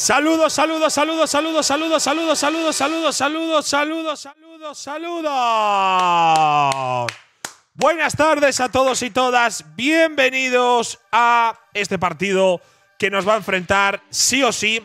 Saludos, saludos, saludos, saludos, saludos, saludos, saludos, saludos, saludos, saludos, saludos, Buenas tardes a todos y todas. Bienvenidos a este partido que nos va a enfrentar sí o sí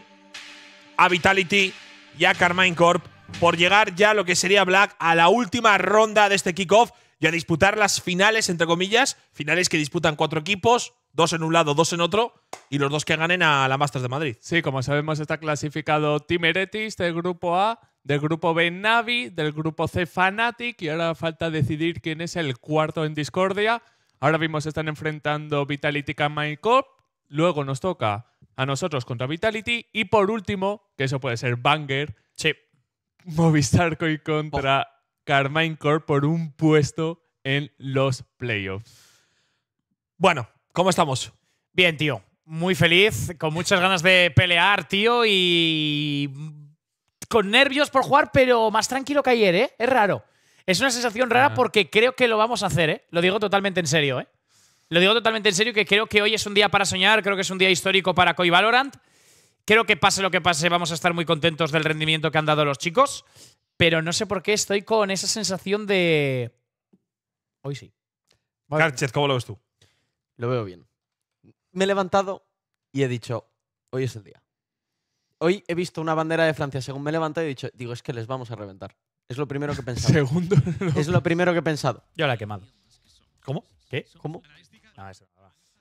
a Vitality y a Carmine Corp por llegar ya lo que sería Black a la última ronda de este kickoff y a disputar las finales, entre comillas, finales que disputan cuatro equipos, dos en un lado, dos en otro, y los dos que ganen a la Masters de Madrid. Sí, como sabemos, está clasificado Timeretis del grupo A, del grupo B Navi, del grupo C Fanatic, y ahora falta decidir quién es el cuarto en Discordia. Ahora mismo están enfrentando Vitality y Corp. Luego nos toca a nosotros contra Vitality. Y por último, que eso puede ser Banger. Che Movistar y contra Carmine Corp por un puesto en los playoffs. Bueno, ¿Cómo estamos? Bien, tío. Muy feliz, con muchas ganas de pelear, tío, y con nervios por jugar, pero más tranquilo que ayer, ¿eh? Es raro. Es una sensación rara porque creo que lo vamos a hacer, ¿eh? Lo digo totalmente en serio, ¿eh? Lo digo totalmente en serio que creo que hoy es un día para soñar, creo que es un día histórico para Koi Valorant. Creo que pase lo que pase, vamos a estar muy contentos del rendimiento que han dado los chicos, pero no sé por qué estoy con esa sensación de... Hoy sí. Carchet, ¿cómo lo ves tú? Lo veo bien. Me he levantado y he dicho, hoy es el día. Hoy he visto una bandera de Francia. Según me he levantado, he dicho, digo, es que les vamos a reventar. Es lo primero que he pensado. Segundo. Es lo primero que he pensado. Yo la he quemado. ¿Cómo? ¿Qué? ¿Cómo? eso,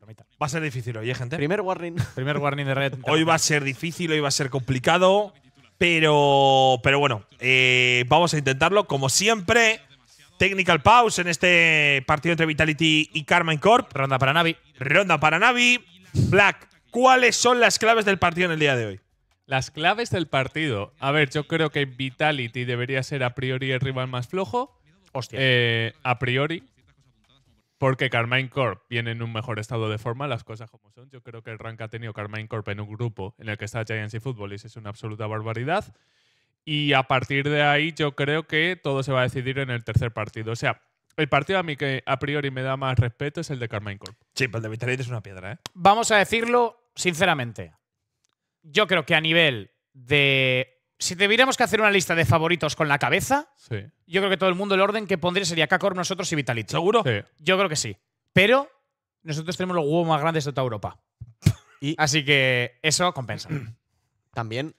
va, a ser difícil hoy, ¿eh, gente? Primer warning. Primer warning de red. hoy va a ser difícil, hoy va a ser complicado. Pero, pero bueno, eh, vamos a intentarlo. Como siempre, Technical Pause en este partido entre Vitality y Carmine Corp. Ronda para Navi. Ronda para Navi. Black, ¿cuáles son las claves del partido en el día de hoy? Las claves del partido. A ver, yo creo que Vitality debería ser a priori el rival más flojo. Hostia. Eh, a priori. Porque Carmine Corp viene en un mejor estado de forma, las cosas como son. Yo creo que el rank ha tenido Carmine Corp en un grupo en el que está Giants y Football y es una absoluta barbaridad. Y a partir de ahí yo creo que todo se va a decidir en el tercer partido. O sea, el partido a mí que a priori me da más respeto es el de Carmine Corp. Sí, pero el de Vitality es una piedra, ¿eh? Vamos a decirlo sinceramente. Yo creo que a nivel de. Si tuviéramos que hacer una lista de favoritos con la cabeza, yo creo que todo el mundo el orden que pondría sería Kakor, nosotros y Vitality. ¿Seguro? Yo creo que sí. Pero nosotros tenemos los huevos más grandes de toda Europa. ¿Y? Así que eso compensa. También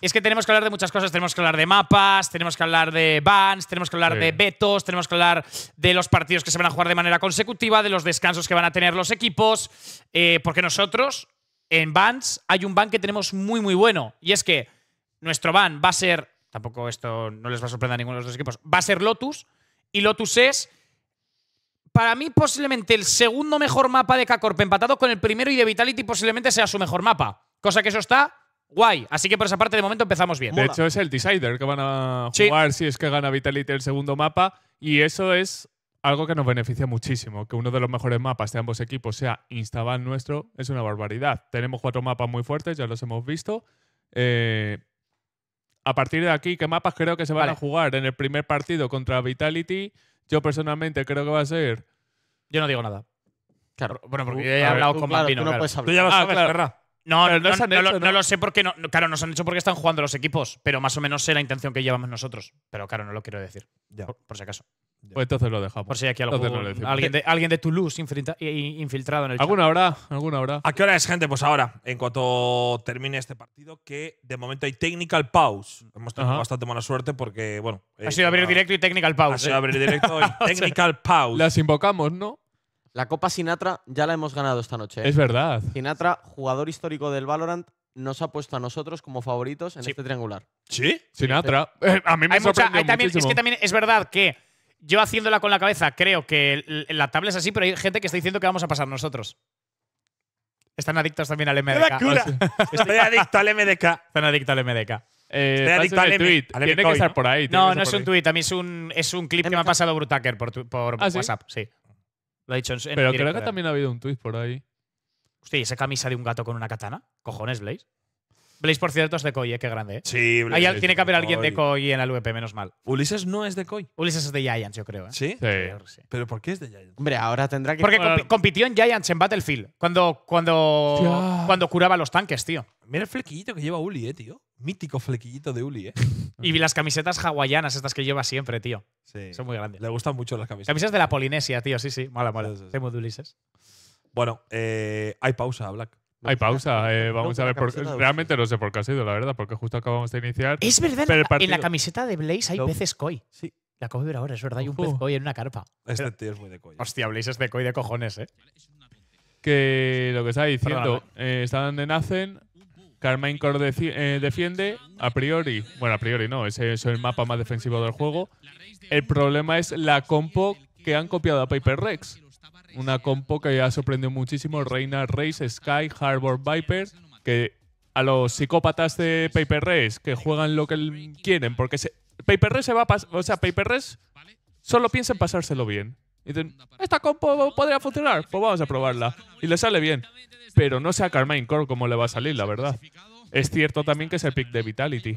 es que tenemos que hablar de muchas cosas. Tenemos que hablar de mapas, tenemos que hablar de bans, tenemos que hablar de vetos, tenemos que hablar de los partidos que se van a jugar de manera consecutiva, de los descansos que van a tener los equipos. Eh, porque nosotros, en bans, hay un ban que tenemos muy, muy bueno. Y es que nuestro ban va a ser. Tampoco esto no les va a sorprender a ninguno de los dos equipos. Va a ser Lotus. Y Lotus es para mí posiblemente el segundo mejor mapa de k empatado con el primero y de Vitality posiblemente sea su mejor mapa. Cosa que eso está guay. Así que por esa parte de momento empezamos bien. De hecho, es el Decider que van a jugar si es que gana Vitality el segundo mapa. Y eso es algo que nos beneficia muchísimo. Que uno de los mejores mapas de ambos equipos sea Instaban nuestro es una barbaridad. Tenemos cuatro mapas muy fuertes, ya los hemos visto. Eh, a partir de aquí, ¿qué mapas creo que se van a jugar en el primer partido contra Vitality? Yo personalmente creo que va a ser. Yo no digo nada. Claro. Bueno, porque ya he hablado con Mapino. tú, no ya ah, sabes, no, no, lo, sé porque no, claro, nos han hecho porque están jugando los equipos, pero más o menos sé la intención que llevamos nosotros. Pero claro, no lo quiero decir. Por, si acaso. Pues entonces lo dejamos. Por si hay alguien, de, Toulouse infiltrado en el ¿Alguna hora? ¿Alguna hora? ¿A qué hora es, gente? Pues ahora, en cuanto termine este partido, que de momento hay technical pause. Hemos tenido bastante mala suerte porque, bueno. Ha sido eh, abrir directo y technical pause. Ha sido abrir directo y technical pause. Las invocamos, ¿no? La Copa Sinatra ya la hemos ganado esta noche. ¿eh? Es verdad. Sinatra, jugador histórico del Valorant, nos ha puesto a nosotros como favoritos en este triangular. ¿Sí? Sinatra. Eh, a mí me hay Es que también es verdad que yo haciéndola con la cabeza creo que la tabla es así, pero hay gente que está diciendo que vamos a pasar nosotros. Están adictos también al MDK. Ah, Estoy adicto al MDK. Están adictos al MDK. Eh, Estoy adicto al tweet. tiene que estar por ahí. No, no es un tweet. A mí es un, clip que me ha pasado Brutaker por, por ¿Ah, WhatsApp. sí. Pero creo que también ha habido un tuit por ahí. Hostia, esa camisa de un gato con una katana? ¿Cojones, Blaze? Blaze, por cierto, es de Koi, ¿eh? qué grande. ¿eh? Sí, tiene que haber alguien de Koi en la VP, menos mal. Ulises no es de Koi. Ulises es de Giants, yo creo. ¿eh? ¿Sí? Sí. pero por qué es de Giants? Hombre, ahora tendrá que. Porque compitió en Giants en Battlefield. Cuando, cuando, cuando curaba los tanques, tío. Mira el flequillito que lleva Uli, eh, tío mítico flequillito de Uli, ¿eh? y vi las camisetas hawaianas, estas que lleva siempre, tío. Sí. Son muy grandes. Le gustan mucho las camisetas. Camisas de la Polinesia, tío, sí, sí. mala, mola. Ulises. Bueno, eh, hay pausa, Black. Hay pausa, eh, vamos a ver. Por, realmente no sé por qué ha sido, la verdad, porque justo acabamos de iniciar. Es verdad, en la, camiseta de Blaze hay peces koi. Sí. La acabo ahora, es verdad, hay un pez koi en una carpa. Este tío es muy de koi. Hostia, Blaze es de koi de cojones, eh. Que lo que está diciendo, está donde nacen, Carmine Core eh, defiende a priori. Bueno, a priori no, ese es el mapa más defensivo del juego. El problema es la compo que han copiado a Paper Rex. Una compo que ha sorprendido muchísimo. Reina, Race, Sky, Harbor, Viper. Que a los psicópatas de Paper Rex que juegan lo que quieren. Porque Paper Rex se va O sea, Paper Rex solo piensa en pasárselo bien. Y esta compo podría funcionar, pues vamos a probarla. Y le sale bien. Pero no sé a Carmine Core cómo le va a salir, la verdad. Es cierto también que es el pick de Vitality.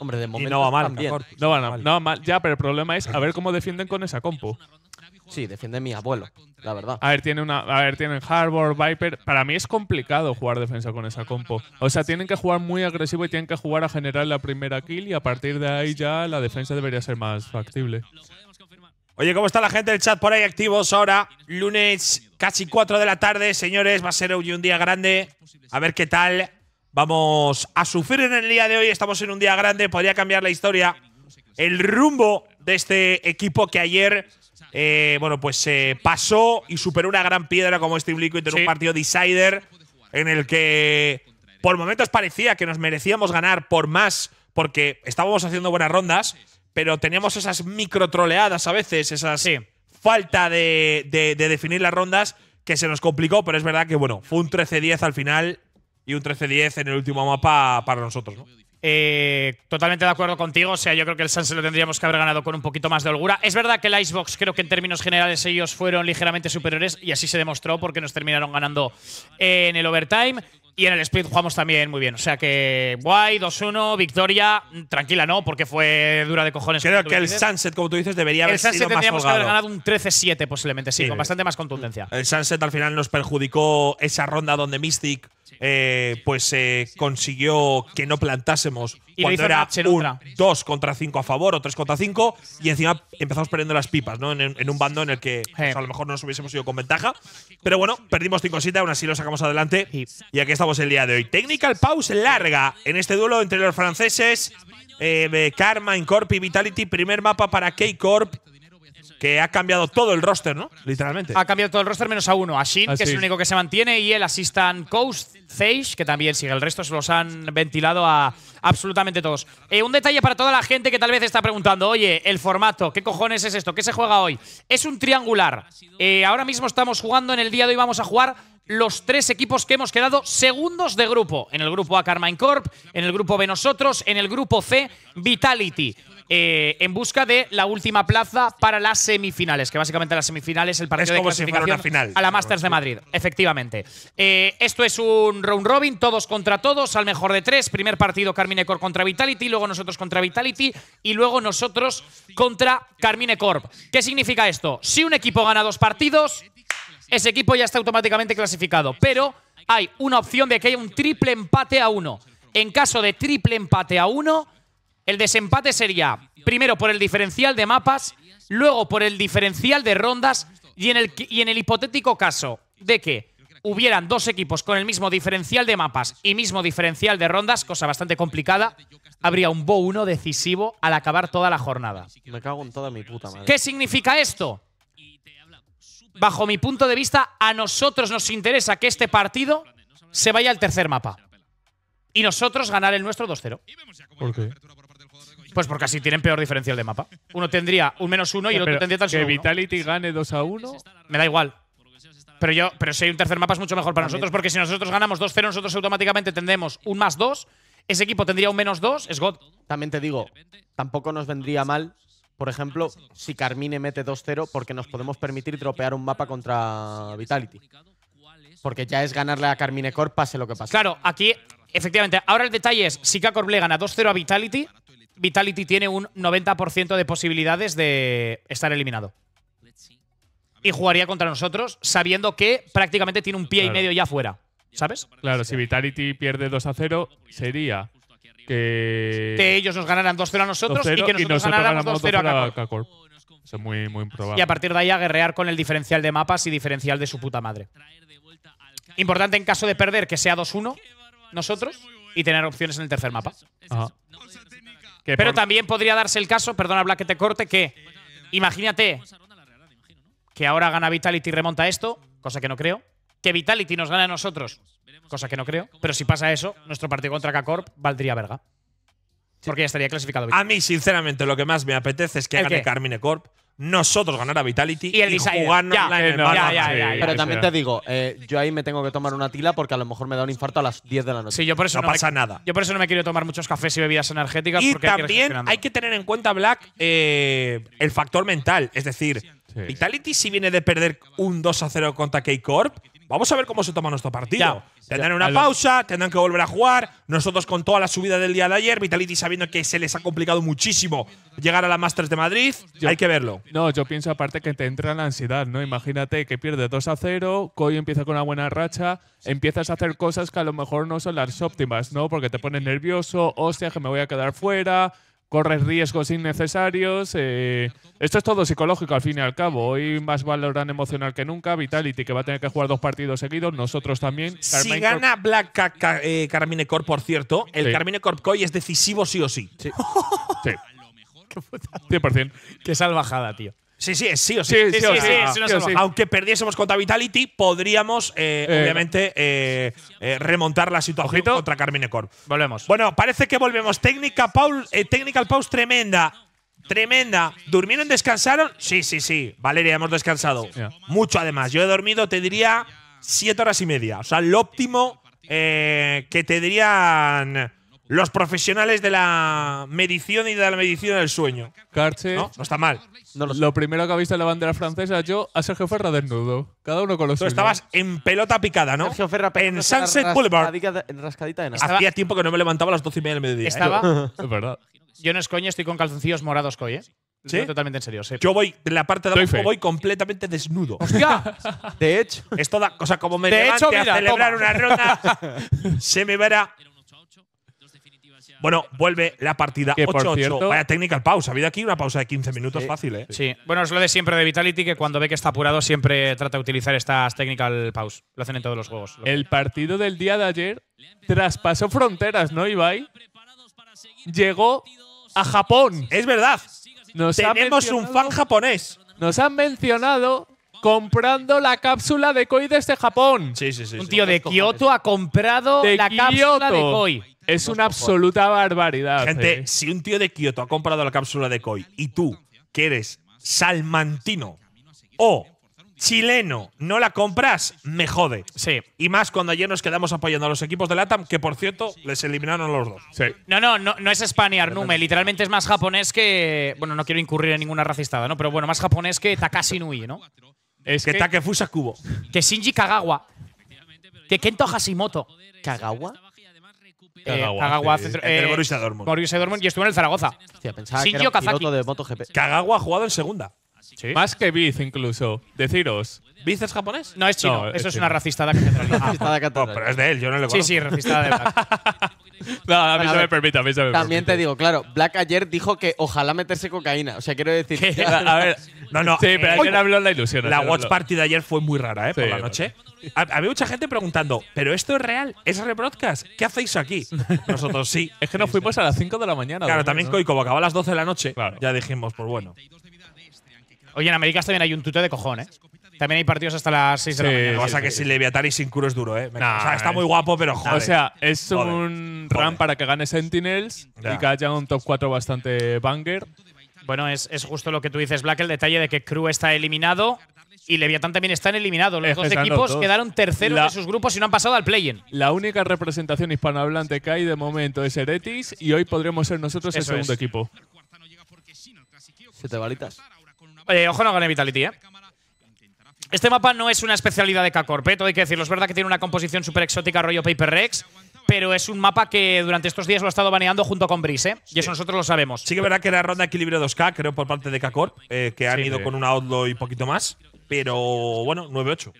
Hombre, de momento. no va mal, No va, mal. Ya, pero el problema es a ver cómo defienden con esa compo. Sí, defiende mi abuelo, la verdad. A ver, tiene una, a ver, tienen Harbor, Viper. Para mí es complicado jugar defensa con esa compo. O sea, tienen que jugar muy agresivo y tienen que jugar a generar la primera kill y a partir de ahí ya la defensa debería ser más factible. Oye, ¿cómo está la gente del chat por ahí activos ahora? Lunes, casi 4 de la tarde, señores. Va a ser hoy un día grande. A ver qué tal. Vamos a sufrir en el día de hoy. Estamos en un día grande. Podría cambiar la historia. El rumbo de este equipo que ayer, eh, bueno, pues se eh, pasó y superó una gran piedra como este Liquid en un partido decider en el que por momentos parecía que nos merecíamos ganar por más porque estábamos haciendo buenas rondas pero teníamos esas micro troleadas a veces, esas falta de, de, definir las rondas que se nos complicó, pero es verdad que bueno, fue un 13-10 al final y un 13-10 en el último mapa para nosotros, ¿no? Eh, totalmente de acuerdo contigo. O sea, yo creo que el Sunset lo tendríamos que haber ganado con un poquito más de holgura. Es verdad que el Icebox, creo que en términos generales ellos fueron ligeramente superiores y así se demostró porque nos terminaron ganando eh, en el overtime. Y en el split jugamos también muy bien. O sea que guay, 2-1, victoria. Tranquila, ¿no? Porque fue dura de cojones. Creo que el Sunset, como tú dices, debería haber el sunset tendríamos que haber ganado un 13-7 posiblemente, sí, con bastante más contundencia. El Sunset al final nos perjudicó esa ronda donde Mystic eh, pues se eh, consiguió que no plantásemos cuando era un 2 contra 5 a favor o 3 contra 5 y encima empezamos perdiendo las pipas, ¿no? En, un bando en el que pues, a lo mejor no nos hubiésemos ido con ventaja. Pero bueno, perdimos 5-7, aún así lo sacamos adelante y aquí estamos el día de hoy. Technical pause larga en este duelo entre los franceses. Eh, Karma, Incorp y Vitality, primer mapa para K-Corp que ha cambiado todo el roster, ¿no? Literalmente. Ha cambiado todo el roster menos a uno. A Shin, ah, que es el único que se mantiene, y el assistant Coast Zeish, que también sigue. El resto se los han ventilado a absolutamente todos. Eh, un detalle para toda la gente que tal vez está preguntando, oye, el formato, ¿qué cojones es esto? ¿Qué se juega hoy? Es un triangular. Eh, ahora mismo estamos jugando, en el día de hoy vamos a jugar los tres equipos que hemos quedado segundos de grupo. En el grupo A Carmine Corp, en el grupo B nosotros, en el grupo C Vitality. Eh, en busca de la última plaza para las semifinales, que básicamente las semifinales el partido de clasificación final. a la Masters de Madrid, efectivamente. Eh, esto es un round robin, todos contra todos, al mejor de tres. Primer partido Carmine Corp contra Vitality, luego nosotros contra Vitality y luego nosotros contra Carmine Corp. ¿Qué significa esto? Si un equipo gana dos partidos, ese equipo ya está automáticamente clasificado, pero hay una opción de que haya un triple empate a uno. En caso de triple empate a uno, el desempate sería primero por el diferencial de mapas, luego por el diferencial de rondas y en el, hipotético caso de que hubieran dos equipos con el mismo diferencial de mapas y mismo diferencial de rondas, cosa bastante complicada, habría un Bo 1 decisivo al acabar toda la jornada. Me cago en toda mi puta madre. ¿Qué significa esto? Bajo mi punto de vista, a nosotros nos interesa que este partido se vaya al tercer mapa. Y nosotros ganar el nuestro 2-0. ¿Por qué? Pues porque así tienen peor diferencial de mapa. Uno tendría un menos uno y el otro tendría tan solo. Que Vitality gane 2 a 1. Me da igual. Pero yo, pero si hay un tercer mapa es mucho mejor para nosotros, porque si nosotros ganamos 2-0, nosotros automáticamente tendremos un más 2. Ese equipo tendría un menos 2, es God. También te digo, tampoco nos vendría mal, por ejemplo, si Carmine mete 2-0, porque nos podemos permitir dropear un mapa contra Vitality. Porque ya es ganarle a Carmine Corp, pase lo que pase. Claro, aquí, efectivamente, ahora el detalle es: si Kakorble le gana 2-0 a Vitality, Vitality tiene un 90% de posibilidades de estar eliminado. Y jugaría contra nosotros sabiendo que prácticamente tiene un pie y medio ya fuera. ¿Sabes? Claro, si Vitality pierde 2 a 0, sería que, que ellos nos ganaran 2-0 a nosotros y que nosotros, ganáramos 2-0 a Eso es muy, muy improbable. Y a partir de ahí aguerrear con el diferencial de mapas y diferencial de su puta madre. Importante en caso de perder que sea 2-1 nosotros y tener opciones en el tercer mapa. Pero también podría darse el caso, perdona, Black, que te corte, que imagínate que ahora gana Vitality y remonta esto, cosa que no creo. Que Vitality nos gane a nosotros, cosa que no creo. Pero si pasa eso, nuestro partido contra K-Corp valdría verga. Porque ya estaría clasificado. A mí, sinceramente, lo que más me apetece es que gane Carmine Corp nosotros ganar a Vitality y, el y ya, el ya, Pero también te digo, eh, yo ahí me tengo que tomar una tila porque a lo mejor me da un infarto a las 10 de la noche. Sí, yo por eso no, pasa nada. Yo por eso no me quiero tomar muchos cafés y bebidas energéticas. porque también hay que, tener en cuenta, Black, eh, el factor mental. Es decir, Vitality si viene de perder un 2 a 0 contra K-Corp, Vamos a ver cómo se toma nuestro partido. tendrán una pausa, tendrán que volver a jugar. Nosotros con toda la subida del día de ayer, Vitality sabiendo que se les ha complicado muchísimo llegar a la Masters de Madrid, hay que verlo. No, yo pienso aparte que te entra la ansiedad, ¿no? Imagínate que pierdes 2 a 0, Koy empieza con una buena racha, empiezas a hacer cosas que a lo mejor no son las óptimas, ¿no? Porque te pones nervioso, hostia, que me voy a quedar fuera, corres riesgos innecesarios. Eh, esto es todo psicológico al fin y al cabo. Hoy más valoran emocional que nunca. Vitality, que va a tener que jugar dos partidos seguidos. Nosotros también. Si gana Black eh, Carmine Corp, por cierto, el Carmine Corp Coy es decisivo sí o sí. Sí. sí. 100%. Qué salvajada, tío. Sí, sí, sí o sí. Aunque perdiésemos contra Vitality, podríamos, eh, eh. obviamente, eh, remontar la situación contra Carmine Corp. Volvemos. Bueno, parece que volvemos. Técnica Paul, technical pause tremenda. Tremenda. ¿Durmieron, descansaron? Sí, sí, sí. Valeria, hemos descansado. Mucho, además. Yo he dormido, te diría, siete horas y media. O sea, lo óptimo que te dirían los profesionales de la medición y de la medición del sueño. No, no está mal. lo, primero que ha visto en la bandera francesa, yo a Sergio Ferra desnudo. Cada uno con los Tú estabas en pelota picada, ¿no? Sergio Ferra en Sunset Boulevard. en rascadita de Hacía tiempo que no me levantaba a las 12 y media del mediodía. Estaba. es verdad. Yo no es coño, estoy con calzoncillos morados hoy, ¿eh? ¿Sí? totalmente en serio, Yo voy, de la parte de abajo voy completamente desnudo. ¡Hostia! De hecho. Es toda, cosa como me de a celebrar una ronda, se me bueno, vuelve la partida 8-8. Vaya technical pause. Ha habido aquí una pausa de 15 minutos fácil, ¿eh? Sí. Bueno, es lo de siempre de Vitality, que cuando ve que está apurado siempre trata de utilizar estas technical pause. Lo hacen en todos los juegos. El partido del día de ayer traspasó fronteras, ¿no, Ibai? Llegó a Japón. Es verdad. Nos Tenemos un fan japonés. Nos han mencionado comprando la cápsula de koi desde Japón. Sí, sí, sí. Un tío de Kioto ha comprado la cápsula de koi. Es una absoluta barbaridad. Gente, eh. si un tío de Kioto ha comprado la cápsula de Koi y tú, que eres salmantino o chileno, no la compras, me jode. Sí. Y más cuando ayer nos quedamos apoyando a los equipos de LATAM, que por cierto, les eliminaron los dos. Sí. No, no, no, es Spaniard, Nume. Literalmente es más japonés que. Bueno, no quiero incurrir en ninguna racista, ¿no? Pero bueno, más japonés que Takashi Nui, ¿no? Es que, que Takefusa Kubo. Que Shinji Kagawa. Que Kento Hashimoto. ¿Kagawa? Eh, Kagawa. Kagawa sí. centro, Entre eh, Borussia Dortmund. Borussia Dortmund y estuvo en el Zaragoza. Hostia, pensaba que era Kazaki. piloto de MotoGP. Kagawa ha jugado en segunda. ¿Sí? Más que Biz, incluso. Deciros. ¿Biz es japonés? No, es chino. No, Eso es, es una racistada que tendrá. Oh, pero es de él, yo no le conozco. Sí, sí, racista de verdad. No, a mí se me permite, a mí se me También te digo, claro, Black ayer dijo que ojalá meterse cocaína. O sea, quiero decir. a ver, no, no. Sí, pero eh, ayer la ilusión. La watch party de ayer fue muy rara, ¿eh? por la noche. Había mucha gente preguntando, ¿pero esto es real? ¿Es rebroadcast? ¿Qué hacéis aquí? Nosotros sí. es que nos fuimos a las 5 de la mañana. Claro, también como acababa a las 12 de la noche, ya dijimos, pues bueno. Oye, en América también hay un tute de cojones. También hay partidos hasta las 6 de la mañana. que que sin Leviatán y sin Cru es duro, ¿eh? o sea, está eh. muy guapo, pero joder. O sea, es un ram run para que gane Sentinels y que haya un top 4 bastante banger. Bueno, es, justo lo que tú dices, Black, el detalle de que Cru está eliminado y Leviatán también están eliminado Los dos equipos quedaron terceros de sus grupos y no han pasado al play-in. La única representación hispanohablante que hay de momento es Heretis y hoy podremos ser nosotros el segundo equipo. equipo. te balitas. Oye, eh, ojo no gane Vitality, ¿eh? Este mapa no es una especialidad de K-Corp, hay que decirlo. Es verdad que tiene una composición súper exótica rollo Paper Rex, pero es un mapa que durante estos días lo ha estado baneando junto con Breeze, ¿eh? y eso nosotros lo sabemos. Sí que verdad que era ronda de equilibrio 2K, creo, por parte de k eh, que han ido con una Outlaw y poquito más, pero bueno, 9-8.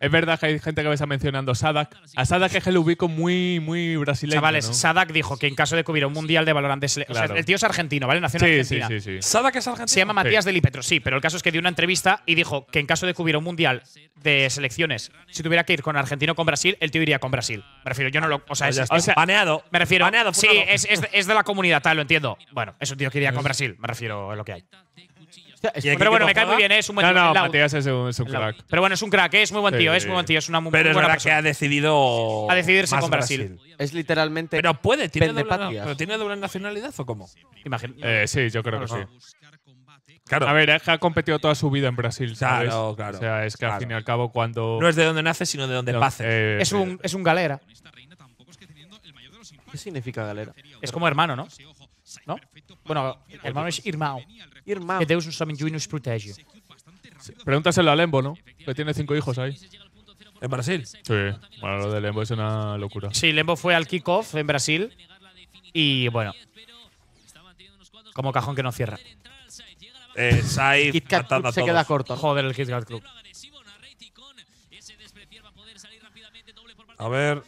Es verdad que hay gente que me está mencionando Sadak. A Sadak es que ubico muy, muy brasileño. Chavales, Sadak dijo que en caso de que un mundial de Valorant. el tío es argentino, ¿vale? Nació en Argentina. Sí, sí, ¿Sadak es argentino? Se llama Matías Delipetro, sí, pero el caso es que dio una entrevista y dijo que en caso de que un mundial de selecciones, si tuviera que ir con argentino con Brasil, el tío iría con Brasil. Me refiero, yo no lo. O sea, ah, es, Me refiero. sí, es, es, de la comunidad, tal, lo entiendo. Bueno, es un tío que iría con Brasil, me refiero a lo que hay pero bueno, me cae muy bien, ¿eh? es un buen tío. No, no, Matías es un, crack. Pero bueno, es un crack, ¿eh? es muy buen tío, es muy buen tío, es una muy, pero buena que ha decidido… A decidirse con Brasil. Es literalmente… Pero puede, ¿tiene doble, nacionalidad o cómo? Eh, sí, yo creo que sí. Claro. A ver, que ha competido toda su vida en Brasil. ¿sabes? Claro, claro. O sea, es que al fin y al cabo cuando. No es de donde nace, sino de donde pase. es, un, es un galera. ¿Qué significa galera? Es como hermano, ¿no? ¿No? Bueno, hermano es irmão que Deus nos y nos proteja. Pregúntaselo a Lembo, ¿no? Que tiene cinco hijos ahí. ¿En Brasil? Sí, bueno, lo de Lembo es una locura. Sí, Lembo fue al kickoff en Brasil y bueno, como cajón que no cierra. Eh, se queda corto. Joder, el kitkat Club. A ver.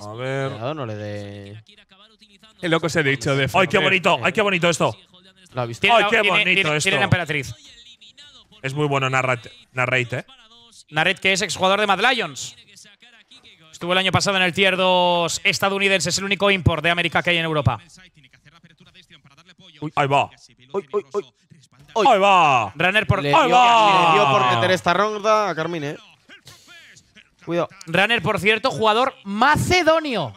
A ver. no le dé. Qué loco se ha dicho de ¡Ay, qué bonito! ¡Ay, qué bonito esto! ¿Lo ha visto? ¡Ay, qué bonito esto! la emperatriz. Es muy bueno Narrate, Narrate, ¿eh? Narrate, que es exjugador de Mad Lions. Estuvo el año pasado en el tier 2 estadounidense. Es el único import de América que hay en Europa. Uy, ahí va. Uy, uy, uy. Ahí va. Runner por. Le dio, ahí va. Le dio por meter esta ronda a Carmine. ¿eh? Cuidado. Runner, por cierto, jugador macedonio.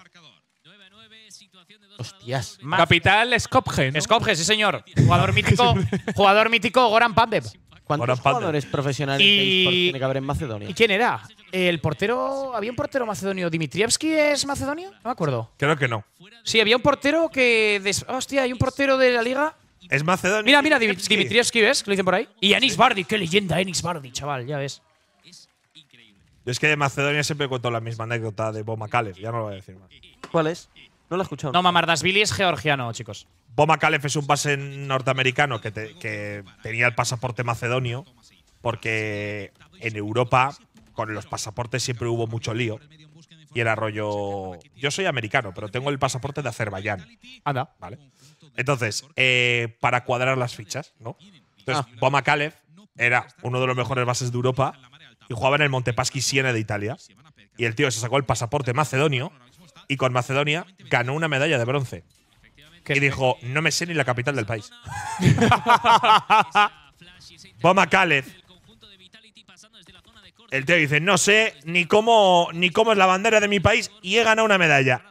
Hostias. Capital Skopje. Skopje, sí, señor. Jugador mítico, jugador mítico Goran Pandev. ¿Cuántos jugadores profesionales y... tiene que haber en Macedonia? ¿Y quién era? ¿El portero. ¿Había un portero macedonio? ¿Dimitrievski es macedonio? No me acuerdo. Creo que no. Sí, había un portero que. Hostia, hay un portero de la liga es macedonio. Mira, mira, Dimitrievski, ¿ves? Lo dicen por ahí. Y Anis Bardi, qué leyenda, Anis Bardi, chaval, ya ves. Es que de Macedonia siempre cuento la misma anécdota de Bob Macales, ya no lo voy a decir más. ¿Cuál es? No lo he escuchado. No, Billy es georgiano, chicos. Boma Kalef es un base norteamericano que, tenía el pasaporte macedonio, porque en Europa con los pasaportes siempre hubo mucho lío. Y era rollo. Yo soy americano, pero tengo el pasaporte de Azerbaiyán. Anda. Vale. Entonces, eh, para cuadrar las fichas, ¿no? Entonces, ah. Boma Kalef era uno de los mejores bases de Europa y jugaba en el Montepaschi Siena de Italia. Y el tío se sacó el pasaporte macedonio y con Macedonia ganó una medalla de bronce. Y dijo, no me sé ni la capital del país. Boma Khaled. El tío dice, no sé ni cómo, ni cómo es la bandera de mi país y he ganado una medalla.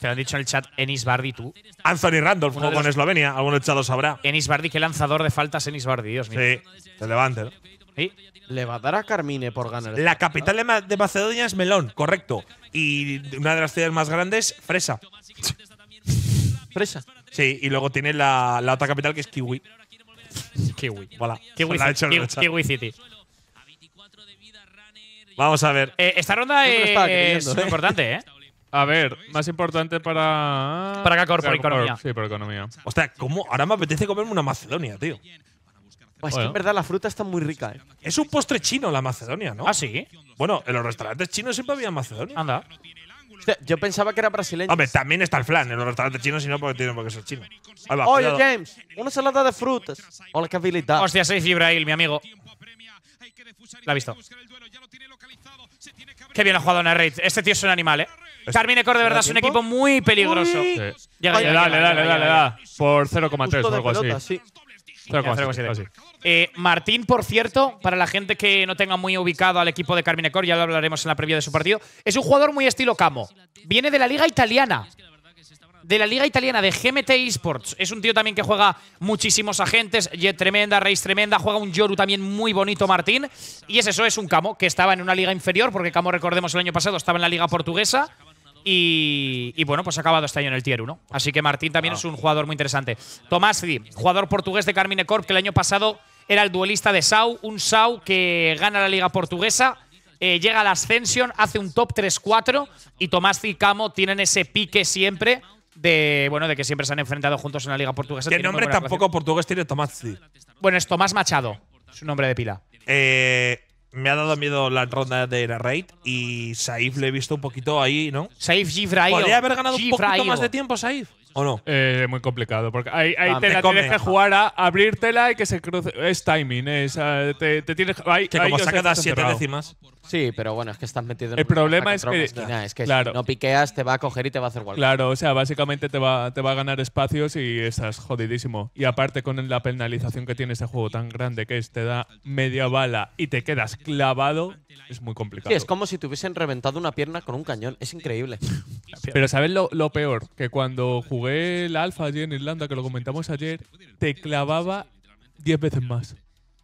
Te han dicho en el chat Enis Bardi, tú. Anthony Randolph jugó con Eslovenia, Algunos echado sabrá. Enis Bardi, qué lanzador de faltas Enis Bardi, Dios mío. Sí, te levante, ¿no? Le va a dar a Carmine por ganar. La capital de, Macedonia es Melón, correcto. Y una de las ciudades más grandes, Fresa. Fresa. Sí, y luego tiene la, otra capital que es Kiwi. Kiwi. Voilà. Kiwi, City. Vamos a ver. Eh, esta ronda es, ¿eh? importante, ¿eh? A ver, más importante para. Para acá, por, economía. Sí, por economía. O sea, ¿cómo? Ahora me apetece comerme una Macedonia, tío. Pues que en verdad la fruta está muy rica. ¿eh? Es un postre chino la Macedonia, ¿no? Ah, sí. Bueno, en los restaurantes chinos siempre había Macedonia. Anda. yo pensaba que era brasileño. Hombre, también está el flan en los restaurantes chinos, sino porque tienen porque ser chino. Oye, James, una salada de frutas. Hola, qué habilidad. Hostia, soy Ibrahim, mi amigo. La ha visto. Qué bien ha jugado raid. Este tío es un animal, ¿eh? Carmine Cor de verdad es un equipo muy peligroso. Dale, dale, dale, le da, le da, le da, Por 0,3 o algo así. Eh, Martín, por cierto, para la gente que no tenga muy ubicado al equipo de Carmine Cor, ya lo hablaremos en la previa de su partido, es un jugador muy estilo Camo. Viene de la liga italiana. De la liga italiana, de GMT Esports. Es un tío también que juega muchísimos agentes. Jet tremenda, Reis tremenda. Juega un Yoru también muy bonito, Martín. Y es eso, es un Camo que estaba en una liga inferior, porque Camo, recordemos, el año pasado estaba en la liga portuguesa. Y, bueno, pues ha acabado este año en el Tier 1. Así que Martín también es un jugador muy interesante. Tomás jugador portugués de Carmine Corp, que el año pasado era el duelista de Sau. Un Sau que gana la Liga Portuguesa, eh, llega a la Ascension, hace un top 3-4. Y Tomás y Camo tienen ese pique siempre de bueno de que siempre se han enfrentado juntos en la Liga Portuguesa. ¿Qué nombre tampoco portugués tiene Tomás? Bueno, es Tomás Machado, su nombre de pila. Eh, me ha dado miedo la ronda de la raid y Saif le he visto un poquito ahí, ¿no? Saif Gifraio. Podría haber ganado un poquito más de tiempo, Saif. ¿O no? Eh, muy complicado, porque ahí, ah, te que jugar a abrírtela y que se cruce. Es timing, eh, te, tienes Que como siete décimas. Sí, pero bueno, es que estás metido en El problema es que- si no piqueas, te va a coger y te va a hacer guardar. Claro, o sea, básicamente te va, te va a ganar espacios y estás jodidísimo. Y aparte con la penalización que tiene este juego tan grande que es, te da media bala y te quedas clavado, es muy complicado. es como si te hubiesen reventado una pierna con un cañón. Es increíble. Pero ¿sabes lo, peor? Que cuando el alfa allí en Irlanda, que lo comentamos ayer, te clavaba 10 veces más.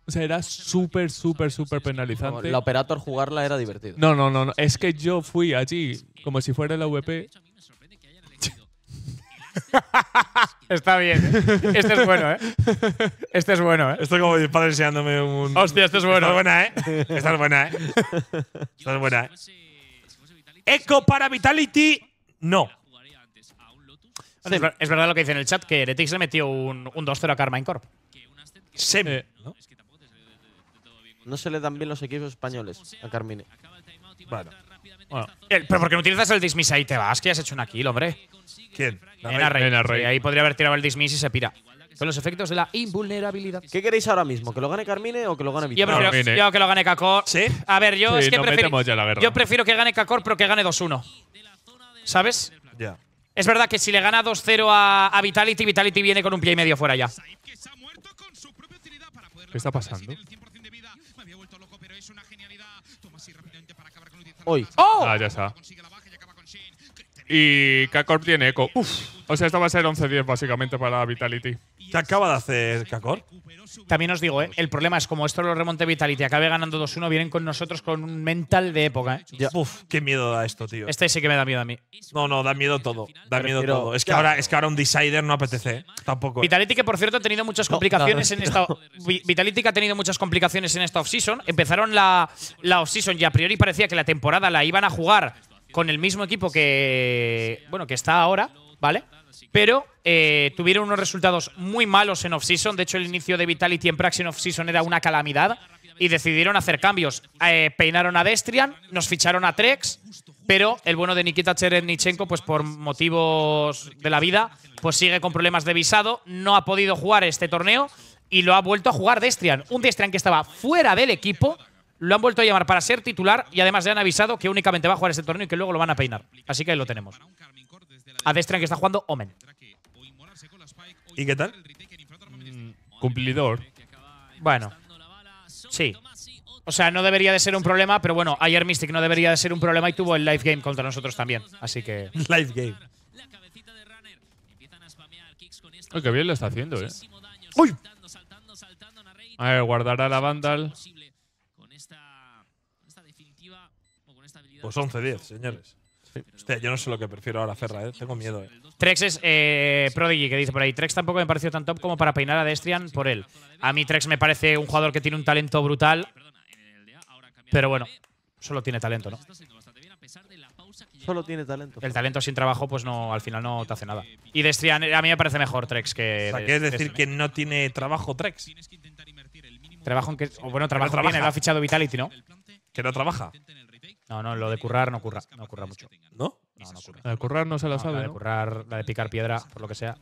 O sea, era súper, súper, súper penalizante. La Operator jugarla era divertido. No, no, no, no. Es que yo fui allí como si fuera la VP. E Está bien. ¿eh? Este es bueno, ¿eh? Este es bueno, ¿eh? Esto como mi un. Hostia, esto es bueno. Estás buena, ¿eh? Estás buena, ¿eh? es buena, ¿eh? Eco para Vitality. No. Es, verdad lo que dice en el chat, que Heretics le metió un, 2-0 a Carmine Corp. Semi. Eh, ¿no? se le dan bien los equipos españoles a Carmine. Bueno. pero porque no utilizas el dismiss ahí te vas, que has hecho una kill, hombre. ¿Quién? ahí podría haber tirado el dismiss y se pira. Con los efectos de la invulnerabilidad. ¿Qué queréis ahora mismo? ¿Que lo gane Carmine o que lo gane Vitor? Yo prefiero que lo gane Kakor. ¿Sí? A ver, yo es que prefiero. Yo prefiero que gane Kakor, pero que gane 2-1. ¿Sabes? Ya. Es verdad que si le gana 2-0 a, Vitality, Vitality viene con un pie y medio fuera ya. ¿Qué está pasando? Hoy. ¡Oh! Ah, ya está. Y Kakor tiene eco. Uf. O sea, esto va a ser 11-10 básicamente para Vitality. ¿Qué acaba de hacer Kakor? También os digo, ¿eh? el problema es como esto lo remonte Vitality, acabe ganando 2-1, vienen con nosotros con un mental de época. ¿eh? Uf, qué miedo da esto, tío. Este sí que me da miedo a mí. No, no, da miedo todo. Da miedo todo. Es que, ahora, es un decider no apetece. Eh, tampoco. Vitality, que por cierto ha tenido muchas complicaciones en esta. Vitality ha tenido muchas complicaciones en esta offseason. Empezaron la, la offseason y a priori parecía que la temporada la iban a jugar con el mismo equipo que. Bueno, que está ahora, ¿vale? pero eh, tuvieron unos resultados muy malos en off-season. De hecho, el inicio de Vitality en Praxis en off-season era una calamidad y decidieron hacer cambios. Eh, peinaron a Destrian, nos ficharon a Trex, pero el bueno de Nikita Cherenichenko, pues por motivos de la vida, pues sigue con problemas de visado, no ha podido jugar este torneo y lo ha vuelto a jugar Destrian. Un Destrian que estaba fuera del equipo lo han vuelto a llamar para ser titular y además le han avisado que únicamente va a jugar este torneo y que luego lo van a peinar. Así que ahí lo tenemos. a Destran que está jugando Omen. ¿Y qué tal? Mm, cumplidor. Bueno. Sí. O sea, no debería de ser un problema, pero bueno, ayer Mystic no debería de ser un problema y tuvo el live game contra nosotros también. Así que. Live game. qué bien lo está haciendo, eh. ¡Uy! A ver, guardará la Vandal. Pues 11-10, señores. yo no sé lo que prefiero ahora, Ferra, ¿eh? tengo miedo. ¿eh? Trex es eh, Prodigy, que dice por ahí. Trex tampoco me pareció tan top como para peinar a Destrian por él. A mí Trex me parece un jugador que tiene un talento brutal, pero bueno, solo tiene talento, ¿no? Solo tiene talento. El talento sin trabajo, pues no, al final no te hace nada. Y Destrian, a mí me parece mejor Trex que. es ¿quieres decir que no tiene trabajo Trex? Trabajo en que. O bueno, trabajo también lo ha fichado Vitality, ¿no? Que no trabaja. No, no, lo de currar no curra, no curra mucho. ¿No? No, no curra. La de currar no se lo sabe. La de currar, la de picar piedra, por lo que sea.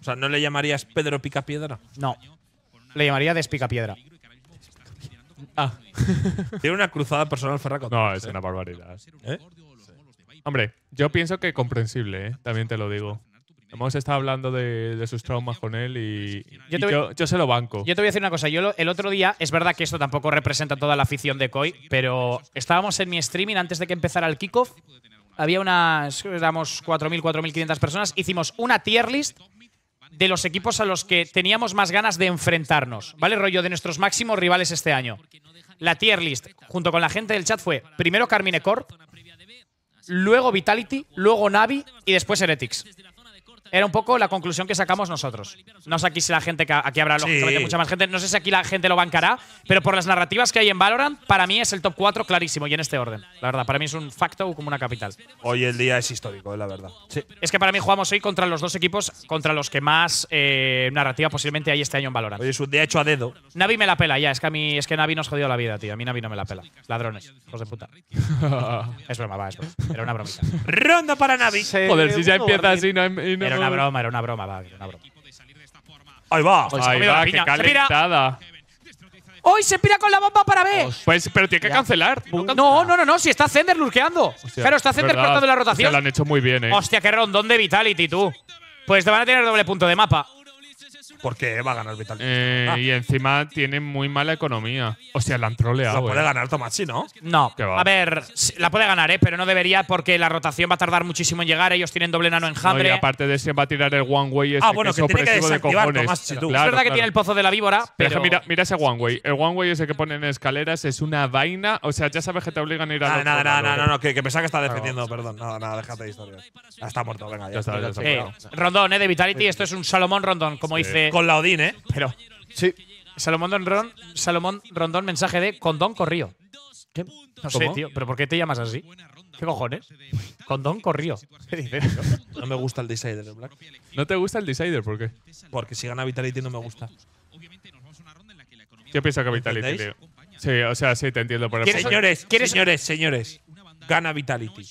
O sea, ¿no le llamarías Pedro Pica Piedra? No. Le llamaría Despica Piedra. Ah. Tiene una cruzada personal Ferraco. No, es ¿eh? una barbaridad. ¿Eh? Hombre, yo pienso que comprensible, ¿eh? también te lo digo. Hemos estado hablando de, sus traumas con él y, yo, se lo banco. Yo te voy a decir una cosa. Yo el otro día, es verdad que esto tampoco representa toda la afición de Koi, pero estábamos en mi streaming antes de que empezara el kickoff. Había unas, éramos 4.000, 4.500 personas. Hicimos una tier list de los equipos a los que teníamos más ganas de enfrentarnos, ¿vale? Rollo de nuestros máximos rivales este año. La tier list, junto con la gente del chat, fue primero Carmine Corp, luego Vitality, luego Navi y después Heretics era un poco la conclusión que sacamos nosotros. No sé aquí si la gente, que aquí habrá lógicamente mucha más gente, no sé si aquí la gente lo bancará, pero por las narrativas que hay en Valorant, para mí es el top 4 clarísimo y en este orden. La verdad, para mí es un facto como una capital. Hoy el día es histórico, eh, la verdad. Es que para mí jugamos hoy contra los dos equipos contra los que más eh, narrativa posiblemente hay este año en Valorant. Hoy es un día hecho a dedo. Navi me la pela ya, es que a mí, es que Navi nos jodió la vida, tío. A mí Navi no me la pela. Ladrones, hijos de puta. es broma, va, es broma. Era una bromita. Ronda para Navi. Joder, si ya empieza así no, una broma, era una broma, va, era una broma. Ahí va, pues ahí va, qué calentada. ¡Hoy se pira con la bomba para B! Pues, pero tiene que cancelar. No, no, no, no, si está Zender lurkeando. pero está Zender cortando la rotación. Se lo han hecho muy bien, eh. Hostia, qué rondón de Vitality, tú. Pues te van a tener doble punto de mapa porque va a ganar Vitality? Eh, ah. Y encima tiene muy mala economía. O sea, la han troleado. La puede eh. ganar Tomachi, ¿no? No. A ver, la puede ganar, ¿eh? pero no debería porque la rotación va a tardar muchísimo en llegar. Ellos tienen doble nano en No, aparte de ese, va a tirar el One Way. Ah, ese ah, bueno, que, que tiene que de Tomachi, es verdad que tiene el pozo de la víbora. Pero, mira, ese One Way. El One Way ese que ponen en escaleras es una vaina. O sea, ya sabes que te obligan a ir a. Nada, nada, no, no, no, que, pensaba que estaba defendiendo, perdón. No, no, déjate de historias. Ah, está muerto, venga, ya. está, eh, Rondón, ¿eh? De Vitality, esto es un Salomón Rondón, como dice con la Odín, ¿eh? Pero. Sí. Salomón, Rondón, Salomón Rondón, mensaje de Condón Corrío. No sé, tío. ¿Pero por qué te llamas así? ¿Qué cojones? Condón Corrío. ¿Qué No me gusta el Decider, ¿No te gusta el Decider? ¿Por qué? Porque si gana Vitality no me gusta. Yo pienso que Vitality, tío. Sí, o sea, sí, te entiendo por eso. Señores, señores, señores. Gana Vitality.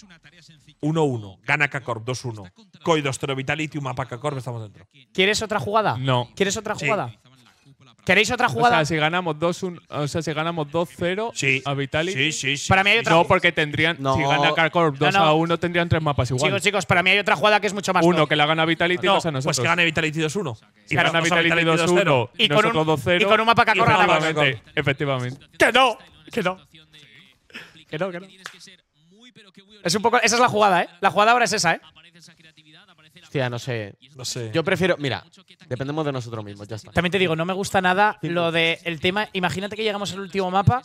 1-1. Gana Kakorb 2-1. 2-0 Vitality, mapa Kakorb, estamos dentro. ¿Quieres otra jugada? No. ¿Quieres otra jugada? ¿Queréis otra jugada? O sea, si ganamos 2-1, o sea, si 0 a Vitality. Sí, sí, sí. Para mí hay otra. No, porque tendrían. Si gana Carcorp 2 1, tendrían tres mapas igual. chicos, chicos, para mí hay otra jugada que es mucho más. uno que la gana Vitality y no, nosotros. pues que gane Vitality 2-1. Y gana Vitality 2-1 Y con un- 2-0. y con un mapa Kakorp ganamos. Efectivamente. efectivamente. Que no, que no. Que no, que no. Es un poco, esa es la jugada, ¿eh? La jugada ahora es esa, ¿eh? Hostia, no sé. No sé. Yo prefiero. Mira, dependemos de nosotros mismos, ya está. También te digo, no me gusta nada lo del tema. Imagínate que llegamos al último mapa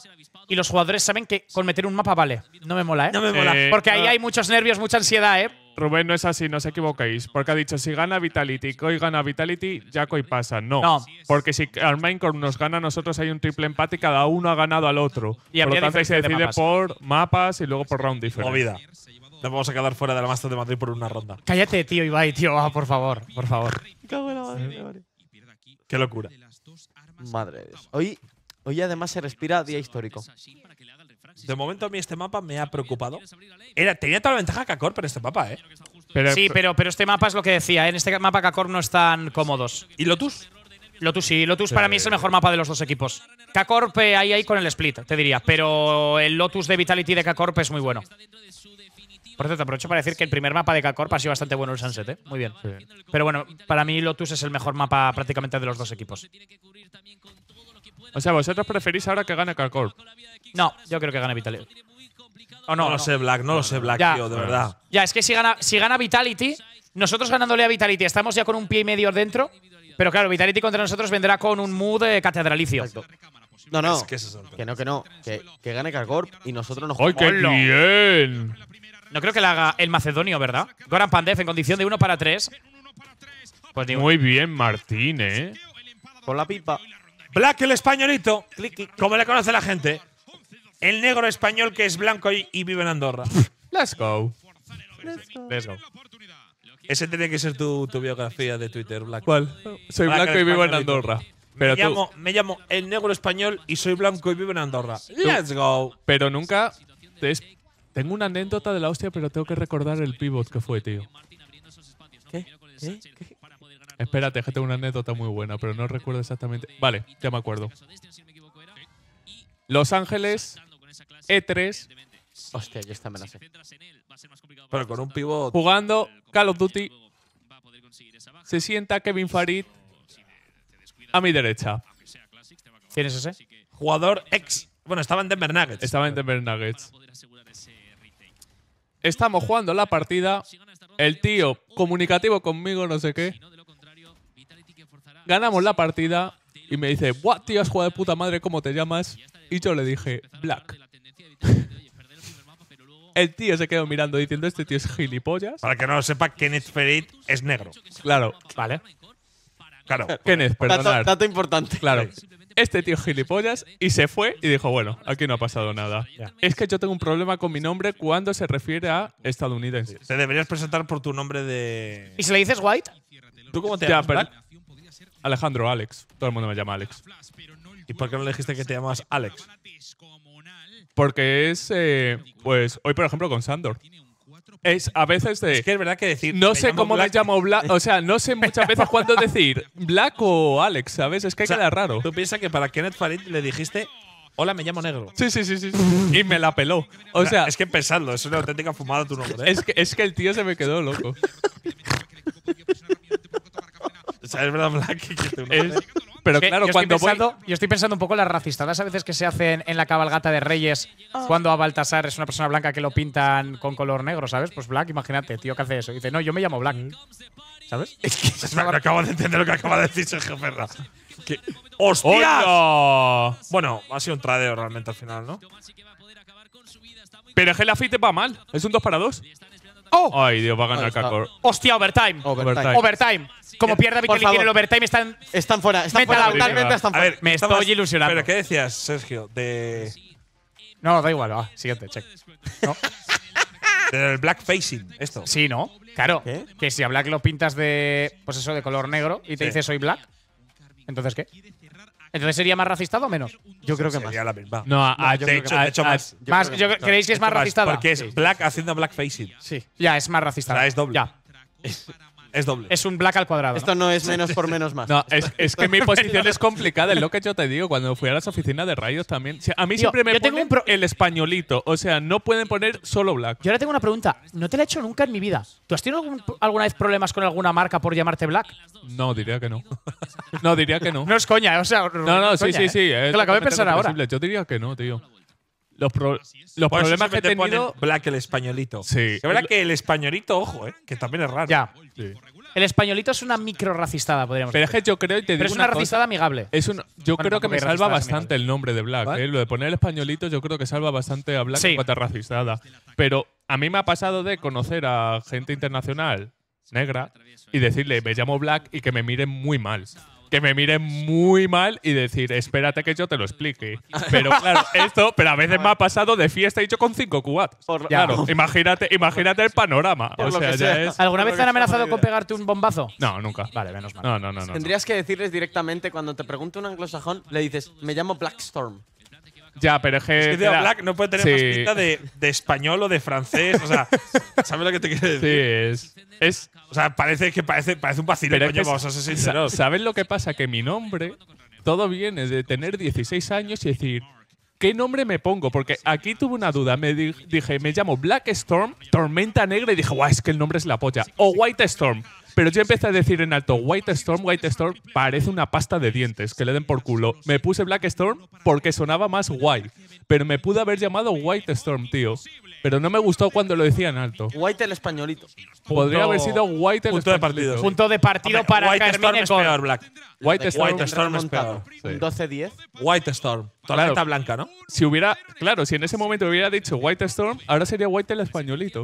y los jugadores saben que con meter un mapa vale. No me mola, ¿eh? No me mola. Porque ahí ah. hay muchos nervios, mucha ansiedad, ¿eh? Rubén no es así, no os equivoquéis. Porque ha dicho, si gana Vitality, Koi gana Vitality, ya Koi pasa. No, porque si Arminecorp nos gana nosotros hay un triple empate, cada uno ha ganado al otro. Y por lo tanto, se decide por mapas y luego por round diferente. Movida. Nos vamos a quedar fuera de la Master de Madrid por una ronda. Cállate, tío, Ibai, tío. Ah, por favor, por favor. Qué locura. Madre Hoy, hoy además se respira día histórico. De momento a mí este mapa me ha preocupado. Era, tenía toda la ventaja Kakor, en este mapa, ¿eh? sí, pero, pero este mapa es lo que decía. ¿eh? En este mapa Kakor no están cómodos. ¿Y Lotus? Lotus sí, Lotus para mí es el mejor mapa de los dos equipos. K-Corp eh, ahí, ahí con el split, te diría. Pero el Lotus de Vitality de k es muy bueno. Por cierto, aprovecho para decir que el primer mapa de k ha sido bastante bueno el Sunset, ¿eh? Muy bien. Pero bueno, para mí Lotus es el mejor mapa prácticamente de los dos equipos. O sea, vosotros preferís ahora que gane k no, yo creo que gana Vitality. no, no, lo sé, Black, no lo sé, Black, tío, de verdad. Ya, es que si gana, si gana Vitality, nosotros ganándole a Vitality estamos ya con un pie y medio dentro, pero claro, Vitality contra nosotros vendrá con un mood eh, catedralicio. No, no, que, no, que no, que, gane Kargorp y nosotros nos ¡Ay, qué bien! No creo que la haga el macedonio, ¿verdad? Goran Pandev en condición de 1 para 3. Pues Muy bien, Martín, ¿eh? Con la pipa. Black el españolito, ¿Cómo le conoce la gente. El negro español que es blanco y, vive en Andorra. Let's go. Let's go. Ese tiene que ser tu, biografía de Twitter, Black. ¿Cuál? Soy blanco, y vivo en Andorra. Pero me, llamo, el negro español y soy blanco y vivo en Andorra. Let's go. Pero nunca. tengo una anécdota de la hostia, pero tengo que recordar el pivot que fue, tío. ¿Qué? ¿Qué? Espérate, tengo una anécdota muy buena, pero no recuerdo exactamente. Vale, ya me acuerdo. Los Ángeles e3. Hostia, yo esta me Pero con un pivot. Jugando Call of Duty. Se sienta Kevin Farid a mi derecha. ¿Quién es ese? Jugador ex. Bueno, estaba en Denver Nuggets. Estaba en Denver Nuggets. Estamos jugando la partida. El tío comunicativo conmigo, no sé qué. Ganamos la partida y me dice, Buah, tío, has jugado de puta madre, ¿cómo te llamas? Y yo le dije, Black. El tío se quedó mirando diciendo, este tío es gilipollas. Para que no lo sepa, Kenneth Ferit es negro. Claro. Vale. Claro. Kenneth, Dato, perdonad. dato importante. Claro. Este tío es gilipollas y se fue y dijo, bueno, aquí no ha pasado nada. Es que yo tengo un problema con mi nombre cuando se refiere a estadounidense. Te deberías presentar por tu nombre de. ¿Y si le dices White? ¿Tú cómo te llamas? Alejandro, Alex. Todo el mundo me llama Alex. ¿Y por qué no le dijiste que te llamas Alex? Porque es, eh, pues, hoy por ejemplo con Sandor. Es a veces de. Es que es verdad que decir. No sé cómo Black. me llamo Black. O sea, no sé muchas veces cuándo decir Black o Alex, ¿sabes? Es que queda raro. Tú piensas que para Kenneth Farid le dijiste Hola, me llamo negro. Sí, sí, sí, sí. y me la peló. O sea, es que pensadlo, es una auténtica fumada tu nombre. ¿eh? Es, que, es que el tío se me quedó loco. o sea, es verdad, Black. Pero claro, yo cuando voy... Yo estoy pensando un poco en las racistadas a veces que se hacen en la cabalgata de Reyes ah. cuando a Baltasar es una persona blanca que lo pintan con color negro, ¿sabes? Pues Black, imagínate, tío, que hace eso. dice, no, yo me llamo Black. ¿Sabes? Es que acabo de entender lo que acaba de decir Sergio Ferra. Que, ¡Hostias! Bueno, ha sido un tradeo realmente al final, ¿no? Pero es que el va mal. Es un 2 para 2. ¡Oh! Ay, Dios, va a ganar Kakor. ¡Hostia, overtime. overtime como pierda y tiene el overtime, están. Están fuera, están fuera. están fuera. A ver, me estoy ilusionando. Pero, ¿qué decías, Sergio? De. No, da igual, va. Siguiente, check. black facing, esto. Sí, ¿no? Claro. Que si a black lo pintas de. Pues eso, de color negro y te dices soy black. ¿Entonces qué? ¿Entonces sería más racista o menos? Yo creo que más. No, yo hecho, que, más. Yo creo ¿Creéis que es más racista? Porque es black haciendo black facing. Sí. Ya, es más racista. es doble. Ya. Es doble. Es un black al cuadrado. Esto no es menos por menos más. No, es, que mi posición es complicada, es lo que yo te digo. Cuando fui a las oficinas de rayos también. a mí siempre me el españolito. O sea, no pueden poner solo black. Yo ahora tengo una pregunta. No te la he hecho nunca en mi vida. ¿Tú has tenido alguna vez problemas con alguna marca por llamarte black? No, diría que no. no, diría que no. No es coña, o sea. No, no, sí, sí, ¿eh? sí. lo de pensar ahora. Yo diría que no, tío los, los problemas que he Black el españolito. Sí. Es verdad que el españolito, ojo, eh, que también es raro. El españolito es una micro racistada, podríamos Pero es que yo creo y te digo es una, racistada amigable. es un- yo creo que me salva bastante el nombre de Black. ¿eh? Lo de poner el españolito, yo creo que salva bastante a Black Sí. racistada. Pero a mí me ha pasado de conocer a gente internacional negra y decirle, me llamo Black y que me miren muy mal que me miren muy mal y decir, espérate que yo te lo explique. Pero claro, esto, pero a veces me ha pasado de fiesta y yo con 5 cubatas. Claro, imagínate, imagínate el panorama. ¿Alguna vez te han amenazado con pegarte un bombazo? No, nunca. Vale, menos mal. No, no, no. Tendrías que decirles directamente, cuando te pregunto un anglosajón, le dices, me llamo Blackstorm. Ya, pero es que. Es que Black no puede tener más pinta de, español o de francés. O sea, ¿sabes lo que te quiero decir? Sí, es. o sea, parece que parece, parece un vacilón, coño, vamos ¿Sabes lo que pasa? Que mi nombre, todo viene de tener 16 años y decir. ¿Qué nombre me pongo? Porque aquí tuve una duda. Me dije, me llamo Black Storm, Tormenta Negra, y dije, guau, es que el nombre es la polla. O White Storm. Pero yo empecé a decir en alto, White Storm, White Storm, parece una pasta de dientes, que le den por culo. Me puse Black Storm porque sonaba más guay, pero me pude haber llamado White Storm, tío pero no me gustó cuando lo decían alto. White el españolito. Podría haber sido White el punto de partido. Punto de partido para White Storm Black. White Storm, es peor. 12-10. White Storm. Toda blanca, ¿no? Si hubiera, claro, si en ese momento hubiera dicho White Storm, ahora sería White el españolito.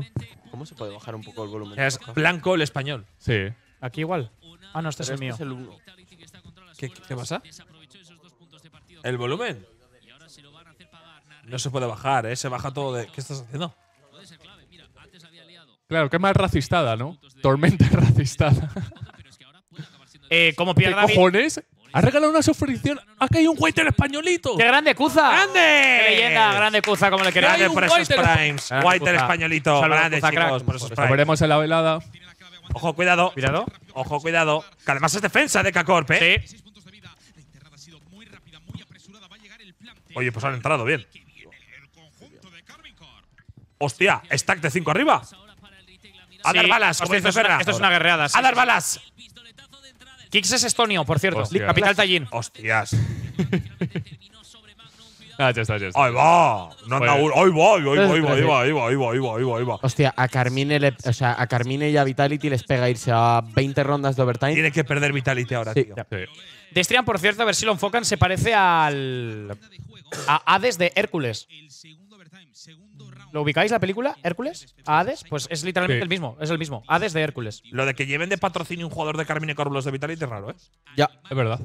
¿Cómo se puede bajar un poco el volumen? Es blanco el español. Sí. Aquí igual. Ah, no, este es el este mío. ¿Qué pasa? ¿El volumen? No se puede bajar, ¿eh? Se baja todo de. ¿Qué estás haciendo? Claro, qué más racistada, ¿no? Tormenta racistada. Eh, como pierda ¿Qué cojones? Ha regalado una suscripción. Ha caído un waiter españolito. ¡Qué grande, Cuza! ¡Grande! leyenda! ¡Grande, Cuza! Como le queréis. Grande por esos primes. Waiter españolito. Saludos, grande, chicos, por esos primes. veremos en la velada. Ojo, cuidado. ¿Mirado? Ojo, cuidado. Que además es defensa de k ¿eh? Oye, pues han entrado bien. Hostia, stack de 5 arriba. A dar balas, esto, es una, esto guerreada. A dar balas. Kix es estonio, por cierto. Capital Tallinn. Hostias. Ah, ya está, ya está. Ahí va. No Ahí va, ahí va, ahí va, ahí va, ahí va, ahí va, ahí va, ahí va, Hostia, a Carmine, le, o sea, a Carmine y a Vitality les pega irse a 20 rondas de overtime. Tiene que perder Vitality ahora, tío. Destrian, por cierto, a ver si lo enfocan, se parece al. a Hades de Hércules. Mm. ¿Lo ubicáis la película? ¿Hércules? ¿A Hades? Pues es literalmente el mismo. Es el mismo. Hades de Hércules. Lo de que lleven de patrocinio un jugador de Carmine Corp los de Vitality es raro, ¿eh? Ya. Es verdad.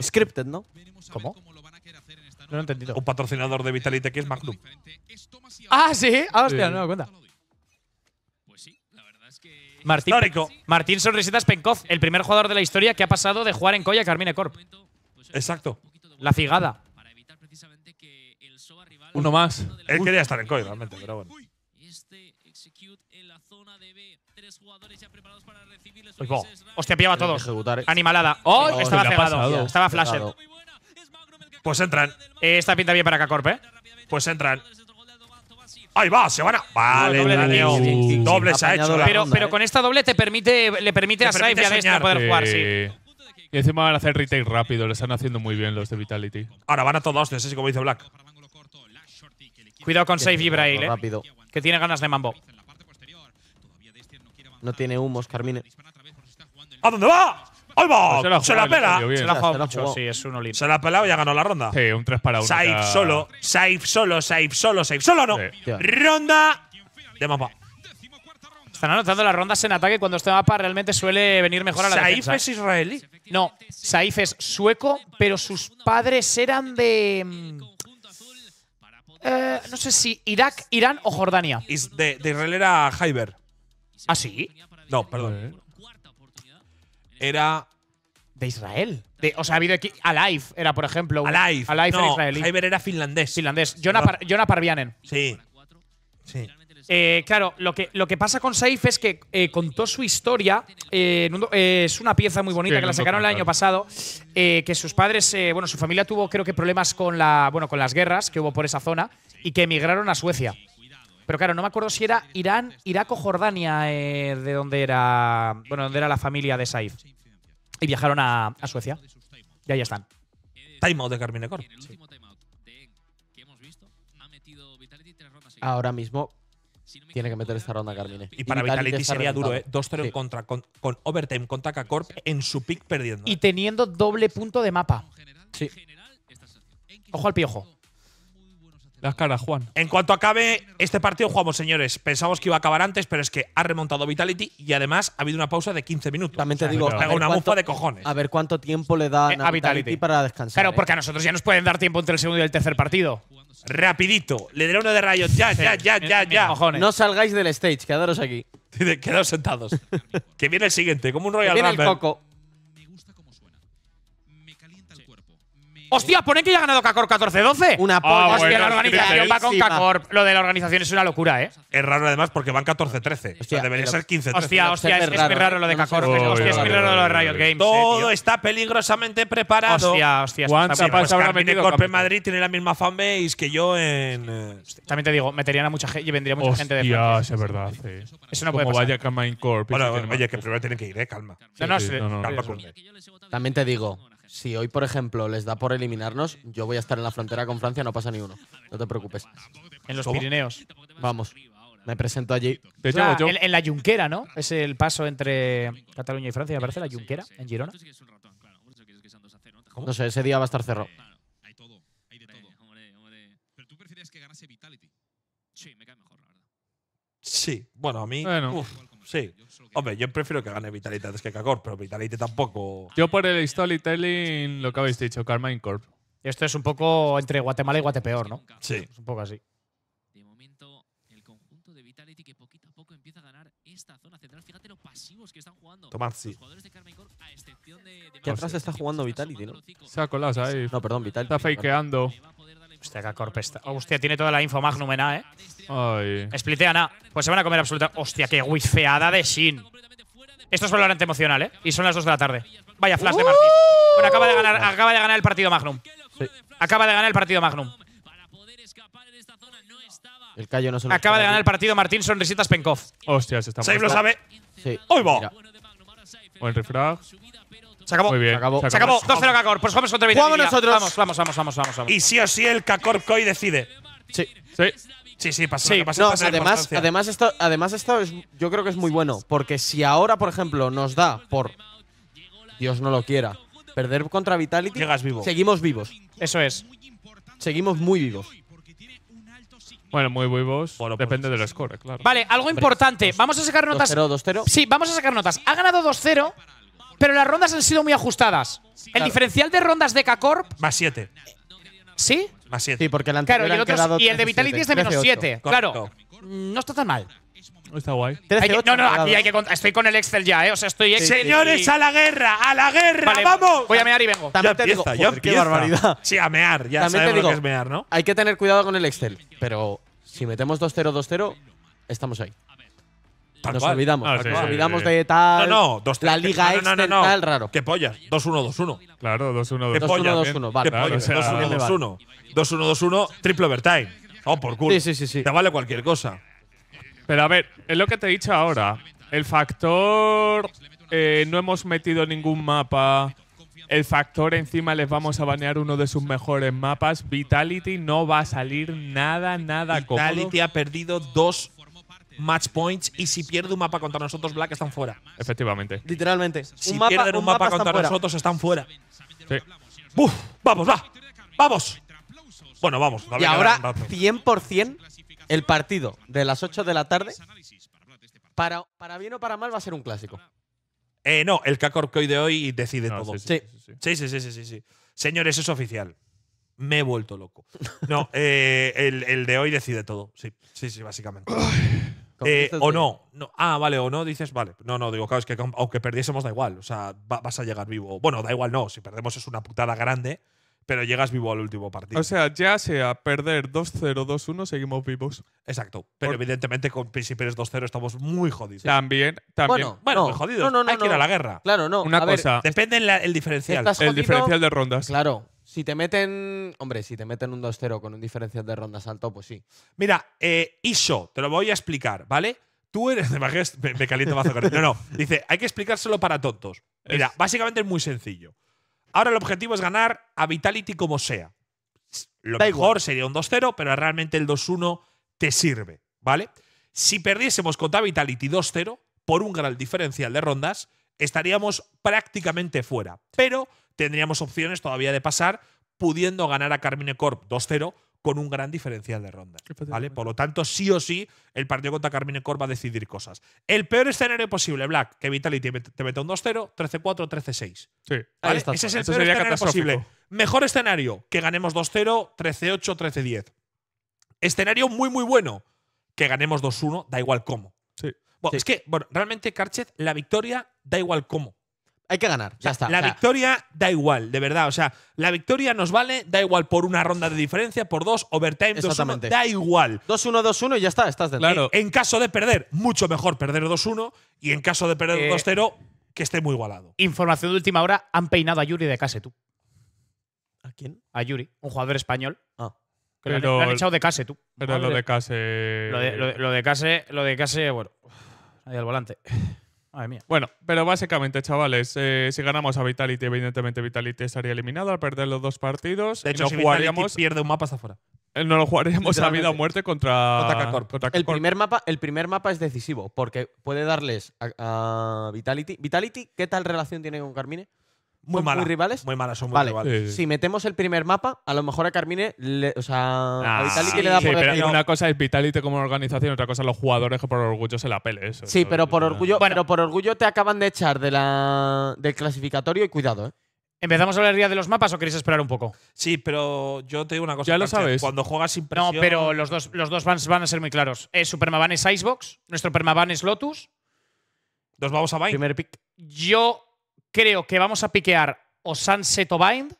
Scripted, ¿no? ¿Cómo? No lo he entendido. Un patrocinador de Vitality que es Magnum. Ah, sí. Ah, hostia, sí. no me cuenta. Pues Martín, Histórico. Martín Sonrisitas Penkov, el primer jugador de la historia que ha pasado de jugar en Coya a Carmine Corp. Exacto. La cigada. Uno más. Él quería estar en COI realmente, pero bueno. Hostia, pillaba a todos. Animalada. ¡Oh! estaba cegado. Estaba flashed. Pues entran. Eh, esta pinta bien para k ¿eh? Pues entran. Ahí va, se van a. Vale, doble, doble se ha hecho. Pero, pero eh. con esta doble te permite, le permite a Saif a poder jugar, sí. Y encima van a hacer retake rápido, le están haciendo muy bien los de Vitality. Ahora van a todos, no sé si como dice Black. Cuidado con Saif Ibrahim, eh. Rápido. Que tiene ganas de mambo. No tiene humos, Carmine. ¿A dónde va? Alba, va! Pues se, la pela. Se la ha jugado mucho, sí, es Se la ha pelado y ha ganado la ronda. Sí, un 3 para 1. Saif solo, Saif solo, Saif solo, Saif solo no. Ronda de mapa. Están anotando las rondas en ataque cuando este mapa realmente suele venir mejor a la Saif es israelí? No, Saif es sueco, pero sus padres eran de… Mm, eh, no sé si Irak, Irán o Jordania. De, de Israel era Hyber. ¿Ah, sí? No, perdón. Era De Israel. o sea, ha habido aquí. Alive era, por ejemplo. Alive. en era israelí. Hyber era finlandés. Finlandés. Jonah Parvianen. Sí. Sí. Eh, claro, lo que, lo que pasa con Saif es que eh, contó su historia. Eh, es una pieza muy bonita que la sacaron el año pasado. que sus padres, bueno, su familia tuvo, creo que, problemas con, la, bueno, con las guerras que hubo por esa zona y que emigraron a Suecia. Pero claro, no me acuerdo si era Irán, Irak o Jordania, de donde era, bueno, donde era la familia de Saif. Y viajaron a, Suecia. Y ahí están. Timeout de Carmine Cor. Ahora mismo tiene que meter esta ronda Carmine. Y para Vitality, sería duro, ¿eh? 2-0 contra, con, Overtime contra KCorp en su pick perdiendo. Y ¿eh? teniendo doble punto de mapa. Sí. Ojo al piojo. Las cara, Juan. En cuanto acabe este partido, jugamos, señores. Pensamos que iba a acabar antes, pero es que ha remontado Vitality y además ha habido una pausa de 15 minutos. También te digo, una de cojones. A ver cuánto tiempo le da eh, a, Vitality. para descansar. Claro, eh. porque a nosotros ya nos pueden dar tiempo entre el segundo y el tercer partido. Rapidito, le daré uno de rayos. Ya, ya, ya, ya, ya. no salgáis del stage, quedaros aquí. Quedaos sentados. que viene el siguiente, como un Royal Rumble. el coco. Hostia, ponen que ya ha ganado K-Corp 14-12. Una polla. Hostia, la organización va con K-Corp. Lo de la organización es una locura, ¿eh? Es raro además porque van 14-13. O debería ser 15-13. Hostia, hostia, es, muy raro lo de Cacor. hostia, es muy raro lo de Riot Games. Todo está peligrosamente preparado. Hostia, hostia. Está pues Corp en Madrid tiene la misma fanbase que yo en… Eh, también te digo, meterían a mucha gente y vendría mucha gente de Hostia, es verdad. Eso no puede pasar. vaya que Corp… Bueno, oye, que primero tienen que ir, ¿eh? Calma. No, no, calma. También te digo, si hoy, por ejemplo, les da por eliminarnos, yo voy a estar en la frontera con Francia, no pasa ni uno. No te preocupes. En los Pirineos. Vamos. Me presento allí. en, la Junquera, ¿no? Es el paso entre Cataluña y Francia, me parece, la Junquera, en Girona. No sé, ese día va a estar cerrado. Hay de todo. Pero tú que ganase Vitality. Sí, me cae mejor, la verdad. Sí, bueno, a mí. sí. Hombre, yo prefiero que gane Vitality antes que Kakor, pero Vitality tampoco. Yo por el storytelling, lo que habéis dicho, Carmine Corp. Esto es un poco entre Guatemala y Guatepeor, ¿no? Sí. Es un poco así. De momento, el conjunto de Vitality que poquito a poco empieza a ganar esta zona central. Fíjate los pasivos que están jugando. Tomás, sí. Los que atrás está jugando Vitality, ¿no? Se ha colado ahí. No, perdón, Vitality. Está fakeando. Hostia, qué corpe está. Hostia, tiene toda la info Magnum en A, ¿eh? Ay. Splitean A. Pues se van a comer absoluta. Hostia, qué wifeada de Shin. Esto es valorante emocional, ¿eh? Y son las 2 de la tarde. Vaya flash de Martín. Bueno, acaba de, ganar, acaba de ganar el partido Magnum. Acaba de ganar el partido Magnum. El callo no Acaba de ganar el partido Martín Sonrisitas Penkov. Hostia, se está Save lo sabe. Sí. ¡Hoy va! Buen refrag. Se acabó. Muy bien. Se acabó. 2-0 Kakor. Pues vamos contra Vamos nosotros. Vamos, vamos, vamos, vamos, vamos, Y sí o sí el Kakor Koi decide. Sí. Sí. Sí, sí, pasa, sí. Pasa, además, además esto, además esto es, yo creo que es muy bueno, porque si ahora, por ejemplo, nos da por Dios no lo quiera, perder contra Vitality, llegas vivo. Seguimos vivos. Eso es. Seguimos muy vivos. Bueno, muy vivos. Pues depende del score, claro. Vale, algo importante. Vamos a sacar notas. 2-0. Sí, vamos a sacar notas. Ha ganado 2-0, pero las rondas han sido muy ajustadas. El diferencial de rondas de K-Corp… Más 7. ¿Sí? Más 7. Sí, porque el anterior claro, y, y el de Vitality es de menos 7. Claro. No está tan mal. Está guay. 13, no, no, aquí hay que Estoy con el Excel ya, ¿eh? O sea, estoy. Sí, Señores, a la guerra, a la guerra, vamos. Voy a mear y vengo. También ya te empieza, digo, qué barbaridad. Sí, a mear, ya También te digo, que es mear, ¿no? Hay que tener cuidado con el Excel, pero si metemos 2-0, 2-0, estamos ahí nos olvidamos. Ah, nos olvidamos de tal. No, no, La Liga este, no, no, tal, raro. ¿Qué pollas? 2-1, 2-1. Claro, 2-1, 2-1. 2-1, 2-1. 2-1, 2-1. 2-1, triple overtime. Oh, por culo. Sí, sí, sí. Te vale cualquier cosa. Pero a ver, es lo que te he dicho ahora. El factor. Eh, no hemos metido ningún mapa. El factor encima les vamos a banear uno de sus mejores mapas. Vitality no va a salir nada, nada Vitality cómodo. Vitality ha perdido dos match points y si pierde un mapa contra nosotros, Black están fuera. Efectivamente. Literalmente. Si pierden un, mapa, contra nosotros, están fuera. Sí. ¡Buf! ¡Vamos, va! ¡Vamos! Bueno, vamos. Y ahora, 100% el partido de las 8 de la tarde, para, para bien o para mal, va a ser un clásico. Eh, no, el hoy de hoy decide ah, todo. Sí sí sí. sí sí sí. Señores, es oficial. Me he vuelto loco. No, eh, el, de hoy decide todo. Sí, sí, sí, básicamente. Eh, o no, no, Ah, vale, o no, dices, vale. No, no, digo, claro, es que aunque perdiésemos da igual. O sea, vas a llegar vivo. Bueno, da igual no, si perdemos es una putada grande, pero llegas vivo al último partido. O sea, ya sea perder 2-0, 2-1, seguimos vivos. Exacto. Pero evidentemente, con, si pierdes 2-0, estamos muy jodidos. También, también. Bueno, muy jodidos. Hay que ir a la guerra. Claro, no. Una cosa. depende el, diferencial. El diferencial de rondas. Claro. Si te meten, hombre, si te meten un 2-0 con un diferencial de rondas alto, pues sí. Mira, eh, Iso, te lo voy a explicar, ¿vale? Tú eres de me, me caliento mazo No, no. Dice, hay que explicárselo para tontos. Mira, básicamente es muy sencillo. Ahora el objetivo es ganar a Vitality como sea. Lo mejor sería un 2-0, pero realmente el 2-1 te sirve, ¿vale? Si perdiésemos contra Vitality 2-0 por un gran diferencial de rondas, estaríamos prácticamente fuera. Pero tendríamos opciones todavía de pasar, pudiendo ganar a Carmine Corp 2-0 con un gran diferencial de ronda. ¿vale? Por lo tanto, sí o sí, el partido contra Carmine Corp va a decidir cosas. El peor escenario posible, Black, que Vitality te mete un 2-0, 13-4, 13-6. Sí. Ese es el peor escenario posible. Mejor escenario, que ganemos 2-0, 13-8, 13-10. Escenario muy, muy bueno, que ganemos 2-1, da igual cómo. Es que, bueno, realmente, Karchez, la victoria da igual cómo hay que ganar, ya está. La victoria da igual, de verdad. O sea, la victoria nos vale, da igual por una ronda de diferencia, por dos, overtime, 2 da igual. 2-1, 2-1 y ya está, estás dentro. En caso de perder, mucho mejor perder 2-1 y en caso de perder 2-0, eh, que esté muy igualado. Información de última hora, han peinado a Yuri de case, tú. ¿A quién? A Yuri, un jugador español. Ah. pero, lo, han, echado de case tú. Pero lo de case… Lo de, lo case, lo de case, bueno, ahí al volante. Bueno, pero básicamente, chavales, eh, si ganamos a Vitality, evidentemente Vitality estaría eliminado al perder los dos partidos. De hecho, si pierde un mapa hasta fuera. Eh, no lo jugaríamos a vida o muerte contra, contra, el, primer mapa, el primer mapa es decisivo porque puede darles a, a Vitality. Vitality, ¿qué tal relación tiene con Carmine? Muy, malas. ¿Muy rivales? Muy malas, son muy rivales. Si metemos el primer mapa, a lo mejor a Carmine, le, o sea, a ah, Vitality le da por Una cosa es Vitality como organización, otra cosa los jugadores que por orgullo se la pele. sí, pero por orgullo, bueno. por orgullo te acaban de echar de la, del clasificatorio y cuidado, ¿eh? ¿Empezamos a hablar ya de los mapas o queréis esperar un poco? Sí, pero yo te digo una cosa. Ya lo sabes. Cuando juegas sin No, pero los dos, los dos van, a ser muy claros. es su es Icebox, nuestro permaban es Lotus. Nos vamos a Vine. Primer pick. Yo creo que vamos a piquear o Sunset o Bind.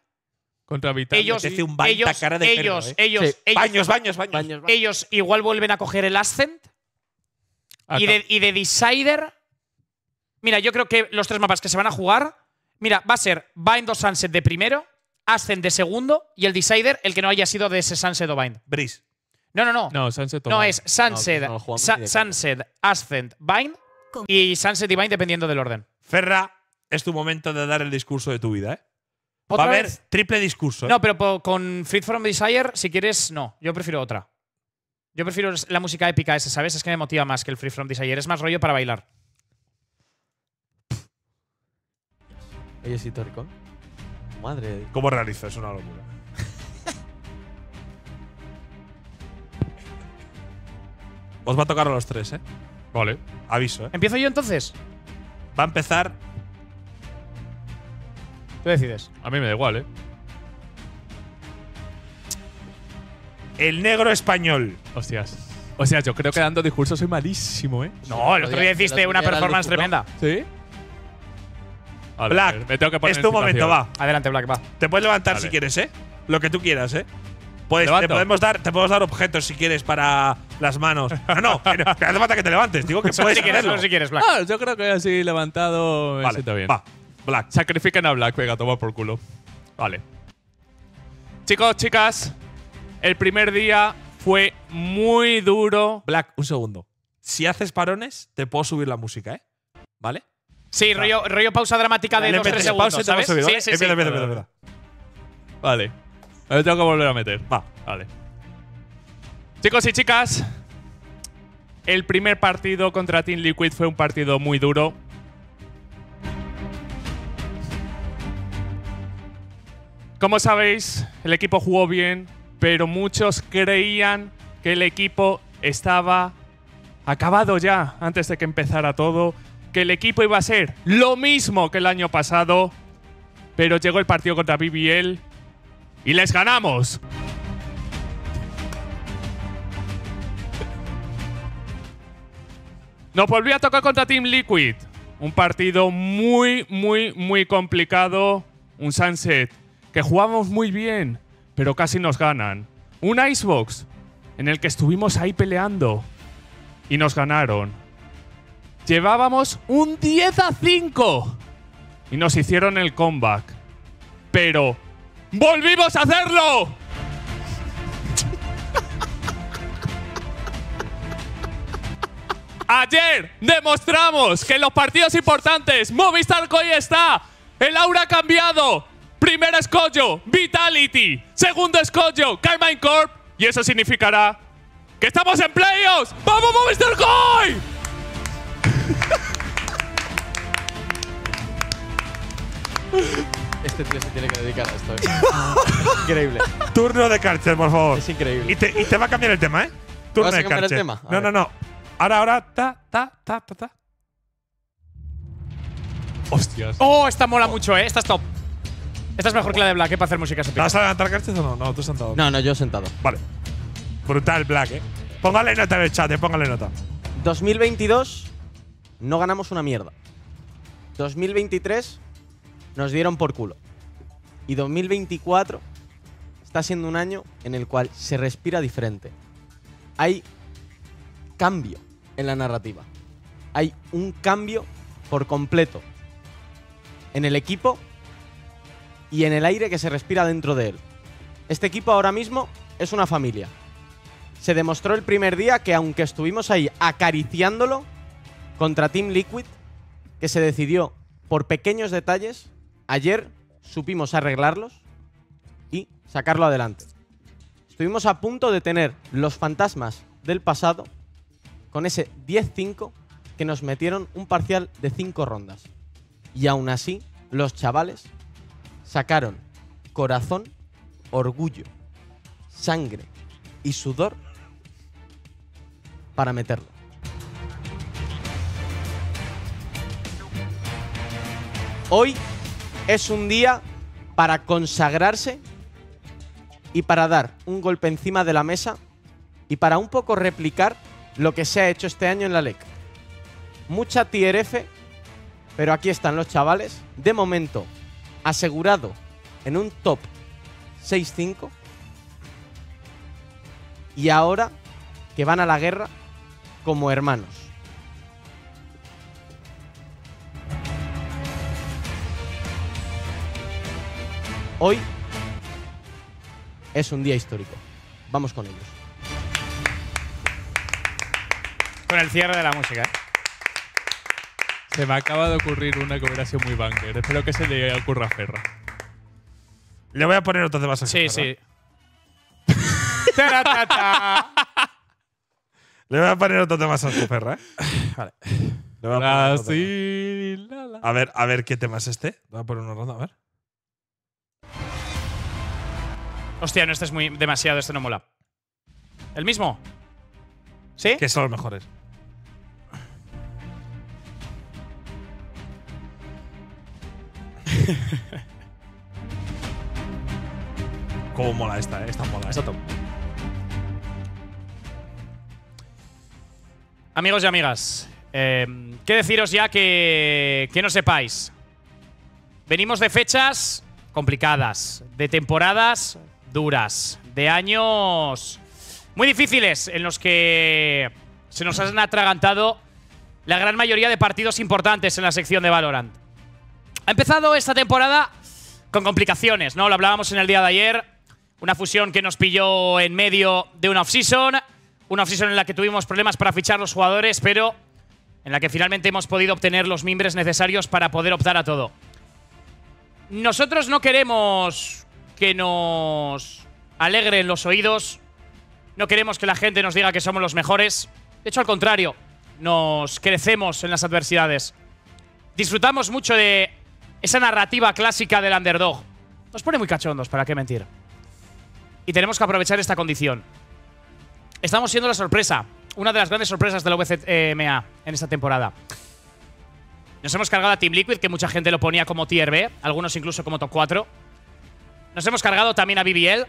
Contra Vital. Ellos, un ellos, cara ellos, eh. ellos, ellos, baños, baños, baños, Ellos igual vuelven a coger el Ascent. Y de, y Decider. Mira, yo creo que los tres mapas que se van a jugar. Mira, va a ser Bind o Sunset de primero, Ascent de segundo y el Decider, el que no haya sido de ese Sunset o Bind. bris No, no, no. No, Sunset No, es Sunset, Sunset, Ascent, Bind y Sunset y Bind dependiendo del orden. Ferra, es tu momento de dar el discurso de tu vida, ¿eh? a haber triple discurso. ¿eh? No, pero con Free From Desire, si quieres, no. Yo prefiero otra. Yo prefiero la música épica esa, ¿sabes? Es que me motiva más que el Free From Desire. Es más rollo para bailar. Oye, sí, Madre. ¿Cómo realizo? Es una locura. Os va a tocar a los tres, ¿eh? Vale. Aviso, ¿eh? ¿Empiezo yo entonces? Va a empezar Tú decides. A mí me da igual, ¿eh? El negro español. Hostias. O sea, yo creo que dando discursos soy malísimo, ¿eh? No, el otro día hiciste una performance tremenda. ¿Sí? Black, me tengo que poner es tu momento, va. Adelante, Black, va. Te puedes levantar si quieres, ¿eh? Lo que tú quieras, ¿eh? Puedes, te, podemos dar, te podemos dar objetos si quieres para las manos. No, ah, no, que no hace falta que te levantes. Digo que puedes si quieres, Black. Ah, yo creo que así levantado me vale, siento bien. Va. Black. Sacrifiquen a Black, venga, toma por culo. Vale. Chicos, chicas, el primer día fue muy duro. Black, un segundo. Si haces parones, te puedo subir la música, ¿eh? ¿Vale? Sí, rollo, rollo, pausa dramática de 2 segundos, ¿vale? Sí, sí, sí. Vale. Me tengo que volver a meter. Va, vale. Chicos y chicas, el primer partido contra Team Liquid fue un partido muy duro. Como sabéis, el equipo jugó bien, pero muchos creían que el equipo estaba acabado ya antes de que empezara todo, que el equipo iba a ser lo mismo que el año pasado, pero llegó el partido contra BBL y les ganamos. Nos volvió a tocar contra Team Liquid. Un partido muy, muy, muy complicado. Un sunset que jugamos muy bien, pero casi nos ganan. Un Icebox en el que estuvimos ahí peleando y nos ganaron. Llevábamos un 10 a 5 y nos hicieron el comeback. Pero volvimos a hacerlo. Ayer demostramos que en los partidos importantes Movistar y está. El aura ha cambiado. Primer escollo, Vitality. Segundo escollo, Carmine Corp. Y eso significará que estamos en playoffs. ¡Vamos, Mr. Goy! Este tío se tiene que dedicar a esto. ¿eh? increíble. Turno de cárcel, por favor. Es increíble. Y te, va a cambiar el tema, ¿eh? Turno de No, no, no. Ahora, ahora, ta, ta, ta, ta, ta. Hostias. Oh, esta mola oh. mucho, ¿eh? Esta es top. Esta es mejor que la de Black, eh, Para hacer música ¿Vas a levantar cárcel o no? No, tú sentado. No, no, yo sentado. Vale. Brutal Black, ¿eh? Póngale nota en el chat, eh, póngale nota. 2022 no ganamos una mierda. 2023 nos dieron por culo. Y 2024 está siendo un año en el cual se respira diferente. Hay cambio en la narrativa. Hay un cambio por completo en el equipo y en el aire que se respira dentro de él. Este equipo ahora mismo es una familia. Se demostró el primer día que aunque estuvimos ahí acariciándolo contra Team Liquid, que se decidió por pequeños detalles, ayer supimos arreglarlos y sacarlo adelante. Estuvimos a punto de tener los fantasmas del pasado con ese 10-5 que nos metieron un parcial de 5 rondas. Y aún así, los chavales sacaron corazón, orgullo, sangre y sudor para meterlo. Hoy es un día para consagrarse y para dar un golpe encima de la mesa y para un poco replicar lo que se ha hecho este año en la LEC. Mucha TRF, pero aquí están los chavales. De momento, asegurado en un top 6-5 y ahora que van a la guerra como hermanos. Hoy es un día histórico. Vamos con ellos. Con el cierre de la música. ¿eh? Se me acaba de ocurrir una sido muy banker. Espero que se le ocurra a Ferra. Le voy a poner otro de Ferra. Sí, sí. Le voy a poner otro tema a Ferra. ¿eh? Vale. a, a ver, a ver qué tema es este. Voy a poner una ronda, a ver. Hostia, no, este es muy demasiado, este no mola. ¿El mismo? ¿Sí? Que son los mejores. Como mola esta, eh? Esta mola. Amigos y amigas, em, ¿qué deciros ya que, que no sepáis? Venimos de fechas complicadas, de temporadas duras, de años muy difíciles en los que se nos han atragantado la gran mayoría de partidos importantes en la sección de Valorant. Ha empezado esta temporada con complicaciones, ¿no? Lo hablábamos en el día de ayer. Una fusión que nos pilló en medio de una off-season. Una off-season en la que tuvimos problemas para fichar los jugadores, pero en la que finalmente hemos podido obtener los mimbres necesarios para poder optar a todo. Nosotros no queremos que nos alegren los oídos. No queremos que la gente nos diga que somos los mejores. De hecho, al contrario, nos crecemos en las adversidades. Disfrutamos mucho de esa narrativa clásica del underdog. Nos pone muy cachondos, ¿para qué mentir? Y tenemos que aprovechar esta condición. Estamos siendo la sorpresa, una de las grandes sorpresas de la VCMA en esta temporada. Nos hemos cargado a Team Liquid, que mucha gente lo ponía como Tier B, algunos incluso como Top 4. Nos hemos cargado también a BBL.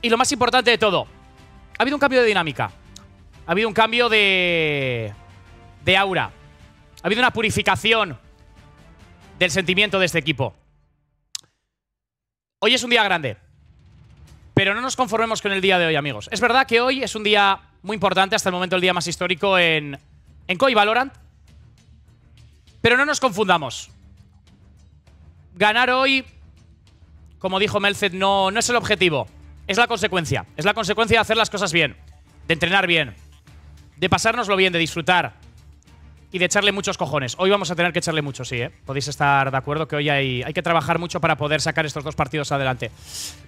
Y lo más importante de todo, ha habido un cambio de dinámica. Ha habido un cambio de... de aura. Ha habido una purificación del sentimiento de este equipo. Hoy es un día grande, pero no nos conformemos con el día de hoy, amigos. Es verdad que hoy es un día muy importante, hasta el momento el día más histórico en, en Valorant, pero no nos confundamos. Ganar hoy, como dijo Melzet, no, no es el objetivo, es la consecuencia. Es la consecuencia de hacer las cosas bien, de entrenar bien, de pasárnoslo bien, de disfrutar, y de echarle muchos cojones. Hoy vamos a tener que echarle mucho, sí, ¿eh? Podéis estar de acuerdo que hoy hay, que trabajar mucho para poder sacar estos dos partidos adelante.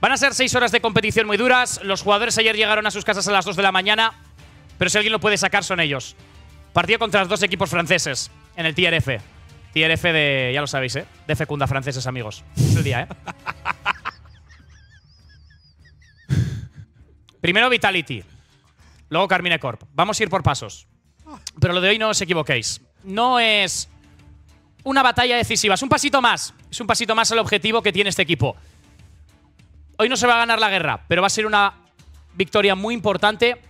Van a ser seis horas de competición muy duras. Los jugadores ayer llegaron a sus casas a las dos de la mañana, pero si alguien lo puede sacar son ellos. Partido contra los dos equipos franceses en el TRF. TRF de, ya lo sabéis, ¿eh? De fecunda franceses, amigos. el día, ¿eh? Primero Vitality, luego Carmine Corp. Vamos a ir por pasos. Pero lo de hoy no os equivoquéis. No es una batalla decisiva, es un pasito más. Es un pasito más al objetivo que tiene este equipo. Hoy no se va a ganar la guerra, pero va a ser una victoria muy importante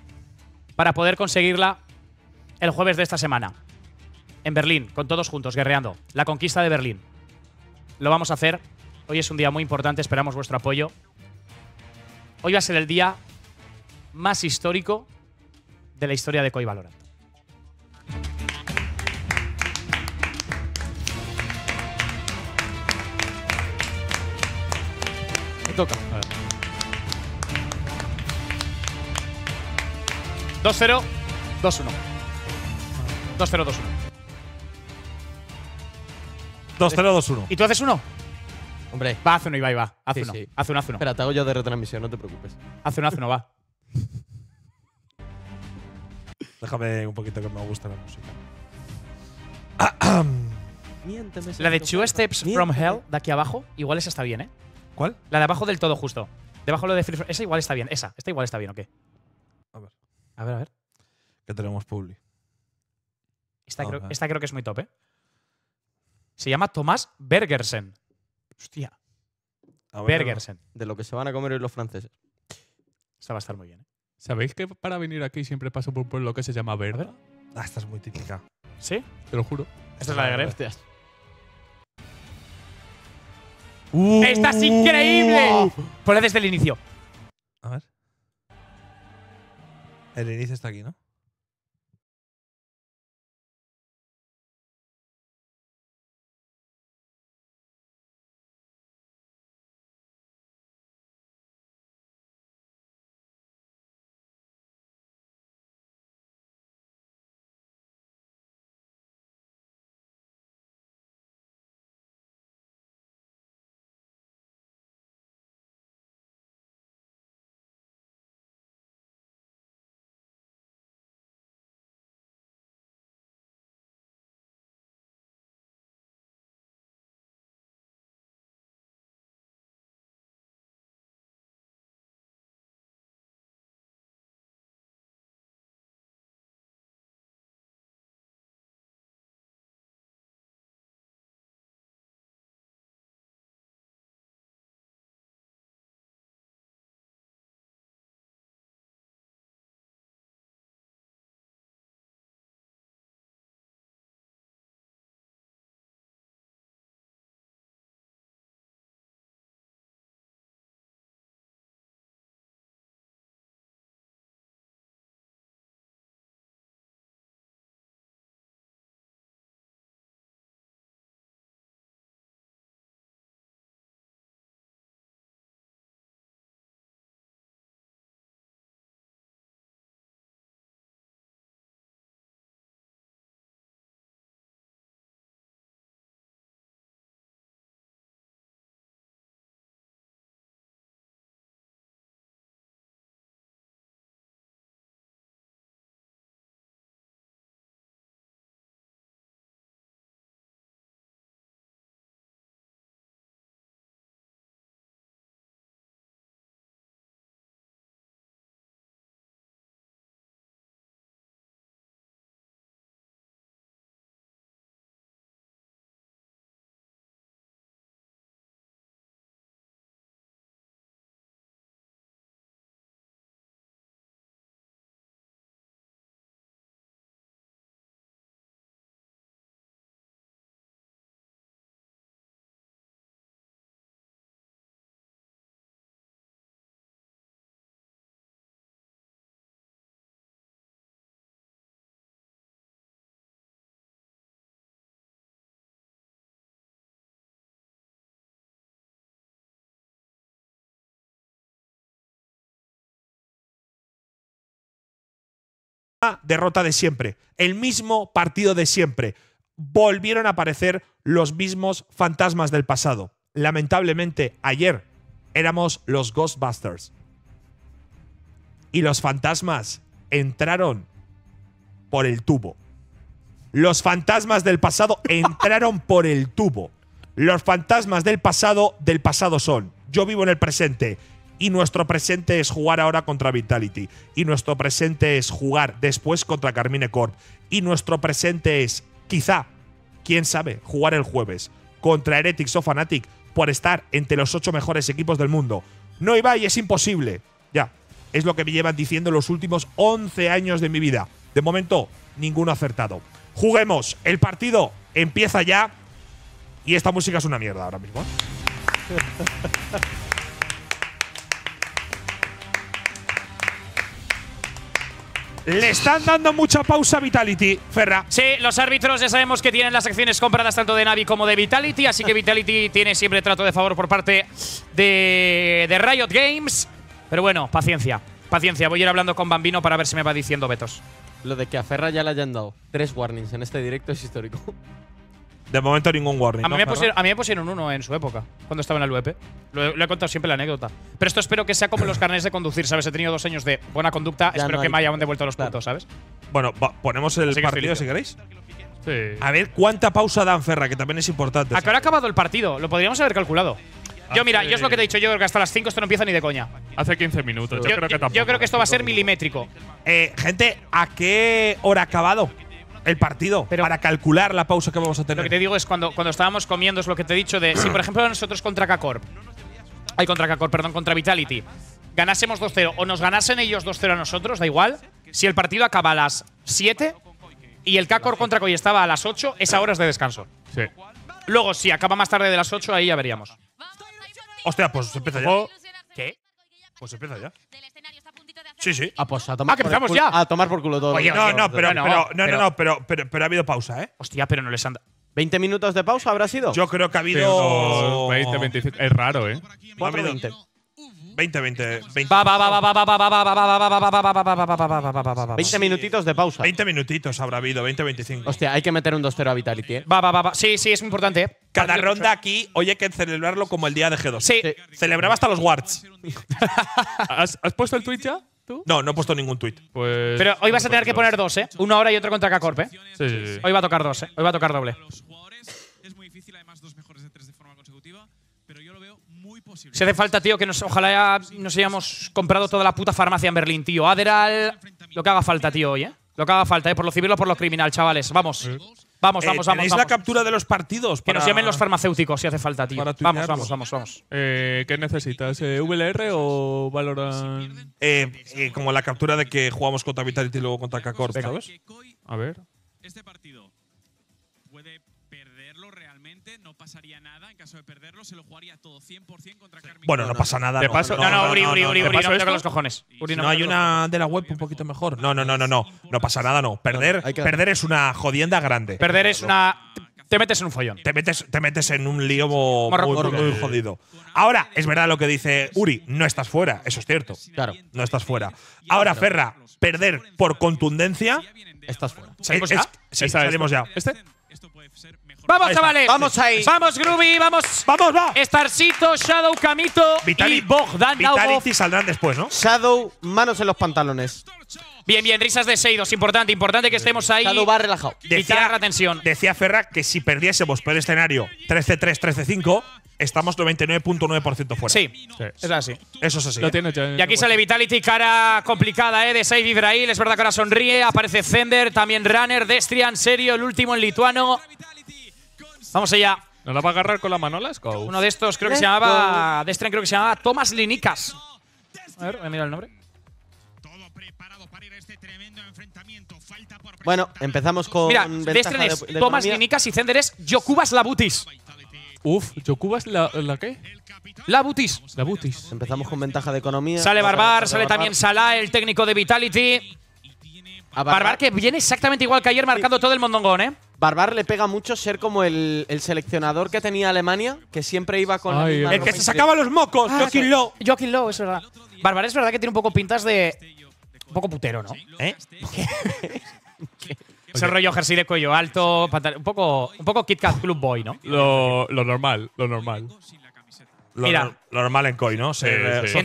para poder conseguirla el jueves de esta semana. En Berlín, con todos juntos, guerreando. La conquista de Berlín. Lo vamos a hacer. Hoy es un día muy importante, esperamos vuestro apoyo. Hoy va a ser el día más histórico de la historia de Koi toca. 2-0, 2-1. 2-0, 2-1. 2-0-2-1. ¿Y tú haces uno? Hombre. Va, hace uno, y va. Haz Sí, uno. sí. Haz uno, uno. Espera, te hago yo de retransmisión, no te preocupes. Hace uno, haz uno, va. Déjame un poquito que me gusta la música. Miénteme, La de Two Steps from Hell, de aquí abajo, igual esa está bien, ¿eh? ¿Cuál? La de abajo del todo, justo. Debajo lo de Free Esa igual está bien, esa. Esta igual está bien, ¿o qué? A ver. A ver, a ver. Que tenemos Publi. Esta, creo, creo que es muy top, ¿eh? Se llama Tomás Bergersen. Hostia. Bergersen. De lo que se van a comer hoy los franceses. esa va a estar muy bien, ¿eh? ¿Sabéis que para venir aquí siempre paso por un pueblo que se llama Verde? Ah, esta es muy típica. ¿Sí? Te lo juro. Esta, es la de Grefg. Estás uh. increíble! Ponla desde el inicio. A ver. El inicio está aquí, ¿no? derrota de siempre, el mismo partido de siempre. Volvieron a aparecer los mismos fantasmas del pasado. Lamentablemente, ayer éramos los Ghostbusters. Y los fantasmas entraron por el tubo. Los fantasmas del pasado entraron por el tubo. Los fantasmas del pasado del pasado son. Yo vivo en el presente y nuestro presente es jugar ahora contra Vitality, y nuestro presente es jugar después contra Carmine Corp, y nuestro presente es, quizá, quién sabe, jugar el jueves contra Heretics o Fanatic por estar entre los ocho mejores equipos del mundo. No, iba y es imposible. Ya, es lo que me llevan diciendo los últimos 11 años de mi vida. De momento, ninguno acertado. Juguemos, el partido empieza ya y esta música es una mierda ahora mismo. ¿eh? Le están dando mucha pausa a Vitality, Ferra. Sí, los árbitros ya sabemos que tienen las acciones compradas tanto de Navi como de Vitality, así que Vitality tiene siempre trato de favor por parte de, Riot Games. Pero bueno, paciencia, paciencia. Voy a ir hablando con Bambino para ver si me va diciendo Betos. Lo de que a Ferra ya le hayan dado tres warnings en este directo es histórico. De momento ningún warning. A mí, me, pusieron, uno en su época, cuando estaba en el UEP. Lo, he contado siempre la anécdota. Pero esto espero que sea como los carnets de conducir, ¿sabes? He tenido dos años de buena conducta, espero que me hayan devuelto los puntos, ¿sabes? Bueno, ponemos el partido si queréis. A ver cuánta pausa dan Ferra, que también es importante. ¿A qué ha acabado el partido? Lo podríamos haber calculado. Yo, mira, yo es lo que te he dicho, yo que hasta las 5 esto no empieza ni de coña. Hace 15 minutos, yo, creo que Yo creo que esto va a ser milimétrico. Eh, gente, ¿a qué hora ha acabado? el partido pero para calcular la pausa que vamos a tener. Lo que te digo es cuando, cuando estábamos comiendo, es lo que te he dicho, de si por ejemplo nosotros contra k hay contra k perdón, contra Vitality, ganásemos 2-0 o nos ganasen ellos 2-0 a nosotros, da igual, si el partido acaba a las 7 y el k contra Coy estaba a las 8, esa hora es de descanso. Sí. Luego, si acaba más tarde de las 8, ahí ya veríamos. Hostia, pues empieza ya. ¿Qué? Pues empieza ya. Sí, sí. Ah, pues a tomar, empezamos por, ya. A tomar por culo todo. no, no, pero, pero, no, no, pero, ha habido pausa, ¿eh? Hostia, pero no les han ¿20 minutos de pausa habrá sido? Yo creo que ha habido. 20, 25. Es raro, ¿eh? 4, 20. 20, 20, 20. Va, va, va, va, va, va, va, va, va, va, va, va, va, 20 minutitos de pausa. 20 minutitos habrá habido, 20, 25. Hostia, hay que meter un 2-0 a Vitality, Va, va, va, Sí, sí, es importante. Cada ronda aquí, oye, hay que celebrarlo como el día de G2. Sí. Celebraba hasta los warts. ¿Has, puesto el Twitch ya? No, no he puesto ningún tuit. Pues pero hoy vas a tener que poner dos, ¿eh? Uno ahora y otro contra k ¿eh? Sí, sí, Hoy va a tocar dos, ¿eh? Hoy va a tocar doble. Se hace falta, tío, que nos, ojalá nos hayamos comprado toda la puta farmacia en Berlín, tío. Aderal, lo que haga falta, tío, hoy, ¿eh? Lo que haga falta, ¿eh? Por lo civil o por lo criminal, chavales. Vamos. Eh, vamos, vamos, vamos. Es la captura de los partidos. Que nos llamen los farmacéuticos si hace falta, tío. Vamos, vamos, vamos, vamos, eh, ¿Qué necesitas? Eh, ¿VLR o Valorant? Pues como la captura de que jugamos contra Vitality y luego contra Kakor, ¿sabes? A ver. Este partido puede perderlo realmente, no pasaría nada caso de perderlo, se lo jugaría todo 100% contra Bueno, no pasa nada. No, no, Uri, los cojones. no, hay una de la web un poquito mejor. No, no, no, no, no. No pasa nada, no. Perder, perder es una jodienda grande. Perder es una. Te metes en un follón. Te metes, te metes en un lío muy, jodido. Ahora, es verdad lo que dice Uri, no estás fuera, eso es cierto. Claro. No estás fuera. Ahora, Ferra, perder por contundencia. Estás fuera. ¿Salimos ya? ¿Este? Vamos, chavales. Vamos ahí. Vamos, Groovy, vamos. Vamos, va. Starcito, Shadow, Camito Vitali y Bogdan Vitality saldrán después, ¿no? Shadow, manos en los pantalones. Bien, bien, risas de Seidos, importante, importante que estemos ahí. Shadow va relajado. Decía, la Decía Ferra que si perdiésemos por el escenario 13-3, 13-5, estamos 99.9% fuera. Sí, es así. Eso es así. ¿eh? y aquí sale Vitality, cara complicada, ¿eh? De Seid Ibrahim. Es verdad que ahora sonríe. Aparece Zender, también Runner, Destrian, Serio, el último en lituano. Vamos allá. ¿Nos la va a agarrar con la mano Uno de estos creo que se llamaba. Destren, creo que se llamaba Thomas Linicas. A ver, voy a mirar el nombre. Bueno, empezamos con. Mira, Destren es Thomas Linicas y Zender es Yokubas Labutis. Uf, ¿Yokubas la, qué? Labutis. Labutis. Empezamos con ventaja de economía. Sale Barbar, sale también Salah, el técnico de Vitality. Ah, Barbar. que viene exactamente igual que ayer, marcando todo el mondongón, ¿eh? Barbar le pega mucho ser como el, seleccionador que tenía Alemania, que siempre iba con. el que se sacaba los mocos, ah, Joaquín Lowe. Joaquín Lowe, es verdad. Barbar es verdad que tiene un poco pintas de. Un poco putero, ¿no? ¿Eh? rollo jersey de cuello alto, un poco, un poco Kit Kat Club Boy, ¿no? Lo, normal, lo normal. Lo, lo normal en Coy, ¿no? Se, sí, eh,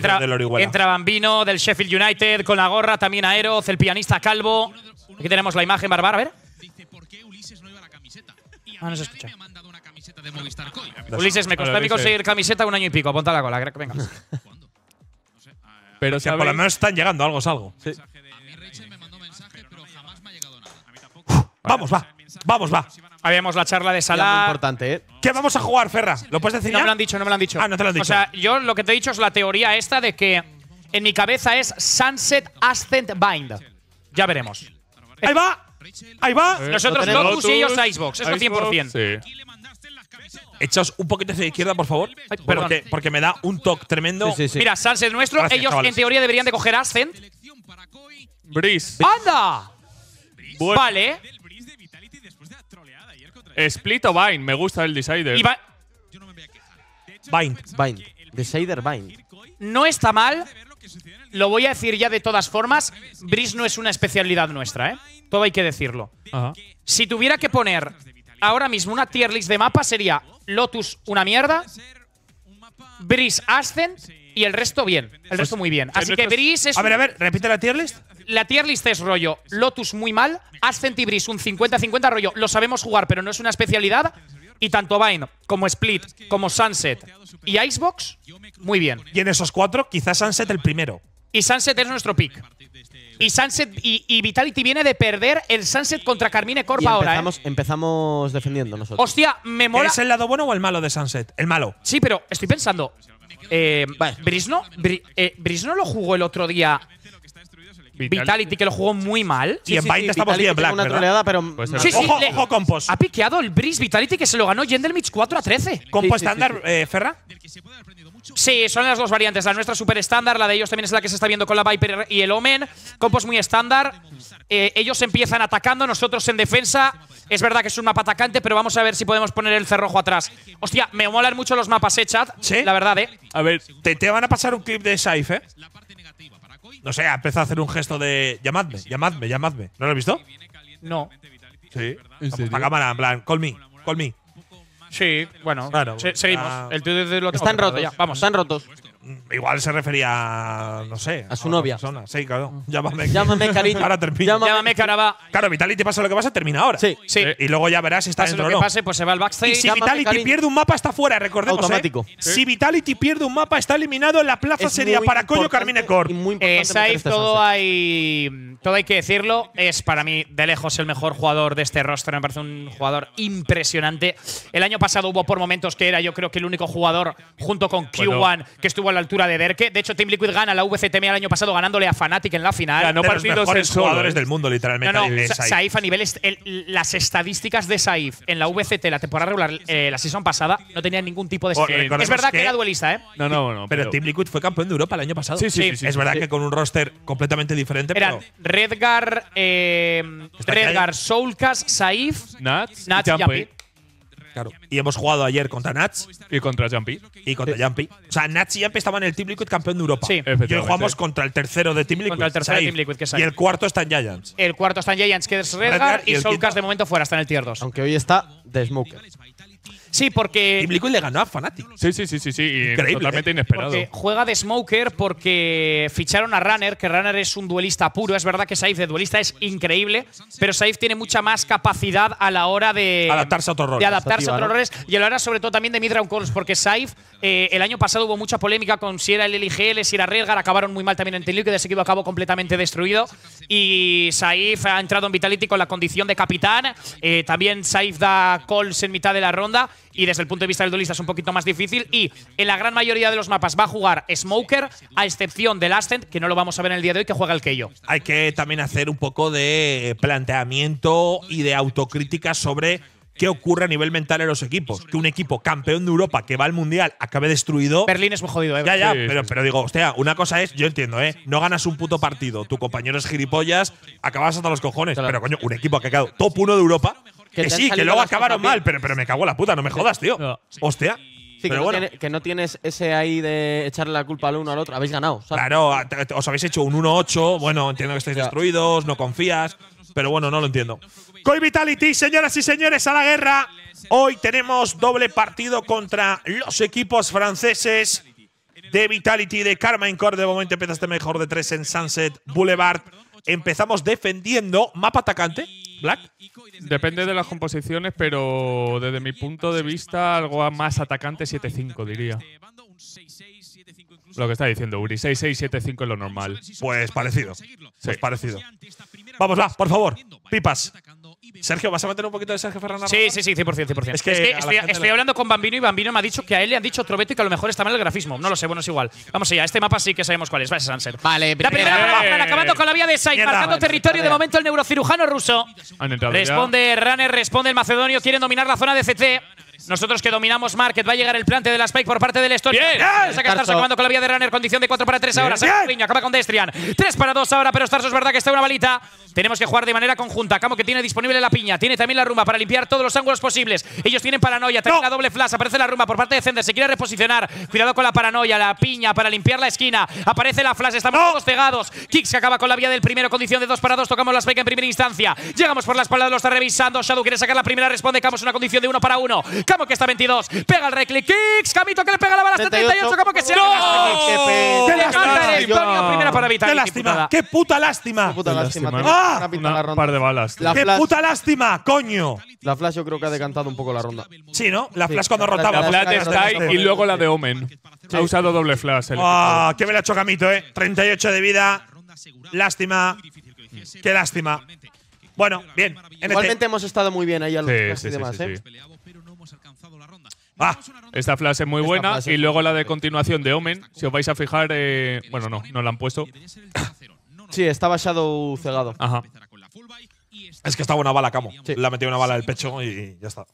Entra, Bambino del Sheffield United con la gorra, también Aeroz, el pianista Calvo. Aquí tenemos la imagen, Barbar, a ver. Ah, no escucha. Ulises, me costó conseguir camiseta un año y pico. Ponta la cola, venga. Pero si por lo menos están llegando, algo es algo. Vamos, va. Vamos, va. Habíamos la charla de sala… importante, eh. ¿Qué vamos a jugar, Ferra? ¿Lo puedes decir? No me lo han dicho, no me lo han dicho. Ah, no te lo han dicho. O sea, yo lo que te he dicho es la teoría esta de que en mi cabeza es Sunset Ascent Bind. Ya veremos. ¡Ahí va! Ahí va. Eh, Nosotros Locus y ellos Icebox. Eso 100%. Sí. Echaos un poquito hacia la izquierda, por favor. porque, porque, me da un toque tremendo. Mira, Sans es nuestro. ellos, en teoría, deberían de coger Ascent. Breeze. ¡Anda! Vale. Split o Vine, Me gusta el Decider. Y Bind. Bind. Decider Bind. No está mal. Lo voy a decir ya de todas formas. Breeze no es una especialidad nuestra, ¿eh? Todo hay que decirlo. Si tuviera que poner ahora mismo una tier list de mapa, sería Lotus una mierda, Breeze Ascent y el resto bien. El resto pues, muy bien. Así que Breeze es. A ver, a ver, repite la tier list. La tier list es rollo Lotus muy mal, Ascent y Breeze un 50-50 rollo. Lo sabemos jugar, pero no es una especialidad. Y tanto Vine como Split, como Sunset y Icebox, muy bien. Y en esos cuatro, quizás Sunset el primero. Y Sunset es nuestro pick. Y Sunset y, Vitality viene de perder el Sunset contra Carmine Corp ahora. ¿eh? Empezamos defendiendo nosotros. Hostia, me mola. ¿Es el lado bueno o el malo de Sunset? El malo. Sí, pero estoy pensando. Eh, Brisno, eh, Brisno lo jugó el otro día Vitality, que lo jugó muy mal. y en sí, estamos bien, Black. sí, ojo, Compos. Ha piqueado el Breeze Vitality que se lo ganó Yendelmich 4 a 13. ¿Compo estándar, Ferra? Sí, son las dos variantes. La nuestra super estándar, la de ellos también es la que se está viendo con la Viper y el Omen. Compos muy estándar. Eh, ellos empiezan atacando, nosotros en defensa. Es verdad que es un mapa atacante, pero vamos a ver si podemos poner el cerrojo atrás. Hostia, me molan mucho los mapas, eh, chat. ¿Sí? La verdad, eh. A ver, te, te van a pasar un clip de Saif, eh no sé, empezó a hacer un gesto de llamadme, llamadme, llamadme. ¿No lo has visto? No. Sí. La cámara, en plan, call me, call me. Sí, bueno, seguimos. el tuyo lo ah. Están rotos ya, vamos, están rotos. Igual se refería, no sé. A su novia. Sí, claro. Mm. Llámame. Llámame, cariño. Ahora termina. Llámame, Llámame Caraba. Claro, Vitality pasa lo que pasa, termina ahora. Sí, sí. Eh, y luego ya verás si está en dentro lo que pues va al backstage. si Vitality pierde un mapa, está fuera, recordemos. ¿eh? Automático. Si Vitality pierde un mapa, está eliminado la plaza sería para Coyo Carmine Corp. Eh, Saif, todo hay, todo hay que decirlo. Es para mí, de lejos, el mejor jugador de este roster. Me parece un jugador impresionante. El año pasado hubo por momentos que era, yo creo que el único jugador, junto con Q1, que estuvo la altura de Derke. De hecho, Team Liquid gana la VCTM el año pasado ganándole a Fnatic en la final. No de partidos los mejores jugadores ¿eh? del mundo, literalmente. Saif. a nivel… las estadísticas de Saif en la VCT, la temporada regular, eh, la season pasada, no tenían ningún tipo de. es verdad que, era duelista, ¿eh? No, no, no. Pero, Team Liquid fue campeón de Europa el año pasado. Sí, es verdad que con un roster completamente diferente. pero Redgar, eh, Redgar, Soulcast, Saif, Nats, Claro. Y hemos jugado ayer contra Nats. Y contra Jumpy. Y contra Jampi. O sea, Nats y Jampi estaban en el Team Liquid campeón de Europa. Sí. Y hoy jugamos contra el tercero de Team Liquid. Contra el que Y el cuarto está en Giants. El cuarto está en Giants, que es Redgar. y, y Soulcast de momento fuera, está en el tier 2. Aunque hoy está The Smoker. Sí, porque. Team Liquid le ganó a Fnatic. Sí, sí, sí, sí. sí. Increíble, totalmente inesperado. juega de Smoker porque ficharon a Runner, que Runner es un duelista puro. Es verdad que Saif de duelista es increíble, pero Saif tiene mucha más capacidad a la hora de. Adaptarse a otros roles. De adaptarse a Y a la hora, sobre todo, también de Midround Calls, porque Saif, eh, el año pasado hubo mucha polémica con si era el LIGL, si era Redgar. Acabaron muy mal también en Team Liquid, ese equipo acabó completamente destruido. Y Saif ha entrado en Vitality con la condición de capitán. Eh, también Saif da calls en mitad de la ronda y desde el punto de vista del duelista es un poquito más difícil. Y en la gran mayoría de los mapas va a jugar Smoker, a excepción del Ascent, que no lo vamos a ver el día de hoy, que juega el yo Hay que también hacer un poco de planteamiento y de autocrítica sobre qué ocurre a nivel mental en los equipos. Que un equipo campeón de Europa que va al Mundial acabe destruido. Berlín es muy jodido, ¿eh? Ya, ya, pero, digo, hostia, una cosa es, yo entiendo, ¿eh? No ganas un puto partido, tu compañero es gilipollas, acabas hasta los cojones. Pero coño, un equipo que ha quedado top 1 de Europa que, eh, sí, que luego acabaron mal, pero, pero me cago en la puta, no me jodas, tío. Hostia. pero que, no que, no tienes ese ahí de echarle la culpa al uno al otro. Habéis ganado. Claro, os habéis hecho un 1-8. Bueno, entiendo que estáis destruidos, no confías. Pero bueno, no lo entiendo. Coy Vitality, señoras y señores, a la guerra. Hoy tenemos doble partido contra los equipos franceses de Vitality de karma Core. De momento empezaste mejor de tres en Sunset Boulevard. Empezamos defendiendo mapa atacante. Black. Depende de las composiciones, pero desde mi punto de vista, algo más atacante 7-5, diría. Lo que está diciendo Uri, 6-6-7-5 es lo normal. Pues parecido. Pues sí. parecido. Vámosla, por favor. Pipas. Sergio, ¿vas a meter un poquito de Sergio Ferran Sí, sí, sí, 100%. 100%. Es que, estoy, hablando con Bambino y Bambino me ha dicho que a él le han dicho Troveto y que a lo mejor está mal el grafismo. No lo sé, bueno, es igual. Vamos allá, este mapa sí que sabemos cuál es. Va, Sanser. Vale, La primera para eh, acabando con la vía de Sai, marcando territorio de momento el neurocirujano ruso. Responde Runner, responde el macedonio, quieren dominar la zona de CT. Nosotros que dominamos Market, va a llegar el plante de la Spike por parte del esto Saca Starso con la vía de Runner, condición de 4 para 3 ahora. acaba con Destrian. 3 para 2 ahora, pero Starso es verdad que está una balita. Tenemos que jugar de manera conjunta. Camo que tiene disponible la piña, tiene también la rumba para limpiar todos los ángulos posibles. Ellos tienen paranoia, tiene la doble flash, aparece la rumba por parte de Cender, se quiere reposicionar. Cuidado con la paranoia, la piña para limpiar la esquina. Aparece la flash, estamos todos pegados. Kicks que acaba con la vía del primero, condición de 2 para 2. Tocamos la Spike en primera instancia. Llegamos por la espalda, lo está revisando. Shadow quiere sacar la primera, responde camos una condición de 1 para 1 que está 22. Pega el reclick kicks. Camito que le pega la bala hasta 38. como que se ¡No! ¡Qué lástima! Antonio, primera para evitar. ¡Qué lástima! ¡Qué puta lástima! ¡Qué puta lástima! ¡Ah! Un par de balas. ¡Qué puta lástima, coño! La Flash yo creo que ha decantado un poco la ronda. Sí, ¿no? La Flash cuando rotaba. La de Sky y luego la de Omen. Ha usado doble Flash. ¡Ah! ¡Qué me la ha hecho Camito, eh! 38 de vida. Lástima. Qué lástima. Bueno, bien. Igualmente hemos estado muy bien ahí a los sí, sí, demás, sí, ¿eh? Ah, esta frase es muy buena. Y luego la de continuación de Omen. Si os vais a fijar, eh, bueno, no, no la han puesto. Sí, estaba Shadow cegado. Ajá. Es que está una bala, Camo. Le ha metido una bala al pecho y ya está.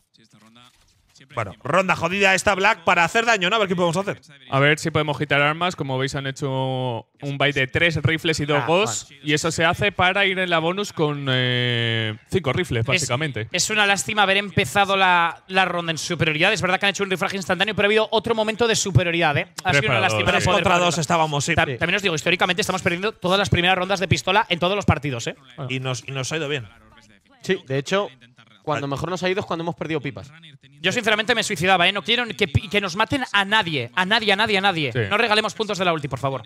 Bueno, ronda jodida esta Black para hacer daño, ¿no? A ver qué podemos hacer. A ver si podemos quitar armas. Como veis, han hecho un byte de tres rifles y dos ah, Y eso se hace para ir en la bonus con eh, cinco rifles, básicamente. Es, una lástima haber empezado la, ronda en superioridad. Es verdad que han hecho un rifraje instantáneo, pero ha habido otro momento de superioridad, ¿eh? Ha una lástima. Tres contra dos estábamos, también os digo, históricamente estamos perdiendo todas las primeras rondas de pistola en todos los partidos, ¿eh? Y, nos, y nos ha ido bien. Sí, de hecho, cuando mejor nos ha ido es cuando hemos perdido pipas. Yo sinceramente me suicidaba, ¿eh? No quiero que, nos maten a nadie, a nadie, a nadie, a nadie. No regalemos puntos de la ulti, por favor.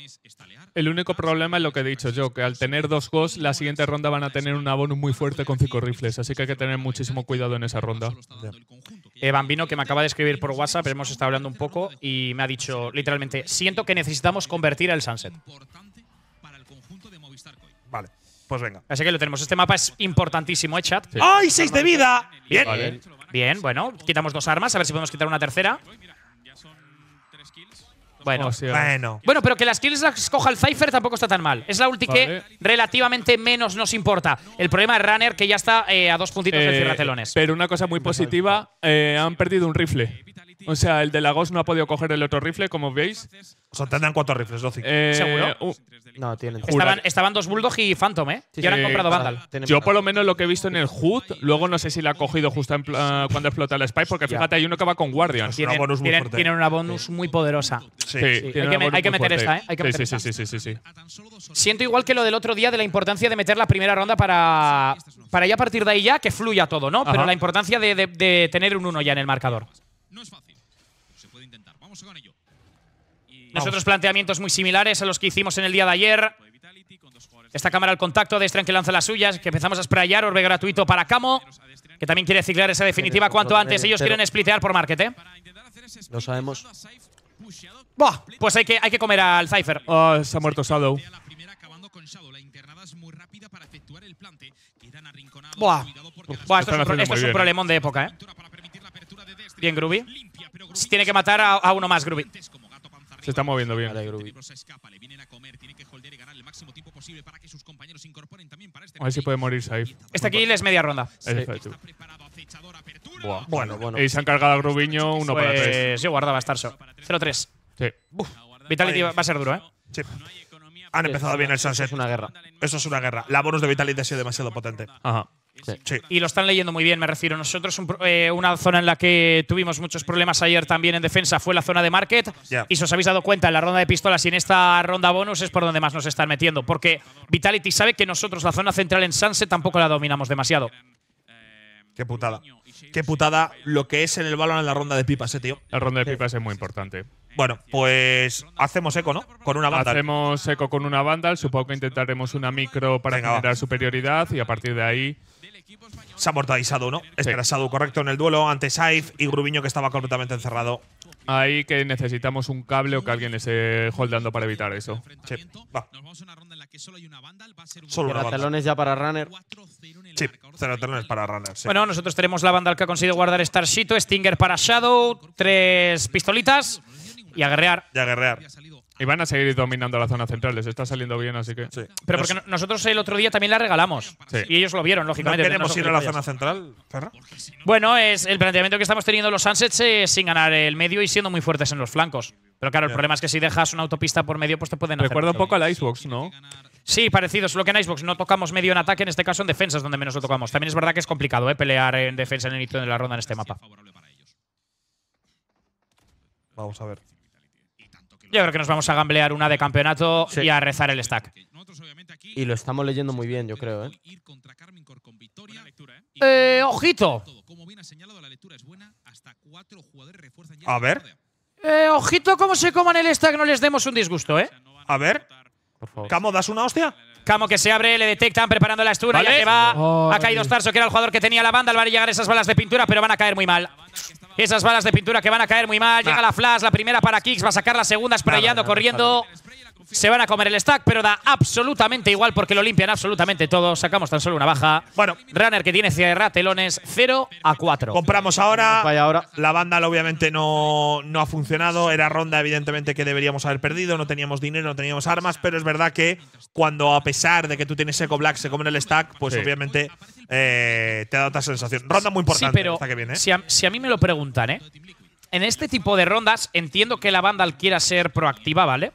El único problema es lo que he dicho yo, que al tener dos ghosts, la siguiente ronda van a tener un abono muy fuerte con cinco rifles, así que hay que tener muchísimo cuidado en esa ronda. Eh, Bambino, que me acaba de escribir por WhatsApp, hemos estado hablando un poco y me ha dicho literalmente, siento que necesitamos convertir al Sunset. Vale. Pues venga. Así que lo tenemos. Este mapa es importantísimo, ¿eh, chat? ¡Ay, seis de vida! Bien. Bien, bueno. Quitamos dos armas. A ver si podemos quitar una tercera. Bueno. bueno. bueno. pero que las kills las coja el Cypher tampoco está tan mal. Es la ulti que relativamente menos nos importa. El problema es Runner, que ya está eh, a dos puntitos de de eh, telones. Pero una cosa muy positiva, eh, han perdido un rifle. O sea, el de Lagos no ha podido coger el otro rifle, como veis. O sea, tendrán cuatro rifles, dos cinco. Eh, ¿Seguro? Uh, no, tienen. Estaban, estaban, dos Bulldog y Phantom, ¿eh? han comprado Vandal. Yo, por lo menos, lo que he visto en el HUD, luego no sé si la ha cogido justo cuando explota el Spike, porque fíjate, hay uno que va con Guardian. Tiene una bonus muy una bonus muy poderosa. Sí, Hay, que, meter esta, ¿eh? sí, sí, sí, Siento igual que lo del otro día de la importancia de meter la primera ronda para, para ya a partir de ahí ya que fluya todo, ¿no? Pero la importancia de, tener un uno ya en el marcador. No nosotros planteamientos muy similares a los que hicimos en el día de ayer. Esta cámara al contacto de que lanza las suyas, que empezamos a sprayar, orbe gratuito para Camo, que también quiere ciclar esa definitiva cuanto antes. Ellos quieren splitear por market, ¿eh? Lo sabemos. pues hay que, hay que comer al Cypher. Oh, se ha muerto Shadow. Buah, esto, es un, ¿eh? problemón de época, ¿eh? Bien, Groovy. Tiene que matar a, uno más, Groovy. Se está moviendo bien. A ver si puede morir Saif. Este aquí es media ronda. Bueno, bueno. Y se han cargado a Grubiño, uno para tres. Pues yo guardaba Starso. 0-3. Vitality va a ser duro, ¿eh? Sí. Han empezado bien el Sunset. Es una guerra. Eso es una guerra. La bonus de Vitality ha sido demasiado potente. Ajá. Y lo están leyendo muy bien, me refiero. Nosotros, eh, una zona en la que tuvimos muchos problemas ayer también en defensa fue la zona de market. Y si os habéis dado cuenta, en la ronda de pistolas y en esta ronda bonus es por donde más nos están metiendo. Porque Vitality sabe que nosotros la zona central en Sunset tampoco la dominamos demasiado. Qué putada. Qué putada lo que es en el balón en la ronda de pipas, eh, tío. La ronda de pipas es muy importante. Bueno, pues hacemos eco, ¿no? Con una banda. Hacemos eco con una banda. Supongo que intentaremos una micro para generar superioridad y a partir de ahí se ha ¿no? no Sí. Espera, correcto en el duelo ante Saif y Grubiño que estaba completamente encerrado. Ahí que necesitamos un cable o que alguien esté holdando para evitar eso. Sí, va. Solo una banda. ya para Runner. Sí, cero talones para Runner. Bueno, nosotros tenemos la banda que ha conseguido guardar Starshito, Stinger para Shadow, tres pistolitas. Y agarrear. Y guerrear. Y van a seguir dominando la zona central. Les está saliendo bien, así que. Pero porque nosotros el otro día también la regalamos. Y ellos lo vieron, lógicamente. ¿No ir a la zona central, Ferra? Bueno, es el planteamiento que estamos teniendo los Sunsets eh, sin ganar el medio y siendo muy fuertes en los flancos. Pero claro, el problema es que si dejas una autopista por medio, pues te pueden hacer. Recuerdo un poco al la Icebox, ¿no? Sí, parecido. Solo que en Icebox no tocamos medio en ataque, en este caso en defensas donde menos lo tocamos. También es verdad que es complicado ¿eh? pelear en defensa en el inicio de la ronda en este mapa. Vamos a ver. Yo creo que nos vamos a gamblear una de campeonato y a rezar el stack. Y lo estamos leyendo muy bien, yo creo, ¿eh? ¿eh? eh ojito A ver. Eh, ojito cómo se coman el stack, no les demos un disgusto, ¿eh? A ver. Camo, ¿das una hostia? Camo que se abre, le detectan preparando la estura, ya que va. ha caído Starso, que era el jugador que tenía la banda. Al van a llegar esas balas de pintura, pero van a caer muy mal. Esas balas de pintura que van a caer muy mal. Llega ah. la flash, la primera para Kicks, va a sacar la segunda, sprayando, corriendo se van a comer el stack, pero da absolutamente igual porque lo limpian absolutamente todo. Sacamos tan solo una baja. Bueno, Runner que tiene cierra telones 0 a 4. Compramos ahora. Vaya ahora. La banda obviamente no, no ha funcionado. Era ronda, evidentemente, que deberíamos haber perdido. No teníamos dinero, no teníamos armas, pero es verdad que cuando, a pesar de que tú tienes Eco Black, se comen el stack, pues obviamente eh, te da otra sensación. Ronda muy importante. pero ¿eh? Si, a, mí me lo preguntan, ¿eh? En este tipo de rondas entiendo que la banda quiera ser proactiva, ¿vale?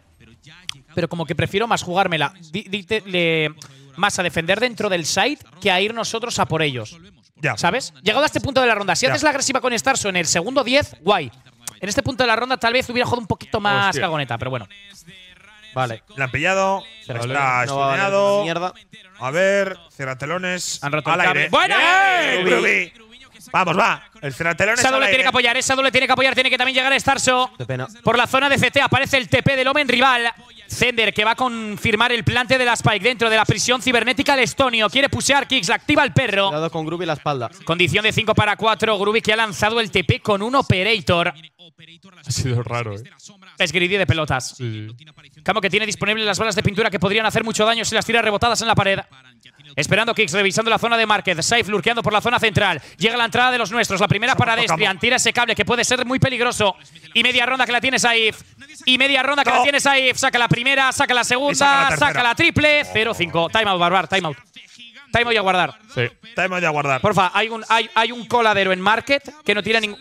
pero como que prefiero más jugármela más a defender dentro del side que a ir nosotros a por ellos. Ya. ¿Sabes? Llegado a este punto de la ronda, si haces la agresiva con Starso en el segundo 10, guay. En este punto de la ronda tal vez hubiera jugado un poquito más cagoneta, pero bueno. Vale. La han pillado. La A ver, Cerratelones. Han roto al el aire. ¡Buena! Vamos, va. El tiene que apoyar, esa doble tiene que apoyar, tiene que también llegar a Starso. Por la zona de CT aparece el TP del Omen rival. Zender, que va a confirmar el plante de la Spike dentro de la prisión cibernética de Estonio. Quiere pusear Kicks, la activa el perro. con la espalda. Condición de 5 para 4. Grubi, que ha lanzado el TP con un Operator. Ha sido raro, ¿eh? Es greedy de pelotas. Sí, que tiene disponibles las balas de pintura que podrían hacer mucho daño si las tira rebotadas en la pared. Esperando Kicks, revisando la zona de market Saif lurqueando por la zona central. Llega la entrada de los nuestros. La primera para Destrian. Tira ese cable que puede ser muy peligroso. Y media ronda que la tiene Saif. Y media ronda que la tiene Saif. Saca la primera, saca la segunda, saca la, triple. 0-5. Timeout, Barbar. Timeout. Timeout y a guardar. Sí. Timeout y a guardar. Porfa, hay un, hay, un coladero en Market que no tiene ningún.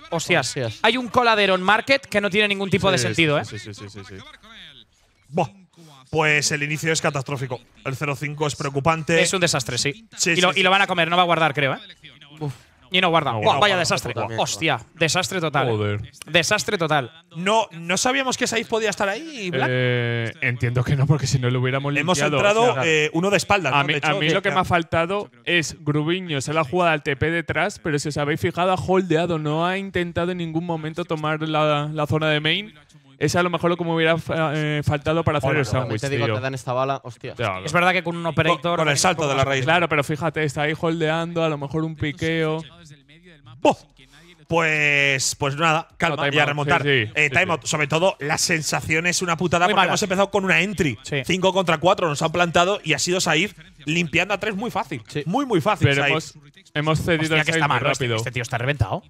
Hay un coladero en Market que no tiene ningún tipo de sentido, ¿eh? Sí, sí, sí, sí. sí pues el inicio es catastrófico. El 0-5 es preocupante. Es un desastre, sí. y, lo, van a comer, no va a guardar, creo, ¿eh? Y no guarda. vaya desastre. Hostia, desastre total. Desastre total. No, no sabíamos que Saiz podía estar ahí. Black? Eh, entiendo que no, porque si no lo hubiéramos Hemos Hemos entrado eh, uno de espaldas. A, mí, lo que me ha faltado es Grubiño. Se la ha jugado al TP detrás, pero si os habéis fijado, ha holdeado. No ha intentado en ningún momento tomar la, la zona de main es, a lo mejor lo que me hubiera eh, faltado para hacer el Te te dan esta bala, hostia. Es verdad que con un operator. Con, el salto de la raíz. Claro, pero fíjate, está ahí holdeando, a lo mejor un piqueo. ¡Boh! Pues, pues nada, calma no, y a remontar. Eh, sobre todo la sensación es una putada porque hemos empezado con una entry. 5 contra 4, nos han plantado y ha sido Saif limpiando a 3 muy fácil. Muy, muy fácil. hemos, cedido el que está rápido. este tío está reventado.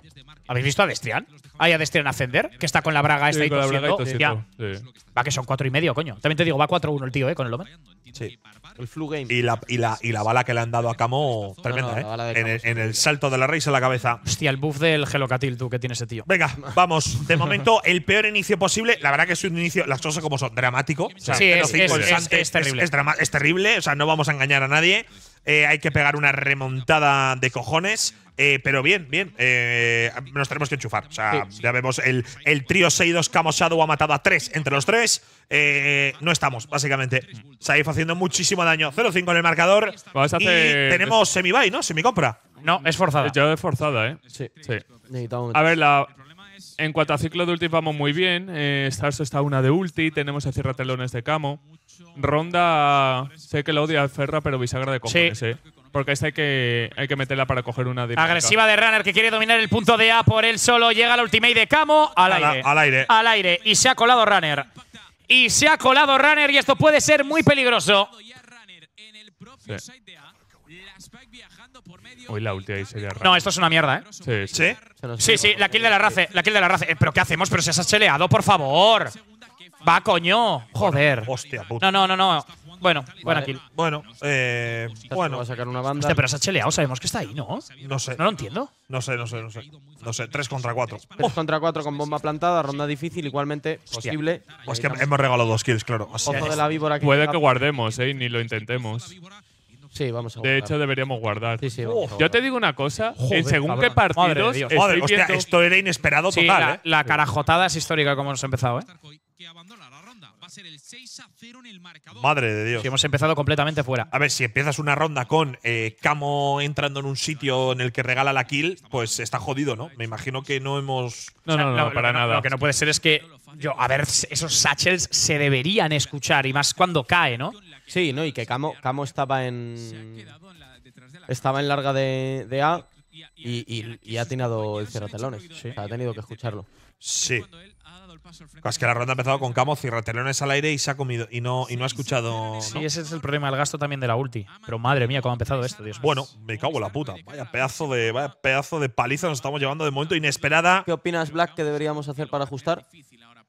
¿Habéis visto a Destrian? Hay a Destrian ascender, que está con la braga esta y Va que son cuatro y medio, coño. También te digo, va 4-1 el tío, eh, con el Omen. Sí. El flu game. Y la, bala que le han dado a Camo, tremenda, ¿eh? En el, salto de la raíz a la cabeza. Hostia, el buff del Gelocatil, tú, que tiene ese tío. Venga, vamos. De momento, el peor inicio posible. La verdad que es un inicio, las cosas como son, dramático. sí, es, es, es, terrible. es terrible, o sea, no vamos a engañar a nadie. Eh, hay que pegar una remontada de cojones. Eh, pero bien, bien. Eh, nos tenemos que enchufar. O sea, ya vemos el, el trío Seidos Camo, Shadow ha matado a 3 entre los tres. Eh, no estamos, básicamente. Saif haciendo muchísimo daño. 0-5 en el marcador. y tenemos semi no Semicompra. No, es forzada. Yo es forzada, ¿eh? Sí. sí. A ver, la, en cuanto a ciclo de ulti vamos muy bien. Eh, Stars está una de ulti. Tenemos a telones de Camo. Ronda, sé que la odia Ferra, pero bisagra de cojones, sí. eh. Porque esta hay que, hay que meterla para coger una Agresiva de Runner que quiere dominar el punto de A por él solo. Llega la ultimate de Camo. Al, aire. Al aire. Al aire. Y se ha colado Runner. Y se ha colado Runner y esto puede ser muy peligroso. Hoy la ulti ahí sería No, esto es una mierda, ¿eh? Sí, sí. Sí, sí, la kill de la race. La kill de la race. Eh, ¿Pero qué hacemos? Pero si ha cheleado, por favor. Va, coño. Joder. Hostia puta. No, no, no, no. Bueno, buena kill. Bueno, eh, bueno. Va a sacar una banda. pero se ha cheleado. Sabemos que está ahí, ¿no? No sé. No lo entiendo. No sé, no sé, no sé. No sé, 3 contra 4. 3 contra 4 con bomba plantada, ronda difícil, igualmente posible. Pues que hemos regalado dos kills, claro. Ojo de la víbora aquí. Puede que guardemos, ¿eh? Ni lo intentemos. Sí, vamos a De hecho, deberíamos guardar. Yo te digo una cosa, según qué partidos. Madre Dios. esto era inesperado total, ¿eh? la, carajotada es histórica como hemos empezado, ¿eh? Madre de Dios. Si hemos empezado completamente fuera. A ver, si empiezas una ronda con eh, Camo entrando en un sitio en el que regala la kill, pues está jodido, ¿no? Me imagino que no hemos. No, no, para nada. Lo que no puede ser es que, yo, a ver, esos satchels se deberían escuchar y más cuando cae, ¿no? Sí, ¿no? Y que Camo, Camo estaba en... Estaba en larga de, A y, ha atinado el cerratelones. ha tenido que escucharlo. Sí. Es pues que la ronda ha empezado con Camo, cerratelones al aire y se ha comido y no, y no ha escuchado. Sí, ese es el problema del gasto también de la ulti. Pero madre mía, cómo ha empezado esto, Dios. Bueno, me cago en la puta. Vaya pedazo de, vaya pedazo de paliza nos estamos llevando de momento inesperada. ¿Qué opinas, Black, que deberíamos hacer para ajustar?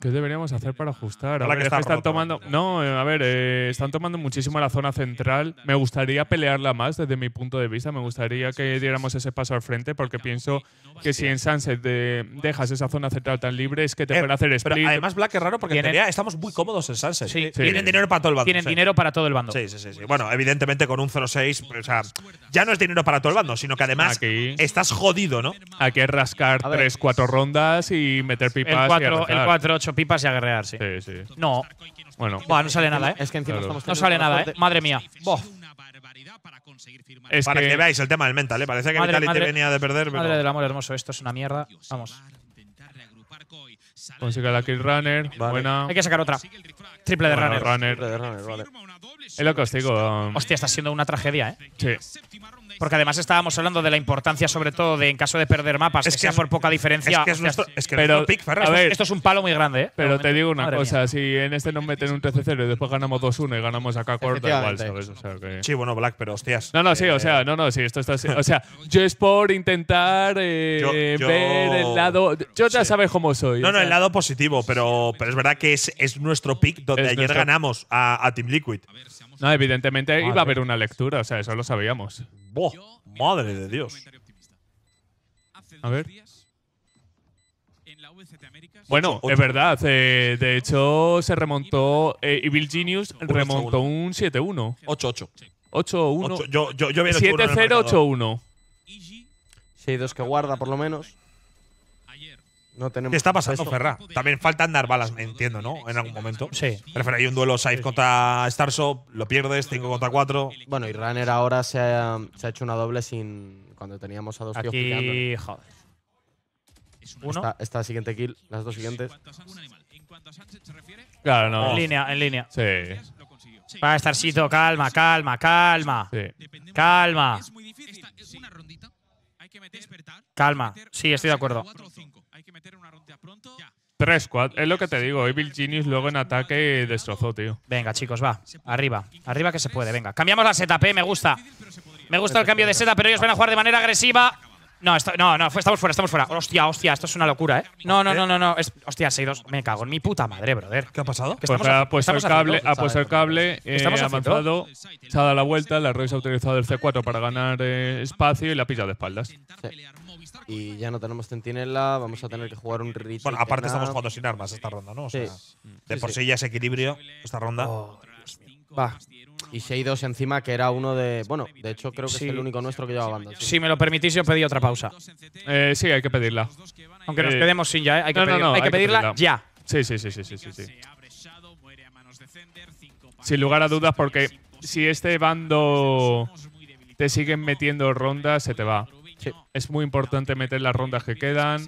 ¿Qué deberíamos hacer para ajustar? A que están tomando. No, eh, a ver, eh, están tomando muchísimo la zona central. Me gustaría pelearla más desde mi punto de vista. Me gustaría que diéramos ese paso al frente porque pienso que si en Sunset dejas esa zona central tan libre es que te eh, pueden hacer split. además, Black es raro porque en estamos muy cómodos en Sunset. Tienen dinero para todo el bando. Tienen dinero para todo el bando. Sí, sí, sí. Bueno, evidentemente con un 0-6, o sea, ya no es dinero para todo el bando, sino que además estás jodido, ¿no? Hay que rascar 3-4 rondas y meter pipas. El 4-8 pipas y a guerrear, sí. Sí, No. Bueno. Buah, no sale nada, ¿eh? Es que encima estamos No sale nada, ¿eh? Madre mía. Bof. Es Para que, veáis el tema del mental, ¿eh? Parece que el Vitality venía de perder, Madre del amor hermoso, esto es una mierda. Vamos. consigue la kill runner. Buena. Hay que sacar otra. Triple de runner. runner. de runner, vale. Es lo que os digo. Um, Hostia, está siendo una tragedia, ¿eh? sí. Porque además estábamos hablando de la importancia, sobre todo, de en caso de perder mapas, es que, sea por poca diferencia. Es que es nuestro, pero, pick, a ver, esto es un palo muy grande, ¿eh? Pero te digo una cosa, si en este nos meten un 13-0 y después ganamos 2-1 y ganamos acá corta, igual, ¿sabes? Sí, bueno, Black, pero hostias. No, no, sí, o eh, sea, no, no, sí, esto está así. O sea, yo es por intentar eh, ver el lado… Yo ya sabes cómo soy. No, no, el lado positivo, pero, pero es verdad que es, es nuestro pick donde ayer ganamos a, Team Liquid. A ver, no, evidentemente iba a haber una lectura, o sea, eso lo sabíamos. ¡Madre de Dios! A ver. Bueno, es verdad. Eh, de hecho, se remontó. Eh, Evil Genius remontó un 7-1. 8-8. 8-1. Yo, 7-0-8-1. Si hay dos que guarda, por lo menos. ¿Qué está pasando, Ferra? También faltan dar balas, me entiendo, ¿no? En algún momento. Sí. Prefiero hay un duelo 6 contra Starshop, lo pierdes, 5 contra 4. Bueno, y Runner ahora se ha, hecho una doble sin. Cuando teníamos a dos Aquí, tíos pillando. joder. Uno. Esta, siguiente kill, las dos siguientes. Claro, no. En línea, en línea. Sí. Va, Starcito, calma, calma, calma. Sí. Calma. Calma. Sí, estoy de acuerdo. Tres, Es lo que te digo. Evil Genius luego en ataque destrozó, tío. Venga, chicos, va. Arriba. Arriba que se puede, venga. Cambiamos la setup, eh, Me gusta. Me gusta el cambio de setup, pero ellos van a jugar de manera agresiva. No, no, no, estamos fuera, estamos fuera. Hostia, hostia, esto es una locura, ¿eh? No, no, no, no, no. hostia, 6 Me cago en mi puta madre, brother. ¿Qué ha pasado? Pues ha puesto el cable, eh, ha puesto el cable, Estamos se ha dado la vuelta, la Royce ha utilizado el C4 para ganar eh, espacio y la ha de espaldas. Y ya no tenemos centinela, vamos a tener que jugar un Ritual. Bueno, aparte estamos jugando sin armas esta ronda, ¿no? de por sí, ya es equilibrio esta ronda. Oh, va. Y 6-2 encima, que era uno de. Bueno, de hecho, creo que es el único nuestro que lleva banda. Sí. Si me lo permitís, yo pedí otra pausa. Eh, sí, hay que pedirla. Aunque nos eh, quedemos sin ya, ¿eh? hay, que hay, que pedirla, ya. Sí, sí, sí, sí, sí, sí, Sin lugar a dudas, porque si este bando te siguen metiendo rondas, se te va. Es muy importante meter las rondas que quedan.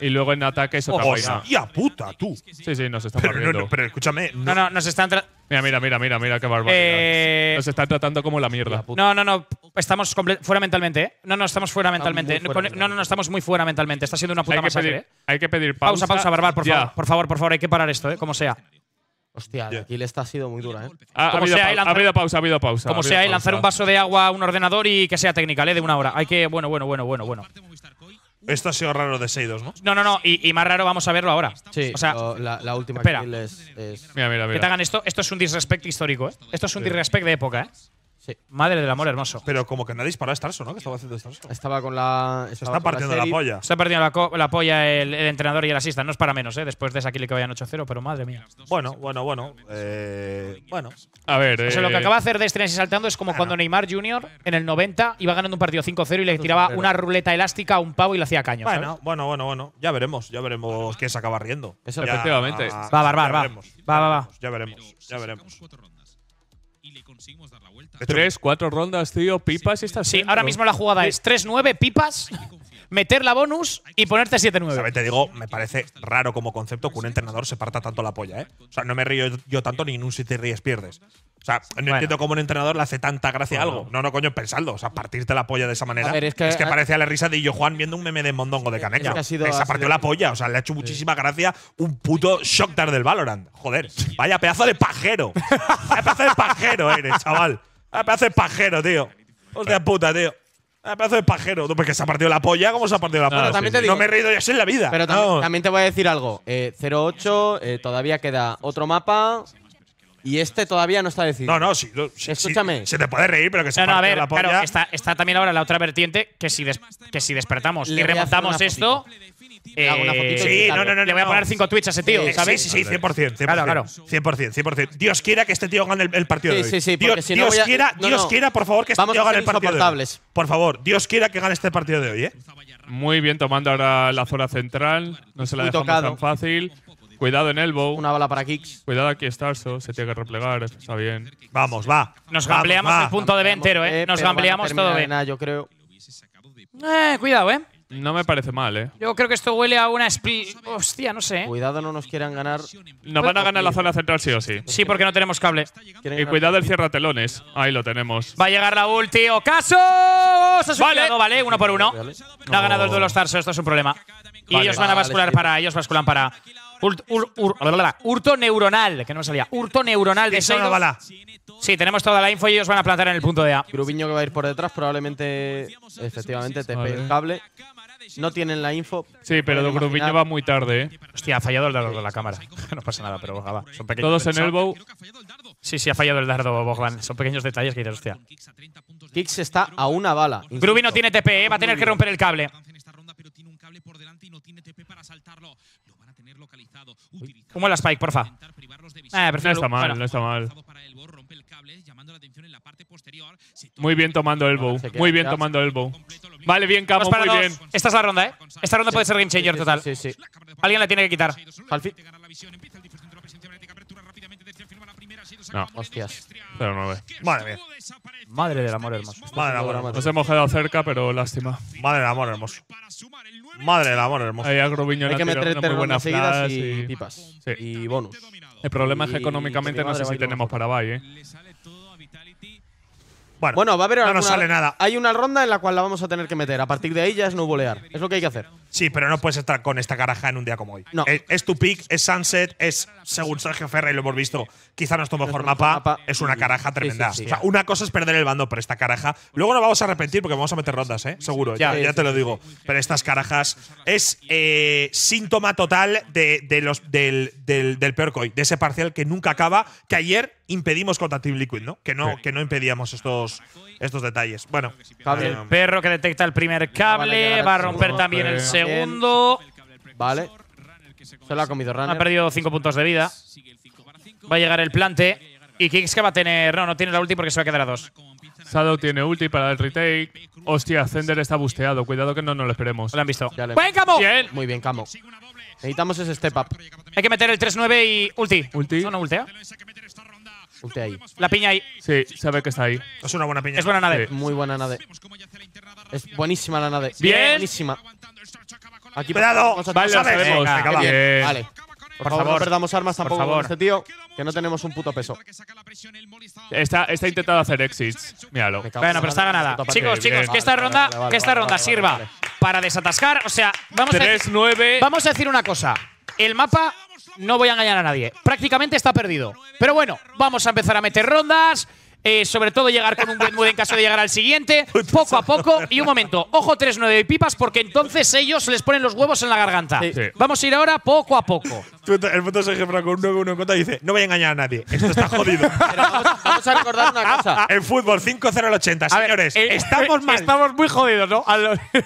Y luego en ataque es otra oh, puta, tú! Sí, sí, nos están pero, pero escúchame… No, no, nos están… Mira, mira, mira, mira, qué barbaridad. Eh, Nos están tratando como la mierda. No, no, no. Estamos fuera mentalmente, ¿eh? No, no, estamos fuera mentalmente. no, no, no, estamos muy fuera mentalmente. Está siendo una puta hay masacre. ¿eh? hay que pedir pausa. Pausa, pausa, Barbar, por favor. Por favor, por favor, hay que parar esto, ¿eh? Como sea. Hostia, aquí le está sido muy dura, ¿eh? Ah, ha, habido, pausa, ha habido pausa. Como sea, pausa. lanzar un vaso de agua a un ordenador y que sea técnica, ¿eh? De una hora. Hay que. Bueno, bueno, bueno, bueno, bueno. Esto ha sido raro de Seidos, ¿no? No, no, no. Y, y más raro vamos a verlo ahora. Sí, o sea, la, última espera. Es, Que te hagan esto. Esto es un disrespect histórico, ¿eh? Esto es un disrespect de época, ¿eh? Madre del amor hermoso. Pero como que nadie para a Starso, ¿no? Que estaba haciendo Starso. Estaba con la. Se está partiendo la, polla. está partiendo la, polla el, entrenador y el asista. No es para menos, ¿eh? Después de esa kill que vayan 8-0, pero madre mía. Bueno, bueno, bueno. Eh, bueno. A ver. eso eh. lo que acaba de hacer Destrenes y saltando es como ah, cuando Neymar Jr. en el 90 iba ganando un partido 5-0 y le tiraba una ruleta elástica a un pavo y le hacía caño. Bueno, bueno, bueno, Ya veremos, ya veremos quién se acaba riendo. Eso, efectivamente. Va, va, va. Va, va, va. ya veremos. Ya veremos. Tres, cuatro rondas, tío. Pipas y Sí, ahora mismo la jugada es 3-9, pipas meter la bonus y ponerte 7-9. Te digo, me parece raro como concepto que un entrenador se parta tanto la polla, ¿eh? O sea, no me río yo tanto ni en un si te ríes pierdes. O sea, no entiendo cómo un entrenador le hace tanta gracia a algo. No, no, coño, pensadlo. O sea, partirte la polla de esa manera. es, que, parece la risa de Illo Juan viendo un meme de Mondongo de Caneca. Es que partió la polla. O sea, le ha hecho muchísima gracia un puto dar del Valorant. Joder, vaya pedazo de pajero. pedazo de pajero eres, chaval. pedazo de pajero, tío. Hostia puta, tío el ah, pedazo de pajero. porque se ha partido la polla, ¿cómo se ha partido la polla? no me he reído ya así en la vida. Pero también te voy a decir algo. Eh, 08, eh, todavía queda otro mapa. Y este todavía no está decidido. No, no, sí. Escúchame. se te puede reír, pero que se No, la polla. está, también ahora la otra vertiente que si, que si despertamos y remontamos esto, sí, no, no, no, le voy a poner 5 tweets a ese tío, ¿sabes? Sí, sí, 100%, 100%. Claro, claro. 100%, Dios quiera que este tío gane el, partido de hoy. Sí, sí, Dios, si quiera, Dios quiera, por favor, que este tío gane el partido de hoy. Por favor, Dios quiera que gane este partido de hoy, ¿eh? Muy bien tomando ahora la zona central. No se la dejamos tocado. tan fácil. Cuidado en Elbow. Una bala para Kicks. Cuidado aquí Starso, se tiene que replegar, está bien. Vamos, va. Nos gambleamos el punto de ventero, ¿eh? Nos eh, gambleamos todo bien. Yo creo. Eh, cuidado, ¿eh? No me parece mal, ¿eh? Yo creo que esto huele a una Hostia, no sé. ¿eh? Cuidado, no nos quieran ganar. Nos van a ganar la zona central sí o sí. Sí, porque no tenemos cable. Y cuidado el telones Ahí lo tenemos. Va a llegar la ulti. ¡Ocaso! vale. vale, uno por uno. No ha ganado el duelo Starso, esto es un problema. Y ellos van a bascular para, ellos basculan para. hurto neuronal, que no me salía. Hurto neuronal de Seido. bala. Sí, tenemos toda la info y ellos van a plantar en el punto de A. Grubiño que va a ir por detrás, probablemente, efectivamente, te el cable no tienen la info. Sí, pero de Grubiño va muy tarde, ¿eh? Hostia, ha fallado el dardo de la cámara. no pasa nada, pero ah, va. Son pequeños Todos en el bow. Sí, sí, ha fallado el dardo, Bogdan. Son pequeños detalles que dices, hostia. Kix está a una bala. Grubi no tiene TP, ¿eh? va a tener que romper el cable. ¿Cómo la Spike, porfa? Eh, no está mal, no está mal llamando la atención en la parte posterior. Muy bien tomando el bow. Muy bien tomando el bow. Vale, bien, vamos muy bien. Esta es la ronda, ¿eh? Esta ronda puede ser game changer total. Sí, sí, Alguien la tiene que quitar. fin. No, hostias. 0-9. Madre mía. Madre del este amor hermoso. Madre del amor hermoso. Nos hemos quedado cerca, pero lástima. Madre del amor hermoso. Madre del amor hermoso. hay agroviñón Hay que meter muy buenas seguidas y, pipas. Y bonus. El problema es que económicamente no sé si tenemos para Bay, ¿eh? Bueno, va a haber no sale nada. Hay una ronda en la cual la vamos a tener que meter. A partir de ahí ya es no bolear. Es lo que hay que hacer. Sí, pero no puedes estar con esta caraja en un día como hoy. No. Es, tu pick, es Sunset, es, según Sergio Ferrer, lo hemos visto, quizá no es tu mejor, mapa, Es una caraja tremenda. o sea, una cosa es perder el bando, por esta caraja. Luego nos vamos a arrepentir porque vamos a meter rondas, ¿eh? Seguro, ya, te lo digo. Pero estas carajas es eh, síntoma total de, los, del, del, del peor COI, de ese parcial que nunca acaba, que ayer impedimos con Liquid, ¿no? Que no, que no impedíamos estos, estos detalles. Bueno. Eh, el perro que detecta el primer cable. Va a romper también el segundo. Vale. Se lo ha comido Runner. Ha perdido 5 puntos de vida. Va a llegar el plante. Y Kingske que va a tener. No, no tiene la ulti porque se va a quedar a dos. SadO tiene ulti para el retake. Hostia, Zender está busteado. Cuidado que no nos lo esperemos. Lo han visto. ¡Buen Camo! Muy bien, Camo. Necesitamos ese step up. Hay que meter el 3-9 y ulti. Ulti. no ultea. La piña ahí. Sí, se ve que está ahí. Es una buena piña. Es buena nave. Muy buena nave. Es buenísima la nave. Bien. Buenísima. Aquí Cuidado. Vale, lo sabemos. Vale. Por, favor, no perdamos armas tampoco con este tío, que no tenemos un puto peso. Está, está intentando hacer exits. Míralo. Bueno, pero está ganada. Chicos, chicos, que esta ronda, que esta ronda sirva para desatascar. O sea, Vamos a decir una cosa. El mapa no voy a engañar a nadie. Prácticamente está perdido. Pero bueno, vamos a empezar a meter rondas. Eh, sobre todo llegar con un buen mood en caso de llegar al siguiente, poco a pues, poco y un momento, ojo 3-9 y pipas porque entonces ellos les ponen los huevos en la garganta. Vamos a ir ahora poco a poco. el puto se ejecuta con 9 1 en contra y dice, no voy a engañar a nadie, esto está jodido. Pero vamos, a recordar una cosa. en fútbol 5-0 al 80, señores, eh, estamos eh, mal. Estamos muy jodidos, ¿no?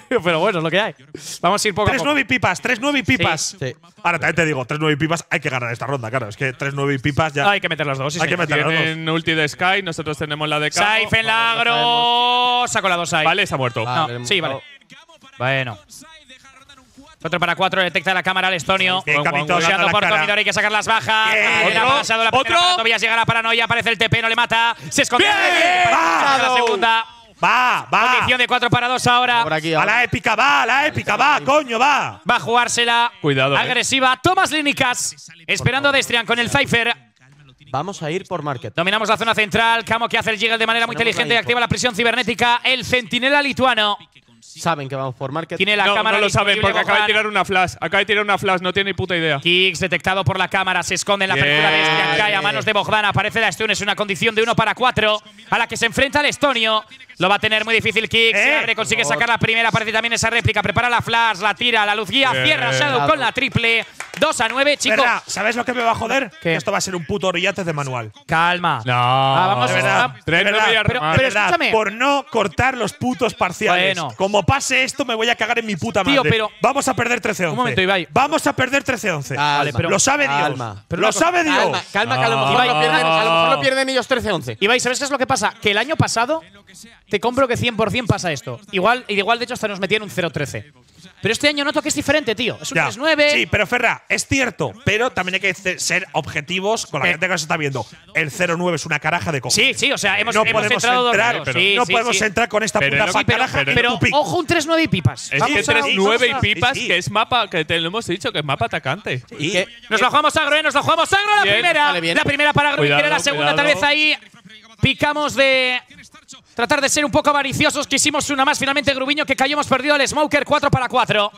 Pero bueno, es lo que hay. Vamos a ir poco a poco. 3-9 y pipas, 3-9 y pipas. Ahora también te digo, 3-9 y pipas, hay que ganar esta ronda, claro, es que 3-9 y pipas ya… Hay que meter las dos, Hay que meter las dos. En ulti de Sky nosotros tenemos la de Cabo. Saif en la agro. Vale, la dos ahí. Vale, se ha muerto. Ah, ah, sí, vale. Bueno. 4 para 4, detecta la cámara al estonio. Bien, por hay que sacar las bajas. Bien. Otro. Pasado la a llegar Tobias llega a paranoia, aparece el TP, no le mata. Se esconde. Bien. Va. La segunda. Va, va. Condición de 4 para 2 ahora. Por A la épica, va, a la épica, va, coño, va. Va a jugársela. Cuidado. Eh. Agresiva. Eh. Thomas esperando a Destrian con el Cypher. Vamos a ir por Market. Dominamos la zona central. Camo que hace llega de manera muy inteligente. y Activa la prisión cibernética. El centinela lituano saben que vamos por market. Tiene la cámara no lo saben porque acaba de tirar una flash. Acaba de tirar una flash, no tiene ni puta idea. Kicks detectado por la cámara, se esconde en la película. Este a manos de Bogdan. Aparece la Stone, es una condición de 1 para 4 a la que se enfrenta el estonio. Lo va a tener muy difícil Kicks. Eh, abre, consigue sacar la primera, aparece también esa réplica. Prepara la flash, la tira, la luz guía, cierra Shadow con la triple. 2 a 9, chicos. ¿Sabes lo que me va a joder? Que Esto va a ser un puto orillate de manual. Calma. No. Ah, vamos a... ver. pero, escúchame. Por no cortar los putos parciales. Bueno como pase esto, me voy a cagar en mi puta madre. Tío, pero- Vamos a perder 13-11. Un momento, Ibai. Vamos a perder 13-11. Vale, pero- Lo sabe Dios. Calma. Lo sabe Dios. Calma, calma, ah. que a lo mejor, lo pierden, lo pierden ellos 13-11. Ibai, ¿sabes qué es lo que pasa? Que el año pasado te compro que 100% pasa esto. Igual, igual de hecho, hasta nos metían un 0-13. Pero este año noto que es diferente, tío. Es un 3-9. Sí, pero Ferra, es cierto, pero también hay que ser objetivos con la eh. gente que nos está viendo. El 0-9 es una caraja de cojones. Sí, sí, o sea, hemos, no podemos entrar, No podemos entrar con esta puta caraja. Pero, ojo, un 3-9 y pipas. Es que 3-9 y pipas, que es mapa, que te lo hemos dicho, que es mapa atacante. nos lo jugamos agro, ¿eh? Nos lo jugamos agro la primera. La primera para agro, la segunda tal vez ahí. Picamos de tratar de ser un poco avariciosos. Hicimos una más. Finalmente Grubiño que caímos perdido al Smoker 4 para 4.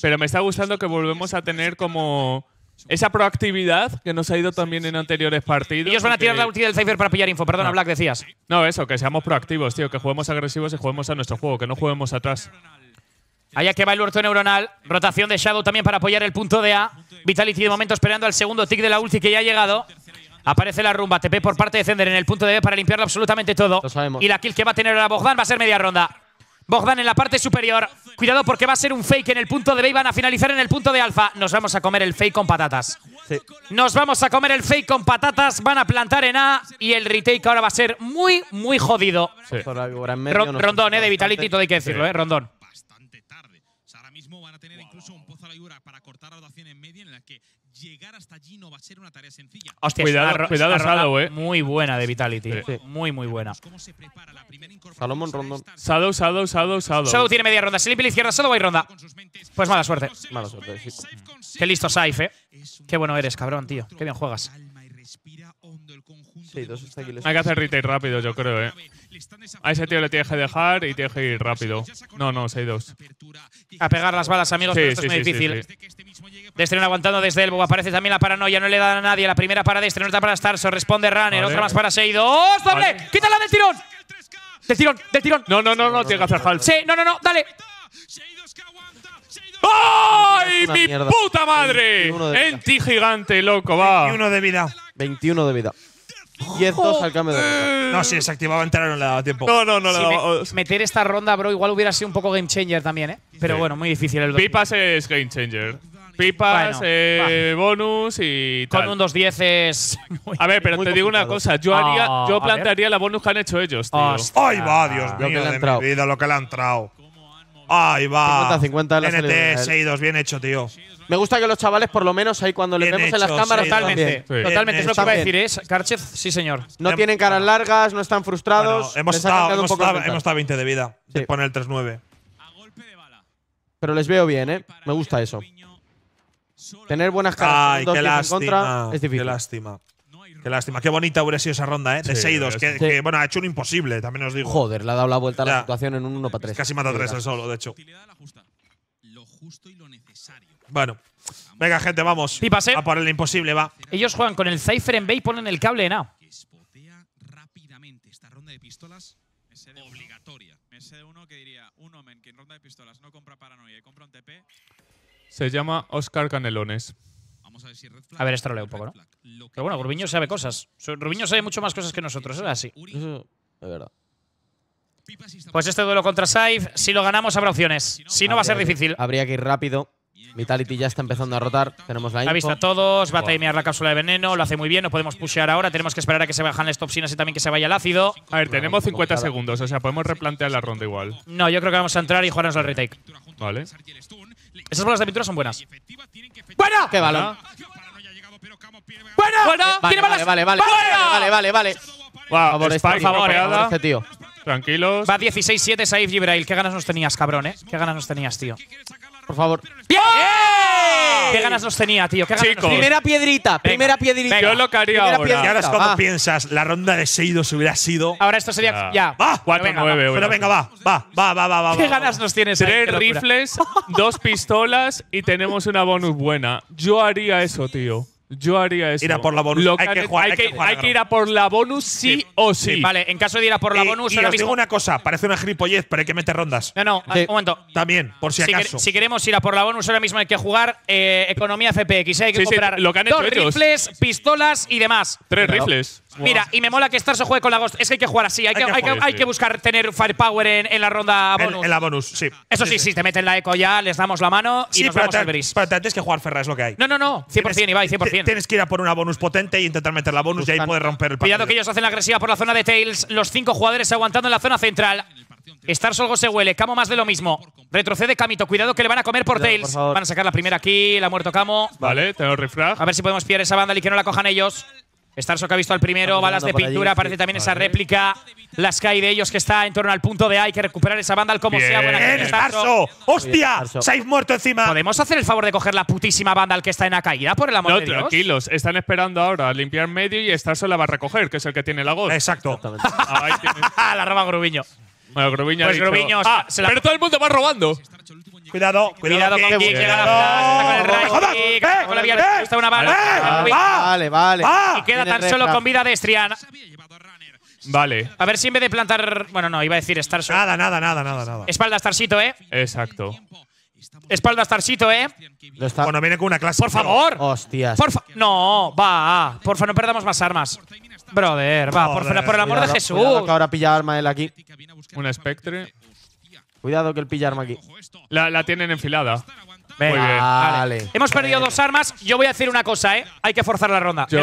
Pero me está gustando que volvemos a tener como esa proactividad que nos ha ido también en anteriores partidos. Ellos van a tirar la ulti del Cypher para pillar info. Perdona, Black, decías. No, eso, que seamos proactivos, tío. Que juguemos agresivos y juguemos a nuestro juego. Que no juguemos atrás. Allá que va el huerto neuronal. Rotación de Shadow también para apoyar el punto de A. Vitality de momento esperando al segundo tick de la ulti que ya ha llegado. Aparece la rumba. TP por parte de Zender en el punto de B para limpiarlo absolutamente todo. Y la kill que va a tener ahora Bogdan va a ser media ronda. Bogdan en la parte superior. Cuidado porque va a ser un fake en el punto de B y van a finalizar en el punto de alfa. Nos vamos a comer el fake con patatas. Nos vamos a comer el fake con patatas. Van a plantar en A y el retake ahora va a ser muy, muy jodido. rondón, eh, de Vitality, todo hay que decirlo, eh, Rondón. Bastante tarde. ahora mismo van a tener incluso un pozo a la para cortar rotación en media en la que llegar hasta allí no va a ser una tarea sencilla. Hostia, cuidado, cuidado eh. Muy buena de Vitality. Eh. Muy, muy buena. Salomón Rondon. Sado, Sado, Sado, Sado. Shadow tiene media ronda. Sleepy izquierda, Shadow y ronda. Pues mala suerte. Mala suerte, mm. Qué listo Saife, eh. Qué bueno eres, cabrón, tío. Qué bien juegas. Hay que hacer retail rápido, yo creo, eh. A ese tío le tienes que dejar y tienes que ir rápido. No, no, 6-2. A pegar las balas, amigos, pero esto es muy difícil. difícil. Destren aguantando desde Elbow. Aparece también la paranoia. No le da a nadie. La primera para Destren, otra para Se Responde Runner. Otra más para 6 ¡Doble! ¡Quítala del tirón! ¡Del tirón! ¡Del tirón! No, no, no, no, tiene que hacer halt. Sí, no, no, no, dale. ¡Ay, mi puta madre! En ti, gigante, loco, va. 21 de vida. 21 de vida. 10-2 al cambio de No, si se activaba entrar no le daba tiempo. No, no, no le daba. Oh, meter esta ronda, bro, igual hubiera sido un poco game changer también, ¿eh? Pero bueno, muy difícil el Pipas es game changer. Pipas, eh, bonus y tal. Con un 2-10 es. a ver, pero te digo una cosa. Yo, ah, plantearía la bonus que han hecho ellos, tío. ¡Ay, va, Dios mío! Lo que lo que le ha entrado. Ahí va. 50-50 NT, 62 bien hecho, tío. Me gusta que los chavales, por lo menos, ahí cuando le vemos en las cámaras, Totalmente, Es lo que iba a decir, ¿eh? Karchev, sí, señor. no tienen caras largas, no están frustrados. hemos, estado, hemos estado 20 de vida. Sí. pone el 3-9. Pero les veo bien, ¿eh? Me gusta eso. Tener buenas caras, Ay, dos en contra, es Qué difícil. lástima. Qué lástima, qué bonita hubiera sido esa ronda, ¿eh? De 6-2, que, bueno, ha hecho un imposible, también os digo. Joder, le ha dado la vuelta a la situación en un 1 para 3. Casi mata 3 el solo, de hecho. Lo justo y lo necesario. Bueno, venga, gente, vamos. Pipas, ¿eh? A por el imposible, va. Ellos juegan con el Cypher en B y ponen el cable en A. rápidamente esta ronda de pistolas obligatoria. Ese de uno que diría, un hombre que en ronda de pistolas no compra paranoia y compra un TP. Se llama Oscar Canelones a ver esto lo leo un poco, ¿no? Pero bueno, Rubiño sabe cosas. Rubiño sabe mucho más cosas que nosotros, es ¿eh? así. Es verdad. Pues este duelo contra Saif, si lo ganamos habrá opciones. Si no, va a ser difícil. habría que ir rápido. Vitality ya está empezando a rotar. Tenemos la vista a todos, va a timear la cápsula de veneno, lo hace muy bien, no podemos pushear ahora, tenemos que esperar a que se bajan las toxinas y también que se vaya el ácido. A ver, tenemos 50 segundos, o sea, podemos replantear la ronda igual. No, yo creo que vamos a entrar y jugarnos al retake. Vale. Esas bolas de pintura son buenas. ¡Buena! ¡Qué balón! ¡Bueno! Vale, vale, vale, vale, vale, vale, vale. por favor, este, este tío. Tranquilos. Va 16-7 Saif Gibrail. Qué ganas nos tenías, cabrón, ¿eh? Qué ganas nos tenías, tío. Por favor. ¡Bien! ¡Qué ganas nos tenía, tío! ¿Qué ganas Primera piedrita, primera piedrita. Yo lo que ahora. y ahora es como piensas, la ronda de Seidos hubiera sido… Ahora esto sería… Ya. ¡Va! 4-9. Pero venga, va, va, va, va, va. ¿Qué ganas nos tienes eh, Tres rifles, dos pistolas y tenemos una bonus buena. Yo haría eso, tío. Yo haría eso. Ir a por la bonus. hay, que, jugar, hay, que, ir a por la bonus sí, o sí. Vale, en caso de ir a por la eh, bonus. Y mismo. una cosa, parece una gilipollez, pero hay que meter rondas. No, no, un momento. También, por si, acaso. si queremos ir a por la bonus, ahora mismo hay que jugar eh, economía FPX. Hay que comprar dos rifles, pistolas y demás. Tres rifles. Mira, y me mola que se juegue con la Ghost. Es que hay que jugar así. Hay, que, buscar tener firepower en, en la ronda bonus. En, la bonus, sí. Eso sí, sí, te meten la eco ya, les damos la mano y nos vamos tienes que jugar Ferra, es lo que hay. No, no, no. 100%, tienes, Ibai, 100%. Tienes que ir a por una bonus potente y intentar meter la bonus y ahí puede romper el Cuidado que ellos hacen la agresiva por la zona de Tails. Los cinco jugadores aguantando en la zona central. estar algo se huele, Camo más de lo mismo. Retrocede Camito, cuidado que le van a comer por Tails. van a sacar la primera aquí, la ha muerto Camo. Vale, tengo el A ver si podemos pillar esa banda y que no la cojan ellos. Starso que ha visto al primero, balas de pintura, aparece parece también esa réplica. La Sky de ellos que está en torno al punto de hay que recuperar esa banda como Bien. sea. Buena Starso! ¡Hostia! ¡Seis muerto encima! ¿Podemos hacer el favor de coger la putísima banda que está en la caída, por el amor no, tranquilos. Están esperando ahora a limpiar medio y Starso la va a recoger, que es el que tiene la voz. Exacto. la roba Grubiño. Bueno, Grubiño pues ha ah, pero todo el mundo va robando. Cuidado, cuidado. con con el ah, Vale, vale, ah, Y queda tan solo con vida de Estriana. Vale, A ver si en vez de plantar. Bueno, no, iba a decir estar Nada, nada, nada, nada, nada. Espalda Starsito, eh. exacto. Espalda Starsito, eh. Bueno, viene con una clase. Por favor. Hostias. Porfa. No, va. Porfa, no perdamos más armas. Brother, va, por, el amor de Jesús. ahora pilla arma él aquí. Un espectre. Cuidado que él pilla arma aquí. La, tienen enfilada. Muy bien. Hemos perdido dos armas. Yo voy a decir una cosa, ¿eh? Hay que forzar la ronda. Yo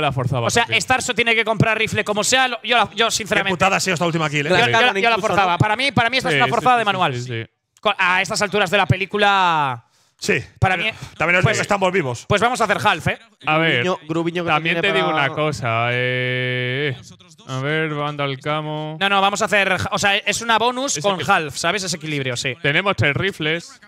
la, forzaba. O sea, Starso tiene que comprar rifle como sea. Yo, sinceramente. Qué putada ha sido esta última kill, ¿eh? Yo, la forzaba. Para mí, para mí esta es una forzada de manual. a estas alturas de la película. Sí. Para mí. También pues, estamos vivos. Pues vamos a hacer half, ¿eh? A ver. Grubiño, también te digo una cosa. Eh, a ver, Vandal, camo. No, no, vamos a hacer. O sea, es una bonus con half, ¿sabes? Ese equilibrio, sí. Tenemos tres rifles.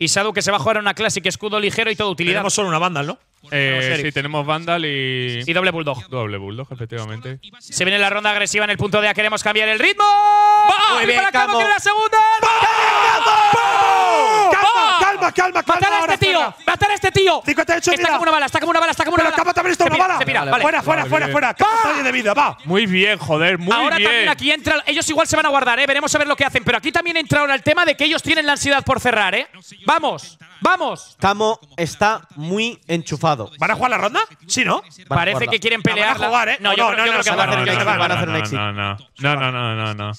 Y Sadu que se va a jugar una Classic escudo ligero y todo utilidad. Tenemos solo una Vandal, ¿no? Eh, sí, tenemos Vandal y. Y doble Bulldog. Doble Bulldog, efectivamente. Se viene la ronda agresiva en el punto de A. Queremos cambiar el ritmo. ¡Muy bien, para segunda! calma, calma, Matar a este tío, matar a este tío. 58 está como una bala, está como una bala, está como una bala. ¿Está también una bala. Se pira, Fuera, fuera, fuera, fuera. Capa de vida, va. Muy bien, joder, muy bien. Ahora también aquí entra, ellos igual se van a guardar, eh. Veremos a ver lo que hacen. Pero aquí también entra ahora el tema de que ellos tienen la ansiedad por cerrar, eh. Vamos. ¡Vamos! Camo está muy enchufado. ¿Van a jugar la ronda? Sí, ¿no? Parece que quieren pelear. jugar, ¿eh? no, no, no, no, no, no, no, no, no,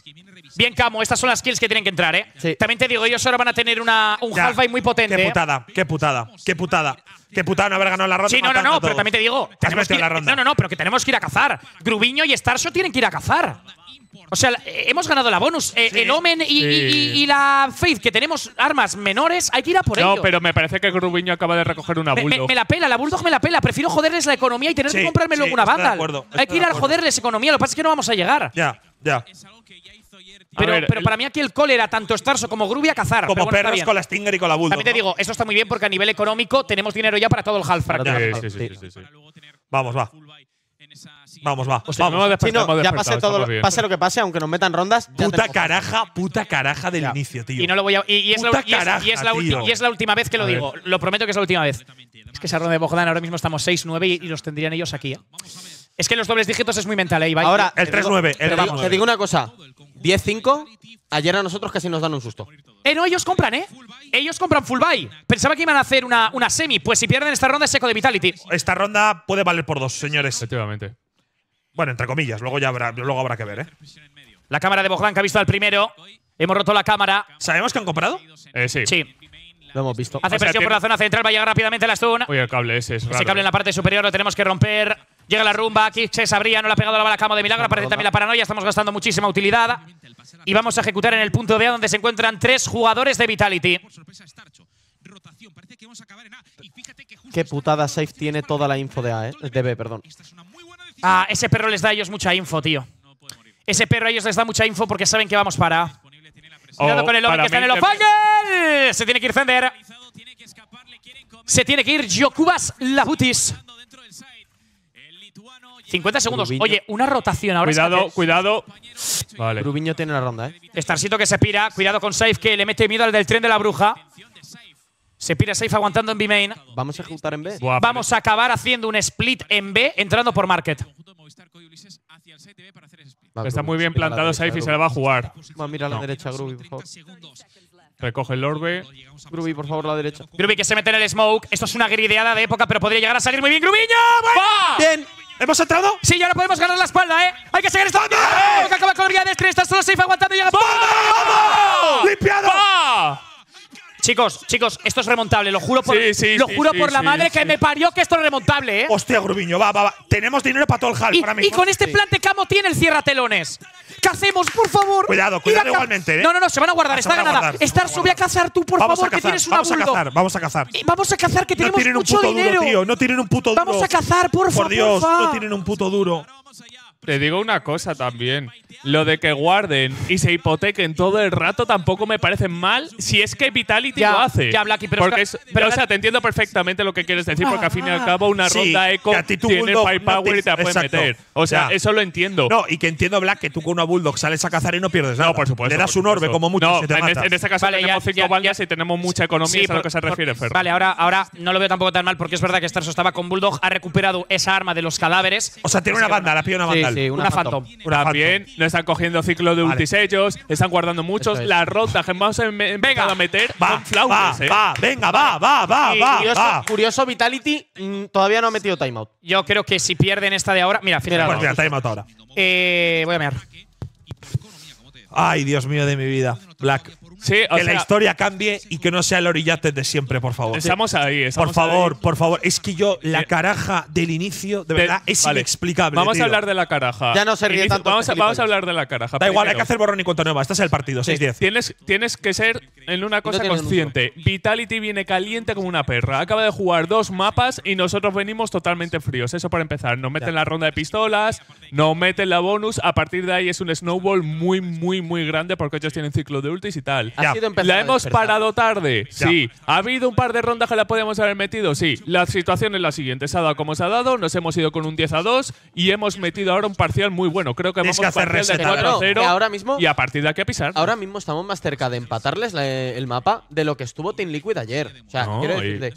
Bien, Camo, estas son las kills que tienen que entrar, ¿eh? También te digo, ellos ahora van a tener una, un half muy potente. Qué ¿eh? putada, qué putada, qué putada. Qué putada no haber ganado la ronda. Sí, no, no, pero también te digo. Tenemos que la ronda. No, no, no, pero que tenemos que ir a cazar. Grubiño y Starso tienen que ir a cazar. O sea, hemos ganado la bonus. Eh, el Omen y, la Faith, que tenemos armas menores, hay que ir a por ello. No, pero me parece que Grubiño acaba de recoger una Bulldog. Me, la pela, la Bulldog me la pela. Prefiero joderles la economía y tener que comprarme luego una banda. Hay que ir a joderles economía, lo que pasa es que no vamos a llegar. Ya, ya. Pero, para mí aquí el cole era tanto Starso como Grubia cazar. Como perros con la Stinger y con la Bulldog. También te digo, esto está muy bien porque a nivel económico tenemos dinero ya para todo el half Vamos, va. Vamos, va. O sea, ya pase, todo, pase lo que pase, aunque nos metan rondas. Puta caraja, puta caraja del inicio, tío. Y no lo voy a. Y, es, la, es, última vez que lo digo. Lo prometo que es la última vez. Es que esa ronda de Bogdan ahora mismo estamos 6-9 y, los tendrían ellos aquí. ¿eh? Es que los dobles dígitos es muy mental, ¿eh, Ibai? Ahora, el 3-9. Te, digo, te una cosa. 10-5, ayer a nosotros casi nos dan un susto. Eh, no, ellos compran, ¿eh? Ellos compran full buy. Pensaba que iban a hacer una, semi. Pues si pierden esta ronda es seco de Vitality. Esta ronda puede valer por dos, señores. Efectivamente. Bueno, entre comillas. Luego ya habrá, luego habrá que ver, ¿eh? La cámara de Bogdan que ha visto al primero. Hemos roto la cámara. ¿Sabemos que han comprado? Eh, sí. Sí. Lo hemos visto. Hace presión por la zona central, va a llegar rápidamente la stun. Oye, el cable ese es Ese cable eh. en la parte superior lo tenemos que romper. Llega la rumba, aquí se sabría, no le ha pegado la bala cama de milagro, aparece también la paranoia, estamos gastando muchísima utilidad. Y vamos a ejecutar en el punto de B donde se encuentran tres jugadores de Vitality. Qué putada safe tiene toda la info de A, eh, de B, perdón. Ah, ese perro les da a ellos mucha info, tío. Ese perro a ellos les da mucha info porque saben que vamos para A. Cuidado oh, con el Se tiene que ir cender. Se tiene que ir Yokubas Labutis. 50 segundos. Oye, una rotación ahora. Cuidado, cuidado. Vale. Rubiño tiene la ronda, ¿eh? Starcito que se pira. Cuidado con Safe, que le mete miedo al del tren de la bruja. Se pira Safe aguantando en B-Main. Vamos a ejecutar en B. Vamos a acabar haciendo un split en B, entrando por Market. Está muy bien plantado Saif y se la va a jugar. Mira a la derecha, Grubi, Recoge el orbe. Grubi, por favor, la derecha. Grubi que se mete en el smoke. Esto es una grideada de época, pero podría llegar a salir muy bien. ¡Grubiño! ¡Bien! ¿Hemos entrado? Sí, ya no podemos ganar la espalda, ¿eh? Hay que seguir esto. ¡Vamos! Acaba con de estrés, está solo safe aguantando y llega. ¡Vamos! ¡Vamos! ¡Limpiado! ¡Va! Chicos, chicos, esto es remontable, lo juro por, lo juro por la madre que me parió que esto es remontable, ¿eh? Hostia, Grubiño, va, va, va. Tenemos dinero para todo el hall para mí. Y con este plan de Camo tiene el cierratelones. ¿Qué hacemos, por favor? Cuidado, cuidado igualmente, ¿eh? No, no, no, se van a guardar, ah, está ganada. Estar, sube a cazar tú, por favor, que tienes un Vamos a cazar, vamos a cazar. Eh, vamos a cazar, que tenemos no tienen un puto dinero. Duro, tío, no tienen un puto duro. Vamos a cazar, por favor. Por Dios, no tienen un puto duro. Te digo una cosa también. Lo de que guarden y se hipotequen todo el rato tampoco me parece mal si es que Vitality lo hace. Ya, Blacky, pero, o sea, te entiendo perfectamente lo que quieres decir, porque al fin y al ah, cabo una ronda eco tiene power y te la puede meter. O sea, eso lo entiendo. No, y que entiendo, Black, que tú con una Bulldog sales a cazar y no pierdes nada. No, por supuesto. Le das un orbe como mucho. No, este, en, este caso tenemos cinco y tenemos mucha economía, es a lo que se refiere, Vale, ahora, ahora no lo veo tampoco tan mal, porque es verdad que Starso estaba con Bulldog, ha recuperado esa arma de los cadáveres. O sea, tiene una banda, la pide una banda una, También no están cogiendo ciclo de ultisellos, están guardando muchos. La Las rotas vamos a venga, a meter va, va, ¿eh? va, venga, va, va, va, curioso, Vitality mm, todavía no ha metido timeout. Yo creo que si pierden esta de ahora… Mira, final. Pues timeout ahora. Eh, voy a mirar. Ay, Dios mío de mi vida. Black. que la historia cambie y que no sea el orillate de siempre, por favor. Estamos ahí, Por favor, por favor. Es que yo, la caraja del inicio, de verdad, es inexplicable. Vamos a hablar de la caraja. Ya no se ríe tanto. Vamos a, hablar de la caraja. Da igual, hay que hacer borrón y cuenta nueva. Este es el partido, 6 Tienes, que ser en una cosa consciente. Vitality viene caliente como una perra. Acaba de jugar dos mapas y nosotros venimos totalmente fríos. Eso para empezar. Nos meten la ronda de pistolas, nos meten la bonus. A partir de ahí es un snowball muy, muy, muy grande porque ellos tienen ciclo de Ultis y tal. la hemos parado tarde, sí. Ha habido un par de rondas que la podíamos haber metido, sí. La situación es la siguiente. Se ha dado como se ha dado, nos hemos ido con un 10 a 2 y hemos metido ahora un parcial muy bueno. Creo que hemos vamos a hacer parcial ahora. 0 mismo- y a partir de aquí a pisar. Ahora mismo estamos más cerca de empatarles el mapa de lo que estuvo Team Liquid ayer. O sea, quiero decirte.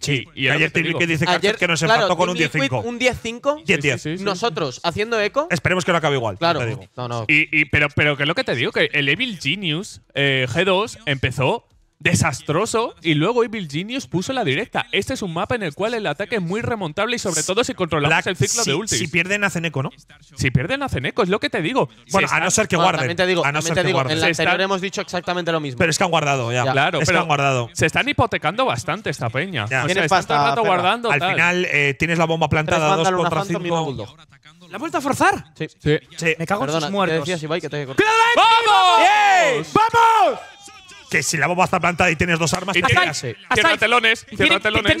Sí, y ayer Team Liquid dice que nos empató con un 10-5. Un 10-5. Nosotros haciendo eco. Esperemos que no acabe igual. Claro. No, no. Y, pero, pero que es lo que te digo, que el Evil Genius G2, eh, G2 empezó desastroso y luego Evil Genius puso la directa. Este es un mapa en el cual el ataque es muy remontable y sobre todo si controlamos el ciclo de ulti. Si pierden hacen eco, ¿no? Si pierden hacen eco, es lo que te digo. Bueno, a no ser que guarden. a no ser que guarden. En hemos dicho exactamente lo mismo. Pero es que han guardado ya. Claro, pero han guardado. Se están hipotecando bastante esta peña. guardando. Al final eh, tienes la bomba plantada, 2 contra 5… ¿La vuelta a forzar? Sí. sí. Me cago en sus muertos. Te decías, que te... ¡Vamos! ¡Vamos! que si la bomba está plantada y tienes dos armas, y te telones,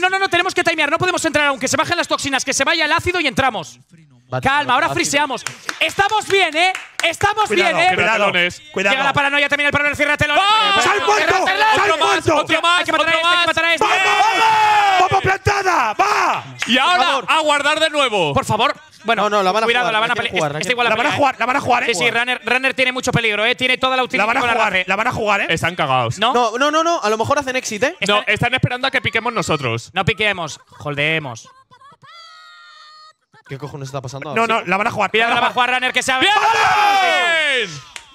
No, no, no, tenemos que timear, no podemos entrar, aunque se bajen las toxinas, que se vaya el ácido y entramos. Calma, ahora friseamos. Estamos bien, ¿eh? Estamos bien, ¿eh? Cuidado, cuidado. Llega la paranoia también el paranoia. Cierra telón. ¡Vamos! ¡Oh! ¡Sal cuarto! ¡Sal cuarto! ¡Otro más! ¡Otro más! Hay que matar este, a este, ¡Vamos! plantada! ¡Va! Y ahora, a guardar de nuevo. Por favor. Bueno, no, no, la van a jugar, la van a este este la, van a jugar, la van a jugar, ¿eh? Sí, sí, Runner, tiene mucho peligro, ¿eh? Tiene toda la utilidad. La van a jugar, ¿eh? La van a jugar, ¿eh? Están cagados. ¿No? no, no, no, A lo mejor hacen exit, ¿eh? No, están esperando a que piquemos nosotros. No piquemos, holdeemos. ¿Qué cojones está pasando? No, no, la van a jugar. Mira, la va a jugar Runner, que sabe. ¡Bien!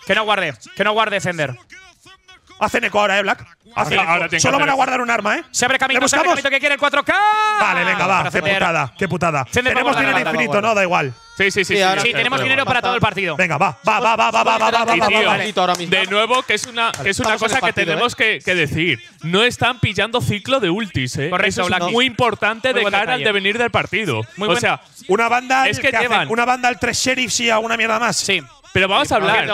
Que no guarde, que no guarde defender. Hacen eco ahora, ¿eh, Black? Ahora Solo van a guardar un arma, ¿eh? Se abre camino, se abre que quiere el 4K. Vale, venga, va. Qué putada, qué putada. Tenemos dinero infinito, no, da igual. Sí, sí, sí. Sí, tenemos dinero para todo el partido. Venga, va, va, va, va, va, va, va, va, va, va, va. de nuevo, que es una, es una cosa que tenemos ¿eh? que, decir. No están pillando ciclo de ultis, ¿eh? Correcto, Eso es muy importante de cara al devenir del partido. o sea, Una banda Es que una banda al tres sheriffs y a una mierda más. Sí. Pero vamos a hablar.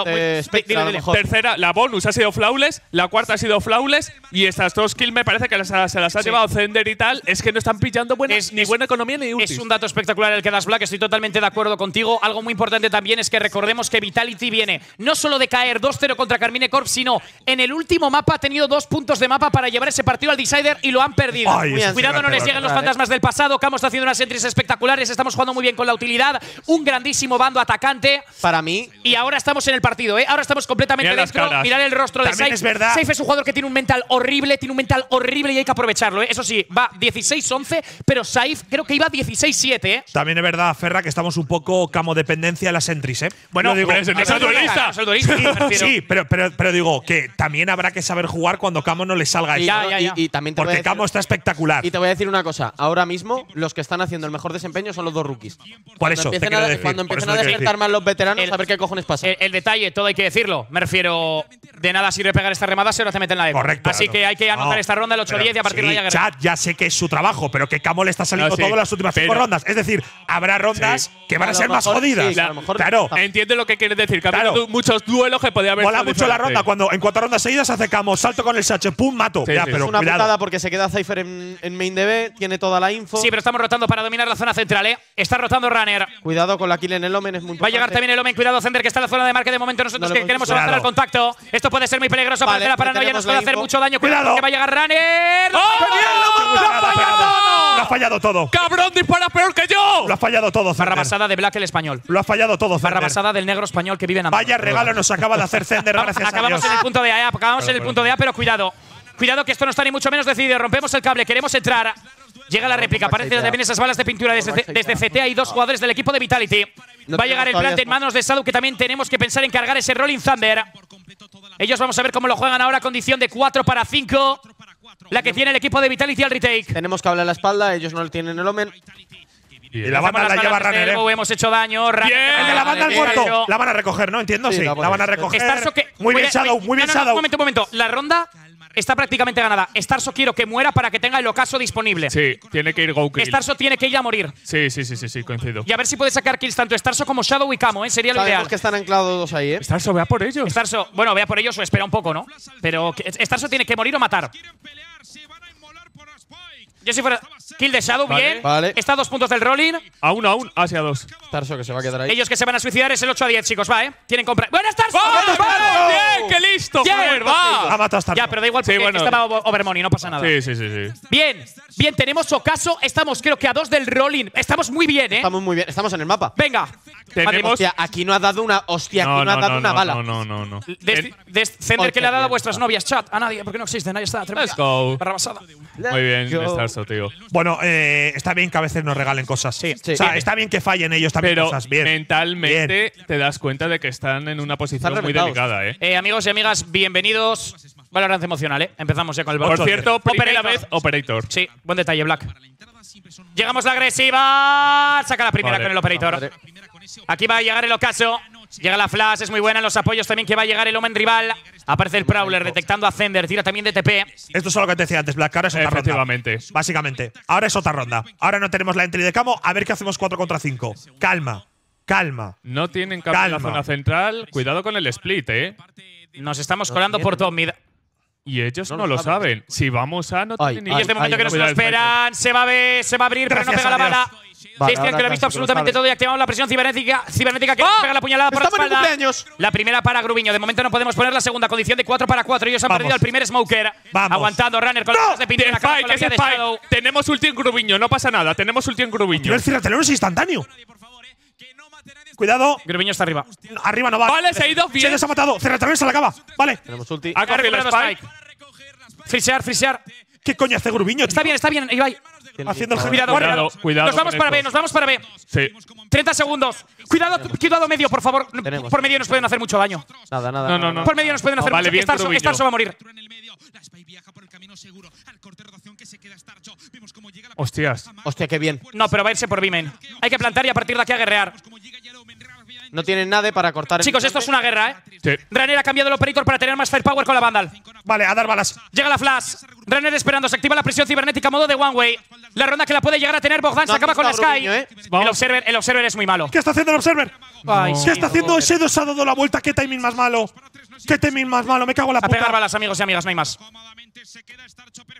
Tercera, la bonus ha sido flawless, la cuarta ha sido flawless y estas dos kills me parece que se las ha llevado Zender y tal. Es que no están pillando ni buena economía ni ultis. Es un dato espectacular el que das, Black. Estoy totalmente de acuerdo contigo. Algo muy importante también es que recordemos que Vitality viene no solo de caer 2-0 contra Carmine Corp, sino en el último mapa ha tenido dos puntos de mapa para llevar ese partido al Decider y lo han perdido. Cuidado, no les llegan los fantasmas del pasado. Estamos haciendo unas entries espectaculares. Estamos jugando muy bien con la utilidad. Un grandísimo bando atacante. Para mí, y ahora estamos en el partido, ¿eh? Ahora estamos completamente dentro. Mirad el rostro de Saif. Es Saif es un jugador que tiene un mental horrible, tiene un mental horrible y hay que aprovecharlo, ¿eh? Eso sí, va 16-11, pero Saif creo que iba 16-7, ¿eh? También es verdad, Ferra, que estamos un poco camo dependencia de las entries, ¿eh? Bueno, pero es, el, sí, pero, digo que también habrá que saber jugar cuando Camo no le salga también porque Camo está espectacular. Y te voy a decir una cosa. Ahora mismo, los que están haciendo el mejor desempeño son los dos rookies. Por eso, a, despertar más los veteranos, a ver qué cojones el, detalle, todo hay que decirlo. Me refiero, de nada sirve pegar esta remada si no te meten la E. Correcto. Así que hay que anotar esta ronda el 8-10 y a partir de ahí… Chat, ya sé que es su trabajo, pero que Camo le está saliendo todo. las últimas rondas. Es decir, habrá rondas que van a, ser más jodidas. Claro. lo Entiendo lo que quieres decir. muchos duelos que podía haber… hola mucho la ronda cuando en cuatro rondas seguidas hace Camo, salto con el sacho, pum, mato. pero es una cuidado. porque se queda Cypher en, en main DB, tiene toda la info. Sí, pero estamos rotando para dominar la zona central, ¿eh? Está rotando Runner. Cuidado con la kill en el Omen, es muy Va a llegar también el Omen, cuidado Zender que está la zona de marca de momento. Nosotros que queremos avanzar al contacto. Esto puede ser muy peligroso. para la nos puede hacer mucho daño. Cuidado, que va a llegar Runner. ¡Oh! ¡Lo, ha fallado! Todo! ¡Cabrón, dispara peor que yo! Lo ha fallado todo, Barra de Black el español. Lo ha fallado todo, Barra del negro español que vive en Vaya regalo nos acaba de hacer Zender, Acabamos en el punto de A, acabamos en el punto de A, pero cuidado. Cuidado que esto no está ni mucho menos decidido. Rompemos el cable, queremos entrar. Llega la réplica, aparecen también esas balas de pintura desde, desde CT. Hay dos ah. jugadores del equipo de Vitality. Va a llegar el plan en manos de Sadu, que también tenemos que pensar en cargar ese Rolling Thunder. Ellos vamos a ver cómo lo juegan ahora, condición de 4 para 5. La que tiene el equipo de Vitality al retake. Tenemos que hablar la espalda, ellos no lo tienen el Omen. Y, la banda la lleva Runner. eh. hemos hecho daño. bien. la banda al muerto. La van a recoger, ¿no? Entiendo, sí. La, van a recoger. muy bien, Shadow. Muy bien, Shadow. Un momento, un momento. La ronda está prácticamente ganada. Starso quiero que muera para que tenga el ocaso disponible. Sí, tiene que ir Goku. Starso tiene que ir a morir. Sí, sí, sí, sí, sí coincido. Y a ver si puede sacar kills tanto Starso como Shadow y Camo, ¿eh? Sería lo ideal. que están anclados dos ahí, ¿eh? Starso, vea por ellos. Starso, bueno, vea por ellos o espera un poco, ¿no? Pero Starso tiene que morir o matar. Yo si fuera kill de Shadow, bien. Está a dos puntos del rolling. A uno, a uno. Hacia dos. Starso se va a quedar ahí. Ellos que se van a suicidar es el 8 a 10, chicos. Va, eh. Tienen compra. ¡Bueno, Starso! ¡Vamos, bien ¡Qué listo! ¡Bien! ¡Va! Ha matado a Ya, pero da igual porque sí, bueno. estaba Overmoney, no pasa nada. Sí, sí, sí, sí. Bien, bien. Tenemos Ocaso. Estamos creo que a dos del rolling. Estamos muy bien, eh. Estamos muy bien. Estamos en el mapa. Venga. Tenemos… Hostia, aquí no ha dado una… Hostia, aquí no, ha dado una bala. No, no, no, no. Descender que le ha dado a vuestras ah. novias chat. A nadie, porque no existen. Ahí está. Let's go. Muy bien, Starso. Bueno, eh, está bien que a veces nos regalen cosas. Sí, está bien que fallen ellos también Pero mentalmente te das cuenta de que están en una posición muy delicada, ¿eh? ¿eh? Amigos y amigas, bienvenidos. Valorancia emocional, ¿eh? Empezamos ya con el Por cierto, primera Operator. Sí, buen detalle, Black. Llegamos la agresiva. Saca la primera con el Operator. Aquí va a llegar el ocaso. Llega la flash, es muy buena en los apoyos también que va a llegar el Omen rival. Aparece el Prowler detectando a Zender, tira también de TP. Esto es lo que te decía antes, Black, ahora es ronda. Básicamente, ahora es otra ronda. Ahora no tenemos la entry de Camo, a ver qué hacemos 4 contra 5. Calma, calma. No tienen cambio en la zona central, cuidado con el split, eh. Nos estamos colando por todo mid. Y ellos no, no lo saben. Si vamos A, no ni Y es de este momento que no se lo esperan. Se va a ver, se va a abrir, Gracias, no pega la bala. Vale, que lo ha visto absolutamente todo y activamos la presión cibernética, cibernética que ¡Oh! pega la puñalada por Estamos la espalda. La primera para Grubiño. De momento no podemos poner la segunda condición de 4 para 4. Ellos han perdido el primer Smoker. Vamos. Aguantando Runner con ¡No! de Tenemos ulti en Grubiño, no pasa nada. Tenemos ulti en Grubiño. Y el ciratelero es instantáneo. Cuidado. Grubiño está arriba. Arriba no va. Vale, se ha ido. Bien. Se ha matado. también, se la acaba. Vale. Tenemos ulti. Ha cogido spike. Frisear, frisear. ¿Qué coño hace Grubiño? Está bien, está bien, Ibai. Haciendo el cuidado, cuidado, cuidado. Nos vamos para B, nos vamos para B. Sí. 30 segundos. Cuidado, cuidado medio, por favor. Por medio nos pueden hacer mucho daño. Nada, nada. Por medio nos pueden hacer mucho daño. Starso va a morir. Hostias. Hostia, qué bien. No, pero va a irse por b Hay que plantar y a partir de aquí a guerrear. No tienen nada para cortar. Chicos, esto es una guerra, ¿eh? Sí. ha cambiado el operator para tener más firepower con la Vandal. Vale, a dar balas. Llega la flash. Renner esperando. Se activa la presión cibernética modo de One Way. La ronda que la puede llegar a tener Bogdan se acaba con la Sky. ¿eh? El, observer, es muy malo. ¿Qué está haciendo el observer? Ay, ¿Qué está haciendo? ese se ha dado la vuelta. ¿Qué timing más malo? ¿Qué timing más malo? Me cago en la puta. A pegar balas, amigos y amigas. No hay más.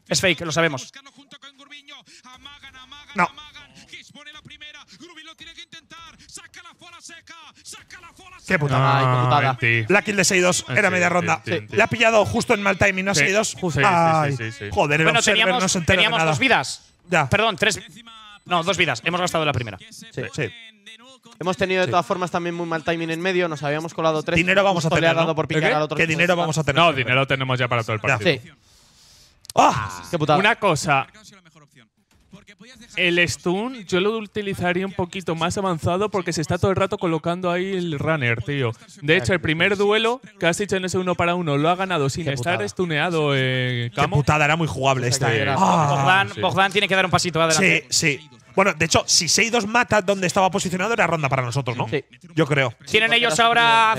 Es fake, lo sabemos. No. Qué putada. La kill de 6-2 eh, era media ronda. Le La ha pillado justo en mal timing, ¿no? Sí. 6 Joder, el Bueno, no teníamos, se dos vidas. Perdón, tres. No, dos vidas. Hemos gastado la primera. Sí. Hemos tenido de todas formas también muy mal timing en medio, nos habíamos colado tres. Dinero vamos a tener, ¿no? por qué? dinero vamos a tener? No, dinero tenemos ya para todo el partido. ¡Ah! Qué Una cosa el stun yo lo utilizaría un poquito más avanzado porque se está todo el rato colocando ahí el runner, tío. De hecho, el primer duelo que has hecho en ese uno para uno lo ha ganado sin estar stuneado. Eh, era muy jugable esta. Eh. Ah. Bogdan, tiene que dar un pasito adelante. Sí, sí. Bueno, de hecho, si 6-2 mata donde estaba posicionado, era ronda para nosotros, ¿no? Yo creo. Tienen ellos ahora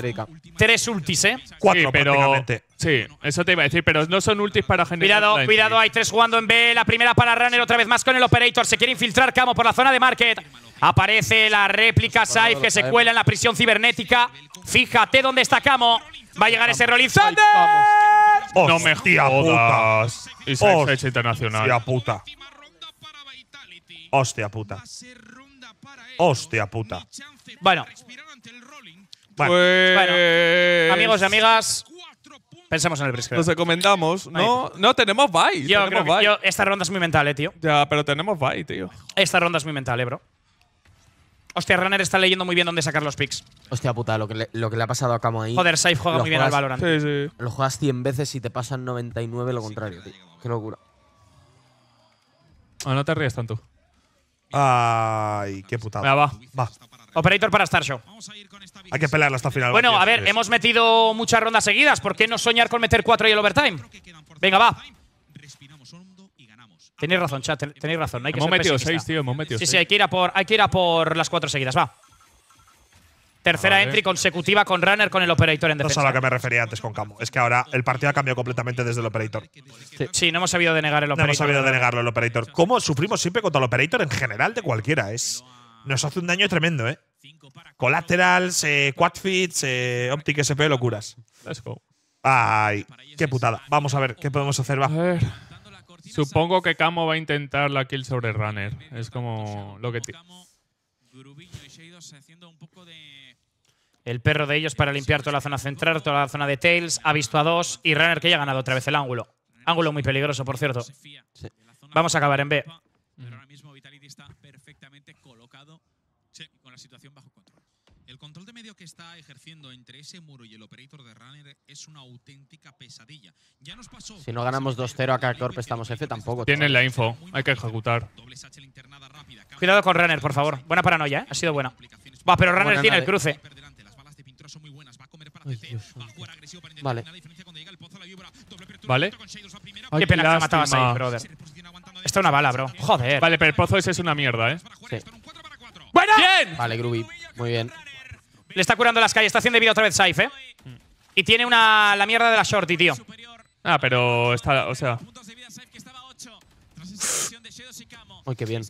tres ultis, ¿eh? Cuatro, pero, Sí, eso te iba a decir, pero no son ultis para generar. Cuidado, cuidado, hay tres jugando en B. La primera para Runner, otra vez más con el Operator. Se quiere infiltrar Camo por la zona de Market. Aparece la réplica Scythe que se cuela en la prisión cibernética. Fíjate dónde está Camo. Va a llegar ese Rolizante. No me jodas. Y internacional. Hostia puta. Hostia puta. Hostia puta. Bueno. Bueno. amigos y amigas, pensemos en el brisket. Nos recomendamos. No, no tenemos bye. esta ronda es muy mental, eh, tío. Ya, pero tenemos bye, tío. Esta ronda es muy mental, eh, bro. Hostia, Runner está leyendo muy bien dónde sacar los picks. Hostia puta, lo que le, lo que le ha pasado a Camo ahí. Joder, Saif juega muy bien al Valorant. Sí, sí. Lo juegas 100 veces y te pasan 99 lo contrario, tío. Qué locura. Ah, no te ríes tanto. Ay, qué putada. va. va. Operator para Star Hay que pelearla hasta final. Bueno, a ver, hemos metido muchas rondas seguidas. ¿Por qué no soñar con meter cuatro y el overtime? Venga, va. Tenéis razón, chat, tenéis razón. hay que hemos ser metido seis, tío, Sí, sí, hay que, ir a por, hay que ir a por las cuatro seguidas, va. Tercera entry consecutiva con Runner con el Operator en defensa. Eso es a lo que me refería antes con camo Es que ahora el partido ha cambiado completamente desde el Operator. Sí, no hemos sabido denegar el Operator. No hemos sabido denegarlo el Operator. ¿Cómo sufrimos siempre contra el Operator en general de cualquiera? Es, nos hace un daño tremendo, ¿eh? Collaterals, eh, Quad Quadfits, eh, Optic SP, locuras. Let's go. Ay, qué putada. Vamos a ver qué podemos hacer. Va. Supongo que Camo va a intentar la kill sobre Runner. Es como lo que… El perro de ellos para limpiar toda la zona central, toda la zona de Tails. Ha visto a dos y Runner que ya ha ganado otra vez el ángulo. Ángulo muy peligroso, por cierto. Vamos a acabar en B. Pero ahora mismo Vitality está perfectamente colocado con la situación bajo control. El control de medio que está ejerciendo entre ese muro y el operator de Runner es una auténtica pesadilla. Ya nos pasó. Si no ganamos 2-0 a K-Corp estamos F tampoco. Tienen la info, hay que ejecutar. Cuidado con Runner, por favor. Buena paranoia, ¿eh? Ha sido buena. Va, pero Runner tiene el cruce vale. Vale. qué pena que matabas ahí, brother. Esta es una bala, bro. Joder. Vale, pero el pozo ese es una mierda, ¿eh? ¡Buena! ¡Bien! Vale, Groovy. Muy bien. Le está curando las calles. Está haciendo vida otra vez Saif, ¿eh? Mm. Y tiene una, la mierda de la shorty, tío. Ah, pero está… O sea… Uy, qué bien.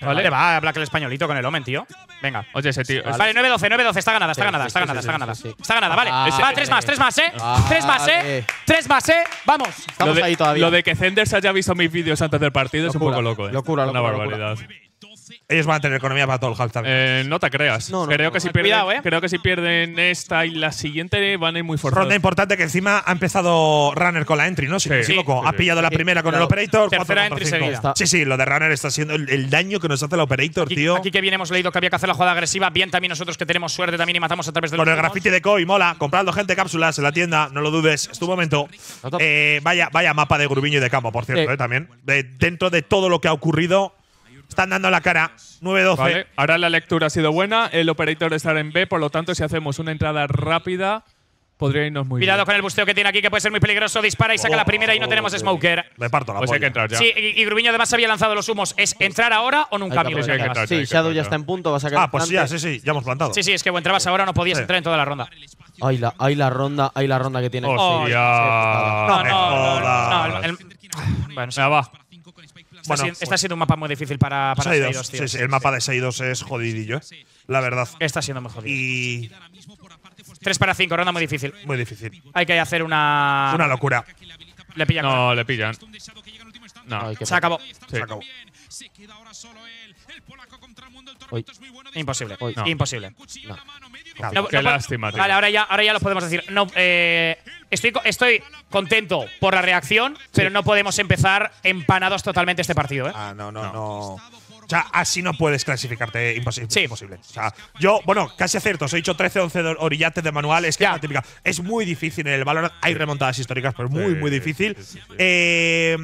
Vale. a va Black el españolito con el Omen, tío? Venga. Oye, ese tío. Vale, 9-12, 9-12. Está ganada, está ganada, está ganada, está ganada. Sí, está ganada, vale. Ah, va, tres más, tres más, ¿eh? Ah, tres más, ¿eh? Tres más, ¿eh? Vamos. ahí todavía. Lo de que Zenders haya visto mis vídeos antes del partido es un poco loco, ¿eh? Locura, Una barbaridad. Ellos van a tener economía para todo el halftime. Eh, no te creas. creo, que si pierden, ¿eh? creo que si pierden esta y la siguiente van a ir muy forzados. Ronda importante que encima ha empezado Runner con la entry, ¿no? Si sí, sí, ha pillado la eh, primera con el Operator. Tercera entry Sí, sí, lo de Runner está siendo el, daño que nos hace el Operator, tío. Aquí que bien hemos leído que había que hacer la jugada agresiva. Bien también nosotros que tenemos suerte también y matamos a través del. Con el graffiti de Koi, mola. Comprando gente cápsulas en la tienda, no lo dudes. Es tu momento. Eh, vaya, vaya mapa de Grubiño y de campo, por cierto, también. dentro de todo lo que ha ocurrido, están dando la cara. 9-12. Vale. Ahora la lectura ha sido buena. El operator está en B, por lo tanto, si hacemos una entrada rápida, podría irnos muy Cuidado con el busteo que tiene aquí, que puede ser muy peligroso. Dispara y saca la primera y no tenemos smoker. Me parto la Pues hay que entrar ya. y, Grubiño además había lanzado los humos. ¿Es entrar ahora o nunca? sí, Shadow ya está en punto, vas a sacar Ah, pues sí, ya, sí, sí, ya hemos plantado. Sí, sí, es que o entrabas ahora no podías entrar en toda la ronda. Ahí la, ronda, ahí ronda que tiene. No, no, bueno, se va bueno, está, pues- siendo un mapa muy difícil para, para Sí, sí, el mapa de Seidos es jodidillo, ¿eh? la verdad. Está siendo muy jodido. Y. 3 para 5, ronda muy difícil. Muy difícil. Hay que hacer una. Una locura. Le pillan. No, le pillan. No, se acabó. Se acabó. Imposible. Imposible. Qué lástima, tío. Vale, ahora ya, ahora ya lo podemos decir. No, eh, Estoy, contento por la reacción, pero no podemos empezar empanados totalmente este partido. ¿eh? Ah, no, no, no. O sea, así no puedes clasificarte eh, imposible. Sí. imposible. O sea, yo, bueno, casi os He dicho 13, 11 orillates de manual. Es típica. Es muy difícil en el valor. Hay remontadas históricas, pero muy, muy difícil. eh,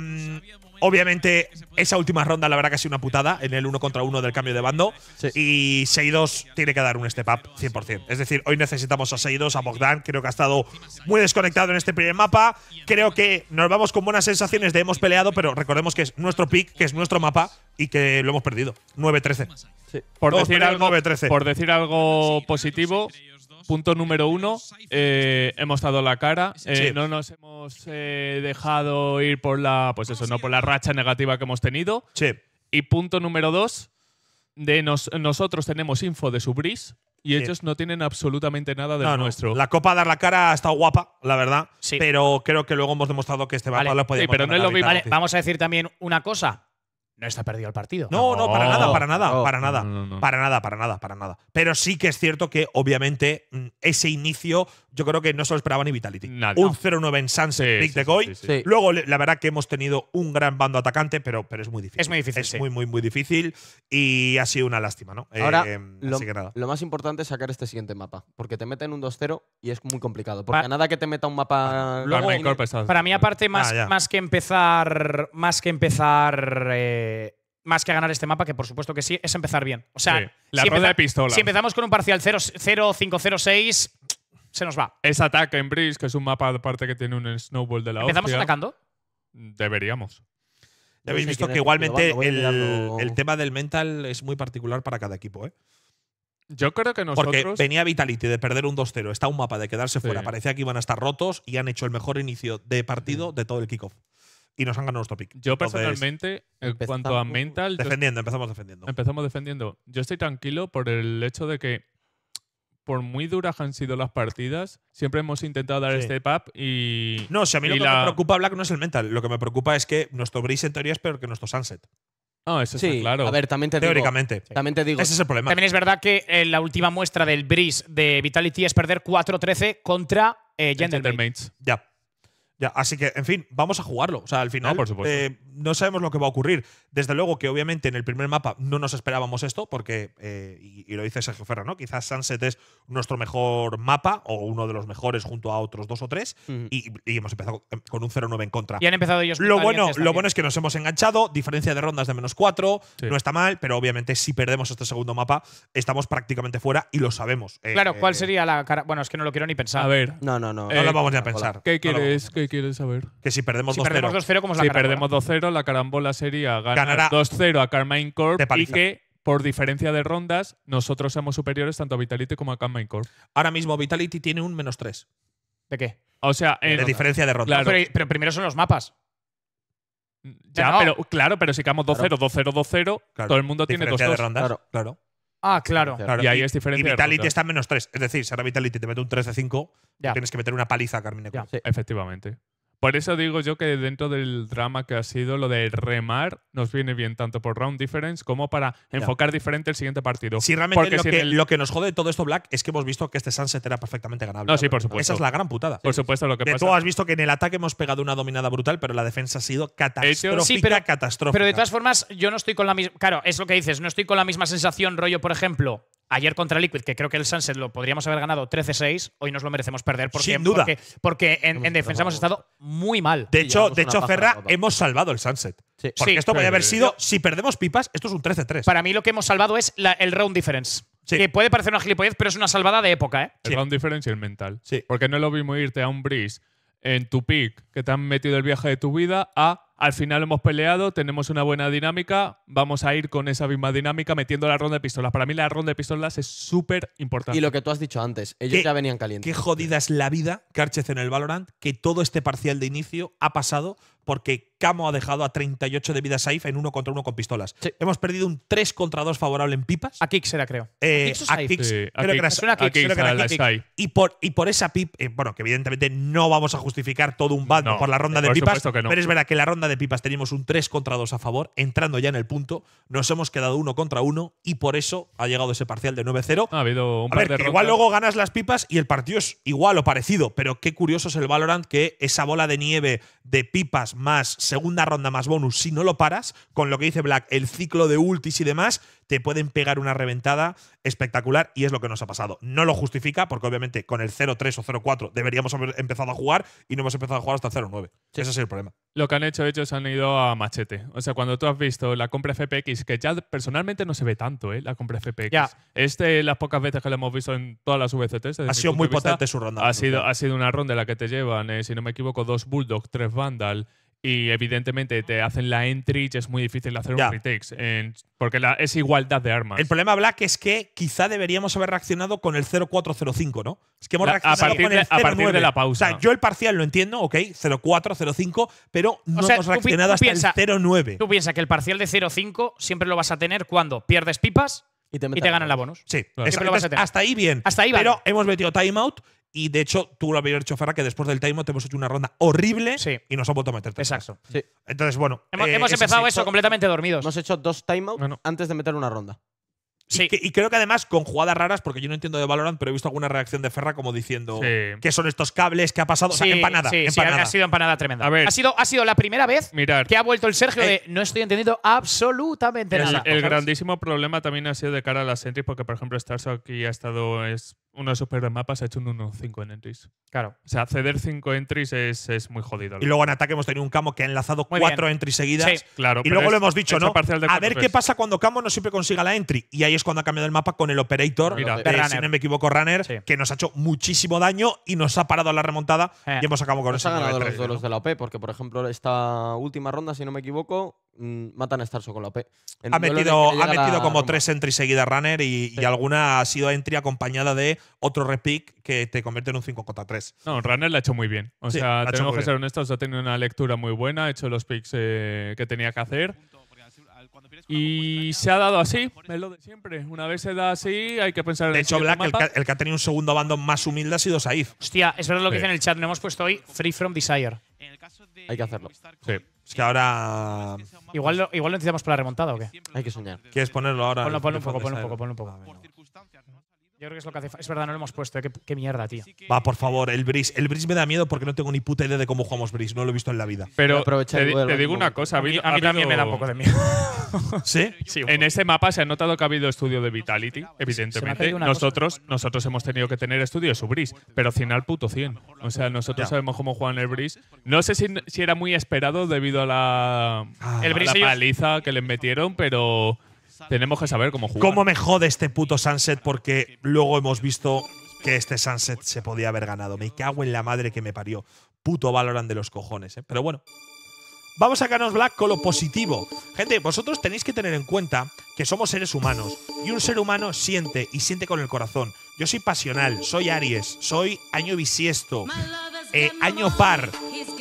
Obviamente, esa última ronda la verdad que ha sido una putada en el uno contra uno del cambio de bando. Y Seidos tiene que dar un step up 100%. Es decir, hoy necesitamos a Seidos, a Bogdan. Creo que ha estado muy desconectado en este primer mapa. Creo que nos vamos con buenas sensaciones de hemos peleado, pero recordemos que es nuestro pick, que es nuestro mapa y que lo hemos perdido. 9-13. por decir algo positivo, Punto número uno, eh, hemos dado la cara, eh, no nos hemos eh, dejado ir por la, pues eso, no por la racha negativa que hemos tenido. Y punto número dos, de nosotros tenemos info de Subris y ellos no tienen absolutamente nada de nuestro. La copa dar la cara ha estado guapa, la verdad. Sí. Pero creo que luego hemos demostrado que este vale. lo podemos… pero no es lo mismo. vamos a decir también una cosa no está perdido el partido. No, no, para nada, para nada, oh, oh, para nada, para nada, para nada, para nada. Pero sí que es cierto que obviamente mm, ese inicio yo creo que no se lo esperaba ni Vitality. Un 0-9 en Sunset, Big Decoy… Luego, la verdad que hemos tenido un gran bando atacante, pero, pero es muy difícil. Es muy difícil. Es muy, muy, muy difícil y ha sido una lástima, ¿no? Ahora, eh, em, lo, así que nada. lo más importante es sacar este siguiente mapa, porque te meten un 2-0 y es muy complicado. Porque ah. nada que te meta un mapa. Ah, para mí, aparte, más, ah, más que empezar. Más que empezar. Eh, más que ganar este mapa, que por supuesto que sí, es empezar bien. O sea, la si de pistola. Si empezamos con un parcial 0-5-0-6, se nos va. Es ataque en Breeze, que es un mapa aparte que tiene un snowball de la ¿Empezamos atacando? Deberíamos. Ya habéis visto que igualmente el, tema del mental es muy particular para cada equipo, ¿eh? Yo creo que nosotros. Porque venía Vitality de perder un 2-0, está un mapa de quedarse fuera, parecía que iban a estar rotos y han hecho el mejor inicio de partido de todo el kickoff. Y nos han ganado nuestro pick. Yo personalmente, en cuanto a mental. Defendiendo, empezamos defendiendo. Empezamos defendiendo. Yo estoy tranquilo por el hecho de que por muy duras han sido las partidas, siempre hemos intentado dar este step y. No, si a mí lo que me preocupa Black no es el mental. Lo que me preocupa es que nuestro Breeze en teoría es peor que nuestro Sunset. Ah, eso sí, claro. A ver, también te Teóricamente. también te digo. Ese es el problema. También es verdad que eh, la última muestra del Breeze de Vitality es perder 4-13 contra eh, Gendermates. Ya así que, en fin, vamos a jugarlo. O sea, al final eh, no, sabemos lo que va a ocurrir. Desde luego que obviamente en el primer mapa no nos esperábamos esto, porque, eh, y, lo dice Sergio Ferra, ¿no? Quizás Sunset es nuestro mejor mapa o uno de los mejores junto a otros dos o tres, y, hemos empezado con un 0-9 en contra. Y han empezado ellos. Lo bueno, lo bueno es que nos hemos enganchado, diferencia de rondas de menos cuatro, no está mal, pero obviamente si perdemos este segundo mapa, estamos prácticamente fuera y lo sabemos. Eh, claro, ¿cuál sería la cara? Bueno, es que no lo quiero ni pensar. A ver. No, no, no. no lo vamos ni a pensar. ¿Qué quieres? quieres saber? Que si perdemos 2-0. la Si perdemos 2-0, la carambola sería ganar 2-0 a Carmine Corp y que, por diferencia de rondas, nosotros somos superiores tanto a Vitality como a Carmine Corp. Ahora mismo Vitality tiene un menos 3 ¿De qué? O sea, de diferencia de rondas. Pero, primero son los mapas. ya, pero claro, pero si quedamos 2-0, 2-0, 2-0, todo el mundo tiene 2 0 Claro. Claro. Ah, claro. Y ahí es diferente. Vitality está en menos 3. Es decir, si ahora Vitality te mete un 3 de 5, tienes que meter una paliza a Carmine Sí. Efectivamente. Por eso digo yo que dentro del drama que ha sido lo de remar nos viene bien tanto por round difference como para enfocar diferente el siguiente partido. Sí, realmente lo, que, nos jode de todo esto, Black, es que hemos visto que este Sunset era perfectamente ganable. No, sí, por supuesto. Esa es la gran putada. Por supuesto, lo que pasa. Tú has visto que en el ataque hemos pegado una dominada brutal, pero la defensa ha sido catastrófica, sí, pero, catastrófica. Pero de todas formas, yo no estoy con la misma. Claro, es lo que dices, no estoy con la misma sensación, rollo, por ejemplo, Ayer contra Liquid, que creo que el Sunset lo podríamos haber ganado 13-6, hoy nos lo merecemos perder Sin duda. porque, en, defensa hemos estado muy mal. De hecho, de hecho Ferra, hemos salvado el Sunset. Sí. esto podría haber sido, si perdemos pipas, esto es un 13-3. Para mí lo que hemos salvado es el round difference. Que puede parecer una gilipollez, pero es una salvada de época, ¿eh? El round difference y el mental. Porque no lo vimos irte a un breeze en tu pick que te han metido el viaje de tu vida a al final hemos peleado, tenemos una buena dinámica, vamos a ir con esa misma dinámica metiendo la ronda de pistolas. Para mí la ronda de pistolas es súper importante. Y lo que tú has dicho antes, ellos ya venían calientes. Qué jodida es la vida, Carchez en el Valorant, que todo este parcial de inicio ha pasado porque Camo ha dejado a 38 de vida safe en uno contra uno con pistolas. Hemos perdido un 3 contra 2 favorable en pipas. A Kicks era, creo. Eh, a creo que era, Y por, y por esa pip, eh, bueno, que evidentemente no vamos a justificar todo un bando por la ronda de pipas, pero es verdad que en la ronda de pipas teníamos un 3 contra 2 a favor, entrando ya en el punto, nos hemos quedado uno contra uno y por eso ha llegado ese parcial de 9-0. Ha habido un a ver, que igual luego ganas las pipas y el partido es igual o parecido, pero qué curioso es el Valorant que esa bola de nieve de pipas más segunda ronda más bonus si no lo paras, con lo que dice Black, el ciclo de ultis y demás, te pueden pegar una reventada espectacular y es lo que nos ha pasado. No lo justifica porque obviamente con el 0-3 o 0-4 deberíamos haber empezado a jugar y no hemos empezado a jugar hasta el 0-9. Ese Ese es el problema. Lo que han hecho ellos han ido a machete. O sea, cuando tú has visto la compra FPX, que ya personalmente no se ve tanto, ¿eh? la compra FPX. Ya. Este, las pocas veces que lo hemos visto en todas las VCTs. Ha sido muy potente su ronda. Ha sido, ha sido una ronda en la que te llevan, eh, si no me equivoco, dos Bulldogs, tres Vandal, y evidentemente te hacen la entry y es muy difícil hacer un retakes. porque es igualdad de armas. El problema, Black, es que quizá deberíamos haber reaccionado con el 0405, ¿no? Es que hemos reaccionado a partir, de, la pausa. O sea, yo el parcial lo entiendo, ok, 0405, pero no hemos reaccionado hasta piensa, el 09. Tú piensas que el parcial de 05 siempre lo vas a tener cuando pierdes pipas y te, ganan la bonus. Sí, hasta ahí bien. Hasta ahí va. Pero hemos metido timeout y de hecho, tú lo habías dicho, Ferra que después del timeout hemos hecho una ronda horrible sí. y nos han vuelto a meter Exacto. Entonces, bueno. Hemos, eh, empezado eso completamente dormidos. Hemos hecho dos timeouts antes de meter una ronda. Y, creo que además con jugadas raras, porque yo no entiendo de Valorant, pero he visto alguna reacción de Ferra como diciendo que son estos cables? que ha pasado? O sea, empanada, ha sido empanada tremenda. Ha, sido, ha sido la primera vez que ha vuelto el Sergio eh, de no estoy entendiendo absolutamente nada. El, grandísimo problema también ha sido de cara a las entries, porque por ejemplo Starso aquí ha estado… Es uno de sus mapas ha hecho un 1-5 en entries. Claro. O sea, ceder 5 entries es, es, muy jodido. Y luego en ataque hemos tenido un Camo que ha enlazado cuatro entries seguidas. Claro, y luego lo hemos dicho, ¿no? A ver qué pues. pasa cuando Camo no siempre consiga la entry. Y ahí cuando ha cambiado el mapa con el Operator, eh, si no me equivoco, Runner, que nos ha hecho muchísimo daño y nos ha parado la remontada eh. y hemos acabado con eso. ha ganado los de la porque, por ejemplo, esta última ronda, si no me equivoco, mm, matan a Starso con la OP. ha metido, ha metido como tres entries seguidas Runner y, alguna ha sido entry acompañada de otro repick que te convierte en un 5 contra 3. No, Runner la ha hecho muy bien. O sea, tenemos que ser honestos, ha tenido una lectura muy buena, ha hecho los picks eh, que tenía que hacer. Y se ha dado así, es lo de siempre. Una vez se da así, hay que pensar en De hecho, Black, el que, ha tenido un segundo bando más humilde ha sido Saif. Hostia, es verdad lo que en el chat, no hemos puesto hoy Free From Desire. Hay que hacerlo. Sí. Es que ahora. Igual lo, igual lo necesitamos para la remontada o qué. Hay que soñar. ¿Quieres ponerlo ahora? Ponlo, un poco, ponlo un poco, ponlo un poco es verdad, no lo hemos puesto. ¿eh? ¿Qué, mierda, tío. Va, por favor, el bris El bris me da miedo porque no tengo ni puta idea de cómo jugamos bris No lo he visto en la vida. Pero te, digo una cosa. a mí, también me da poco de miedo. ¿Sí? en este mapa se ha notado que ha habido estudio de Vitality, evidentemente. Nosotros, nosotros hemos tenido que tener estudio de su Breeze, pero 100 al puto 100. O sea, nosotros sabemos cómo juegan el bris No sé si, era muy esperado debido a la, ah, el a la paliza que le metieron, pero tenemos que saber cómo jugar. ¿Cómo me jode este puto Sunset? Porque luego hemos visto que este Sunset se podía haber ganado. Me cago en la madre que me parió. Puto Valorant de los cojones, ¿eh? Pero bueno. Vamos a sacarnos Black con lo positivo. Gente, vosotros tenéis que tener en cuenta que somos seres humanos. Y un ser humano siente, y siente con el corazón. Yo soy pasional, soy Aries, soy año bisiesto, eh, año par.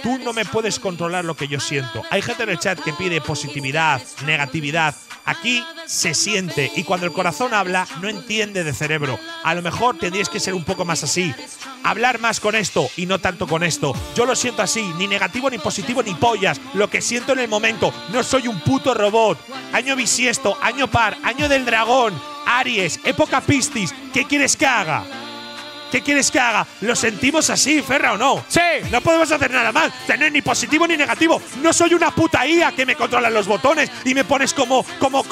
Tú no me puedes controlar lo que yo siento. Hay gente en el chat que pide positividad, negatividad. Aquí se siente y cuando el corazón habla no entiende de cerebro. A lo mejor tendrías que ser un poco más así. Hablar más con esto y no tanto con esto. Yo lo siento así, ni negativo, ni positivo, ni pollas. Lo que siento en el momento. No soy un puto robot. Año bisiesto, año par, año del dragón. Aries, época pistis. ¿Qué quieres que haga? ¿Qué quieres que haga? ¿Lo sentimos así, Ferra o no? Sí. No podemos hacer nada más. Tener ni positivo ni negativo. No soy una puta IA que me controla los botones y me pones como, como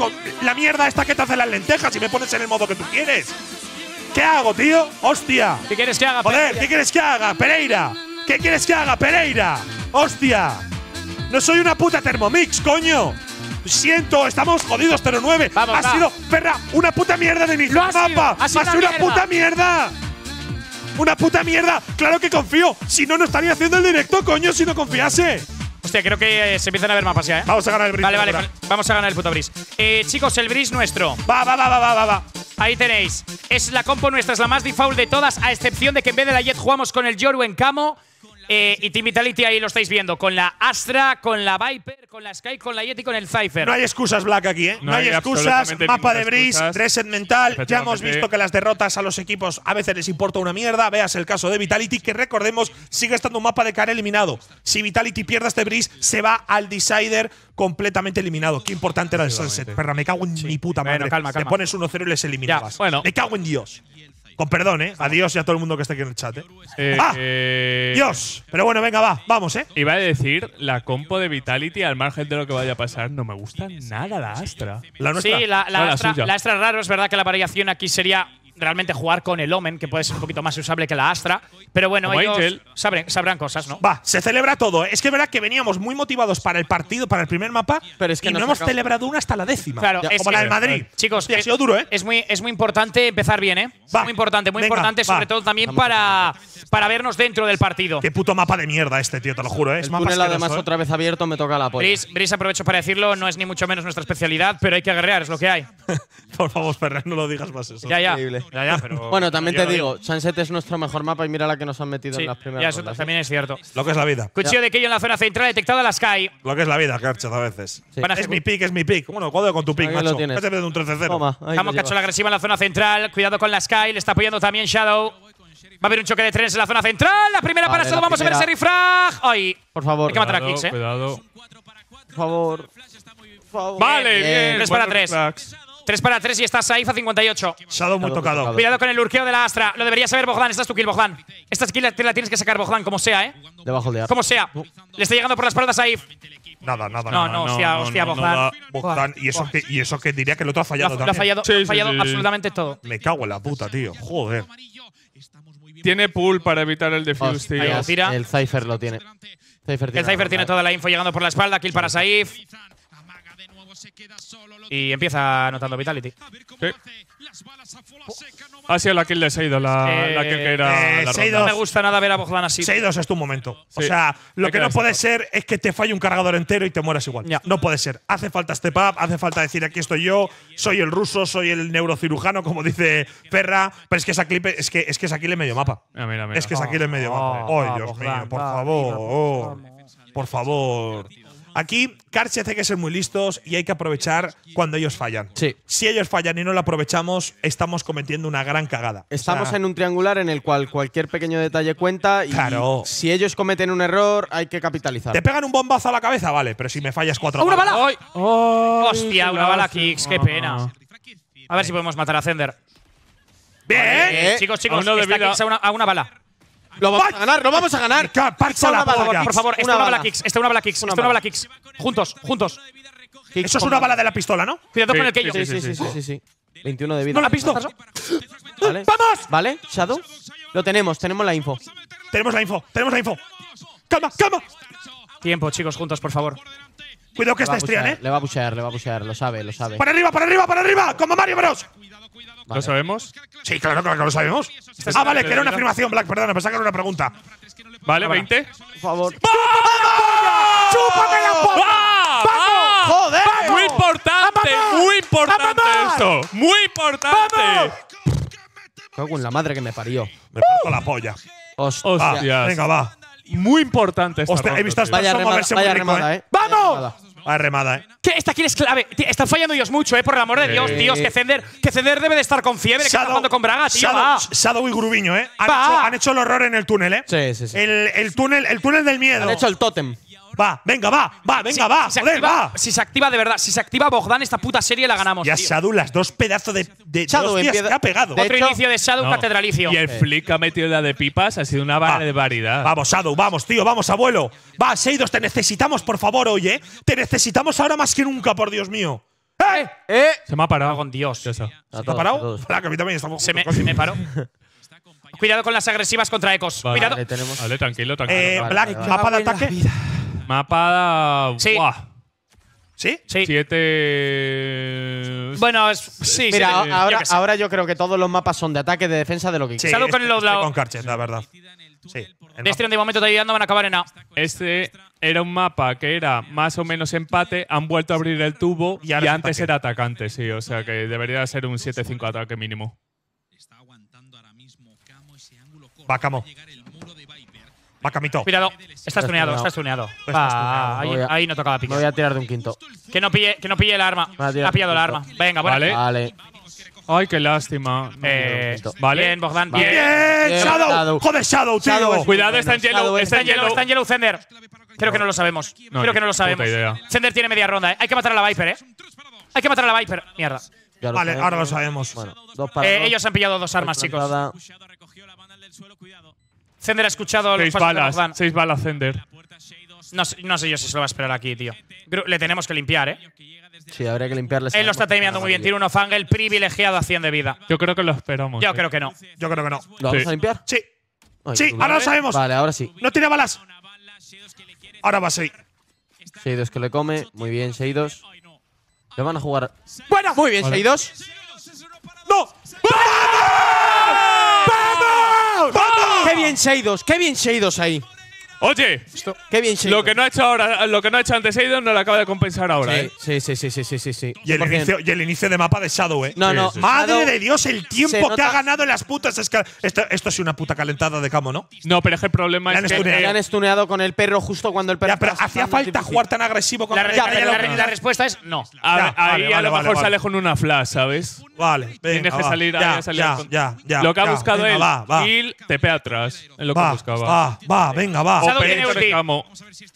la mierda esta que te hace las lentejas y me pones en el modo que tú quieres. ¿Qué hago, tío? ¡Hostia! ¿Qué quieres que haga, Pereira? ¿qué quieres que haga, Pereira? ¿Qué quieres que haga, Pereira? ¡Hostia! No soy una puta Thermomix, coño. Siento, estamos jodidos 09. Vamos, ha sido, Ferra, una puta mierda de mi mapa. ha sido una puta mierda. ¡Una puta mierda! ¡Claro que confío! Si no, no estaría haciendo el directo, coño, si no confiase. Hostia, creo que eh, se empiezan a ver mapas ¿eh? Vamos a ganar el bris. Vale, vale, vamos a ganar el puto bris. Eh, chicos, el bris nuestro. Va, va, va, va, va, va, va. Ahí tenéis. Es la compo nuestra, es la más default de todas, a excepción de que en vez de la Jet jugamos con el Yoru en camo eh, y Team Vitality ahí lo estáis viendo, con la Astra, con la Viper, con la Sky, con la Yeti, con el Cypher. No hay excusas, Black, aquí, ¿eh? No, hay, excusas, mapa de Breeze, reset mental. Ya hemos visto que las derrotas a los equipos a veces les importa una mierda. Veas el caso de Vitality, que recordemos, sigue estando un mapa de cara eliminado. Si Vitality pierde este Breeze, se va al Decider completamente eliminado. Qué importante era el Sunset, perra. Me cago en mi puta madre. Te pones 1-0 y les eliminabas. Me cago en Dios. Con perdón, ¿eh? Adiós y a todo el mundo que está aquí en el chat. ¿eh? Eh, ¡Ah! ah dios Pero bueno, venga, va, vamos, ¿eh? Iba a decir, la compo de Vitality, al margen de lo que vaya a pasar, no me gusta nada la Astra. La Sí, la, Astra, raro. Es verdad que la variación aquí sería realmente jugar con el Omen, que puede ser un poquito más usable que la Astra. Pero bueno, ellos sabrán, cosas, ¿no? Va, se celebra todo. Es que verdad que veníamos muy motivados para el partido, para el primer mapa, pero es que no hemos celebrado una hasta la décima. Claro, como la de Madrid. Chicos, ha eh, sido duro, ¿eh? Es muy, es muy importante empezar bien, ¿eh? Va, muy importante, muy importante, sobre todo también para, para vernos dentro del partido. Qué puto mapa de mierda este, tío, te lo juro, ¿eh? es túnel, además, ¿eh? otra vez abierto, me toca la polla. Bris, aprovecho para decirlo, no es ni mucho menos nuestra especialidad, pero hay que agarrear, es lo que hay. Por favor, Ferrer, no lo digas más eso. Ya, ya. Increíble. bueno, también te digo, Sunset es nuestro mejor mapa y mira la que nos han metido en las primeras. Ya, eso también ¿eh? es cierto. Lo que es la vida. Cuchillo de Keyo en la zona central, a la Sky. Lo que es la vida, Carchas, a veces. Es mi pick, es mi pick. Bueno, cuadro con tu pick, macho. Lo ya un 13-0. Estamos la agresiva en la zona central. Cuidado con la Sky, le está apoyando también Shadow. Va a haber un choque de trenes en la zona central. La primera ah, para solo Vamos a ver ese refrag. ¡Ay! Por favor. Hay que matar a Kicks, eh. Cuidado. Por favor. Por favor. Vale, bien. 3 para tres. 3 para 3 y está Saif a 58. Shadow muy tocado. Cuidado con el urqueo de la Astra. Lo debería saber Bogdan. Esta es tu kill, Bogdan. Esta kill la tienes que sacar, Bogdan, como sea, ¿eh? Debajo de A. Como sea. Le está llegando por la espalda a Saif. Nada, nada, no, nada. No, hostia, no, hostia, Bogdan. Y, eso que, y eso que diría que el otro ha fallado ha, también. ha fallado, sí, ha fallado absolutamente todo. Me cago en la puta, tío. Joder. Tiene pull para evitar el defuse, tío. El Cypher lo tiene. tiene el Cypher tiene toda la info llegando por la espalda. Kill para Saif. Y empieza anotando Vitality. Oh. Ha sido la kill de Seido, la, eh, que era. Eh, la no me gusta nada ver a Bogdan así. Seidos es tu momento. O sea, lo que no puede ser es que te falle un cargador entero y te mueras igual. No puede ser. Hace falta step up, hace falta decir aquí estoy yo, soy el ruso, soy el neurocirujano, como dice Ferra. Pero es que esa clip es que es que es aquí es medio mapa. Ah, es que es aquí el medio ah, mapa. Oh, Dios mío, por favor. por favor. Aquí, Karchi hay que ser muy listos y hay que aprovechar cuando ellos fallan. Sí. Si ellos fallan y no lo aprovechamos, estamos cometiendo una gran cagada. Estamos en un triangular en el cual cualquier pequeño detalle cuenta y claro. si ellos cometen un error, hay que capitalizar. Te pegan un bombazo a la cabeza, vale, pero si me fallas cuatro… ¡Una bala! ¡Hostia, una bala Kicks! ¡Qué pena! Ah. A ver si podemos matar a Zender. ¡Bien! Eh, chicos, chicos, a una bala. Lo vamos a ganar, lo vamos a ganar. parcha la bala, por favor. Esta una bala kicks, esta una bala kicks, una bala kicks. Juntos, juntos. Eso es una bala de la pistola, ¿no? Cuidado con el que yo. Sí, sí, sí, sí. 21 de vida. ¡No la pisto! ¡Vamos! ¿Vale? ¿Shadow? Lo tenemos, tenemos la info. Tenemos la info, tenemos la info. ¡Calma, calma! Tiempo, chicos, juntos, por favor. Cuidado que está estrian, ¿eh? Le va a pushear, le va a buchear, lo sabe, lo sabe. ¡Para arriba, para arriba, para arriba! ¡Como Mario Bros! Vale. ¿Lo sabemos? Sí, claro, claro que lo sabemos. Este ah, vale, que era una afirmación, Black, perdona, pensaba que era una pregunta. Vale, 20. Por favor. ¡Vamos! ¡Chúpame la polla! ¡Paco! ¡Joder! Muy importante, muy importante esto. Muy importante. Cago en la madre que me parió. Me parto la polla. Hostias. Venga, va. Muy importante esto. he visto a ¿eh? eh. Vaya remada, ¿eh? ¡Vamos! Arremada, ¿eh? ¿Qué? Esta aquí es clave. están fallando ellos mucho, ¿eh? Por el amor de Dios, tíos. Que Cender, que debe de estar con fiebre, que está jugando con Braga, tío. y Grubiño, ¿eh? Han hecho, el horror en el túnel, ¿eh? Sí, sí, sí. El, túnel, el túnel del miedo. Han hecho el tótem va, venga, va, va, venga, va, si joder, va. Si se activa de verdad, si se activa Bogdan, esta puta serie la ganamos. Ya tío. Shadow, las dos pedazos de, de dos ha pegado. Otro inicio de Shadow catedralicio. Y el flick ha metido la de pipas, ha sido una barbaridad. variedad. vamos, Shadow, vamos, tío, vamos, abuelo. Va, Seidos, te necesitamos, por favor, oye. Te necesitamos ahora más que nunca, por Dios mío. ¡Eh! ¡Eh! eh. Se me ha parado. con Dios. ¿Se ha parado? Para, que a mí también estamos se, me, paró. Cuidado con las agresivas contra Ecos. Cuidado. Vale, tenemos. tranquilo, tranquilo. Eh, Black, mapa de ataque mapa Sí. ¿Sí? Sí. Siete. Bueno, es, Mira, ahora, yo creo que todos los mapas son de ataque, de defensa, de lo que quieras. Salud con el este, la verdad. este en de momento todavía ayudando, van a acabar en A. Este era un mapa que era más o menos empate, han vuelto a abrir el tubo y, antes era atacante, sí. O sea que debería ser un 7-5 ataque mínimo. Va Camo. Va, Camito. Cuidado, está tuneado, está tuneado. Pues ah, ahí, no tocaba picar. Me voy a tirar de un quinto. Que no pille, que no pille el arma. Ha pillado el arma. Venga, bueno. Vale. Ay, qué lástima. Eh, vale. Bien, Bogdan. Bien. bien. Shadow. Joder, Shadow, tío. Cuidado, está en hielo. Está en yellow, está en hielo Zender. Creo que no lo sabemos. Creo que no lo sabemos. Zender tiene media ronda, ¿eh? Hay que matar a la Viper, eh. Hay que matar a la Viper. Mierda. Vale, ahora lo sabemos. Bueno, eh, Ellos han pillado dos armas, chicos. Zender ha escuchado balas, Zender. No, sé yo si se lo va a esperar aquí, tío. Le tenemos que limpiar, ¿eh? Sí, habría que limpiarle. Él lo está terminando muy bien. Tiene uno Ofangel privilegiado a 100 de vida. Yo creo que lo esperamos. Yo creo que no. Yo creo que no. ¿Lo vamos a limpiar? Sí. sí, pues ahora lo sabemos. Vale, ahora sí. No tiene balas. Ahora va 6. Seidos que le come. Muy bien, Seidos. Le van a jugar. ¡Buena! Muy bien, Seidos. ¡No! ¡Vamos! ¡Qué bien Seidos! ¡Qué bien Seidos ahí! Oye, Qué bien lo que no ha hecho ahora, lo que no ha hecho antes Aidan no lo acaba de compensar ahora, sí. ¿eh? Sí, sí, sí, sí, sí, sí, Y el, inicio, de mapa de Shadow, ¿eh? No, no. Madre de Dios, el tiempo que ha ganado en las putas Esto, es una puta calentada de camo, ¿no? No, pero es que el problema es que… Eh, han estuneado con el perro justo cuando el perro… Ya, pero hacía falta jugar tan agresivo con la, la, respuesta es no. ahí a lo mejor sale con una flash, ¿sabes? Vale, venga, Tienes que salir, ya, ya, ya, Lo que ha buscado él, Kill, TP atrás. Es lo que buscaba. Va, va, venga, va. Shadow tiene Vamos este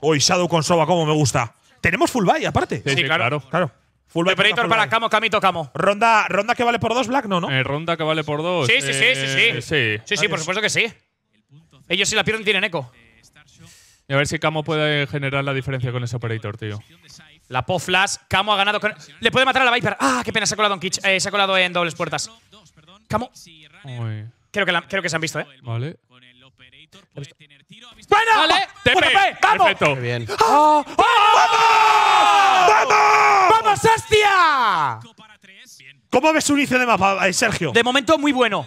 Uy, Shadow con Soba, cómo me gusta. Tenemos full buy, aparte. Sí, claro. claro. Full buy Operator para Camo, Camito, Camo. Ronda, ronda que vale por dos, Black, ¿no? no? Eh, ronda que vale por dos. Sí, sí, sí, sí. Eh, sí, sí, sí, por supuesto que sí. Ellos si la pierden tienen eco. Y a ver si Camo puede generar la diferencia con ese Operator, tío. La Po Flash. Camo ha ganado con… Le puede matar a la Viper. ¡Ah, qué pena! Se ha colado en, eh, dobles puertas. Camo… Creo que, creo que se han visto, ¿eh? Vale. El Operator ¡Bueno! ¡Vale! ¡TP! Pues, ¡Vamos! Perfecto. Ah, ah, ¡Vamos! ¡Vamos! ¡Vamos, hostia! ¿Cómo ves un inicio de mapa, eh, Sergio? De momento, muy bueno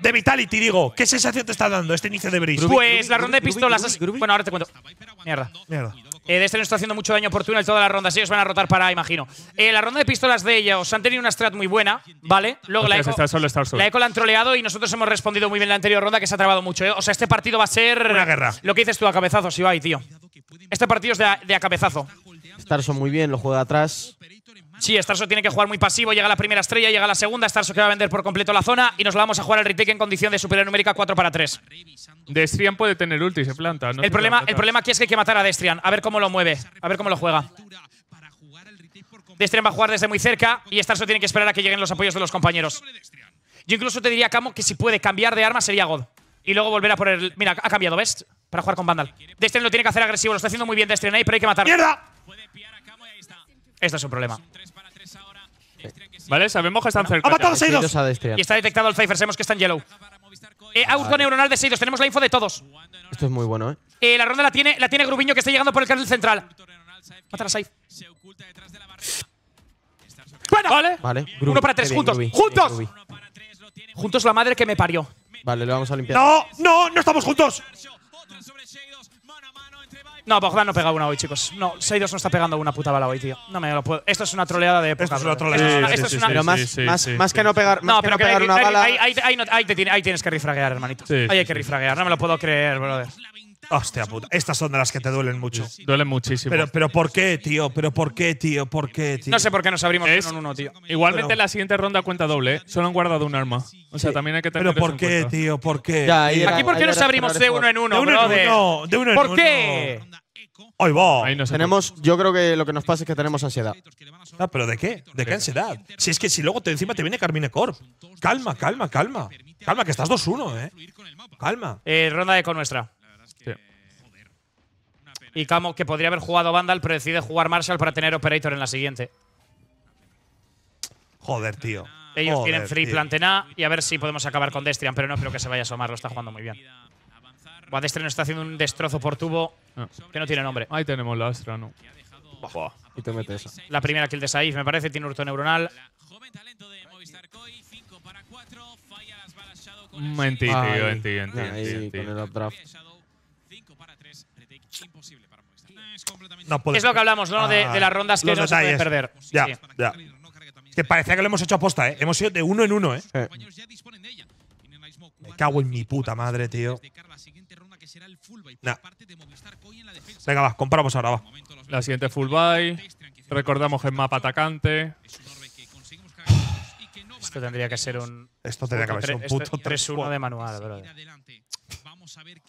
de Vitality, digo. ¿Qué sensación te está dando este inicio de Breeze? Pues la ronda de pistolas. Bueno, ahora te cuento. Mierda. Eh, de este no está haciendo mucho daño por túnel toda la ronda, ellos van a rotar para, imagino. Eh, la ronda de pistolas de ellos han tenido una strat muy buena, ¿vale? Luego la, eco, la eco, han troleado y nosotros hemos respondido muy bien la anterior ronda que se ha trabado mucho. ¿eh? O sea, este partido va a ser. Una guerra. Lo que dices tú a cabezazo cabezazos, Ibai, tío. Este partido es de a, de a cabezazo. muy bien, lo juega atrás. Sí, Starso tiene que jugar muy pasivo, llega la primera estrella, llega la segunda, Starso que va a vender por completo la zona y nos la vamos a jugar al retake en condición de superior numérica 4 para 3. Destrian puede tener ulti, se planta. No el, problema, el problema aquí es que hay que matar a Destrian, a ver cómo lo mueve, a ver cómo lo juega. Destrian va a jugar desde muy cerca y Starso tiene que esperar a que lleguen los apoyos de los compañeros. Yo incluso te diría, Camo, que si puede cambiar de arma sería God. Y luego volver a poner... Mira, ha cambiado, ¿ves? Para jugar con Vandal. Destrian lo tiene que hacer agresivo, lo está haciendo muy bien Destrian ahí, pero hay que matar. ¡Mierda! Esto es un problema. ¿Vale? Sabemos que están cerca. ¡Ha matado a Seidos! Y está detectado el Cypher, sabemos que está en yellow. Eh, neuronal de Seidos, tenemos la info de todos. Esto es muy bueno, ¿eh? ¿eh? la ronda la tiene, la tiene Grubiño, que está llegando por el canal central. Mata a Saif. ¡Bueno! Vale. vale. Uno para tres, juntos. ¡Juntos! Juntos la madre que me parió. Vale, le vamos a limpiar. ¡No! ¡No! ¡No estamos juntos! No, Bogdan no pega una hoy, chicos. No, Seidos no está pegando una puta bala hoy, tío. No me lo puedo. Esto es una troleada de Esto es una troleada. Esto es Pero más que no pegar no, pero que no pegar una bala. Ahí tienes que rifraguear, hermanito. Ahí hay que rifraguear. No me lo puedo creer, brother. Hostia puta, estas son de las que te duelen mucho. Duelen muchísimo. Pero, pero ¿por qué, tío? ¿Pero por qué, tío? ¿Por qué, No sé por qué nos abrimos de uno en uno, tío. Igualmente la siguiente ronda cuenta doble, ¿eh? Solo han guardado un arma. O sea, también hay que tener Pero ¿por qué, tío? ¿Por qué? Aquí ¿por qué nos abrimos de uno en uno, De uno en uno, ¿Por qué? Hoy va. tenemos, yo creo que lo que nos pasa es que tenemos ansiedad. Ah, pero ¿de qué? ¿De qué ansiedad? Si es que si luego te encima te viene Carmine Corp. Calma, calma, calma. Calma, que estás 2-1, eh. Calma. Eh, ronda de con nuestra. Y Camo, que podría haber jugado Vandal, pero decide jugar Marshall para tener Operator en la siguiente. Joder, tío. Ellos tienen free plant y a ver si podemos acabar con Destrian, pero no creo que se vaya a asomar, lo está jugando muy bien. Buah, Destrian está haciendo un destrozo por tubo ah. que no tiene nombre. Ahí tenemos la Astra, ¿no? Buah. Y te metes. La primera kill de Saif, me parece, tiene hurto neuronal. Mentí, tío, mentí, Ahí, con el es lo que hablamos, ¿no? de, ah, las rondas que no se pueden perder. Ya, ya. Que parecía que lo hemos hecho aposta, ¿eh? Hemos ido de uno en uno, ¿eh? Me cago en mi puta madre, tío. Nah. Venga, va, compramos ahora, va. La siguiente full buy. Recordamos el mapa atacante. Esto tendría que ser un. Esto tendría que haber un puto 3 de manual, bro.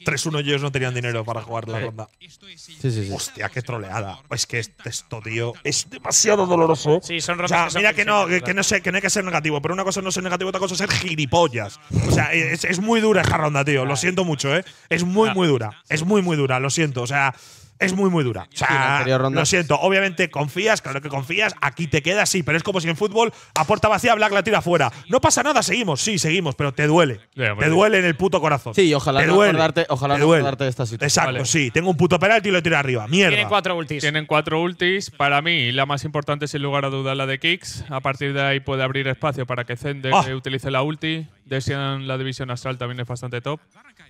3 1 ellos no tenían dinero para jugar la ronda. Sí, sí, Hostia, qué troleada. Es que este- esto, tío, es demasiado doloroso. mira que no, sé, que hay que ser negativo, pero una cosa no ser negativo, otra cosa es ser gilipollas. O sea, es, es muy dura esta ronda, tío. Lo siento mucho, ¿eh? Es muy, muy dura. Es muy, muy dura, lo siento. O sea es muy, muy dura. lo siento. Obviamente confías, claro que confías, aquí te queda así. pero es como si en fútbol a puerta vacía Black la tira fuera. No pasa nada, seguimos, sí, seguimos, pero te duele. te duele en el puto corazón. Sí, ojalá no ojalá de esta situación. Exacto, sí. Tengo un puto penalti y lo tiro arriba. Mierda. Tienen cuatro ultis. Tienen cuatro ultis. Para mí, la más importante, sin lugar a dudas, la de Kicks. A partir de ahí puede abrir espacio para que Zender ah. utilice la ulti. Desean la división astral también es bastante top.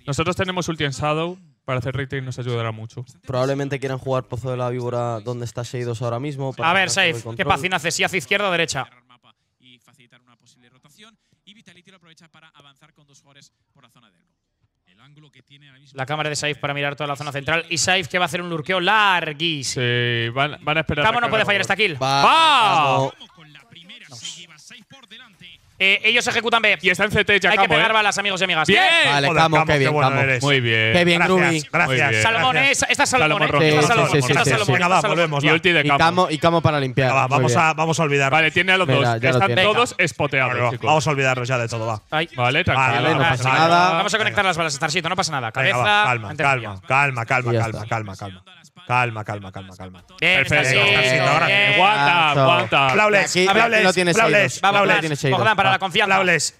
Nosotros tenemos ulti en Shadow para hacer retake nos ayudará mucho. Probablemente quieran jugar Pozo de la Víbora donde está Sheidos ahora mismo. a ver, Safe, ¿qué pacina hace? ¿Si hace izquierda o derecha? la cámara de Saif para mirar toda la zona central. Y Saif que va a hacer un lurqueo larguísimo. Sí, van, a esperar. Camo no puede fallar esta kill. ¡Va! Eh, ellos ejecutan B. Y está en CT, ya Hay que pegar ¿eh? balas, amigos y amigas. ¡Bien! Vale, Camo, qué bien, bueno Eres. Muy bien. Qué bien, Gracias. Salmones, esta es Salmón. Eh. sí, sí. volvemos. Y ulti de Camo. Y Camo, para limpiar. vamos, a, vamos a olvidar. Vale, tiene a los dos. Están todos espoteados. Vamos a olvidarnos ya de todo, va. Vale, tranquilo. Vale, no pasa nada. Vamos a conectar las balas, estarcito. no pasa nada. Cabeza, calma, calma, calma, calma, calma, calma. Calma, calma, calma, calma. Bien, Perfecto. Bien, gracias. Aguanta, aguanta. Flawless, Flawless, no tiene Flawless. Vamos, Bogdan, para la confianza. Flawless.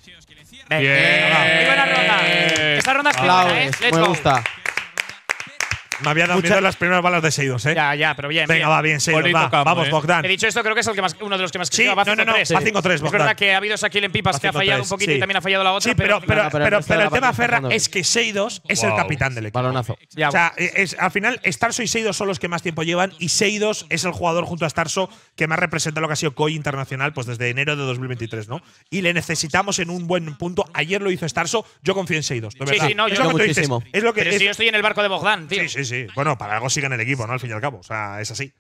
Bien. Muy buena ronda. Esta ronda es buena, ¿eh? Let's Me gusta. Me había dado Mucha... miedo las primeras balas de Seidos, ¿eh? Ya, ya, pero bien. Venga, va bien, Seidos. Vamos, ¿eh? Bogdan. He dicho esto, creo que es el que más, uno de los que más. Sí, no, no, Va 5-3, Es verdad que ha habido Sakil en pipas que ha fallado un poquito y también ha fallado la otra. Sí, pero, pero, el tema Ferra es que Seidos es el capitán del equipo. Balonazo. O sea, al final, Starso y Seidos son los que más tiempo llevan y Seidos es el jugador junto a Starso que más representa lo que ha sido COI internacional pues desde enero de 2023, ¿no? Y le necesitamos en un buen punto. Ayer lo hizo Starso, yo confío en Seidos. Sí, sí, no, yo Es lo que, yo estoy en el barco de Bogdan, tío. Sí, sí, sí. Bueno, para algo sigue en el equipo, ¿no? Al fin y al cabo. O sea, es así.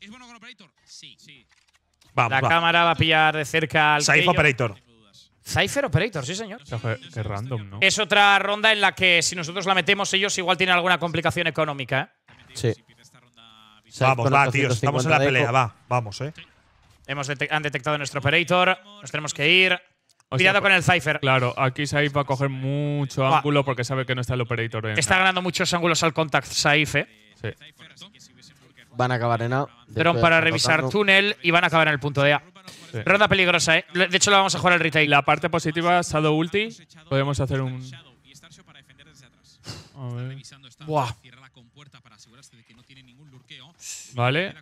¿Es bueno con Operator? Sí, sí. Vamos, la cámara va a pillar de cerca al. Cypher Operator. Cypher Operator, sí señor. Qué, random, ¿no? Es otra ronda en la que si nosotros la metemos ellos igual tienen alguna complicación económica. ¿eh? Sí. Vamos, va, tío, estamos en la pelea, va, vamos, eh. Hemos han detectado nuestro Operator, nos tenemos que ir. O pues, con el Cypher. Claro, aquí Saif va a coger mucho ángulo porque sabe que no está el Operator Está ganando muchos ángulos al contact Saif, eh. Sí. Van a acabar en A. Drone para revisar túnel y van a acabar en el punto de A. Ronda peligrosa, ¿eh? De hecho, la vamos a jugar al retail. La parte positiva, Shadow Ulti. Podemos hacer un. A ver. Buah. Vale.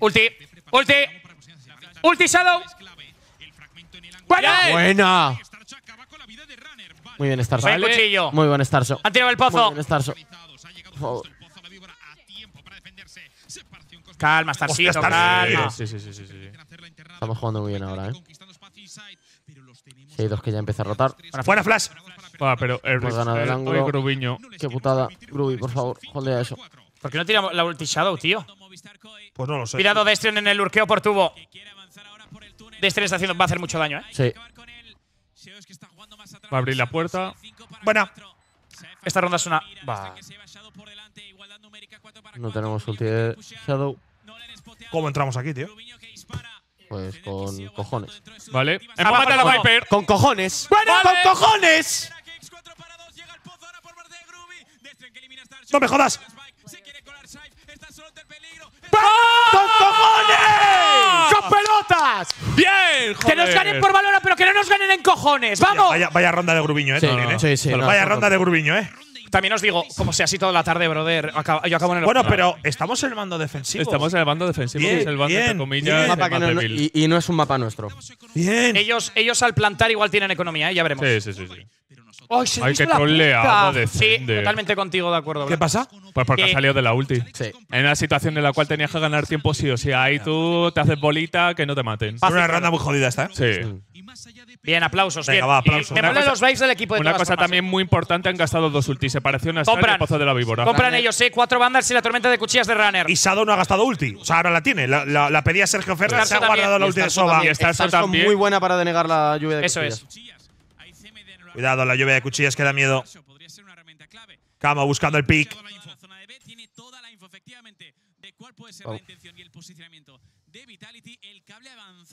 Ulti. Ulti. Ulti Shadow. ¡Buena! Eh. ¡Buena! Muy bien, Starso. cuchillo. Muy buen Starso. Han tirado el pozo. Muy Starso. Calma, Starsito, Hostia, calma. Sí, sí, sí, sí, Estamos jugando muy bien ahora, ¿eh? Sí, hay dos que ya empieza a rotar. Bueno, fuera Flash. Va, ah, pero el, Hemos Qué putada. Grubi, por favor, holdea eso. ¿Por qué no tiramos la ulti Shadow, tío? Pues no lo sé. de Destrion en el urqueo por tubo de este haciendo, va a hacer mucho daño, ¿eh? Sí. Va a abrir la puerta. Buena. Esta ronda es una. Va. No tenemos ulti de Shadow. ¿Cómo entramos aquí, tío? Pues con cojones. Vale. la Viper. Con cojones. ¡Bueno! ¡Con eh. cojones! ¡No me jodas! ¡Con cojones! ¡Con pelotas! bien, Que nos ganen por valora, pero que no nos ganen en cojones. ¡Vamos! Vaya, ronda de Grubiño, eh. Sí, eh. sí, vaya ronda de Grubiño, eh. También os digo, como sea así toda la tarde, brother. yo acabo en el Bueno, pero estamos en el bando defensivo. Estamos en el bando defensivo, es el bando, bien, y, no es un mapa nuestro. Bien. ellos, ellos al plantar igual tienen economía, ¿eh? ya veremos. Sí, sí, sí, sí. ¡Ay, se Ay, que troleada, Sí, totalmente contigo de acuerdo. ¿Qué pasa? Pues porque ha salido de la ulti. En una situación en la cual tenías que ganar tiempo sí o sí. Ahí tú te haces bolita que no te maten. Es una ronda muy jodida esta, ¿eh? Sí. Bien, aplausos. va, aplausos. Me los vibes del equipo de Una cosa también ¿eh? muy importante, han gastado dos ultis. Se pareció una Compran. pozo de la víbora. Compran ellos, ¿eh? Cuatro bandas y la tormenta de cuchillas de Runner. Y Sado no ha gastado ulti. O sea, ahora la tiene. La, pedía Sergio Ferrer, se ha guardado la ulti de Soba. muy buena para denegar la lluvia de Eso es. Cuidado, la lluvia de cuchillas que da miedo. Cama buscando el pick.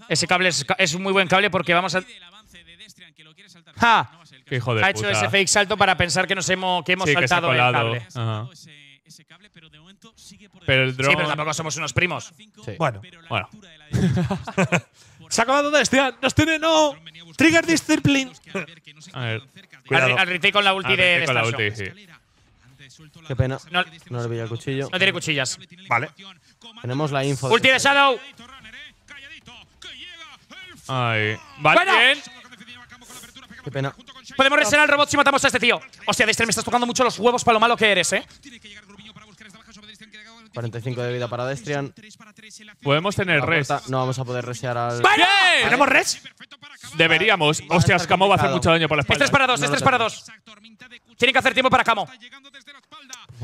Ese cable es, es, un muy buen cable porque vamos a. ¡Ja! Qué hijo de ha hecho ese fake salto para pensar que nos hemos, que hemos sí, saltado el cable. Ajá. Pero el drone... Sí, pero tampoco somos unos primos. Sí. Bueno. Bueno. Se ha acabado de este. ¡Nos tiene, no! Trigger Discipline. a ver. Cuidado. Al, al con la ulti de, Qué pena. No, le veía el cuchillo. No tiene cuchillas. Vale. Tenemos la info. Ulti de, Shadow. Ay. Vale. bien! Qué pena. Podemos resenar al robot si matamos a este tío. Hostia, Dexter, me estás tocando mucho los huevos para lo malo que eres, eh. 45 de vida para Destrian. Podemos tener res. No vamos a poder resear al. ¿Tenemos res? Deberíamos. Camo va a hacer mucho daño por la este espalda. Este es para dos. Este es para dos. Tienen que hacer tiempo para Camo.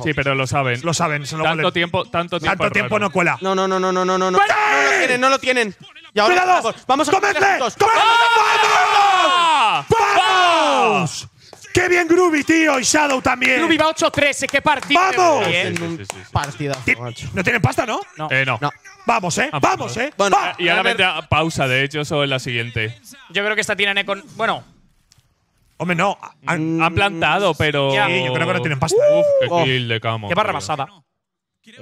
Sí, pero lo saben. Lo saben, se lo Tanto tiempo, tanto tiempo. Tanto tiempo no cuela. No, no, no, no, no, no, no. No lo tienen, no lo tienen. ¡Cuidado! vamos, vamos a ¡Vamos! ¡Vamos! ¡Qué bien Groovy, tío! Y Shadow también. Groovy va 8-13, qué partido. ¡Vamos! Sí, ¿No tienen pasta, no? No. Eh, no. Vamos, ¿eh? Ah, vamos, ¿eh? Y ahora vendrá pausa, de hecho, sobre la siguiente. Yo creo que esta tiene con. Bueno, Hombre, no. Han mm, plantado, pero. yo creo que no tienen pasta. ¿eh? Uf, qué oh. kill de Camo. qué barra pasada.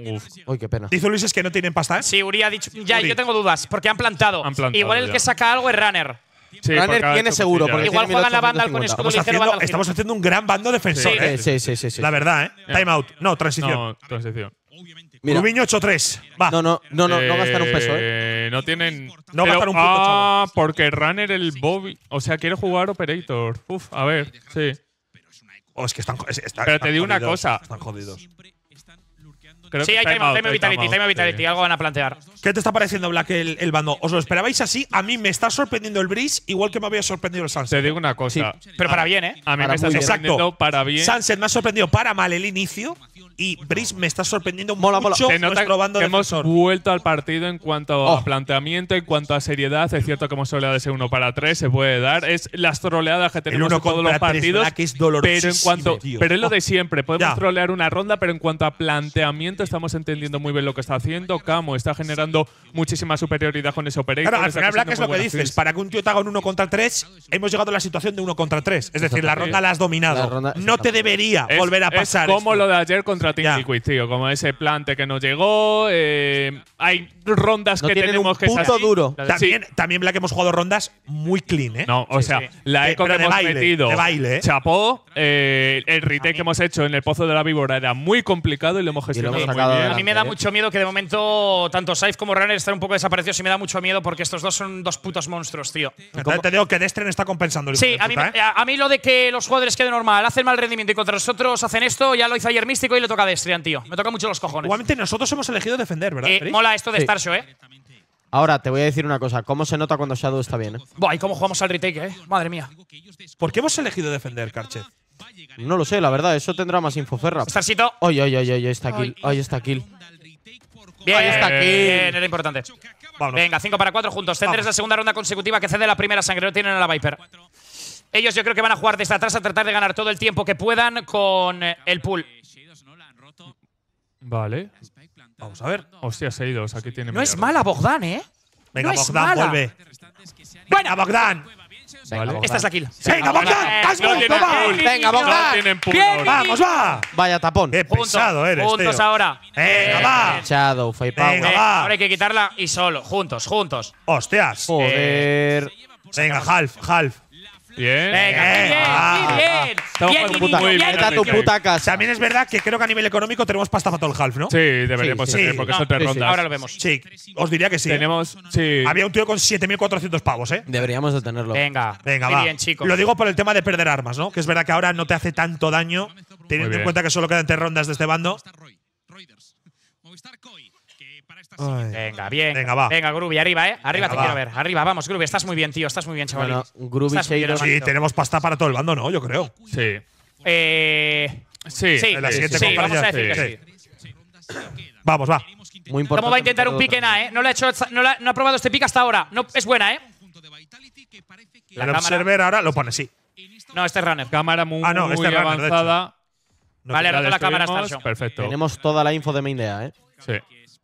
Uf. Uy, qué pena. Dice Luis es que no tienen pasta, ¿eh? Sí, Uri ha dicho. Ya, yo tengo dudas, porque han plantado. Igual el que saca algo es runner. Runner tiene seguro. Porque Igual juegan la banda con escudo estamos ligero. Haciendo, estamos haciendo un gran bando defensor. Sí, sí, sí, La verdad, ¿eh? Time out. No, transición. No, transición. Rubiño 8-3. Va. No, no, no, no, no gastar un peso, ¿eh? ¿eh? No tienen. No gastar un punto. Ah, porque Runner el Bobby. O sea, quiere jugar Operator. Uf, a ver, sí. Oh, es que están, pero te digo una cosa. Están jodidos sí, hay time, vitality, time vitality. Algo van a plantear. ¿Qué te está pareciendo, Black, el, bando? ¿Os lo esperabais así? A mí me está sorprendiendo el Breeze, igual que me había sorprendido el Sunset. Te digo una cosa. Pero para bien, ¿eh? A mí me está sorprendiendo exacto. para bien. Sunset me ha sorprendido para mal el inicio. Y Brice me está sorprendiendo mola, mucho nuestro bando hemos vuelto al partido en cuanto a oh. planteamiento, en cuanto a seriedad. Es cierto que hemos troleado ese 1 para 3, se puede dar. Es las troleadas que tenemos en todos los partidos. Es pero, en cuanto, pero es lo de siempre. Podemos trolear una ronda, pero en cuanto a planteamiento estamos entendiendo muy bien lo que está haciendo. Camo está generando muchísima superioridad con ese operator. Claro, al Black es lo que dices. Para que un tío te haga un 1 contra 3, hemos llegado a la situación de uno contra 3. Es decir, la ronda la has dominado. no te debería volver a pasar. como lo de ayer contra Team Liquid, tío. Como ese plante que nos llegó. Eh, hay rondas que tenemos que punto duro. También, la que hemos jugado rondas muy clean, ¿eh? No, o sea, la eco que hemos metido. De baile, ¿eh? Chapó. Eh, el retake que hemos hecho en el Pozo de la Víbora era muy complicado y lo hemos gestionado A mí me da ¿eh? mucho miedo que de momento tanto Scythe como Runner estén un poco desaparecidos y me da mucho miedo porque estos dos son dos putos monstruos, tío. te digo que Destren está compensando el Sí, a, mí, lo de que los jugadores queden normal, hacen mal rendimiento y contra nosotros hacen esto, ya lo hizo ayer Místico le toca a Destrian, tío. Me toca mucho los cojones. Igualmente nosotros hemos elegido defender, ¿verdad? Eh, mola esto de sí. ¿eh? Ahora, te voy a decir una cosa. ¿Cómo se nota cuando Shadow está bien, eh? Buah, cómo jugamos al retake, eh? Madre mía. ¿Por qué hemos elegido defender, Karchet? No lo sé, la verdad. Eso tendrá más info, Ferra. Oye, oye, oye, oye, está kill. Oye, está kill. Bien, Ahí está kill. Era importante. Venga, 5 para 4 juntos. Center es la segunda ronda consecutiva que cede la primera sangre. No tienen a la Viper. Ellos yo creo que van a jugar desde atrás a tratar de ganar todo el tiempo que puedan con eh, el pool. Vale. Vamos a ver. Hostia, se ha ido. aquí tiene no es mala Bogdan, ¿eh? Venga, Bogdan, vuelve. Buena, Bogdan. vale. Esta es la kill. Venga, Bogdan. ¡Has no Venga, Bogdan. ¡Vamos, va! Vaya tapón. Qué pesado eres, Juntos ahora. Venga, va. Eh, Shadow, eh, eh, Venga, Ahora hay que quitarla y solo. Juntos, juntos. Hostias. Joder. Venga, half, half. Bien. Venga, eh, bien, ah, ah, bien, ah. bien, bien, tu puta casa. También es verdad que creo que a nivel económico tenemos pasta para todo el half, ¿no? Sí, deberíamos tener, eh, porque son tres rondas. Ahora lo vemos. Sí, os diría que sí. ¿eh? Tenemos. Sí. Había un tío con 7.400 pavos, ¿eh? Deberíamos de tenerlo. Venga. Venga, va. bien, chicos. Lo digo por el tema de perder armas, ¿no? Que es verdad que ahora no te hace tanto daño, teniendo en cuenta que solo quedan tres rondas de este bando. Venga, bien. Venga, va. Venga, Groovy, arriba, ¿eh? Arriba te quiero ver. Arriba, vamos, Groovy. Estás muy bien, tío. Estás muy bien, chaval. Bueno, Sí, tenemos pasta para todo el bando, ¿no? Yo creo. Sí. Eh. Sí, la siguiente vamos a decir que sí. Vamos, va. Muy importante. ¿Cómo va a intentar un pick en A, eh? No, ha no, ha, probado este pick hasta ahora. No, es buena, ¿eh? La el observer ahora lo pone, sí. No, este runner. Cámara muy, ah, este avanzada. vale, la, la cámara está Perfecto. Tenemos toda la info de main ¿eh? Sí.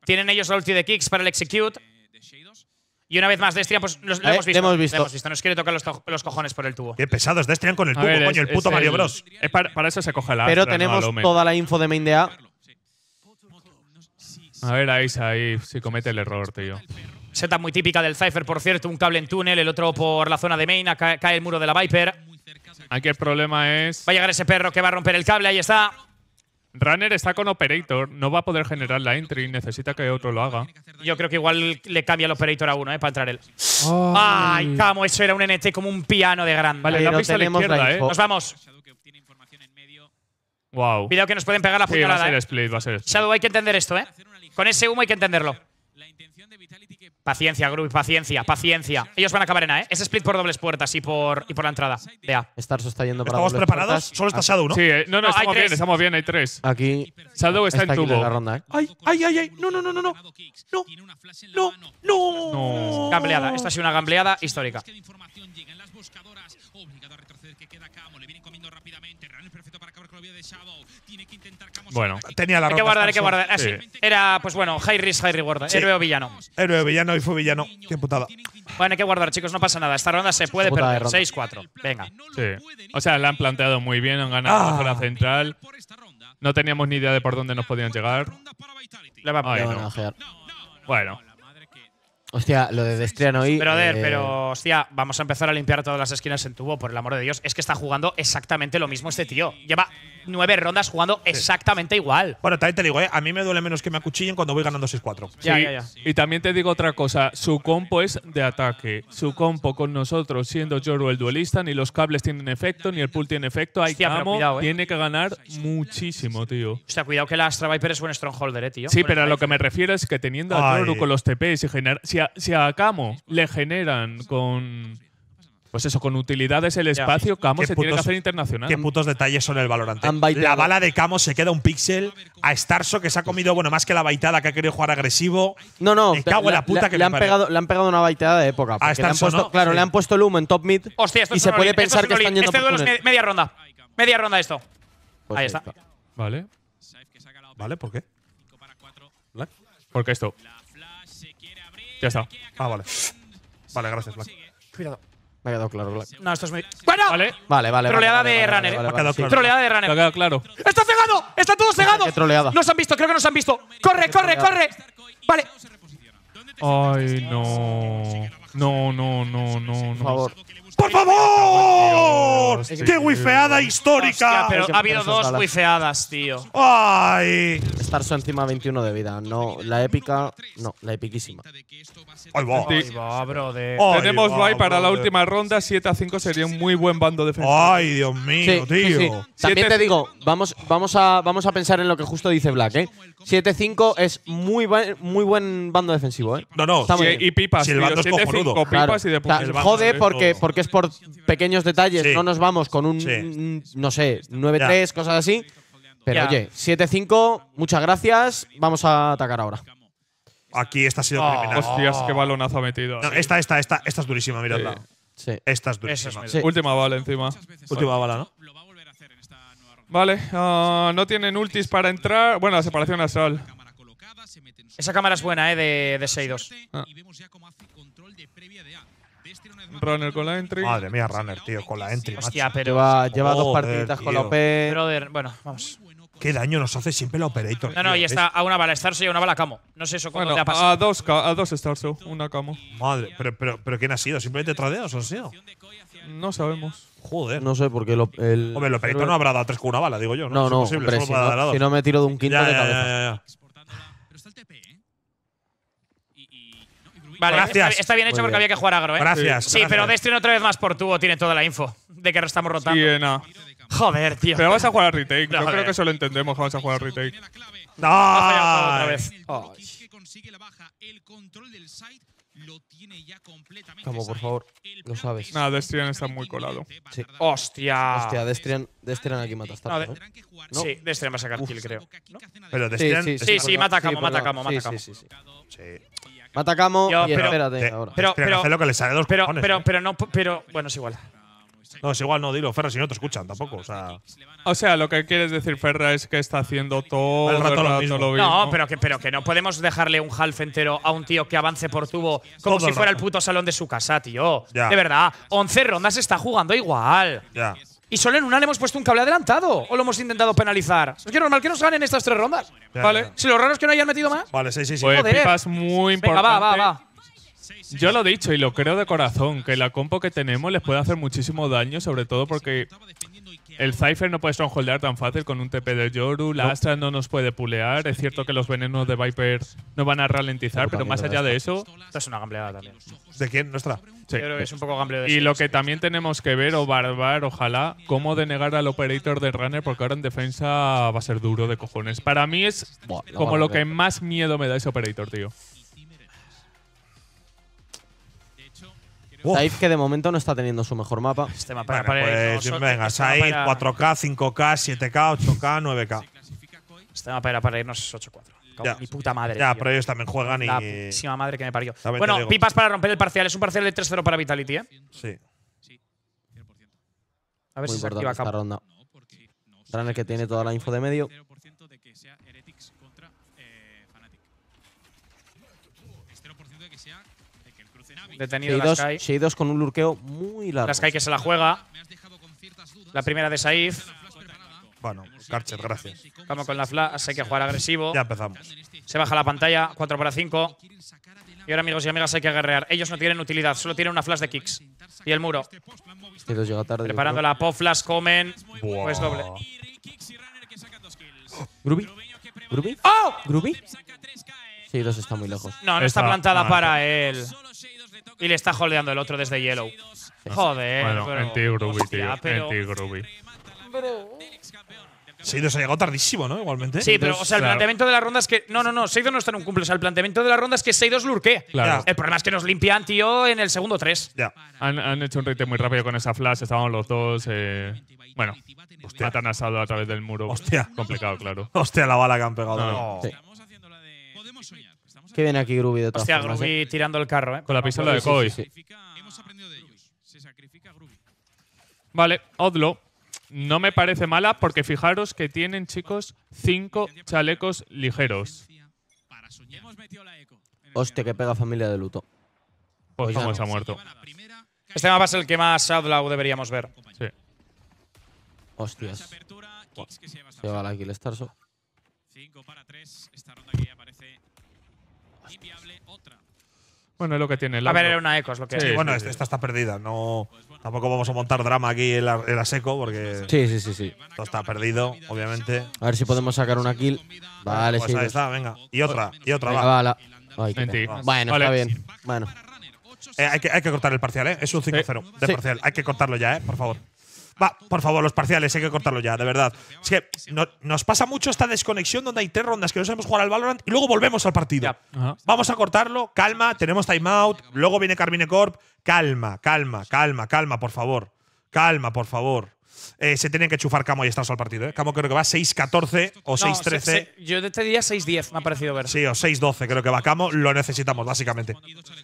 Tienen ellos la ulti de Kicks para el Execute. Y una vez más, Destrian, pues lo, eh, hemos visto, hemos visto. Nos quiere tocar los, cojones por el tubo. Qué pesados, Destrian con el tubo, coño, el puto Mario Bros. para, eso se coge la. Pero tenemos toda la info de main de A. A ver, Aisa ahí si comete el error, tío. Seta muy típica del Cypher, por cierto. Un cable en túnel, el otro por la zona de main. Cae, cae el muro de la Viper. Aquí el problema es. Va a llegar ese perro que va a romper el cable, ahí está. Runner está con Operator, no va a poder generar la entry, necesita que otro lo haga. Yo creo que igual le cambia el Operator a uno, ¿eh? Para entrar él. ¡Ay, camo! Eso era un NT como un piano de grande. Vale, la pista a izquierda, ¿eh? Nos vamos. Wow. Cuidado que nos pueden pegar la puñalada. Shadow, hay que entender esto, ¿eh? Con ese humo hay que entenderlo. Paciencia, Groovy, paciencia, eh, paciencia. Ellos van a acabar en A, ¿eh? Es split por dobles puertas y por, y por la entrada Vea, A. está yendo para ¿Estamos preparados? Solo está ah. Shadow, ¿no? Sí, eh, no, no, ah, estamos bien, estamos bien, hay tres. Aquí. Shadow está, en tubo. ¿eh? Ay, ay, ay, ay. No, no, no, no. No, no, no. no. no. Gambleada. Esta ha sido una gambleada histórica. Bueno, tenía la Hay que guardar, hay que guardar. Ah, Era, pues bueno, high risk, high reward. Héroe o villano. Héroe o villano y fue villano. Qué putada. Bueno, hay que guardar, chicos, no pasa nada. Esta ronda se puede perder. 6-4. Venga. Sí. O sea, la han planteado muy bien, han ganado la ah. central. No teníamos ni idea de por dónde nos podían llegar. Le va a perder. Bueno. Hostia, lo de Destriano hoy. Brother, pero eh, hostia, vamos a empezar a limpiar todas las esquinas en tubo, por el amor de Dios. Es que está jugando exactamente lo mismo este tío. Lleva nueve rondas jugando exactamente igual. Bueno, también te digo, eh, a mí me duele menos que me acuchillen cuando voy ganando 6-4. ya, ya, Y también te digo otra cosa, su compo es de ataque. Su compo con nosotros, siendo Joru el duelista, ni los cables tienen efecto, ni el pool tiene efecto. Hay que eh. tiene que ganar muchísimo, tío. sea, cuidado que la Astra Viper es un strongholder, eh, tío. Sí, pero a lo que me refiero es que teniendo a Joru con los TPs y generar si a Camo le generan con. Pues eso, con utilidades el espacio, Camo se putos, tiene que hacer internacional. Qué putos detalles son el valorante. La bala de Camo se queda un píxel. A Starso, que se ha comido, bueno, más que la baitada, que ha querido jugar agresivo. No, no. le, han pegado, Le han pegado una baitada de época. A Claro, le han puesto el humo en top mid. Hostia, esto y se puede pensar que están yendo Este duelo media ronda. Media ronda esto. Pues ahí, está. está. Vale. ¿Vale? ¿Por qué? Porque esto. Ya está. Ah, vale. Vale, gracias, Black. Cuidado. Me ha quedado claro, Black. No, esto es muy. ¡Bueno! Vale, vale. vale troleada vale, de vale, runner, Ha quedado Troleada de runner. Me ha quedado claro. ¡Está cegado! ¡Está todo cegado! ¡Qué troleada! Nos han visto, creo que nos han visto. ¡Corre, corre, corre! Vale. Ay, no. No, no, no, no, no. Por favor por favor. ¡Qué wifeada histórica! pero ha habido dos wifeadas, tío. ¡Ay! Estar su encima 21 de vida. No, la épica. No, la epiquísima. ¡Ay, va! Ay, va brother. Tenemos va, para la última ronda. 7 a 5 sería un muy buen bando defensivo. ¡Ay, Dios mío, tío! También te digo, vamos, vamos, a, vamos a pensar en lo que justo dice Black, ¿eh? 7-5 es muy, buen, muy buen bando defensivo, ¿eh? No, no. Y pipas. Si el bando Pipas y de Jode ¿eh? porque, porque es por pequeños detalles no nos vamos con un, no sé, 9-3, cosas así. Pero oye, 7-5, muchas gracias. Vamos a atacar ahora. Aquí esta ha sido ah, Hostias, qué balonazo ha metido. esta, esta, esta, esta es durísima, miradla. Esta es durísima. Última bala encima. Última bala, ¿no? Vale, no tienen ultis para entrar. Bueno, la separación Sol. Esa cámara es buena, ¿eh? De, de 6-2. Runner con la entry. Madre mía, Runner, tío, con la entry. Hostia, pero. Lleva, lleva dos partiditas con la OP. Brother, bueno, vamos. Qué daño nos hace siempre el Operator. No, no, y está a una bala Starso y a una bala Camo. No sé eso cómo te ha pasado. A dos, a dos Starso, una Camo. Madre, pero, pero, pero ¿quién ha sido? ¿Simplemente tradeos han sido? No sabemos. Joder. No sé, porque lo, el. Hombre, el Operator no habrá dado tres con una bala, digo yo. No, no, no, si, no, me tiro de un quinto de cabeza. Ya, Vale, gracias. Está, bien hecho porque había que jugar agro, ¿eh? Gracias. Sí, pero Destrian otra vez más por tubo tiene toda la info de que estamos rotando. Sí, eh, Joder, tío. Pero vamos a jugar a retake. yo creo que eso lo entendemos, vamos a jugar a retake. No. Otra oh. Como, por favor, lo sabes. Nada, Destrian está muy colado. ¡Hostia! Hostia, Destrian, aquí mata hasta. ¿eh? No, Sí, Destrian va a sacar kill, creo. Pero Destrian… Sí, sí, mata a Camo, mata a mata a Camo. sí, sí. sí atacamos y pero, espérate ahora. Pero, pero, que le sale dos eh. pero, no, pero bueno, es igual. No, es igual, no, dilo, Ferra, si no te escuchan tampoco. O sea, o sea lo que quieres decir, Ferra, es que está haciendo todo el rato, lo, No, pero que, pero que no podemos dejarle un half entero a un tío que avance por tubo como si fuera el, puto salón de su casa, tío. De verdad, 11 rondas está jugando igual. Ya. Y solo en un le hemos puesto un cable adelantado. O lo hemos intentado penalizar. Es que normal que nos salen estas tres rondas. vale. Si los raros que no hayan metido más. Vale, sí, sí, sí. Pues muy importante. va, va, va. Yo lo he dicho y lo creo de corazón, que la compo que tenemos les puede hacer muchísimo daño, sobre todo porque el Cypher no puede strongholdear tan fácil con un TP de Yoru, la Astra no nos puede pulear, es cierto que los venenos de Viper no van a ralentizar, pero más allá de eso… es una gambleada también. ¿De quién? ¿Nuestra? Sí. es un poco gambleada. Y lo que también tenemos que ver, o barbar, ojalá, cómo denegar al operator de runner, porque ahora en defensa va a ser duro de cojones. Para mí es como lo que más miedo me da ese operator, tío. Uf. Saif que de momento no está teniendo su mejor mapa. Este mapa bueno, pues, este venga, Saif, 4K, 5K, 7K, 8K, 9K. Este mapa era para irnos 8-4. Ya, mi puta madre. Ya, pero ellos también juegan y. La madre que me parió. bueno, pipas para romper el parcial. Es un parcial de 3-0 para Vitality, ¿eh? Sí. A ver si se activa esta ronda. El que tiene toda la info de medio. Detenido Shade 2 con un lurqueo muy largo. Laskai que se la juega. La primera de Saif. Bueno, Karcher, gracias. Vamos con la flash, hay que jugar agresivo. Ya empezamos. Se baja la pantalla, 4 para 5. Y ahora, amigos y amigas, hay que guerrear. Ellos no tienen utilidad, solo tienen una flash de kicks. Y el muro. tarde. Preparando la pop, flash, comen. Pues doble. Gruby. Gruby. ¡Oh! sí dos está muy lejos. No, no está, plantada para él. Y le está holdeando el otro desde Yellow. Joder, Bueno, pero- anti-groovy, tío. ha llegado tardísimo, ¿no? Igualmente. Sí, pero o sea, el planteamiento de la ronda es que. No, no, no, Seido no está en un cumple. O sea, el planteamiento de la ronda es que Seidos lurquea. El problema es que nos limpian, tío, en el segundo 3. Ya. Han, hecho un rite muy rápido con esa flash, Estábamos los dos. Eh, bueno, matan a a través del muro. Hostia. Complicado, claro. Hostia, la bala que han pegado. Qué viene aquí Groovy de todas Hostia, formas, Groovy ¿eh? tirando el carro, ¿eh? Con la pistola de Koi. Hemos aprendido de ellos. Se sacrifica Groovy. Vale, Odlo. No me parece mala porque fijaros que tienen, chicos, cinco chalecos ligeros. Hostia, que pega familia de luto. Pues vamos, se ha muerto. Este mapa es el que más Outlaw deberíamos ver. Sí. Hostias. Lleva Se va la kill Starso. 5 para 3. Esta ronda que Bueno, es lo que tiene. a ver, era una ECOS, lo que sí, Bueno, esta, está perdida. No, tampoco vamos a montar drama aquí en la, en seco porque. Sí, sí, sí, sí. está perdido, obviamente. A ver si podemos sacar una kill. Vale, pues sí. Ahí pues. está, venga. Y otra, y otra, va. bueno, está bien. Bueno. Eh, hay, que, hay, que, cortar el parcial, ¿eh? Es un 5-0 de parcial. Hay que cortarlo ya, ¿eh? Por favor. Va, por favor, los parciales, hay que cortarlo ya, de verdad. Es nos pasa mucho esta desconexión donde hay tres rondas que no sabemos jugar al Valorant y luego volvemos al partido. Vamos a cortarlo, calma, tenemos timeout, luego viene Carmine Corp. Calma, calma, calma, calma, por favor. Calma, por favor. Eh, se tienen que chufar Camo y Estraso al partido. ¿eh? Camo creo que va 6-14 o 6-13. yo de este 6-10 me ha parecido ver. Sí, o 6-12 creo que va Camo. Lo necesitamos, básicamente.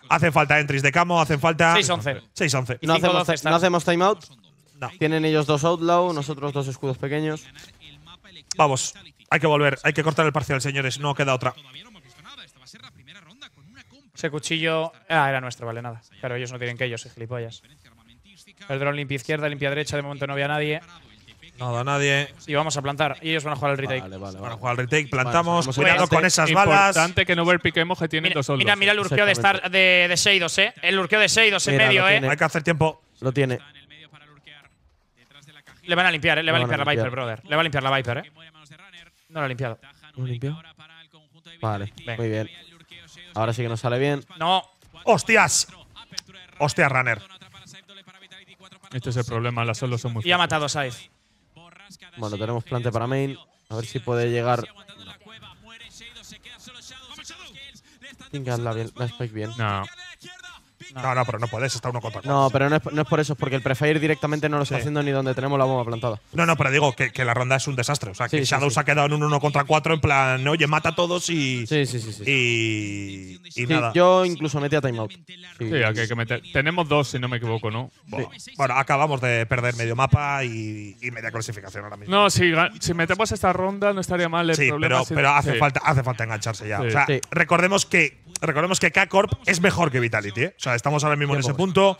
Hacen falta entries de Camo, hacen falta… 6-11. 6-11. no hacemos, no hacemos timeout? Tienen ellos dos Outlaw, nosotros dos escudos pequeños. Vamos, hay que volver, hay que cortar el parcial, señores, no queda otra. Ese cuchillo. Ah, era nuestro, vale, nada. Claro, ellos no tienen que ellos, gilipollas. El dron limpia izquierda, limpia derecha, de momento no había nadie. Nada, nadie. Y vamos a plantar. ellos van a jugar al retake. Van a jugar al retake, plantamos. cuidado con esas balas. Importante que no que tienen mira, dos Mira, el urqueo de, de, Seidos, eh. El urqueo de Seidos en medio, eh. Hay que hacer tiempo. Lo tiene. Le van a limpiar, eh. Le, va a limpiar, la Viper, brother. Le va a limpiar la Viper, eh. No la ha limpiado. ¿No limpió. Vale, muy bien. Ahora sí que nos sale bien. No. ¡Hostias! ¡Hostias, Runner! Este es el problema, las solo son muy Y ha matado a Scythe. Bueno, tenemos plante para main. A ver si puede llegar. Tinga bien, la spike bien. No. No. no, pero no puedes, está uno contra cuatro. No, pero no es, por eso, es porque el Prefire directamente no lo está haciendo ni donde tenemos la bomba plantada. No, no, pero digo que, la ronda es un desastre. O sea, que Shadow Shadows ha quedado en un uno contra cuatro en plan, oye, mata a todos y. Sí, sí, sí. Y, y nada. Yo incluso metí a timeout. Sí, Tenemos dos, si no me equivoco, ¿no? Bueno, acabamos de perder medio mapa y, media clasificación ahora mismo. No, si, metemos esta ronda no estaría mal el sí, Pero, hace, falta, hace falta engancharse ya. O sea, recordemos que recordemos que K-Corp es mejor que Vitality, ¿eh? estamos ahora mismo en ese punto.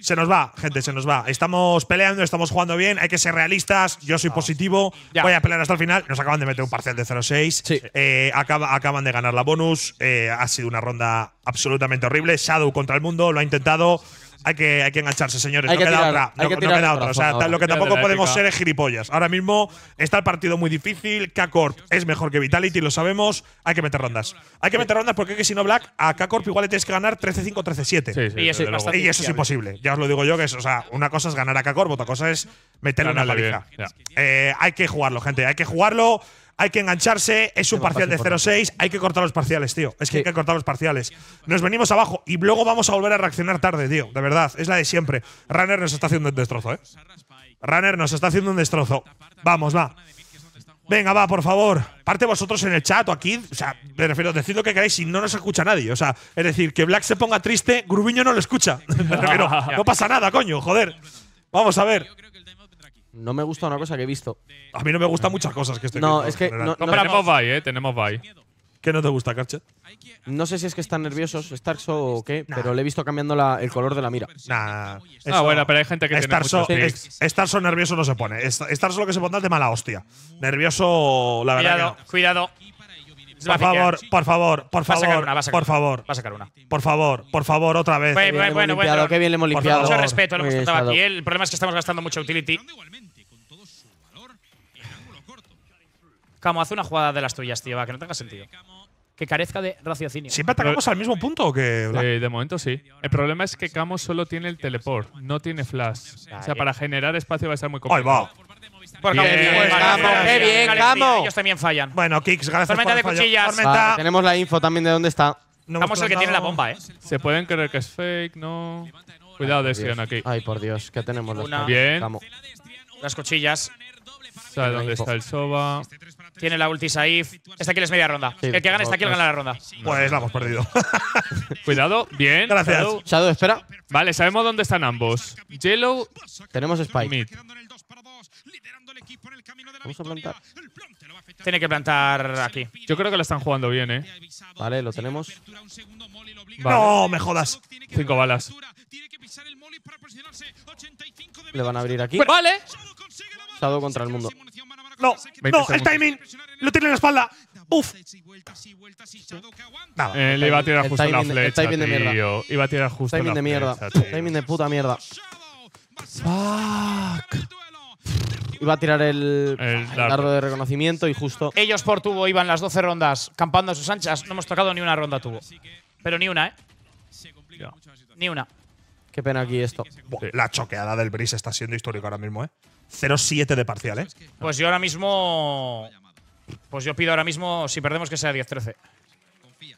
Se nos va, gente, se nos va. Estamos peleando, estamos jugando bien, hay que ser realistas. Yo soy ah, positivo, voy a pelear hasta el final. Nos acaban de meter un parcial de 0-6. Eh, acaban de ganar la bonus. Eh, ha sido una ronda absolutamente horrible. Shadow contra el mundo, lo ha intentado hay que, que engancharse, señores. no queda otra. No, queda otra. O sea, lo que tampoco podemos ser es gilipollas. Ahora mismo está el partido muy difícil. K-Corp es mejor que Vitality, lo sabemos. Hay que meter rondas. Hay que meter rondas porque si no, Black, a K-Corp igual le tienes que ganar 13-5, 13-7. y, eso es, imposible. Ya os lo digo yo, que es, o sea, una cosa es ganar a K-Corp, otra cosa es meterle en una paliza. Eh, hay que jugarlo, gente. Hay que jugarlo hay que engancharse, es un parcial de 0-6, hay que cortar los parciales, tío. Es que hay que cortar los parciales. Nos venimos abajo y luego vamos a volver a reaccionar tarde, tío. De verdad, es la de siempre. Runner nos está haciendo un destrozo, ¿eh? Runner nos está haciendo un destrozo. Vamos, va. Venga, va, por favor. Parte vosotros en el chat o aquí. O sea, me refiero, decid lo que queráis y no nos escucha nadie. O sea, es decir, que Black se ponga triste, Grubiño no lo escucha. no pasa nada, coño, joder. Vamos a ver no me gusta una cosa que he visto. A mí no me gustan muchas cosas que estoy no, Es que no, tenemos bye, eh. Tenemos bye. ¿Qué no te gusta, Karcher? No sé si es que están nerviosos, Starso o qué, pero le he visto cambiando el color de la mira. Nah. ah, bueno, pero hay gente que está tiene nervioso no se pone. Starso lo que se pone es de mala hostia. Nervioso, la verdad. Cuidado, cuidado. Por favor, por favor, por favor. por favor. Va a sacar una. Por favor, por favor, otra vez. Bueno, Qué bien le hemos limpiado. Mucho respeto, lo que estaba aquí. ¿eh? El problema es que estamos gastando mucha utility. Camo, haz una jugada de las tuyas, tío, va, que no tenga sentido. Que carezca de raciocinio. ¿Siempre atacamos al mismo punto o qué? de momento sí. El problema es que Camo solo tiene el teleport, no tiene flash. O sea, para generar espacio va a ser muy complicado. Porque bien, Camo, qué bien, Camo. Ellos también fallan. Bueno, Kicks, gracias Tormenta de cuchillas. tenemos la info también de dónde está. No Camo el que tiene la bomba, ¿eh? Se pueden creer que es fake, ¿no? Cuidado, Destrian aquí. Ay, por Dios, ¿qué tenemos? Los Bien. Las cuchillas. ¿Sabe dónde está el Soba? Tiene la ulti Saif. Esta aquí es media ronda. el que gane aquí el gana la ronda. Pues la hemos perdido. Cuidado, bien. Gracias. Shadow. espera. Vale, sabemos dónde están ambos. Yellow. Tenemos Spike. Vamos a plantar. Tiene que plantar aquí. Yo creo que lo están jugando bien, ¿eh? Vale, lo tenemos. ¡No, me jodas! Cinco balas. Le van a abrir aquí. ¡Vale! Shadow contra el mundo. ¡No! ¡No! ¡El timing! ¡Lo tiene en la espalda! ¡Uf! Nada. Eh, le iba a tirar justo la flecha, timing de mierda. Iba a tirar justo timing de mierda. timing de puta mierda. ¡Fuck! iba a tirar el, el de reconocimiento y justo. Ellos por tubo iban las 12 rondas campando sus anchas. No hemos tocado ni una ronda tubo. Pero ni una, ¿eh? Ni una. Qué pena aquí esto. la choqueada del Brice está siendo histórica ahora mismo, ¿eh? 0-7 de parcial, ¿eh? Pues yo ahora mismo. Pues yo pido ahora mismo, si perdemos, que sea 10-13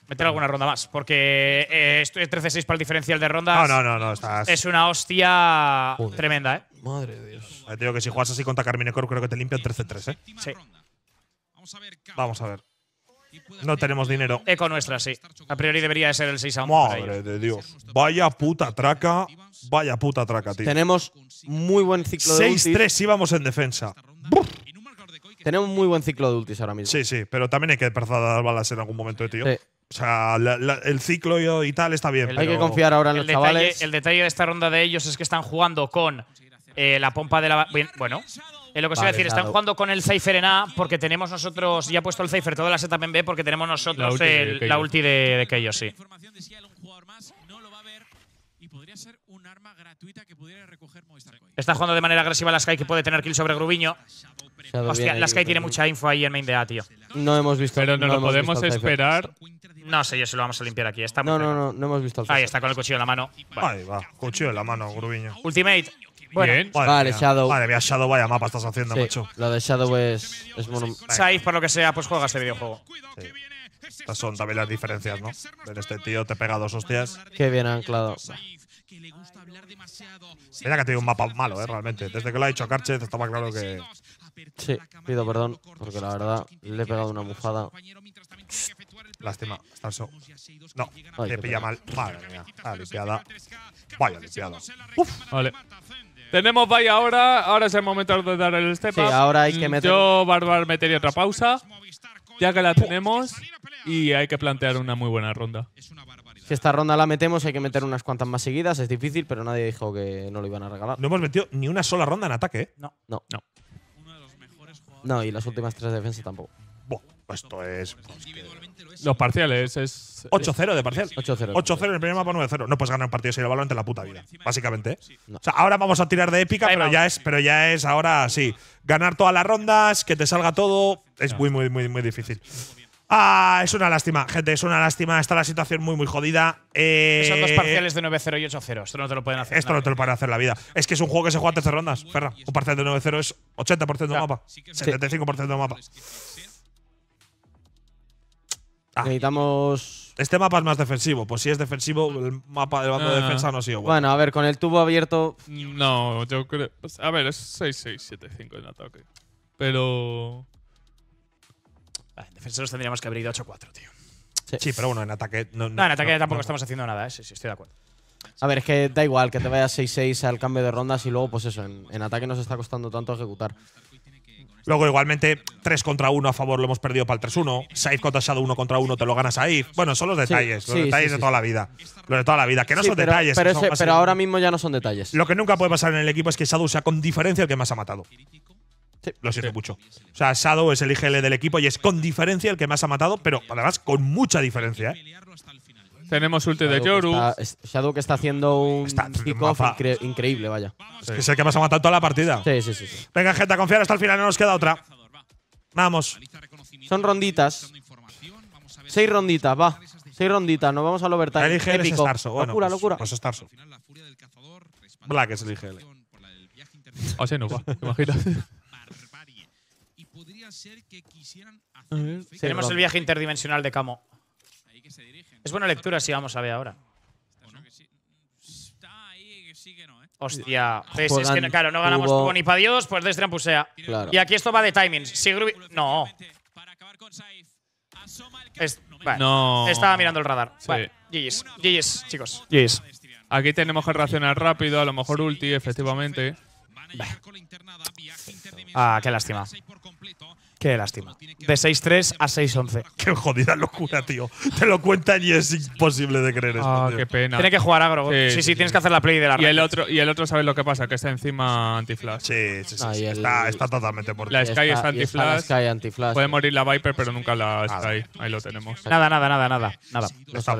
meter alguna ronda más, porque eh, estoy 13-6 para el diferencial de rondas. No, no, no, no estás... Es una hostia tremenda, ¿eh? Madre de Dios. Eh, te digo que si juegas así contra Carmine Cor, creo que te limpia 13-3, ¿eh? Sí. Vamos a ver. No tenemos dinero. Eco nuestra, sí. A priori debería ser el 6 a 1. Madre de Dios. Vaya puta traca. Vaya puta traca, tío. Tenemos muy buen ciclo de ultis. 6-3 íbamos en defensa. Tenemos muy buen ciclo de ultis ahora mismo. Sí, sí, pero también hay que empezar a dar balas en algún momento, tío. O sea, el ciclo y tal está bien. hay que confiar ahora en los chavales. El detalle de esta ronda de ellos es que están jugando con eh, la pompa de la. Bueno. en lo que os iba a decir, están jugando con el Cypher en A porque tenemos nosotros, ya ha puesto el Cypher toda la setup en B porque tenemos nosotros la ulti, de, la ulti de, sí. Está jugando de manera agresiva la Sky que puede tener kill sobre Grubiño. Hostia, tiene mucha info ahí en main tío. No hemos visto. Pero no, lo podemos esperar. No sé, yo se lo vamos a limpiar aquí. no, no, no, no hemos visto. Ahí está con el cuchillo en la mano. Ahí va, cuchillo en la mano, Grubiño. Ultimate. Bien. Vale, Shadow. Vale, Shadow, vaya mapa estás haciendo, mucho. Lo de Shadow es. es por lo que sea, pues juega este videojuego. Estas son también las diferencias, ¿no? En este tío te pega dos hostias. Qué bien anclado. Mira que ha tenido un mapa malo, ¿eh? Realmente. Desde que lo ha hecho Carchet estaba claro que Sí, pido perdón, porque la verdad le he pegado una bufada. Lástima, No, te le pilla mal. Madre mía, la limpiada. Vaya limpiada. Uf. Vale. Tenemos vaya ahora, ahora es el momento de dar el step sí, ahora hay que meter. Yo, Barbar, metería otra pausa, ya que la tenemos, y hay que plantear una muy buena ronda. Si esta ronda la metemos, hay que meter unas cuantas más seguidas. Es difícil, pero nadie dijo que no lo iban a regalar. No hemos metido ni una sola ronda en ataque, ¿eh? No. no. No, y las últimas tres defensas tampoco. Buah, pues esto pues, es. Los parciales es. 8-0 de parcial. 8-0. 8-0 en el primer mapa, 9-0. No puedes ganar un partido sin el balón en la puta vida, básicamente. O sea, ahora vamos a tirar de épica, pero ya, es, pero ya es ahora sí. Ganar todas las rondas, que te salga todo, es muy, muy, muy, muy difícil. Ah, es una lástima, gente, es una lástima. Está la situación muy, muy jodida. Eh, Son dos parciales de 9-0 y 8-0. Esto no te lo pueden hacer. Esto no te lo pueden hacer la vida. Es que es un juego que se juega 13 rondas, perra. Un parcial de 9-0 es 80% de mapa, 75% de mapa. Necesitamos. Este mapa es más defensivo. Pues si es defensivo, el mapa del bando de ah. defensa no ha sido bueno. Bueno, a ver, con el tubo abierto. No, yo creo. A ver, es 6-6-7-5 en ataque. Pero defensores tendríamos que haber ido 8-4, tío. Sí. pero bueno, en ataque. No, en ataque tampoco estamos haciendo nada, ¿eh? estoy de acuerdo. A ver, es que da igual que te vayas 6-6 al cambio de rondas y luego, pues eso, en, ataque nos está costando tanto ejecutar. Luego, igualmente, 3 contra 1 a favor lo hemos perdido para el 3-1. Saif contra Shadow 1 contra 1 te lo ganas ahí Bueno, son los detalles, los detalles de toda la vida. Los de toda la vida, que no son detalles. Pero, pero ahora mismo ya no son detalles. Lo que nunca puede pasar en el equipo es que Shadow sea con diferencia el que más ha matado. Este, lo siento mucho. O sea, Shadow es el IGL del equipo y es con diferencia el que más ha matado, pero además con mucha diferencia. ¿eh? Tenemos ulti de Yoru. Shadow que está haciendo un kickoff increíble, vaya. Es, el que más ha matado toda la partida. Venga, gente, a confiar hasta el final, no nos queda otra. Vamos. Son ronditas. Seis ronditas, va. Seis ronditas, nos vamos al overtime. El IGL es bueno, locura, pues, locura. Pues, Starso. Black es el IGL. O sea, no, imagínate. Tenemos el viaje interdimensional de Camo. Es buena lectura si vamos a ver ahora. Hostia, es que claro, no ganamos ni para Dios, pues Destrampusea. pusea. Y aquí esto va de timings. Eh, no. vale. Estaba mirando el radar. Vale. GG's. chicos. Aquí tenemos que reaccionar rápido, a lo mejor ulti, este efectivamente. Ah, qué lástima. Qué lástima. De 6-3 a 6-11. Qué jodida locura, tío. Te lo cuentan y es imposible de creer esto. Ah, qué pena. Tiene que jugar agro. Sí, sí, tienes que hacer la play de la y el otro Y el otro, ¿sabes lo que pasa? Que está encima antiflash. Sí, sí, sí. está, está, totalmente por. La Sky está, es anti Puede morir la Viper, pero nunca la Sky. Ahí lo tenemos. Nada, nada, nada, nada. nada. No está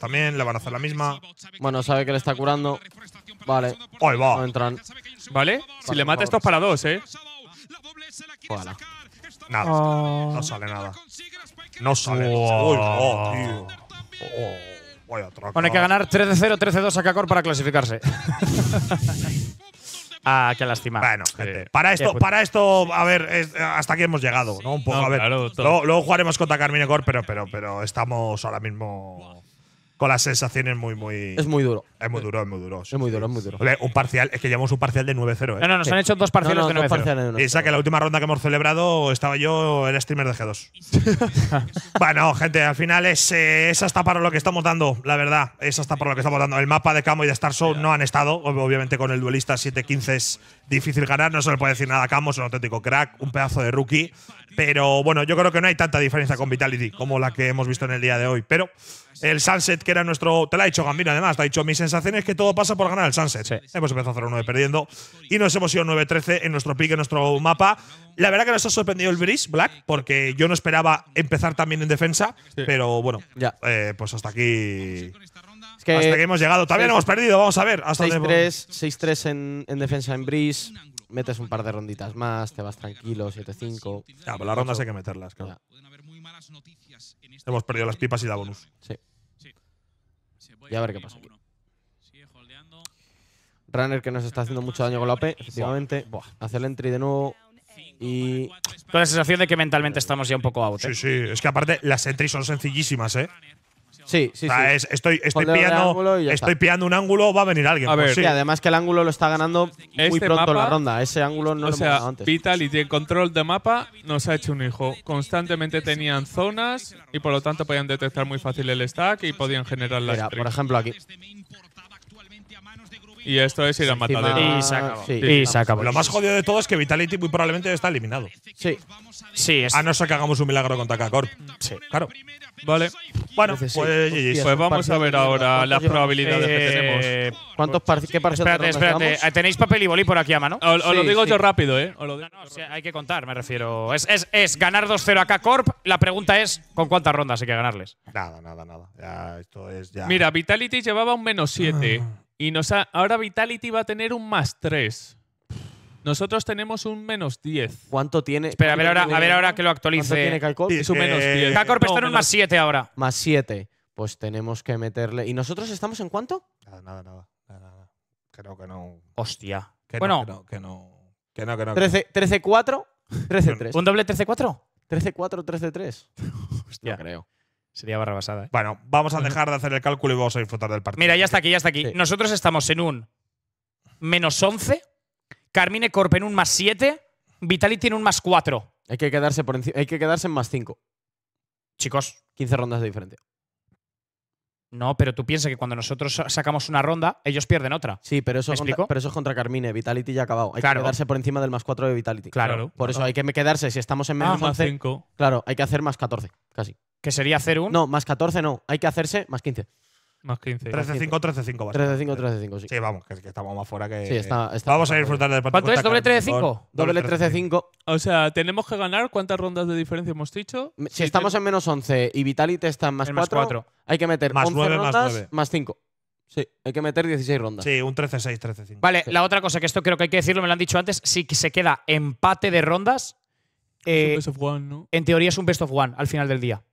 también, le van a hacer la misma. Bueno, sabe que le está curando. Vale. Hoy va. entran. Vale. Si le mata, esto es para dos, ¿eh? Nada. Oh. No sale nada. No sale. Oh. tío. hay que ganar 13-0, 13-2 a Kakor para clasificarse. ah, qué lástima. Bueno, gente. para esto, para esto, a ver, hasta aquí hemos llegado, ¿no? Un poco, a ver. luego, jugaremos contra Carmine Cor, pero, pero, pero estamos ahora mismo con las sensaciones muy, muy. Es muy duro. Es muy duro, es muy duro. es muy duro, es muy duro. un parcial, es que llevamos un parcial de 9-0. ¿eh? No, no, nos han hecho dos parciales no, de 9 Esa que la última ronda que hemos celebrado estaba yo el streamer de G2. bueno, gente, al final es, eh, está para lo que estamos dando, la verdad. Eso está para lo que estamos dando. El mapa de Camo y de Star Show no han estado. Obviamente con el duelista 7-15 es difícil ganar. No se le puede decir nada a Camo, es un auténtico crack, un pedazo de rookie. Pero bueno, yo creo que no hay tanta diferencia con Vitality como la que hemos visto en el día de hoy. Pero pues el Sunset, que era nuestro. Te lo ha dicho Gambino, además. Te ha dicho: Mi sensación es que todo pasa por ganar el Sunset. Hemos empezado a 0-9 perdiendo. Y nos hemos ido 9-13 en nuestro pick, en nuestro mapa. La verdad que nos ha sorprendido el Breeze, Black, porque yo no esperaba empezar también en defensa. Pero bueno, ya. Eh, pues hasta aquí. hasta que hemos llegado. También hemos perdido, vamos a ver. 6-3 en, en defensa en Breeze metes un par de ronditas más, te vas tranquilo, 7-5. Ya, las rondas hay que meterlas, claro. noticias Hemos perdido las pipas y da bonus. Sí. Y a ver qué pasa aquí. Runner que nos está haciendo mucho daño con la OP, efectivamente. Buah. Hace el entry de nuevo. Y. Con la sensación de que mentalmente estamos ya un poco out. ¿eh? Sí, sí. Es que aparte las entries son sencillísimas, ¿eh? Sí, sí, sí. estoy, estoy, estoy un ángulo, va a venir alguien. A pues ver. Sí. además que el ángulo lo está ganando muy este pronto la ronda. Ese ángulo no lo sea, antes. Vitality en control de mapa nos ha hecho un hijo. Constantemente tenían zonas y por lo tanto podían detectar muy fácil el stack y podían generar las Mira, por ejemplo, aquí. Y esto es ir al matadero. Y se Y se Lo más jodido de todo es que Vitality muy probablemente está eliminado. Sí. Sí, A no ser que hagamos un milagro con corp Sí. Claro. Vale. Bueno, pues, pues, vamos a ver ahora las probabilidades que eh, tenemos. ¿Cuántos ¿Qué parece Espérate, espérate. Tenéis papel y boli por aquí a mano. Os lo digo yo rápido, ¿eh? hay que contar, me refiero. Es, ganar 2-0 a K-Corp. La pregunta es: ¿con cuántas rondas hay que ganarles? Nada, nada, nada. esto es ya. Mira, Vitality llevaba un menos 7. Y ahora Vitality va a tener un más 3. Nosotros tenemos un menos 10. ¿Cuánto tiene? Espera, a ver ahora, a ver ahora que lo actualice. ¿Cuánto tiene Calcorp? Es un menos 10. Eh, Calcorp está en un más 7 ahora. Más 7. Pues tenemos que meterle. ¿Y nosotros estamos en cuánto? Nada, nada, nada. Creo que no. Hostia. bueno. que no. Que no, 13-4, 13-3. ¿Un doble 13-4? 13-4, 13-3. Hostia. creo. Sería barra basada. ¿eh? Bueno, vamos a dejar de hacer el cálculo y vamos a disfrutar del partido. Mira, ya está aquí, ya está aquí. Nosotros estamos en un menos 11, Carmine Corp en un más 7, Vitality tiene un más 4. Hay que quedarse, por hay que quedarse en más 5. Chicos. 15 rondas de diferencia. No, pero tú piensas que cuando nosotros sacamos una ronda, ellos pierden otra. Sí, pero eso, pero eso es contra Carmine. Vitality ya ha acabado. Hay que quedarse por encima del más 4 de Vitality. Claro. Por eso hay que quedarse. Si estamos en menos ah, más 5. Claro, hay que hacer más 14, casi. Que sería hacer un. No, más 14 no. Hay que hacerse más 15. Más 15. 13-5, 13-5. 13-5, 13-5, sí. Sí, vamos, que, estamos más fuera que. Sí, está, vamos a disfrutar del partido. ¿Cuánto es? ¿Doble 13-5? Doble 13-5. O sea, tenemos que ganar. ¿Cuántas rondas de diferencia hemos dicho? Si, estamos en menos 11 y Vitality está en más, 4, más 4, hay que meter más 11 9, más, 5. Sí, hay que meter 16 rondas. Sí, un 13-6, 13-5. Vale, la otra cosa que esto creo que hay que decirlo, me lo han dicho antes, si se queda empate de rondas, es un eh, best of one, ¿no? en teoría es un best of one al final del día.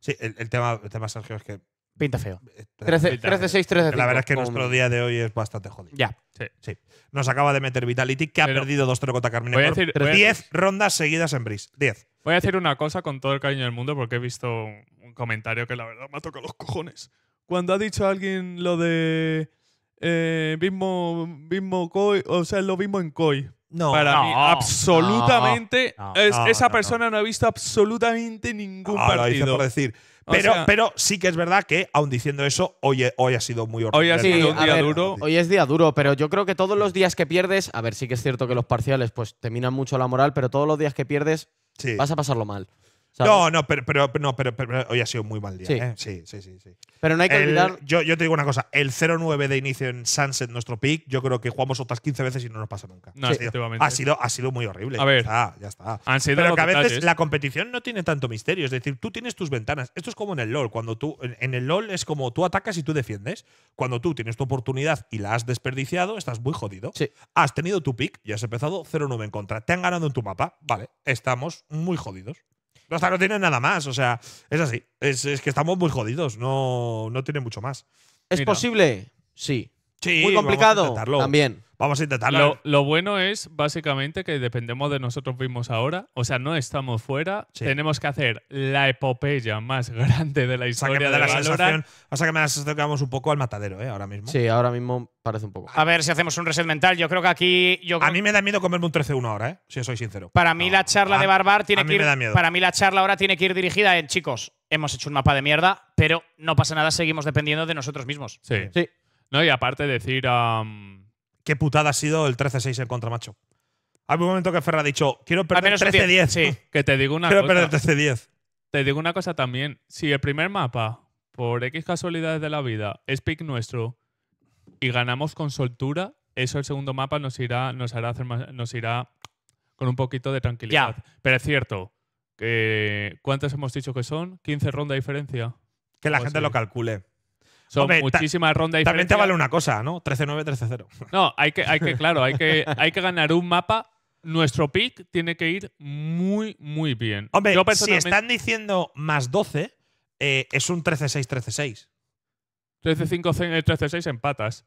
Sí, el, tema, tema, Sergio, es que. Pinta feo. 13, 6, 3 La verdad es que nuestro día de hoy es bastante jodido. Ya. Sí. Nos acaba de meter Vitality, que ha perdido dos trocotas contra Carmine. Voy 10 rondas seguidas en Breeze. 10. Voy a decir una cosa con todo el cariño del mundo, porque he visto un comentario que la verdad me ha tocado los cojones. Cuando ha dicho alguien lo de. Eh, mismo, mismo o sea, lo mismo en COI. No, para mí, absolutamente. esa persona no. ha visto absolutamente ningún ah, partido. decir. Pero, pero sí que es verdad que, aun diciendo eso, hoy, hoy ha sido muy horrible. Hoy ha sido un día duro. Hoy es día duro, pero yo creo que todos los días que pierdes, a ver, sí que es cierto que los parciales pues te minan mucho la moral, pero todos los días que pierdes vas a pasarlo mal. No, no, pero, pero, pero, hoy ha sido muy mal día. ¿eh? sí, sí, sí, Pero no hay que olvidar. Yo, te digo una cosa: el 0-9 de inicio en Sunset, nuestro pick, yo creo que jugamos otras 15 veces y no nos pasa nunca. ha, sido, ha, sido, muy horrible. A ver. Ya está, ya está. pero que a veces la competición no tiene tanto misterio. Es decir, tú tienes tus ventanas. Esto es como en el LOL. Cuando tú, en el LOL es como tú atacas y tú defiendes. Cuando tú tienes tu oportunidad y la has desperdiciado, estás muy jodido. Sí. Has tenido tu pick y has empezado 0-9 en contra. Te han ganado en tu mapa. Vale, estamos muy jodidos. Hasta no tienen nada más. O sea, es así. Es, que estamos muy jodidos. No, no tiene mucho más. ¿Es posible? Sí muy complicado. Vamos a también. Vamos a intentarlo. Lo, bueno es básicamente que dependemos de nosotros mismos ahora. O sea, no estamos fuera. Tenemos que hacer la epopeya más grande de la historia. de la salvación o sea, que me un poco al matadero, ¿eh? Ahora mismo. Sí, ahora mismo parece un poco. A ver si hacemos un reset mental. Yo creo que aquí. Yo A mí me da miedo comerme un 13-1 ahora, ¿eh? Si soy sincero. Para mí la charla de Barbar tiene que ir. Para mí la charla ahora tiene que ir dirigida en chicos. Hemos hecho un mapa de mierda, pero no pasa nada, seguimos dependiendo de nosotros mismos. Sí. Sí. No, y aparte decir. Qué putada ha sido el 13-6 en contra, macho. Hay un momento que Ferra ha dicho, quiero perder 13-10. que te digo una quiero perder 13-10. Te digo una cosa también. Si el primer mapa, por X casualidades de la vida, es pick nuestro y ganamos con soltura, eso el segundo mapa nos irá, nos hará nos irá con un poquito de tranquilidad. Pero es cierto que ¿cuántas hemos dicho que son? ¿15 rondas de diferencia? Que la gente lo calcule. Son muchísimas rondas diferentes. También te vale una cosa, ¿no? 13-9, 13-0. No, hay que, hay que claro, hay que, hay que ganar un mapa. Nuestro pick tiene que ir muy, muy bien. Hombre, si están diciendo más 12, eh, es un 13-6, 13-6. 13-5, 13-6 empatas.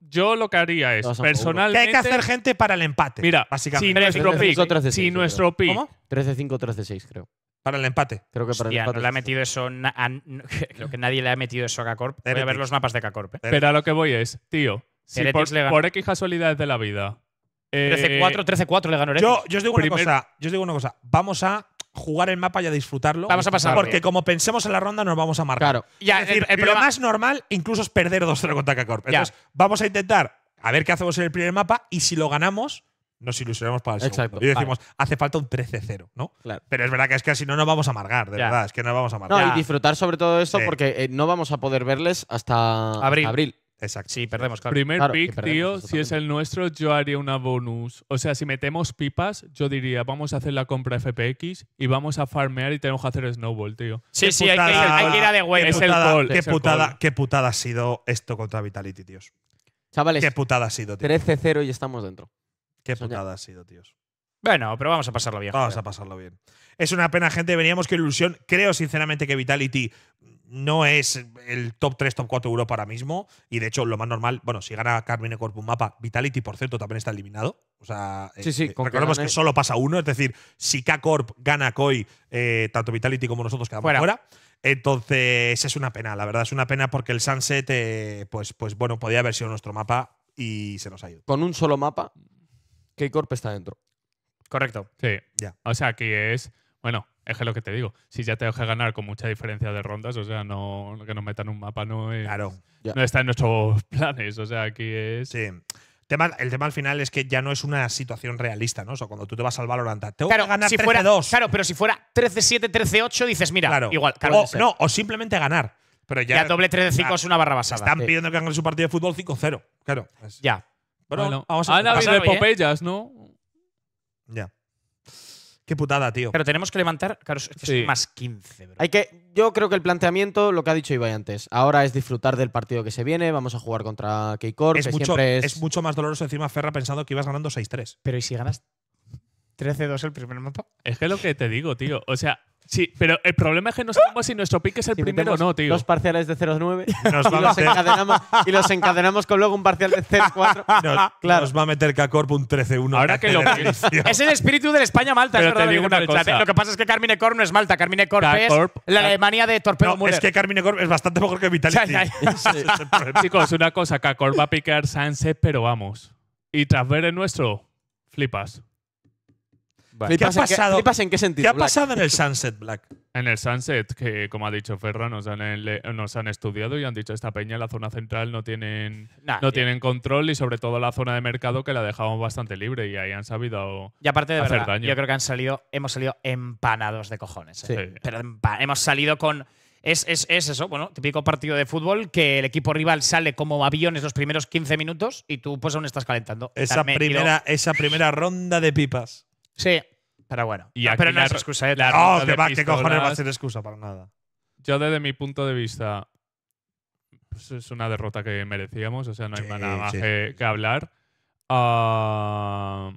Yo lo que haría es, personalmente. hay que hacer gente para el empate? Mira, básicamente. si nuestro pick 13-5, 13-6, creo. Para el empate. Creo que para el empate. ha metido eso. que nadie le ha metido eso a K-Corp. Voy a ver los mapas de k ¿eh? Pero a lo que voy es, tío, por, X casualidades de la vida. 13-4, eh, 13-4 le ganó yo, yo, os digo una cosa, yo digo una cosa. Vamos a jugar el mapa y a disfrutarlo. Vamos a pasar. Porque como pensemos en la ronda, nos vamos a marcar. Claro. lo más normal incluso es perder 2-0 contra k Entonces, vamos a intentar a ver qué hacemos en el primer mapa y si lo ganamos nos ilusionamos para el Exacto, Y decimos, hace falta un 13-0, ¿no? Pero es verdad que es que si no nos vamos a amargar, de verdad, es que nos vamos a amargar. y disfrutar sobre todo esto porque eh, no vamos a poder verles hasta abril. Exacto. Sí, perdemos, claro. Primer pick, tío, si es el nuestro, yo haría una bonus. O sea, si metemos pipas, yo diría, vamos a hacer la compra FPX y vamos a farmear y tenemos que hacer snowball, tío. Sí, sí, hay, que ir, a de huevo. Es el gol. Qué, putada, qué putada ha sido esto contra Vitality, tíos. Chavales. Qué putada ha sido, tío. 13-0 y estamos dentro. Qué putada ha sido, tíos. Bueno, pero vamos a pasarlo bien. Vamos a pasarlo bien. Es una pena, gente. Veníamos con ilusión. Creo sinceramente que Vitality no es el top 3, top 4 Europa ahora mismo. Y de hecho, lo más normal, bueno, si gana Carmine Corp un Mapa, Vitality, por cierto, también está eliminado. O sea, sí, eh, recordemos que, solo pasa uno. Es decir, si K-Corp gana Koi, eh, tanto Vitality como nosotros quedamos fuera. Entonces, es una pena, la verdad, es una pena porque el Sunset, eh, pues, pues bueno, podía haber sido nuestro mapa y se nos ha ido. Con un solo mapa K-Corp está dentro. Correcto. Sí. Ya. O sea, aquí es. Bueno, es lo que te digo. Si ya te deja ganar con mucha diferencia de rondas, o sea, no que nos metan un mapa no Claro. No está en nuestros planes. O sea, aquí es. Sí. Tema, el tema al final es que ya no es una situación realista, ¿no? O sea, cuando tú te vas al Valorant, tengo claro, ganar si fuera, dos Claro, pero si fuera 13-7, 13-8, dices, mira, claro. igual. no, o simplemente ganar. Pero ya, doble 3 5 es una barra basada. Están pidiendo que hagan su partido de fútbol 5-0. Claro. Ya. Bueno, vamos a han habido epopeyas, ¿no? Ya. Qué putada, tío. Pero tenemos que levantar. Claro, es más 15, bro. Hay que. Yo creo que el planteamiento, lo que ha dicho Ibai antes, ahora es disfrutar del partido que se viene. Vamos a jugar contra Keikor, es es... mucho más doloroso encima Ferra pensando que ibas ganando 6-3. Pero ¿y si ganas 13-2 el primer mapa? Es que lo que te digo, tío. O sea, Sí, pero el problema es que no sabemos si nuestro pick es el primero o no, tío. Dos parciales de 0,9 vamos a encadenar y los encadenamos con luego un parcial de 0,4. Nos, claro. nos va a meter K-Corp un 13-1. Ahora que lo Es el espíritu del España-Malta, es verdad. Lo que pasa es que Carmine Corp no es Malta. Carmine Corp es la Alemania de Torpedo no, Es que Carmine Corp es bastante mejor que Vitality. Chicos, una cosa. k va a picar Sunset, pero vamos. Y tras ver el nuestro, flipas. ¿Qué ha pasado? en qué sentido? ha pasado en el Sunset Black? En el Sunset, que como ha dicho Ferra, nos han, estudiado y han dicho esta peña en la zona central no tienen, no tienen control y sobre todo la zona de mercado que la dejamos bastante libre y ahí han sabido y aparte de hacer daño. Yo creo que han salido, hemos salido empanados de cojones. ¿eh? Pero hemos salido con es, eso, bueno, típico partido de fútbol que el equipo rival sale como aviones los primeros 15 minutos y tú pues aún estás calentando. Esa, esa primera ronda de pipas. Sí. Pero bueno. no, pero no es excusa. ¿eh? La cojones va a ser excusa para nada? Yo, desde mi punto de vista, pues, es una derrota que merecíamos. O sea, no hay nada más que, hablar. Ah,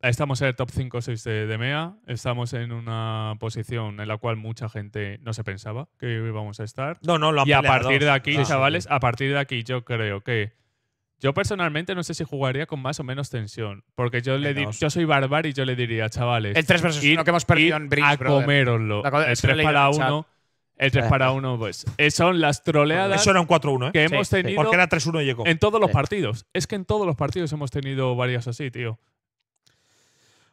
estamos en el top 5 o 6 de, MEA. Estamos en una posición en la cual mucha gente no se pensaba que íbamos a estar. No, no, lo Y a partir de aquí, chavales, a partir de aquí yo creo que yo personalmente no sé si jugaría con más o menos tensión. Porque yo soy barbar y yo le diría, chavales. El 3 versus 1 que hemos perdido en Bridge, A coméroslo. El 3 para 1. El 3 para 1, pues. Eh, son las troleadas Eso era un 4-1, ¿eh? que hemos Porque era 3-1 y llegó. en todos los partidos. Es que en todos los partidos hemos tenido varias así, tío.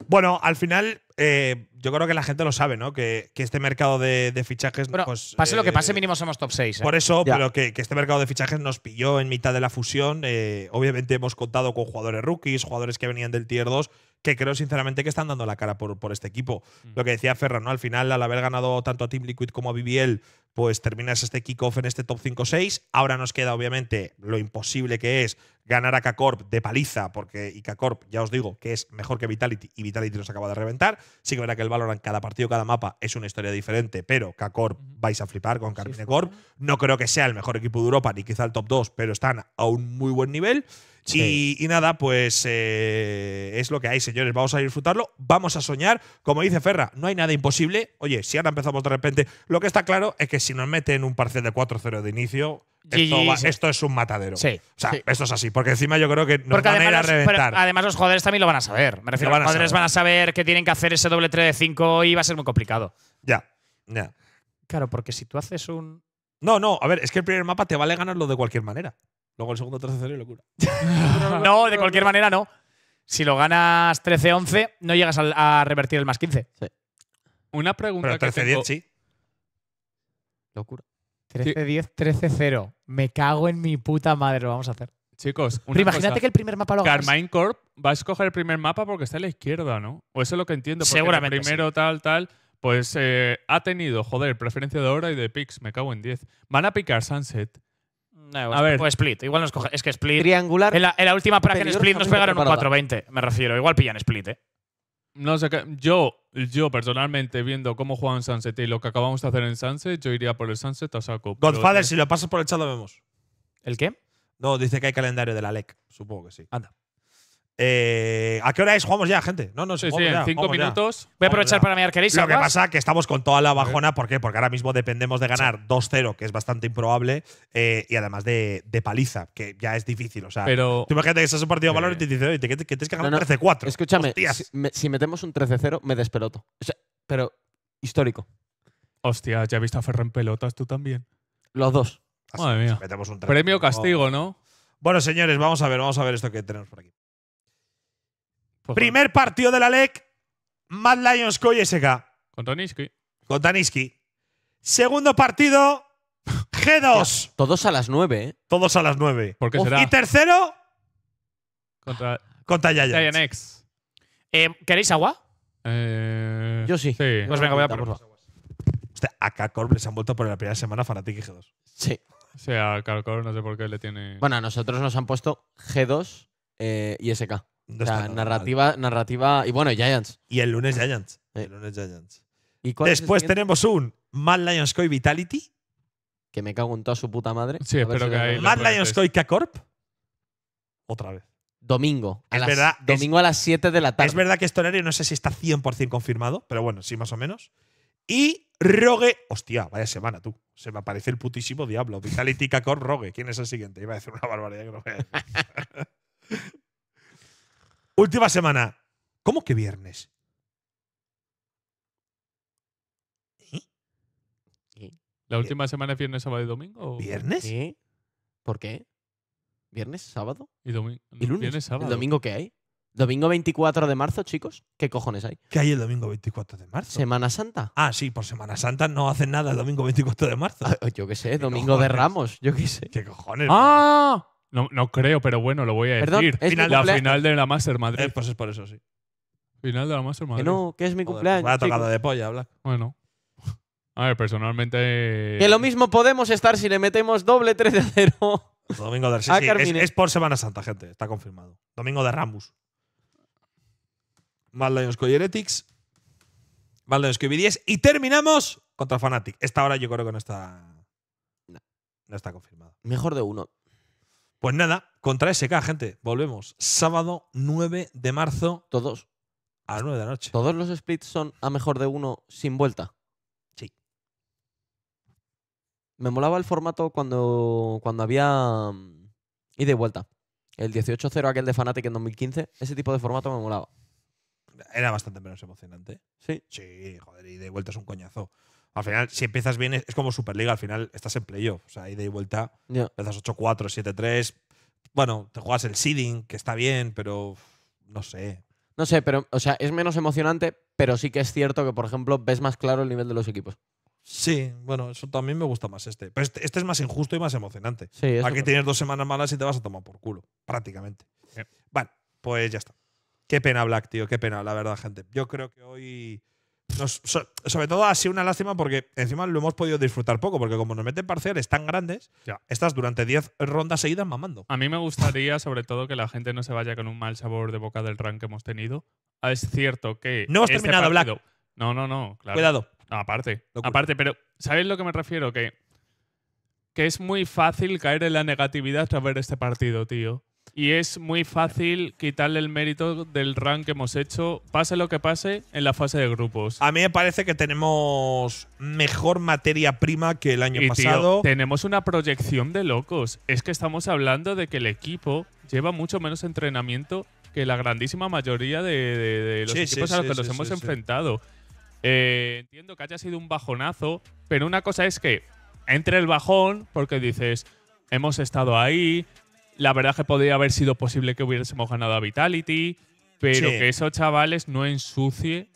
Bueno, al final eh, yo creo que la gente lo sabe, ¿no? Que, este mercado de, fichajes. Pues, pase lo que eh, pase, mínimo somos top 6. ¿eh? Por eso, pero que, que, este mercado de fichajes nos pilló en mitad de la fusión. obviamente hemos contado con jugadores rookies, jugadores que venían del tier 2, que creo sinceramente que están dando la cara por, por este equipo. Mm. Lo que decía Ferran, ¿no? Al final, al haber ganado tanto a Team Liquid como a BBL, pues terminas este kickoff en este top 5-6. Ahora nos queda, obviamente, lo imposible que es ganar a k de paliza, porque y k ya os digo, que es mejor que Vitality y Vitality nos acaba de reventar. Sí que verá que el valor en cada partido, cada mapa es una historia diferente, pero k vais a flipar con Carmine Corp. No creo que sea el mejor equipo de Europa, ni quizá el top 2, pero están a un muy buen nivel. Y, nada, pues eh, es lo que hay, señores. Vamos a disfrutarlo, vamos a soñar. Como dice Ferra, no hay nada imposible. Oye, si ahora empezamos de repente, lo que está claro es que si nos meten un parcel de 4-0 de inicio, esto, es un matadero. Sí, o sea, esto es así. Porque encima yo creo que nos van además, a ir a reventar. además, los jugadores también lo van a saber. Me refiero, los jugadores van a saber que tienen que hacer ese doble 3 de 5 y va a ser muy complicado. Ya, ya. Claro, porque si tú haces un. No, no, a ver, es que el primer mapa te vale ganarlo de cualquier manera. Luego el segundo 13-0 y locura. no, de cualquier manera no. Si lo ganas 13-11, no llegas a, revertir el más 15. Sí. Una pregunta Pero 13-10, sí. Locura. 13-10, 13-0. Me cago en mi puta madre, lo vamos a hacer. Chicos, una Pero imagínate que el primer mapa lo hagas. Carmine Corp va a escoger el primer mapa porque está a la izquierda, ¿no? O eso es lo que entiendo. Porque Seguramente. El primero, tal, tal. Pues eh, ha tenido, joder, preferencia de hora y de picks. Me cago en 10. Van a picar Sunset. Eh, a ver. O Split. Igual nos coge. Es que Split. Triangular. En la, última práctica en Split nos pegaron un 420, me refiero. Igual pillan Split, ¿eh? No sé qué. Yo, yo personalmente, viendo cómo juegan Sunset y lo que acabamos de hacer en Sunset, yo iría por el Sunset a saco. Godfather, si lo pasas por el chat, lo vemos. ¿El qué? No, dice que hay calendario de la LEC. Supongo que sí. Anda. Eh, ¿A qué hora es? Jugamos ya, gente. No, no, sí, sí, en cinco minutos. Voy a aprovechar para mirar queréis. Lo que pasa es que estamos con toda la bajona. ¿Por qué? Porque ahora mismo dependemos de ganar 2-0, que es bastante improbable, eh, y además de, paliza, que ya es difícil. O sea, tú imagínate que estás un partido de valor y te dicen, que, tienes que ganar 13-4. Escúchame, si, metemos un 13-0, me despeloto. O sea, pero histórico. Hostia, ya he visto a Ferran pelotas tú también. Los dos. Madre mía. Premio castigo, ¿no? Bueno, señores, vamos a ver, vamos a ver esto que tenemos por aquí. Primer partido de la LEC, Mad Lions Coy SK. Con Taniski. Contra Segundo partido, G2. Todos a las 9, ¿eh? Todos a las 9. Y tercero, contra, contra eh, ¿Queréis agua? Eh, Yo sí. Pues venga, voy a por agua. a Calcorp les han vuelto por la primera semana Fanatic y G2. Sí. Sí, a Calcorp no sé por qué le tiene. Bueno, a nosotros nos han puesto G2 eh, y SK narrativa, narrativa. Y bueno, Giants. Y el lunes Giants. Después tenemos un Mad Lions Coy Vitality. Que me cago en toda su puta madre. Mad Lions Coy Otra vez. Domingo. A las, domingo a las 7 de la tarde. Es verdad que este horario no sé si está 100% confirmado, pero bueno, sí, más o menos. Y Rogue. Hostia, vaya semana tú. Se me aparece el putísimo diablo. Vitality k Rogue. ¿Quién es el siguiente? Iba a decir una barbaridad que Última semana. ¿Cómo que viernes? ¿La última semana es viernes, sábado y domingo? ¿Viernes? ¿Qué? ¿Por Sí. ¿Viernes? ¿Sábado? Y, lunes? ¿El domingo qué hay? ¿Domingo 24 de marzo, chicos? ¿Qué cojones hay? ¿Qué hay el domingo 24 de marzo? ¿Semana Santa? ah, sí, por Semana Santa no hacen nada el domingo 24 de marzo. Ah, yo qué sé, Domingo de Ramos, yo qué sé. ¿Qué cojones? ¡Ah! No, creo, pero bueno, lo voy a decir. Final- la final de la Master Madrid. pues es por eso, sí. Final de la Master no, que es mi pues cumpleaños. ha tocado de polla, Black. Bueno. A ver, personalmente. Que lo mismo podemos estar si le metemos doble 3 de 0. Domingo de sí, es, por Semana Santa, gente. Está confirmado. Domingo de Ramos. Mad Lions Coyeretics. Mad Lions 10 Y terminamos contra Fanatic. Esta hora yo creo que no está. No, está confirmado. Mejor de uno. Pues nada, contra SK, gente. Volvemos. Sábado 9 de marzo. Todos. A las 9 de la noche. ¿Todos los splits son a mejor de uno sin vuelta? Sí. Me molaba el formato cuando, cuando había mm, Y de vuelta. El 18-0 aquel de Fnatic en 2015. Ese tipo de formato me molaba. Era bastante menos emocionante. Sí. Sí, joder, y de vuelta es un coñazo. Al final, si empiezas bien, es como Superliga, al final estás en playoff. O sea, ahí de vuelta. Empiezas 8-4, 7-3. Bueno, te juegas el seeding, que está bien, pero no sé. No sé, pero, o sea, es menos emocionante, pero sí que es cierto que, por ejemplo, ves más claro el nivel de los equipos. Sí, bueno, eso también me gusta más este. Pero este, este es más injusto y más emocionante. Sí, Aquí tienes dos semanas malas y te vas a tomar por culo, prácticamente. Bueno, Vale, pues ya está. Qué pena, Black, tío, qué pena, la verdad, gente. Yo creo que hoy sobre todo ha sido una lástima porque encima lo hemos podido disfrutar poco, porque como nos meten parciales tan grandes, estás durante 10 rondas seguidas mamando. A mí me gustaría, sobre todo, que la gente no se vaya con un mal sabor de boca del rank que hemos tenido. Ah, es cierto que. No hemos este terminado, Black. No, no, no. Cuidado. aparte. Aparte, pero ¿sabéis lo que me refiero? Que, que es muy fácil caer en la negatividad tras ver este partido, tío. Y es muy fácil quitarle el mérito del run que hemos hecho, pase lo que pase, en la fase de grupos. A mí me parece que tenemos mejor materia prima que el año pasado. tenemos una proyección de locos. Es que estamos hablando de que el equipo lleva mucho menos entrenamiento que la grandísima mayoría de, los equipos a los que nos hemos enfrentado. Eh, entiendo que haya sido un bajonazo, pero una cosa es que entre el bajón, porque dices, hemos estado ahí, la verdad es que podría haber sido posible que hubiésemos ganado a Vitality, pero que esos chavales no ensucie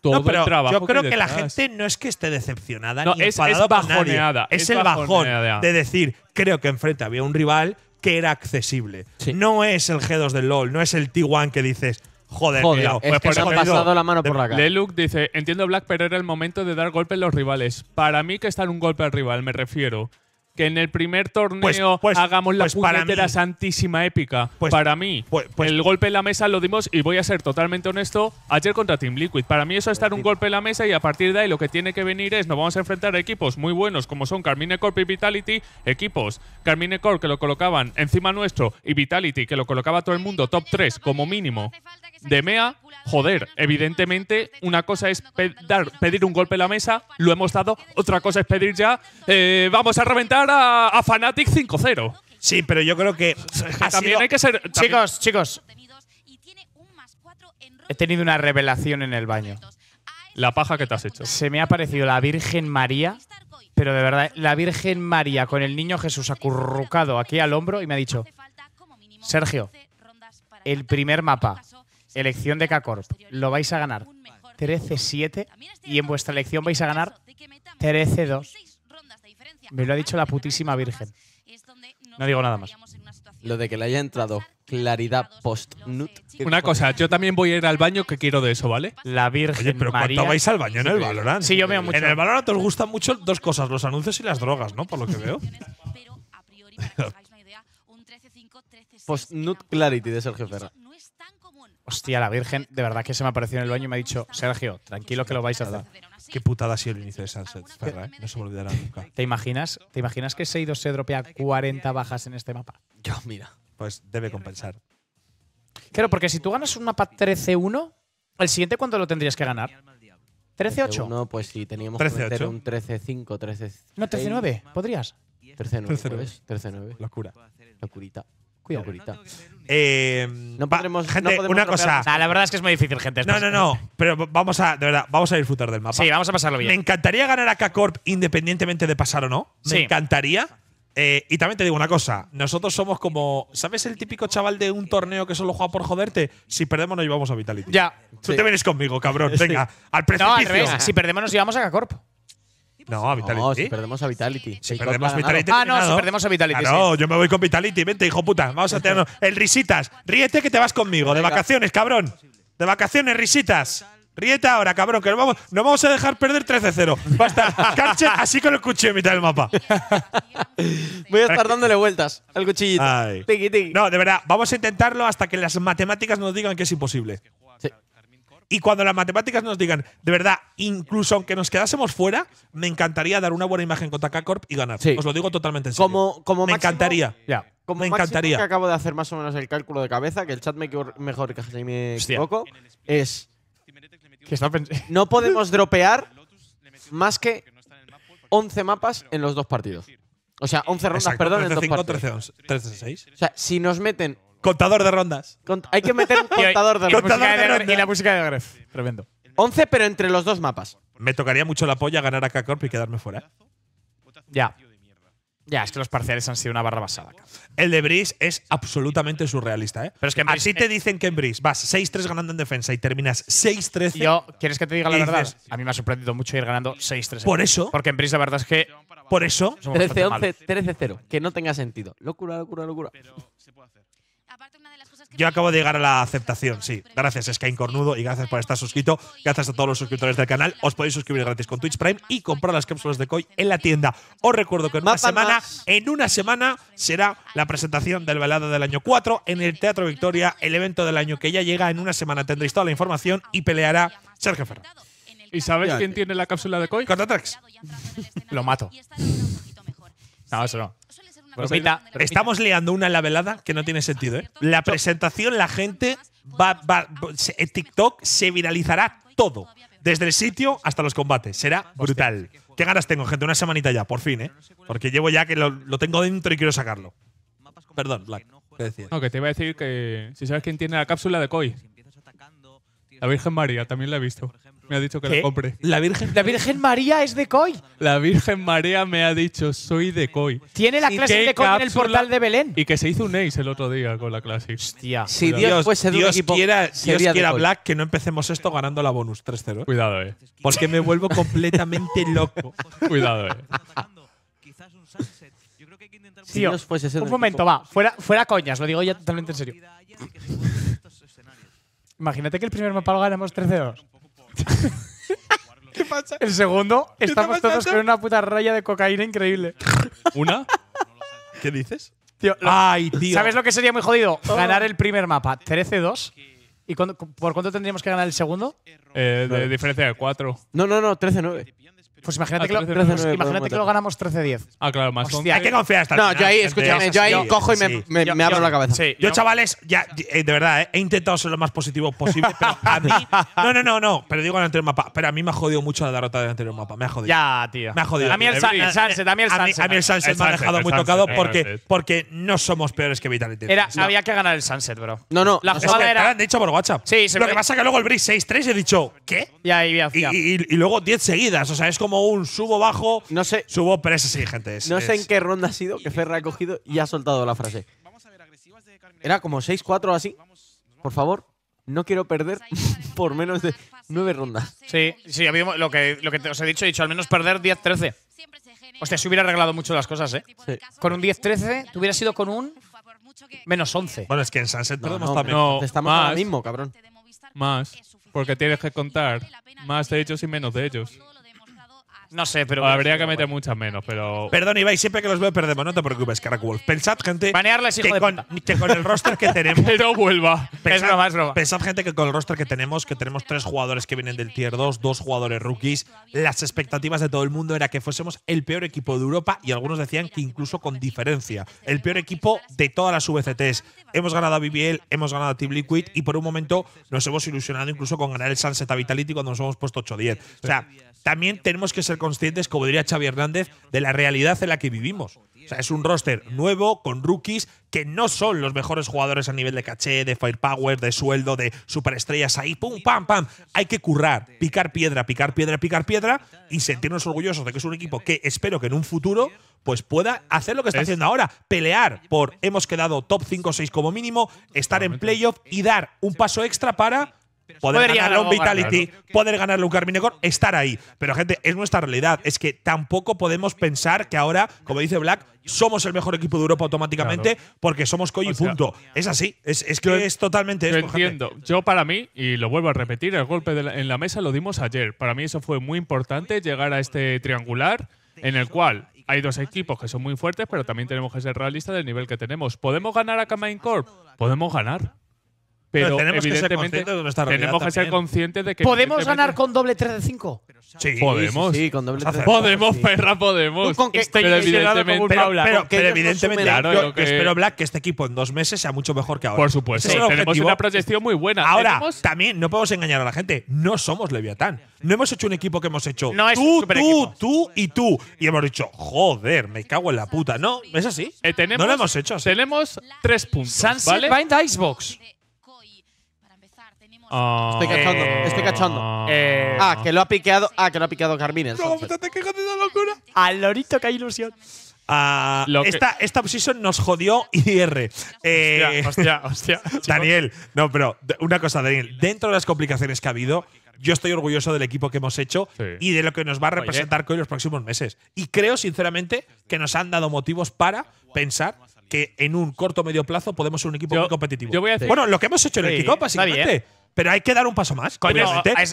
todo el trabajo. Yo creo que, la gente no es que esté decepcionada no, ni es, es bajoneada. Es, el bajón de decir, creo que enfrente había un rival que era accesible. No es el G2 del LOL, no es el T1 que dices, Joder, Joder es pues, que se han pasado la mano por la cara. dice, entiendo Black, pero era el momento de dar golpe a los rivales. Para mí que está un golpe al rival, me refiero que en el primer torneo pues, pues, hagamos la pues santísima épica. Pues, para mí, el golpe en la mesa lo dimos y voy a ser totalmente honesto, ayer contra Team Liquid. Para mí eso es estar un golpe en la mesa y a partir de ahí lo que tiene que venir es nos vamos a enfrentar a equipos muy buenos como son Carmine Corp y Vitality, equipos Carmine Corp que lo colocaban encima nuestro y Vitality que lo colocaba todo el mundo top 3 como mínimo de Mea, joder, evidentemente una cosa es dar, pedir un golpe en la mesa, lo hemos dado, otra cosa es pedir ya, vamos a reventar a, Fanatic Fnatic 5-0. Sí, pero yo creo que. también hay que ser. Chicos, chicos. He tenido una revelación en el baño. La paja que te has hecho. Se me ha parecido la Virgen María, pero de verdad, la Virgen María con el niño Jesús acurrucado aquí al hombro y me ha dicho: Sergio, el primer mapa Elección de k Lo vais a ganar 13-7 y en vuestra elección vais a ganar 13-2. Me lo ha dicho la putísima virgen. No digo nada más. Lo de que le haya entrado claridad post-nut. Una cosa, yo también voy a ir al baño que quiero de eso, ¿vale? La Virgen Oye, pero ¿cuánto vais al baño en el Valorant? Sí, yo veo mucho. En el Valorant os gustan mucho dos cosas, los anuncios y las drogas, ¿no? Por lo que veo. post-nut clarity de Sergio Ferra. Hostia, la Virgen, de verdad que se me apareció en el baño y me ha dicho, Sergio, tranquilo que lo vais a dar. Qué putada ha sido el inicio de Sunset, Ferra, ¿eh? no se me olvidará nunca. ¿Te imaginas, ¿Te imaginas que Seido se dropea 40 bajas en este mapa? Yo, mira. Pues debe compensar. Claro, porque si tú ganas un mapa 13-1, ¿el siguiente cuánto lo tendrías que ganar? 13-8. No, pues si teníamos que meter un 13-5, 13 No, 13-9, ¿podrías? 13-9. 13-9. Locura. Locurita. Cuidado, curita. no em, una cosa. la verdad es que es muy difícil, gente. No, no, no. Pero vamos a, de verdad, vamos a disfrutar del mapa. Sí, vamos a pasarlo bien. Me encantaría ganar a k independientemente de pasar o no. Me encantaría. Eh, y también te digo una cosa. Nosotros somos como. ¿Sabes el típico chaval de un torneo que solo juega por joderte? Si perdemos, nos llevamos a Vitality. Ya. Tú te vienes conmigo, cabrón. Venga, al precipicio. No, al revés. Si perdemos, nos llevamos a k no, a Vitality. No, perdemos a Vitality. Si perdemos a Vitality. Ah, no, si perdemos a Vitality. no, yo me voy con Vitality. Vente, hijo puta. Vamos a tener. El Risitas, ríete que te vas conmigo. De vacaciones, cabrón. De vacaciones, Risitas. Ríete ahora, cabrón, que no vamos, no vamos a dejar perder 13-0. Basta, Carche, así con el cuchillo en mitad del mapa. Voy a estar dándole vueltas al cuchillito. Tiki, tiki. No, de verdad, vamos a intentarlo hasta que las matemáticas nos digan que es imposible. Sí. Y cuando las matemáticas nos digan, de verdad, incluso aunque nos quedásemos fuera, me encantaría dar una buena imagen contra K-Corp y ganar. Sí. Os lo digo totalmente en serio. Como, como me encantaría. Ya. Como me encantaría. que acabo de hacer más o menos el cálculo de cabeza, que el chat me mejor que Jaime es… No podemos dropear más que 11 mapas en los dos partidos. O sea, 11 rondas, perdón, en dos partidos. O sea, si nos meten Contador de rondas. hay que meter un contador de rondas. Y, la música de Gref. Tremendo. 11, pero entre los dos mapas. Me tocaría mucho la polla ganar a K-Corp y quedarme fuera. ¿eh? Ya. Ya, es que los parciales han sido una barra basada. El de Breeze es absolutamente surrealista, ¿eh? Pero es que Así te eh dicen que en Breeze vas 6-3 ganando en defensa y terminas 6-13. Yo, ¿quieres que te diga la verdad? a mí me ha sorprendido mucho ir ganando 6-3. Por eso. Porque en Breeze la verdad es que. Por eso. 13-11, 13-0. Que no tenga sentido. Locura, locura, locura. Pero se puede hacer. Yo acabo de llegar a la aceptación, sí. Gracias, Sky Cornudo, y gracias por estar suscrito. Gracias a todos los suscriptores del canal. Os podéis suscribir gratis con Twitch Prime y comprar las cápsulas de Koi en la tienda. Os recuerdo que en una semana, en una semana será la presentación del velado del año 4 en el Teatro Victoria, el evento del año que ya llega. En una semana tendréis toda la información y peleará Sergio Ferro. ¿Y sabes quién tiene la cápsula de Koi? Contratrax. Lo mato. no, eso no. Estamos liando una en la velada que no tiene sentido, ¿eh? La presentación, la gente va, TikTok se viralizará todo. Desde el sitio hasta los combates. Será brutal. ¿Qué ganas tengo, gente? Una semanita ya, por fin, ¿eh? Porque llevo ya que lo, tengo dentro y quiero sacarlo. Perdón, Black. No, que te iba a decir que si sabes quién tiene la cápsula de Koi. La Virgen María, también la he visto me ha dicho que la compre. La Virgen, la Virgen María es de Coy. La Virgen María me ha dicho, soy de Coy. Tiene la clase de Coy en el portal de Belén. Y que se hizo un ace el otro día con la clase. Hostia. Si Dios, fuese quiera, Dios quiera Black que no empecemos esto ganando la bonus 3-0. Cuidado, eh. Porque me vuelvo completamente loco. Cuidado, eh. Tío, un momento, va. Fuera, fuera coñas, lo digo ya totalmente en serio. Imagínate que el primer mapa lo ganamos 3-0. ¿Qué pasa? El segundo, estamos todos con una puta raya de cocaína increíble. ¿Una? ¿Qué dices? ¿Sabes lo que sería muy jodido? Oh. Ganar el primer mapa 13-2. ¿Y por cuánto tendríamos que ganar el segundo? Eh, de diferencia de 4 No, no, no, 13-9. Pues imagínate, que lo, imagínate que lo ganamos 13-10. Ah, claro, más Hostia, hay que confiar esta No, yo ahí, escúchame, ¿eh? yo ahí cojo y me, me, abro la cabeza. yo, chavales, ya, eh, de verdad, eh, he intentado ser lo más positivo posible, pero a mí. No, no, no, no, pero digo en el anterior mapa. Pero a mí me ha jodido mucho la derrota del anterior mapa. Me ha jodido. Ya, tío. Me ha jodido. A mí el, Sunset, a mí el Sunset. A mí, el Sunset me ha dejado muy tocado porque, no somos peores que Vitality. Había que ganar el Sunset, bro. No, no. La jugada era. De dicho por WhatsApp. Sí, Lo que pasa es que luego el Breeze 6-3 he dicho, ¿qué? Y luego 10 seguidas. O sea, es como un subo bajo, no sé, subo, pero es así, gente. no sé en qué ronda ha sido que Ferra ha cogido y ha soltado la frase. Era como 6-4 así. Por favor, no quiero perder por menos de nueve rondas. Sí, sí, lo que, lo que os he dicho, he dicho al menos perder 10-13. Hostia, se hubiera arreglado mucho las cosas, ¿eh? Con un 10-13, tú hubieras sido con un menos 11. Bueno, es que en Sunset perdemos ahora mismo, cabrón. Más, porque tienes que contar más de ellos y menos de ellos. No sé, pero. habría que meter muchas menos, pero. Perdón, Ibai, siempre que los veo perdemos, no te preocupes, Caracol. Pensad, gente. que con, con el roster que tenemos. que no vuelva. es es Pensad, gente, que con el roster que tenemos, que tenemos tres jugadores que vienen del tier 2, dos jugadores rookies, las expectativas de todo el mundo era que fuésemos el peor equipo de Europa y algunos decían que incluso con diferencia. El peor equipo de todas las VCTs. Hemos ganado a BBL, hemos ganado a Team Liquid y por un momento nos hemos ilusionado incluso con ganar el Sunset a Vitality cuando nos hemos puesto 8-10. O sea, también tenemos que ser conscientes, como diría Xavi Hernández, de la realidad en la que vivimos. O sea, es un roster nuevo, con rookies, que no son los mejores jugadores a nivel de caché, de firepower, de sueldo, de superestrellas ahí, pum, pam, pam. Hay que currar, picar piedra, picar piedra, picar piedra y sentirnos orgullosos de que es un equipo que espero que en un futuro pues pueda hacer lo que está haciendo ahora, pelear por hemos quedado top 5 o 6 como mínimo, estar en playoff y dar un paso extra para poder ganar ganarle Vitality, poder ganar un Carminecor, estar ahí. Pero, gente, es nuestra realidad. Es que tampoco podemos pensar que ahora, como dice Black, somos el mejor equipo de Europa automáticamente porque somos Coy punto. Es así. Es, es que es totalmente eso. entiendo. Yo, para mí, y lo vuelvo a repetir, el golpe en la mesa lo dimos ayer. Para mí, eso fue muy importante, llegar a este triangular en el cual hay dos equipos que son muy fuertes, pero también tenemos que ser realistas del nivel que tenemos. ¿Podemos ganar a Kamain Corp? Podemos ganar. Pero, tenemos que ser tenemos que ser conscientes de que. ¿Podemos ganar con doble 3 de 5? Sí, podemos. Sí, sí con doble 3 de 5. Podemos, perra, podemos. pero evidentemente, pero, evidentemente espero, Black, que este equipo en dos meses sea mucho mejor que ahora. Por supuesto, tenemos una proyección muy buena. Ahora, también no podemos engañar a la gente. No somos Leviatán. No hemos hecho un equipo que hemos hecho tú, tú, tú y tú. Y hemos dicho, joder, me cago en la puta. No, es así. Eh, no lo hemos hecho Tenemos tres puntos. Sunset Bind Icebox. Ah, estoy cachando, eh, estoy cachando. Eh, ah, que lo ha piqueado. Ah, que lo ha piqueado Carmines. No, te quejas de la locura. Al lorito que hay ilusión. Ah, esta, esta obsesión nos jodió IR. Eh, hostia, hostia, Daniel, no, pero una cosa, Daniel. Dentro de las complicaciones que ha habido, yo estoy orgulloso del equipo que hemos hecho y de lo que nos va a representar hoy los próximos meses. Y creo, sinceramente, que nos han dado motivos para pensar que en un corto o medio plazo podemos ser un equipo muy competitivo. bueno, lo que hemos hecho en el equipo básicamente. Pero hay que dar un paso más.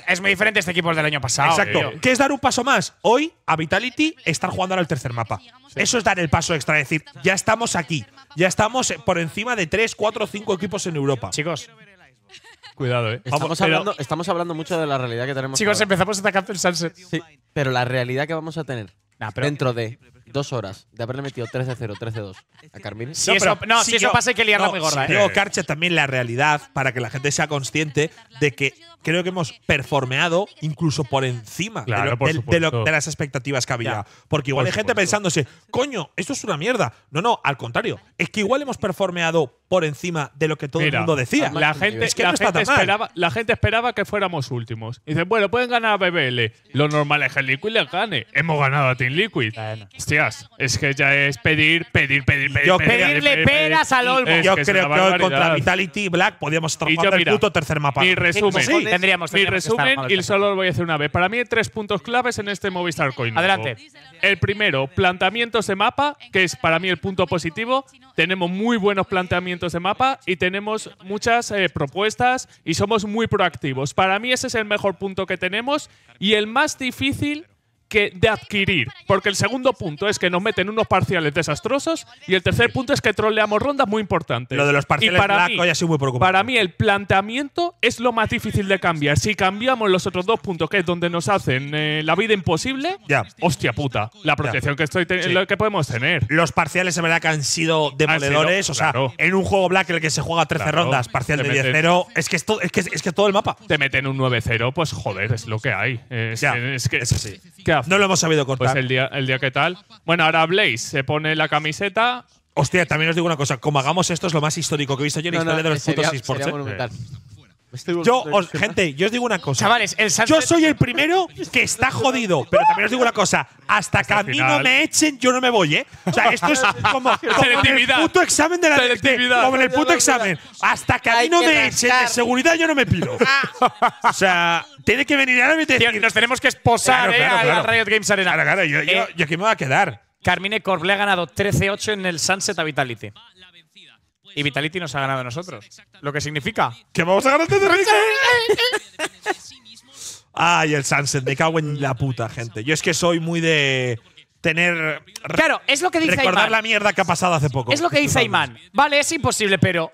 es, muy diferente este equipo del año pasado. Exacto. ¿Qué es dar un paso más? Hoy, a Vitality, estar jugando ahora el tercer mapa. Eso es dar el paso extra, es decir, ya estamos aquí. Ya estamos por encima de 3, 4, cinco equipos en Europa. Chicos, Cuidado, eh. Estamos, hablando, mucho de la realidad que tenemos. Chicos, empezamos atacando el Sunset. Sí, pero la realidad que vamos a tener dentro de Dos horas de haberle metido 13-0, 13-2 a Carmín. Si no, eso, no, si eso pasa hay que liarla muy gorda. Yo eh. también la realidad, para que la gente sea consciente de que creo que hemos performeado incluso por encima de, las expectativas que había. Porque igual hay gente pensándose, coño, esto es una mierda. No, no, al contrario. Es que igual hemos performeado por encima de lo que todo el mundo decía. La gente, la, gente esperaba, la gente esperaba que fuéramos últimos. Dicen, bueno, pueden ganar a BBL. Lo normal es que el Liquid le gane. Hemos ganado a Team Liquid. Hostias, es que ya es pedir, pedir, pedir, pedir. Yo pedir, pedirle al Yo creo que, contra Vitality y Black podíamos estar el puto tercer mapa. Y resumen. Tendríamos, mi resumen y solo lo voy a hacer una vez. Para mí hay tres puntos claves en este Movistar Coin. Adelante. El primero, planteamientos de mapa, que es para mí el punto positivo. Tenemos muy buenos planteamientos de mapa y tenemos muchas eh, propuestas y somos muy proactivos. Para mí ese es el mejor punto que tenemos y el más difícil de adquirir. Porque el segundo punto es que nos meten unos parciales desastrosos y el tercer punto es que troleamos rondas muy importantes. Lo de los parciales para mí, muy Para mí el planteamiento es lo más difícil de cambiar. Si cambiamos los otros dos puntos, que es donde nos hacen eh, la vida imposible, ya. hostia puta, la protección que estoy que podemos tener. Los parciales en verdad que han sido demoledores. o sea, en un juego black en el que se juega 13 rondas, parcial de 10-0, es, que es, que todo el mapa. Te meten un 9-0, pues joder, es lo que hay. Es, Que, es que, no lo hemos sabido cortar. Pues el día, el día que tal. Bueno, ahora Blaze se pone la camiseta. Hostia, también os digo una cosa. Como hagamos esto, es lo más histórico que he visto yo en historia de los putos ¿eh? Este yo, os, gente, yo os digo una cosa. Chavales, el Yo soy el primero que está jodido. Pero también os digo una cosa. Hasta, que a mí no me echen, yo no me voy, ¿eh? O sea, esto es como, el puto examen de la de como en el puto examen. Hasta que a mí no me echen de seguridad, yo no me pido. Ah. o sea, tiene que venir ahora la te y Nos tenemos que esposar eh, a Riot Games Arena. Claro, claro. Yo, eh, yo aquí me voy a quedar. Carmine Corble ha ganado 13-8 en el Sunset Vitality. Y Vitality nos ha ganado a nosotros. Lo que significa que vamos a ganar desde Ay, el Sunset, me cago en la puta, gente. Yo es que soy muy de tener. Claro, es lo que dice Recordar la mierda que ha pasado hace poco. Es lo que dice Ayman. Vale, es imposible, pero.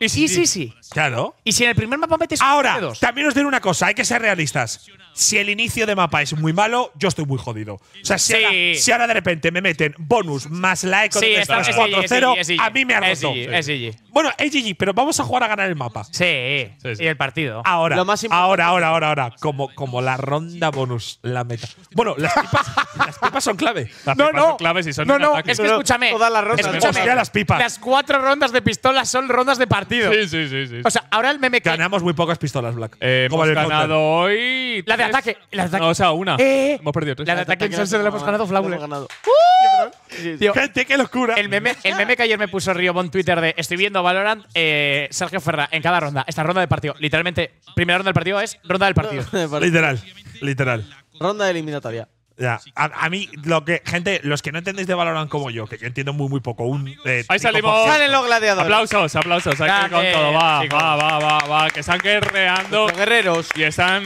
sí, sí, sí. Claro. Y si en el primer mapa metes. Ahora, también os diré una cosa, hay que ser realistas si el inicio de mapa es muy malo, yo estoy muy jodido. O sea, si, ahora, si ahora, de repente me meten bonus más la eco de 4-0, a mí me ha roto. Es GG. Bueno, es GG, pero vamos a jugar a ganar el mapa. Sí, sí, sí. y el partido. Ahora, ahora, ahora, ahora, ahora. Como, como la ronda bonus, la meta. Bueno, las pipas, las pipas son clave. Las no, pipas no. son claves y son no, no. Es que escúchame. Todas las rondas. Escúchame. las pipas. Las cuatro rondas de pistolas son rondas de partido. Sí, sí, sí. sí. O sea, ahora el meme que… Ganamos muy pocas pistolas, Black. Eh, hemos ganado hoy… La ataque. La ataque. o sea, una. Eh, hemos perdido tres. La ataque, en la hemos ganado ganado. ¡Uh! Gente, qué locura. El meme, el meme que ayer me puso Río en Twitter de estoy viendo Valorant eh, Sergio Ferra en cada ronda. Esta ronda del partido. Literalmente, primera ronda del partido es ronda del partido. literal, literal. Ronda de eliminatoria. Ya. A, mí, lo que. Gente, los que no entendéis de Valorant como yo, que yo entiendo muy, muy poco. Un, eh, Ahí salimos. Salen los gladiadores. Aplausos, aplausos. Aquí con todo. Va, va, va, va, Que están guerreando. guerreros. Y están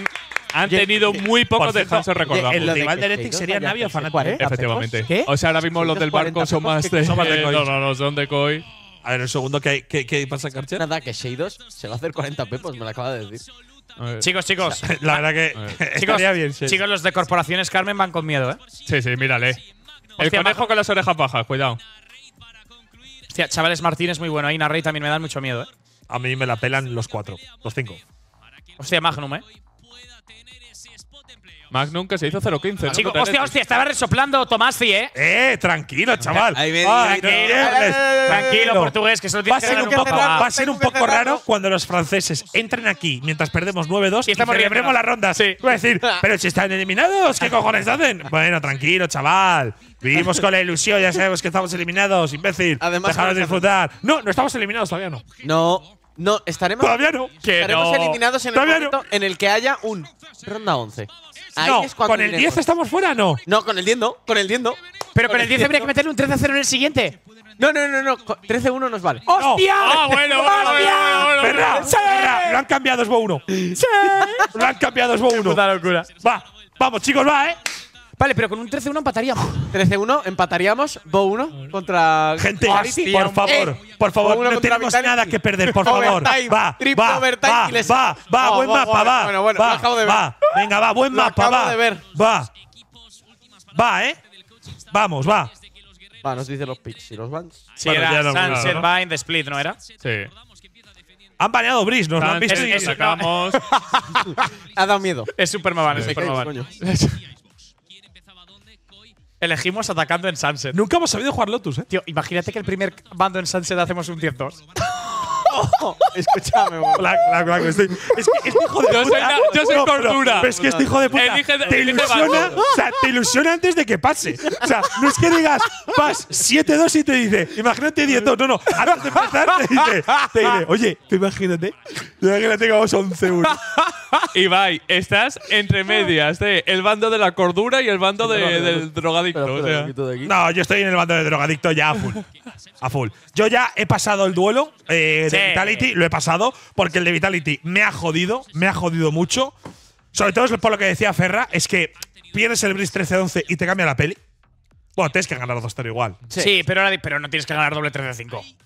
han tenido muy pocos chance recordamos. El rival del Etic sería Navi o Fnatic. Efectivamente. O sea, ahora mismo los del barco son más de. Eh, no, no, no, son de Koi. A ver, el segundo, que qué, qué pasa, Karcher? Nada, que Shadows se va a hacer 40 pepos, me lo acaba de decir. Chicos, chicos. La verdad que. Chicos, bien, chicos, los de corporaciones Carmen van con miedo, ¿eh? Sí, sí, mírale. El conejo con las orejas bajas, cuidado. Hostia, chavales Martín es muy bueno. Ahí Narrey también me da mucho miedo, ¿eh? A mí me la pelan los cuatro, los cinco. Hostia, Magnum, ¿eh? Max nunca se hizo 0-15. ¿no? hostia, hostia, estaba resoplando Tomás ¿eh? Eh, tranquilo, chaval. Ahí tranquilo, portugués, que solo va que Va a ser un poco raro cuando los franceses entren aquí mientras perdemos 9-2 y, estamos la ronda. Sí. Voy a decir, pero si están eliminados, ¿qué cojones hacen? Bueno, tranquilo, chaval. Vivimos con la ilusión, ya sabemos que estamos eliminados, imbécil. Además, Dejaros de disfrutar. No, no estamos eliminados todavía, no. No. No, estaremos, todavía no. estaremos eliminados en el, momento en el que haya un ronda 11 no, ¿Con el 10 estamos fuera no? No, con el 10 no. Con el 10 no. Pero con el 10 habría que meterle un 13-0 en el siguiente. No, no, no, no. 13-1 nos vale. ¡Hostia! ¡Ah, oh, bueno, bueno, bueno, bueno ¡Sí! Lo han cambiado, es 1 ¡Sí! Lo han cambiado, es 1 Puta locura. Va, vamos, chicos, va, eh. Vale, pero con un 13-1 empataríamos. 13-1 empataríamos, Bo 1 contra. Gente, por eh, favor, por favor, no tenemos nada que perder, por favor. va, va, va, va, va, buen mapa, va. va, va, venga, va, buen mapa, va. Va. Va, ¿eh? Vamos, va. Va, nos dicen los picks y los bans. Sí, era Sunset, Split, ¿no era? Sí. Han baneado bris nos lo han visto y sacamos. ha dado miedo. Es Superman, es Superman. Elegimos atacando en Sunset. Nunca hemos sabido jugar Lotus, eh. Tío, imagínate que el primer bando en Sunset hacemos un 10-2. escúchame, bro. Black, es que este hijo de yo puta. Soy yo soy cordura. es que este hijo de puta. te ilusiona. antes de que pase. O sea, no es que digas, vas 7-2 y te dice, imagínate 10-2. No, no. Antes de empezar, te dice, te dice oye, tú imagínate. Imagínate que vamos 11-1. Ibai, estás entre medias de eh. el bando de la cordura y el bando del drogadicto. o sea. No, yo estoy en el bando del drogadicto ya a full. a full. Yo ya he pasado el duelo. Eh, de, Vitality lo he pasado porque el de Vitality me ha jodido, me ha jodido mucho. Sobre todo es por lo que decía Ferra, es que pierdes el bris 13-11 y te cambia la peli. Bueno, tienes que ganar 2-0 igual. Sí, pero, ahora, pero, no tienes que ganar doble 13-5.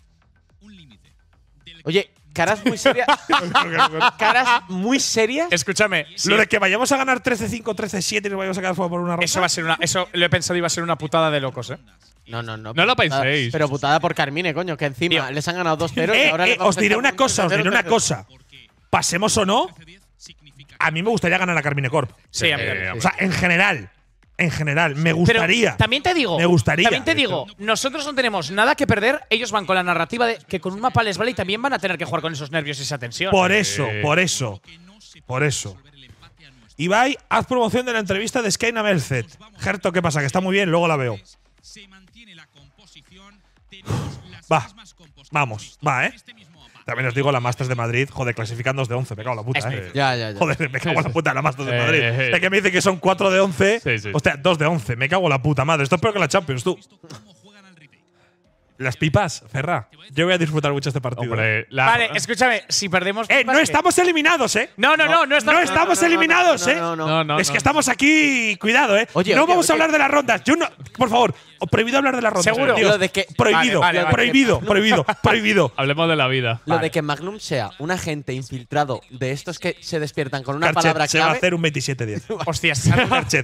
Oye, caras muy serias. caras muy serias. Escúchame. Lo de que vayamos a ganar 13-5, 13-7 y nos vayamos a quedar fuera por una ronda. Eso va a ser una. Eso lo he pensado iba a ser una putada de locos, eh. No, no, no. No lo penséis. Pero putada por Carmine, coño, que encima les han ganado 2-0 eh, eh, Os diré una cosa, os diré una cosa. Pasemos o no, a mí me gustaría ganar a Carmine Corp. Sí, a mí eh, O sea, en general. En general, me gustaría. también te digo. Me gustaría. También te digo, nosotros no tenemos nada que perder. Ellos van con la narrativa de que con un mapa les vale y también van a tener que jugar con esos nervios y esa tensión. Por eso, por eso. Por eso. Ibai, haz promoción de la entrevista de Skyna Melzet. Gerto, ¿qué pasa? Que está muy bien, luego la veo. Va, vamos, va, ¿eh? También os digo, la Masters de Madrid, joder, clasificándonos de 11, me cago en la puta, ¿eh? Ya, ya, ya. Joder, me cago en la puta la Masters de eh, Madrid. Eh, eh. Es que me dice que son 4 de 11, Hostia, 2 de 11, me cago en la puta madre. Esto es peor que la Champions, tú. Las pipas, Ferra. Yo voy a disfrutar mucho este partido. Hombre, Vale, escúchame, si perdemos. Eh, no estamos eliminados, ¿eh. No, no, no, no estamos. eliminados, ¿eh? no, no, no. es que estamos aquí, cuidado, ¿eh? Oye, no vamos a hablar de las rondas. por favor, prohibido hablar de las rondas. Seguro. Prohibido, prohibido, prohibido, prohibido. Hablemos de la vida. Lo de que Magnum sea un agente infiltrado de estos que se despiertan con una palabra palabra se va a hacer un 27-10. Hostias,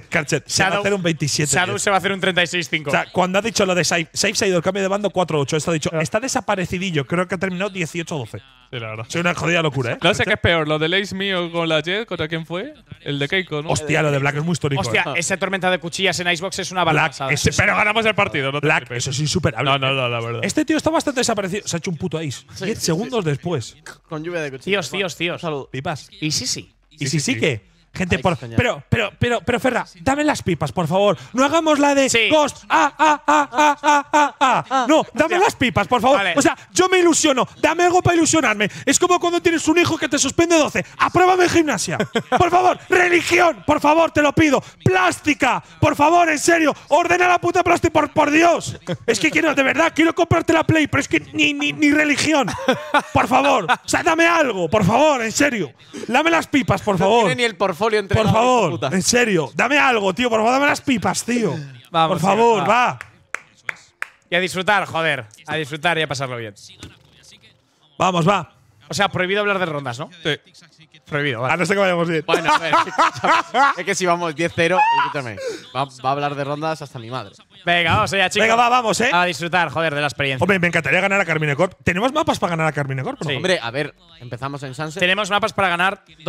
Carchet. se va a hacer un 27 Shadow se va a hacer un 36-5. O sea, cuando ha dicho lo de Safe, se ha ido el cambio de bando 4-8. Está dicho, está desaparecidillo. Creo que ha terminado 18-12. Sí, la verdad. Es una jodida locura, ¿eh? No sé qué es peor, lo de Lace mío con la Jet, ¿contra quién fue? El de Keiko, ¿no? Hostia, lo de Black es muy histórico. Hostia, ¿eh? esa tormenta de cuchillas en Icebox es una bala. pero ganamos el partido, no Black, eso es insuperable. No, no, no, la verdad. Este tío está bastante desaparecido. Se ha hecho un puto Ice. 10 segundos después. Con lluvia de cuchillas. Tíos, tíos, tíos. Salud. Pipas. Y sí, sí. ¿Y sí, sí, que? Gente Pero, pero, pero, pero, Ferra, dame las pipas, por favor. No hagamos la de Ghost. Ah ah ah, ah, ah, ah, No, dame las pipas, por favor. O sea, yo me ilusiono. Dame algo para ilusionarme. Es como cuando tienes un hijo que te suspende 12. Apruébame gimnasia. Por favor, religión, por favor, te lo pido. Plástica, por favor, en serio. Ordena la puta plástica, por, Dios. Es que quiero, de verdad, quiero comprarte la Play, pero es que ni, ni, ni religión. Por favor. O sea, dame algo, por favor, en serio. Dame las pipas, por favor. Por favor, en serio, dame algo, tío. Por favor, dame las pipas, tío. por favor, va. va. Y a disfrutar, joder. A disfrutar y a pasarlo bien. Vamos, va. O sea, prohibido hablar de rondas, ¿no? Prohibido, A no ser que vayamos bien. Bueno, a ver. es que si vamos 10-0, escúchame. Va, a hablar de rondas hasta mi madre. Venga, vamos allá, chicos. Venga, va, vamos, eh. A disfrutar, joder, de la experiencia. Hombre, me encantaría ganar a Carmine Corp. ¿Tenemos mapas para ganar a Carmine Corp? Sí. Hombre, a ver, empezamos en Sunset. Tenemos mapas para ganar 2-0,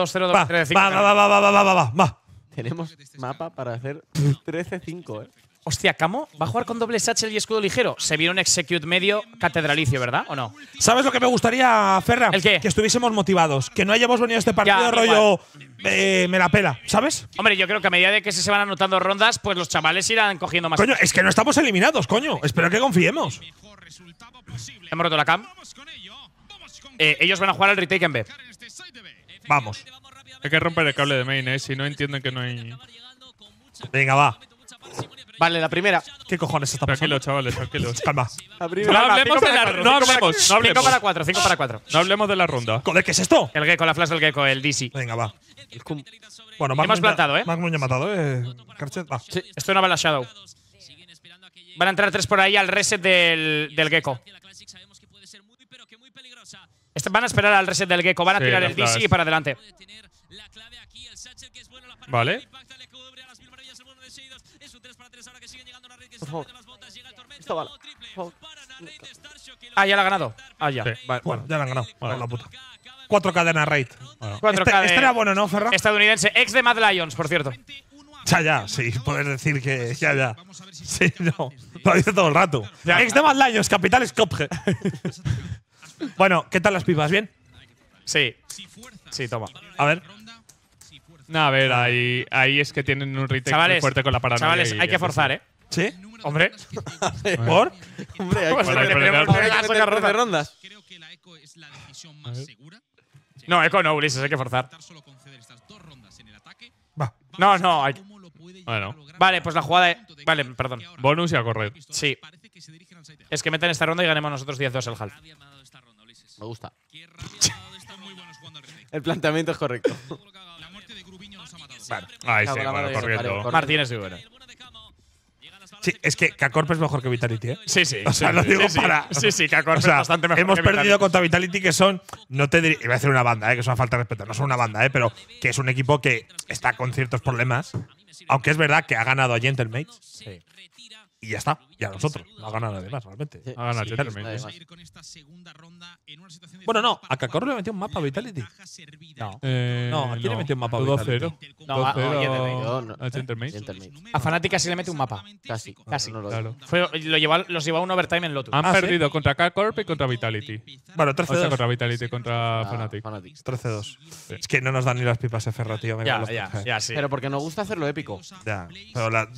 2-3, 5. Va, va, va, va, va, va, va, va. Tenemos mapa para hacer 13-5, eh. Hostia, Camo va a jugar con doble satchel y escudo ligero. Se viene un execute medio catedralicio, ¿verdad? ¿O no? ¿Sabes lo que me gustaría, Ferra? ¿El qué? Que estuviésemos motivados. Que no hayamos venido a este partido rollo eh, me la pela, ¿sabes? Hombre, yo creo que a medida de que se van anotando rondas, pues los chavales irán cogiendo más. Coño, es que no estamos eliminados, coño. Espero que confiemos. Hemos roto la cam. Eh, ellos van a jugar al retake en B. Vamos. Hay que romper el cable de main, ¿eh? Si no entienden que no hay… Venga, va. Vale, la primera. ¿Qué cojones está pasando? chavales, tranquilo Calma. No hablemos de la No hablemos. 5 para 4, 5 para 4. No hablemos de la ronda. ¿qué es esto? El gecko, la flash del gecko, el DC. Venga, va. Bueno, Magnum Hemos plantado, ¿eh? Magnum ya matado, ¿eh? esto no va a Shadow. Van a entrar tres por ahí al reset del, del gecko. Van a esperar al reset del gecko. Van a tirar el DC y para adelante. Vale. Por favor. Ah, ya la ha ganado. Ah, ya. vale, bueno, ya la han ganado. Vale, la puta. Cuatro cadenas raid. Bueno. Este, este era bueno, ¿no, Ferra? Estadounidense, ex de Mad Lions, por cierto. Ya, ya, sí, puedes decir que ya, ya. Sí, no, lo dice todo el rato. Ex de Mad Lions, capital Skopje. bueno, ¿qué tal las pipas? ¿Bien? Sí. Sí, toma. A ver. a ver, ahí, ahí es que tienen un retake fuerte con la parada. Chavales, hay que forzar, ¿eh? ¿Sí? Hombre. ¿Por? Hombre, hay que de rondas. Creo que la eco es la decisión No, eco no, Ulises, hay que forzar. Va. No, no, hay. Bueno. Vale, pues la jugada. Vale, perdón. Bonus y a correr. Sí. Es que meten esta ronda y ganemos nosotros 10-2 el half. Me gusta. el planteamiento es correcto. Vale. Ahí sí, bueno, corriendo. Martínez y Sí, es que k es mejor que Vitality, ¿eh? Sí, sí. O sea, lo digo sí, para. Sí, sí, k es bastante mejor. Hemos perdido contra Vitality, que son. No te Iba a hacer una banda, ¿eh? Que es una falta de respeto. No son una banda, ¿eh? Pero que es un equipo que está con ciertos problemas. Aunque es verdad que ha ganado a Gentlemates. Sí y ya está. Y a nosotros. No ha ganado nadie más, realmente. Ha ganado sí, el Bueno, no. A Kakor le metió un mapa a Vitality. No. Eh, no, ¿a quién le metió un mapa Vitality? No, a, no, a Fanatic A Fnatic casi le mete un mapa. Casi. Casi. claro. Fue, lo los llevó a un overtime en Lotus. Han ah, perdido contra Kakorp y contra Vitality. Bueno, 13-2. contra Vitality, contra Fnatic. 13-2. Es que no nos dan ni las pipas ferro, tío. Ya, ya, Pero porque nos gusta hacerlo épico. Ya. Pero la,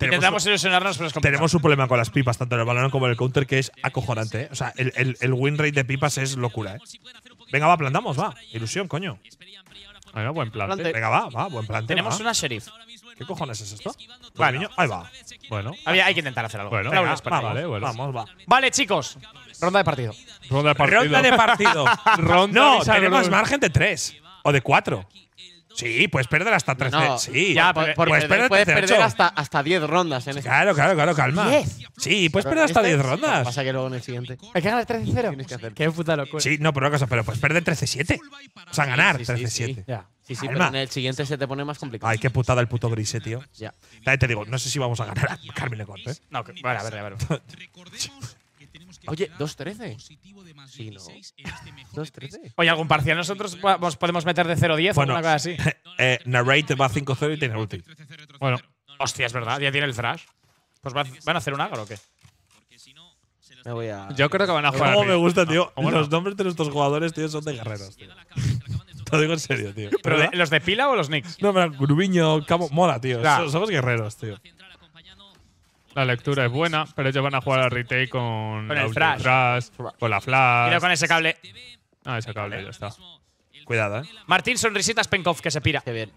Intentamos ilusionarnos, pero tenemos un problema con las pipas, tanto en el balón como en el counter, que es acojonante. ¿eh? O sea, el, el, win rate de pipas es locura. ¿eh? Venga, va, plantamos, va. Ilusión, coño. Venga, buen plante. Venga, va, va, buen plante. Tenemos una sheriff. ¿Qué cojones es esto? Pues bueno, niño? ahí va. Bueno. hay que intentar hacer algo. vale, Vamos, va. Vale, chicos. Ronda de partido. Ronda de partido. Ronda de partido. no, tenemos margen de tres. O de cuatro. Sí, puedes perder hasta 13. sí, ya, puedes perder, hasta, 10 rondas en Claro, este. claro, claro, calma. ¿10? Sí, puedes perder hasta 10 este, rondas. pasa que luego en el siguiente. Hay que ganar 13-0. Qué puta locura. Sí, no, pero una cosa, pero puedes perder 13-7. O sea, ganar sí, sí, 13-7. Sí, sí, sí pero en el siguiente se te pone más complicado. Ay, qué putada el puto grise, eh, tío. Ya. te digo, no sé si vamos a ganar a Carmen Lecorte. ¿eh? No, que, vale, a ver, a ver. Oye, 2-13. Sí, no. 2-13. Este Oye, algún parcial nosotros podemos meter de 0-10 bueno, o una así. eh, Narrate va 5-0 y tiene ulti. Bueno, hostia, es verdad, ya tiene el thrash. Pues van a hacer un agro o qué? Me voy a... Yo creo que van a jugar. me gusta, ah, tío? Los nombres de nuestros jugadores, tío, son de guerreros, Te lo digo en serio, tío. ¿Pero los de fila o los Knicks? No, pero Grubiño, Camo, mola, tío. Somos guerreros, tío. La lectura es buena, pero ellos van a jugar a retake con, con el flash. con la flash. Mira con ese cable. Ah, ese cable, ya está. Cuidado, eh. Martín, sonrisitas, Penkov, que se pira. Qué bien.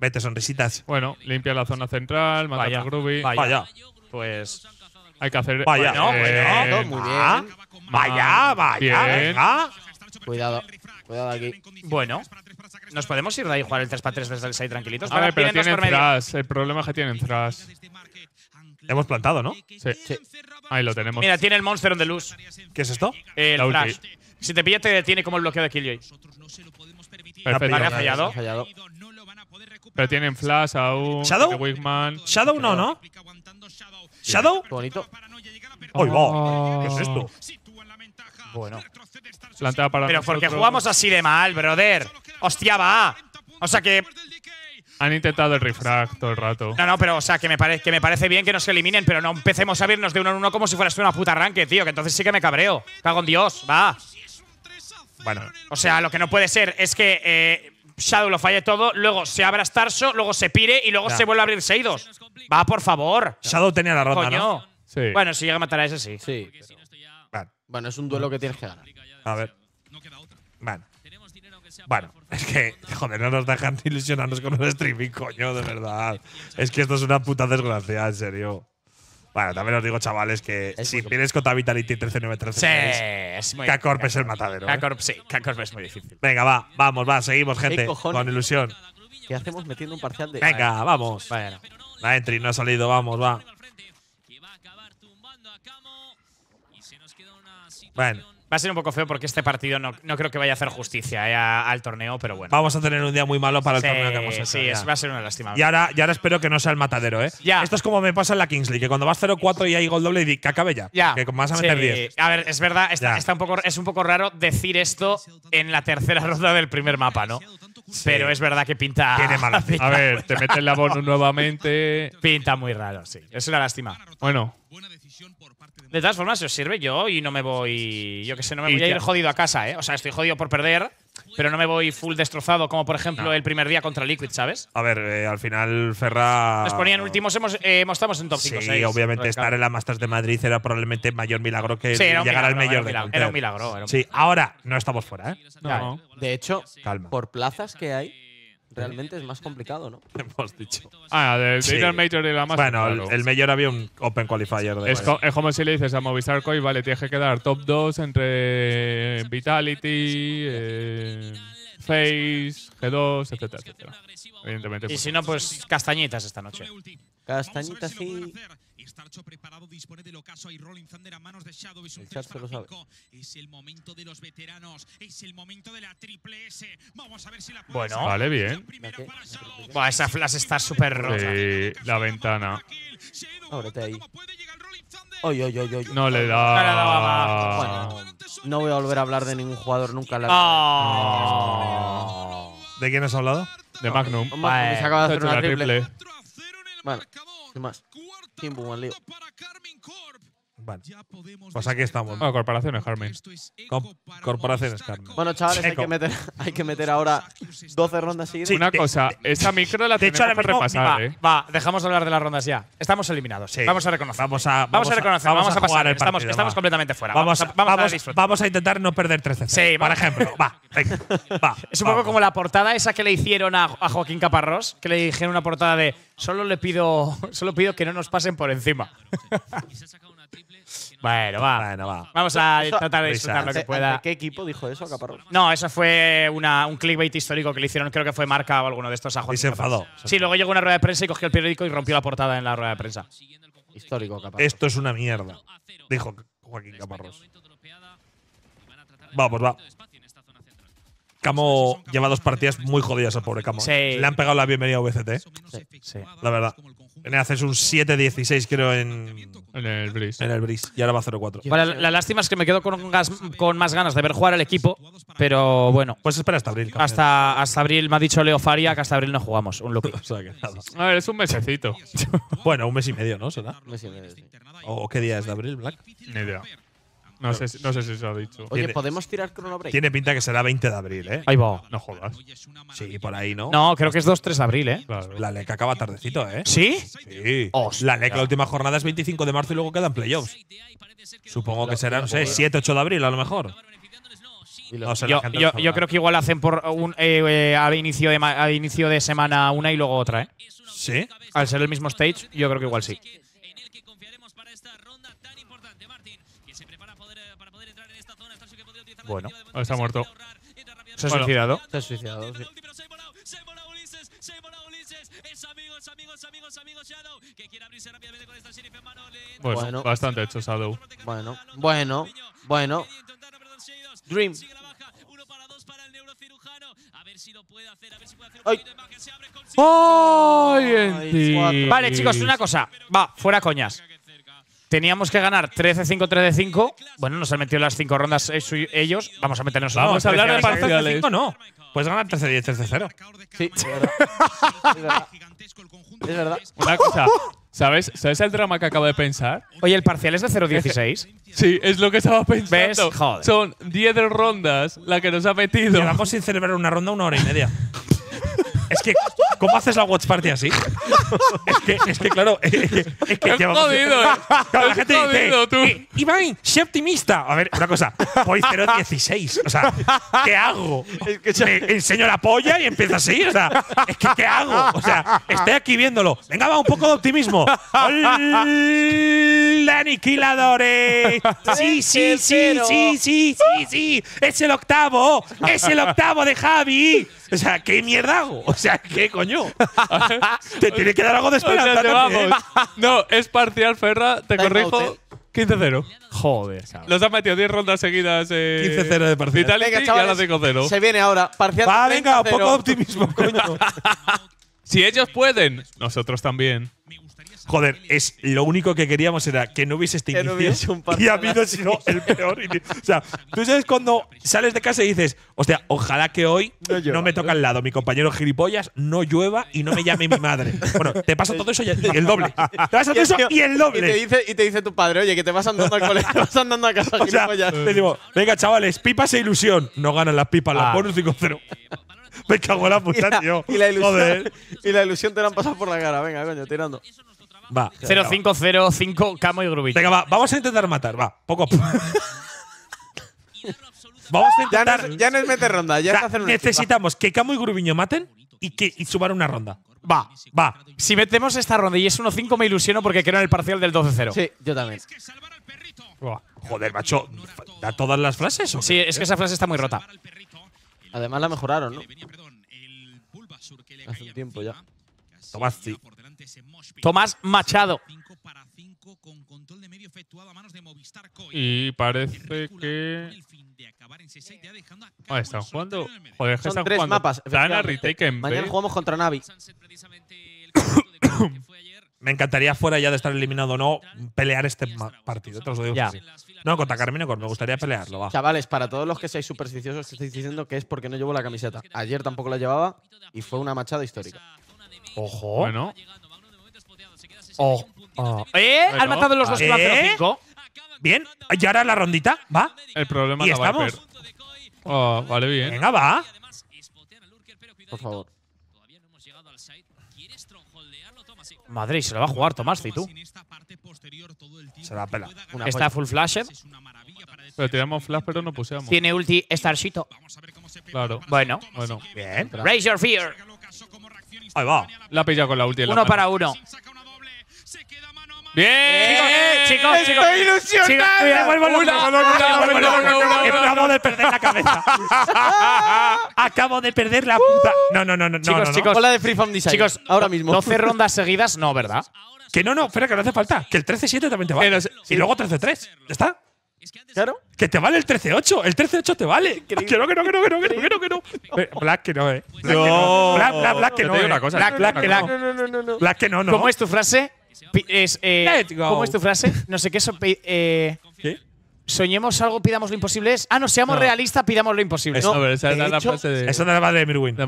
Vete, sonrisitas. Bueno, limpia la zona central, mata a Groovy. Vaya. Pues. Hay que hacer. Vaya. Eh, bueno, muy bien. Vaya, vaya. Venga. Cuidado. Cuidado aquí. Bueno. ¿Nos podemos ir de ahí a jugar el 3x3 desde el 6 tranquilitos? A ver, pero tienen Thrash. El problema es que tienen Thrash hemos plantado, ¿no? Sí. Ahí lo tenemos. Mira, tiene el Monster on the Loose. ¿Qué es esto? El Flash. Si te pilla, te detiene como el bloqueo de Killjoy. Perfecto. Vale, ha fallado. Pero tienen Flash aún. ¿Shadow? Wigman. ¿Shadow no, no? ¿Shadow? Bonito. ¡Uy, va! Ah. ¿Qué es esto? Bueno. Plantea para Pero porque jugamos así de mal, brother. Hostia, va. O sea que han intentado el refracto el rato. No, no, pero o sea, que me, parece que me parece bien que nos eliminen, pero no empecemos a abrirnos de uno en uno como si fueras una puta arranque, tío, que entonces sí que me cabreo. Cago en Dios, va. Bueno. O sea, lo que no puede ser es que eh, Shadow lo falle todo, luego se abra Starso, luego se pire y luego se vuelve a abrir Seidos. Va, por favor. Shadow tenía la ronda, ¿no? Bueno, si llega a matar a ese, sí. Bueno, es un duelo que tienes que ganar. A ver. Vale. Bueno, es que, joder, no nos dejan ilusionarnos con el streaming, coño, de verdad. Es que esto es una puta desgracia, en serio. Bueno, también os digo, chavales, que si vienes contra Vitality 13936, sí, es el matadero. k ¿eh? sí, k es muy difícil. Venga, va, vamos, va, seguimos, gente, con ilusión. ¿Qué hacemos metiendo un parcial de.? Venga, vamos. Bueno. La entry no ha salido, vamos, va. Bueno. Va a ser un poco feo porque este partido no, creo que vaya a hacer justicia eh, al torneo, pero bueno. Vamos a tener un día muy malo para el torneo que a hecho. Sí, va a ser una lástima. Y ahora, ahora espero que no sea el matadero, ¿eh? Esto es como me pasa en la Kingsley, que cuando vas 0-4 y hay gol doble, y que acabe ya. Que vas a meter sí. A ver, es verdad, está, un poco, es un poco raro decir esto en la tercera ronda del primer mapa, ¿no? Pero es verdad que pinta. Tiene mala. Pinta a ver, te meten la bonus nuevamente. Pinta muy raro, sí. Es una lástima. Bueno. De todas formas, se os sirve yo y no me voy. Yo que sé, no me voy a ir jodido a casa, ¿eh? O sea, estoy jodido por perder, pero no me voy full destrozado, como por ejemplo el primer día contra Liquid, ¿sabes? A ver, eh, al final Ferra. Nos ponían últimos, hemos, eh, en top 5. Sí, obviamente estar en la Masters de Madrid era probablemente mayor milagro que llegar al mayor de Era un milagro. Era un milagro. Sí, ahora no estamos fuera, ¿eh? De hecho, por plazas que hay, realmente es más complicado, ¿no? Hemos dicho. Ah, del sí. Major y la más. Bueno, el, Major había un Open Qualifier. De es, como si le dices a Movistar y vale, tienes que quedar top 2 entre eh, Vitality, eh, Face, G2, etcétera, etcétera. Y pues si no, pues castañitas esta noche. Castañita sí. Starcho preparado, dispone del ocaso. Hay Rolling Thunder a manos de Shadow. Es un 3 Es el momento de los veteranos. Es el momento de la triple S. Vamos a ver si la puede Bueno, vale, bien. Buah, esa flash está súper rota. Sí, la ventana. Ábrete ahí. Oy, oy, oy, no le da. Bueno, no voy a volver a hablar de ningún jugador nunca. La... Oh. ¿De quién has hablado? De Magnum. Magnum vale. se acaba de hacer una triple. triple. Bueno, sin más. Tiempo, Juan Leo. Vale. Pues aquí estamos. Ah, corporaciones, Carmen. corporaciones, Carmen. Bueno, chavales, hay que, meter, ahora 12 rondas seguidas. Sí, Una cosa, esa micro la tenemos que repasar, ¿eh? va, dejamos hablar de las rondas ya. Estamos eliminados. Vamos a reconocer. Vamos a, reconocer. Vamos, a, pasar. estamos, completamente fuera. Vamos, a, vamos, vamos a intentar no perder 13 Sí, por ejemplo. va, va. Es un poco como la portada esa que le hicieron a, a Joaquín Caparrós, que le dijeron una portada de solo le pido, solo pido que no nos pasen por encima. Bueno, va. Vamos a tratar de disfrutar lo que pueda. ¿Qué equipo dijo eso, Caparrós? No, eso fue una, un clickbait histórico que le hicieron, creo que fue Marca o alguno de estos a Y se enfadó. Sí, luego llegó una rueda de prensa y cogió el periódico y rompió la portada en la rueda de prensa. Histórico, Caparrós. Esto es una mierda, dijo Joaquín Caparrós. Vamos, va. Camo lleva dos partidas muy jodidas al pobre Camo. ¿eh? Le han pegado la bienvenida a VCT. ¿eh? Sí. La verdad. haces un 7-16, creo, en, el Breeze. En el Y ahora va 0-4. la lástima es que me quedo con, más ganas de ver jugar al equipo, pero bueno. Pues espera hasta abril. Hasta, hasta, abril, me ha dicho Leo Faria que hasta abril no jugamos. Un loco. a ver, es un mesecito. bueno, un mes y medio, ¿no? ¿O qué día es de abril, Black? No idea. No sé, si se ha dicho. Oye, ¿podemos tirar Chrono Tiene pinta que será 20 de abril, ¿eh? Ahí va. No jodas. Sí, por ahí, ¿no? No, creo que es 2-3 de abril, ¿eh? La LEC acaba tardecito, ¿eh? ¿Sí? Sí. La LEC, la última jornada es 25 de marzo y luego quedan playoffs. Supongo que será, no sé, 7, 8 de abril a lo mejor. Yo, creo que igual hacen por un, eh, eh, al, inicio de inicio de semana una y luego otra, ¿eh? ¿Sí? Al ser el mismo stage, yo creo que igual sí. Bueno, está muerto. Se ha suicidado. Se ha suicidado, bueno, bastante hecho Shadow. Bueno, bueno, bueno. Dream. Ay. Ay, vale, chicos, una cosa. Va, fuera coñas. Teníamos que ganar 13-5, 13-5. Bueno, nos han metido las 5 rondas eh, ellos. Vamos a meternos Vamos, vamos a hablar de parcial 5 no. Puedes ganar 13-10, 13-0. Sí, es verdad. es verdad. Es verdad. Una cosa. ¿Sabes? ¿Sabes el drama que acabo de pensar? Oye, el parcial es de 0-16. Sí, es lo que estaba pensando. Son 10 rondas la que nos ha metido. vamos sin celebrar una ronda una hora y media. es que ¿Cómo haces la Watch Party así? es, que, es que, claro, eh, es que, es Jodido, eh. claro, la gente jodido, dice, tú. Eh, Iván, sé optimista. A ver, una cosa, voy 0.16. O sea, ¿qué hago? Me enseño la polla y empiezo así. O sea, es que ¿qué hago? O sea, estoy aquí viéndolo. Venga, va, un poco de optimismo. aniquiladores! Sí, sí, sí, sí, sí, sí, sí. Es el octavo. Es el octavo de Javi. O sea, ¿qué mierda hago? O sea, ¿qué coño? te tiene que dar algo de esperanza. No, es parcial, Ferra, te corrijo. 15-0. Eh. Joder, cabrón. Los han metido 10 rondas seguidas. 15-0 eh, de parcial venga, chavales, y 5-0. Se viene ahora. Parcial. Va, venga, poco optimismo, coño. si ellos pueden, nosotros también. Joder, es lo único que queríamos era que no hubiese este inicio y ha habido sino el peor. Inicio. O sea, tú sabes cuando sales de casa y dices, sea, ojalá que hoy no, me toque ¿eh? al lado mi compañero gilipollas, no llueva y no me llame mi madre. Bueno, te pasa todo eso y el doble. Te pasa todo eso y el doble. Y te dice, y te dice tu padre, oye, que te vas andando al colegio, vas andando a casa, o sea, gilipollas. venga, chavales, pipas e ilusión. No ganan las pipas, las bonus ah. ponen 5-0. Me cago en la puta, tío. Y la, ilusión, Joder. y la ilusión te la han pasado por la cara. Venga, coño, tirando. Va. 0505 Camo y Grubiño. Venga, va, vamos a intentar matar, va, poco vamos a intentar. ya no es meter ronda, ya necesitamos que Camo y Grubiño maten y que y una ronda. Va, va. Si metemos esta ronda y es 1-5, me ilusiono porque creo en el parcial del 12-0. Sí, yo también. Joder, macho, ¿da todas las frases? o Sí, es que esa frase está muy rota. Además la mejoraron, ¿no? Hace un tiempo ya. Tomás, sí. Este Tomás Machado. Y parece que. Ah, están jugando. Joder, están tres jugando. mapas. Mañana jugamos contra Navi. Me encantaría fuera ya de estar eliminado o no pelear este partido. Te digo. Ya. No, contra Carmine me gustaría pelearlo. Chavales, para todos los que seáis supersticiosos, estáis diciendo que es porque no llevo la camiseta. Ayer tampoco la llevaba y fue una machada histórica. Ojo. Bueno. Oh, ¿Eh? ¿Han matado los dos ¿Eh? 5 Bien, y ahora la rondita, ¿va? El problema ¿Y estamos? oh, vale, bien. Venga, va. Por favor. Madre, se lo va a jugar Tomás, ¿y tú? Se la pela. Una Está full flash. Eh? Pero tiramos flash, pero no puseamos. Tiene ulti Starshito. Claro. Bueno. bueno. Bien. Raise your fear. Ahí va. La ha pillado con la ulti. Uno para uno. Bien, chicos, eh, chicos, chicos. Estoy ilusionado. Me vuelvo Acabo de perder la cabeza. Acabo de perder la puta. No, no, no, no. no, chicos. Hola de Free Design. Chicos, ahora mismo. 12 rondas seguidas, no, ¿verdad? Que no, no, espera, que no hace falta. Que el 13-7 también te vale. Y luego 13-3. ¿Ya está? Claro. Que te vale el 13-8. El 13-8 te vale. Que no, que no, que no, que no, que no, que Black que no, eh. Black, Black, Black, Black que no. Black, Black, Black que no. Black que no, no. ¿Cómo es tu frase? Es, eh, ¿Cómo es tu frase? No sé qué. ¿Qué? Eh, Soñemos algo, pidamos lo imposible. ah, no, seamos realistas, pidamos lo imposible. no, es la, de. Esa la madre de Mirwin. La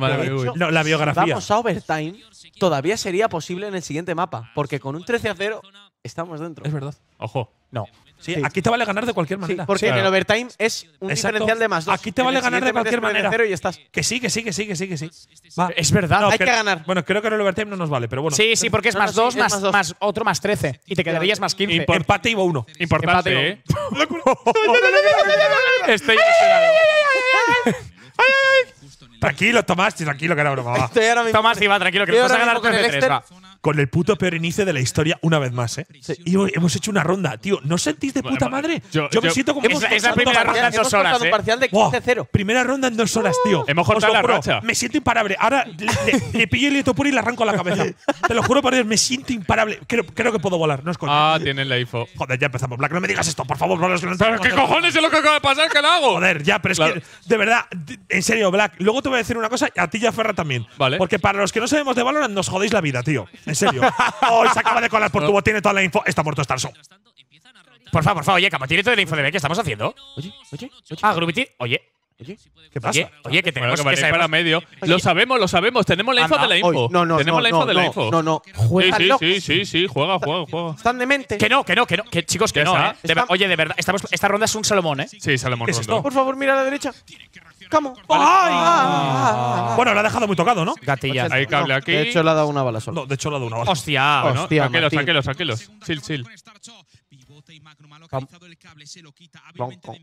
la biografía. Si vamos a overtime, todavía sería posible en el siguiente mapa. Porque con un 13 a 0 estamos dentro. Es verdad. Ojo. No. Sí, Aquí te vale ganar de cualquier manera. porque en el overtime es un diferencial de más dos. Aquí te vale ganar de cualquier manera. Cero y estás. Que sí, que sí, que sí, que sí, que sí. Va. Es verdad. No, hay que, ganar. Bueno, creo que en el overtime no nos vale, pero bueno. Sí, sí, porque es, más, no, dos, más, más dos, más, otro más trece Y te quedarías más 15. Empate y uno. Importante, ¿eh? Estoy Tranquilo, Tomás, tranquilo, que era broma. Va. ahora Tomás, Iba, tranquilo, que vas a ganar tres con el Con el puto peor inicio de la historia, una vez más, ¿eh? Y hemos hecho una ronda, tío. ¿No sentís de puta madre? Yo, me siento como… Hemos- Esa- ¿eh? primera ronda en dos horas, ¿eh? Uh. parcial de Primera ronda en dos horas, tío. Hemos cortado la Me siento imparable. Ahora le, pillo el lieto puro y le arranco la cabeza. Te lo juro por Dios, me siento imparable. Creo, que puedo volar, no es coña. Ah, tienen la info. Joder, ya empezamos. Black, no me digas esto, por favor. no ¿Qué cojones es lo que acaba de pasar? ¿Qué lo hago? Joder, ya, pero es que, de verdad, en serio, Black, luego voy a decir una cosa, a ti ya a Ferra también. Vale. Porque para los que no sabemos de Valorant, nos jodéis la vida, tío. En serio. se acaba de colar por tubo, tiene toda la info. Está muerto Starson. Por favor, por favor, oye, Camo, tiene toda la info de B ¿qué estamos haciendo. Oye, oye, oye. Ah, Grubiti, oye. ¿qué pasa? Oye, que tenemos que, que para medio. Lo sabemos, lo sabemos. Tenemos la info de la info. No, no, tenemos no, la info no, de la info. No, no. Juega sí, sí, sí, sí, juega, juega, juega. Están demente. Que no, que no, que no. Que, chicos, que no, ¿eh? oye, de verdad, esta ronda es un Salomón, ¿eh? Sí, Salomón. Por favor, mira a la derecha. Ah, ah, ah, bueno, lo ha dejado muy tocado, ¿no? Gatilla. Hay cable aquí. De hecho, le ha dado una bala sola. de hecho, le ha dado una bala. Hostia, Hostia tranquilos, tranquilos, tranquilos, Chill, chill.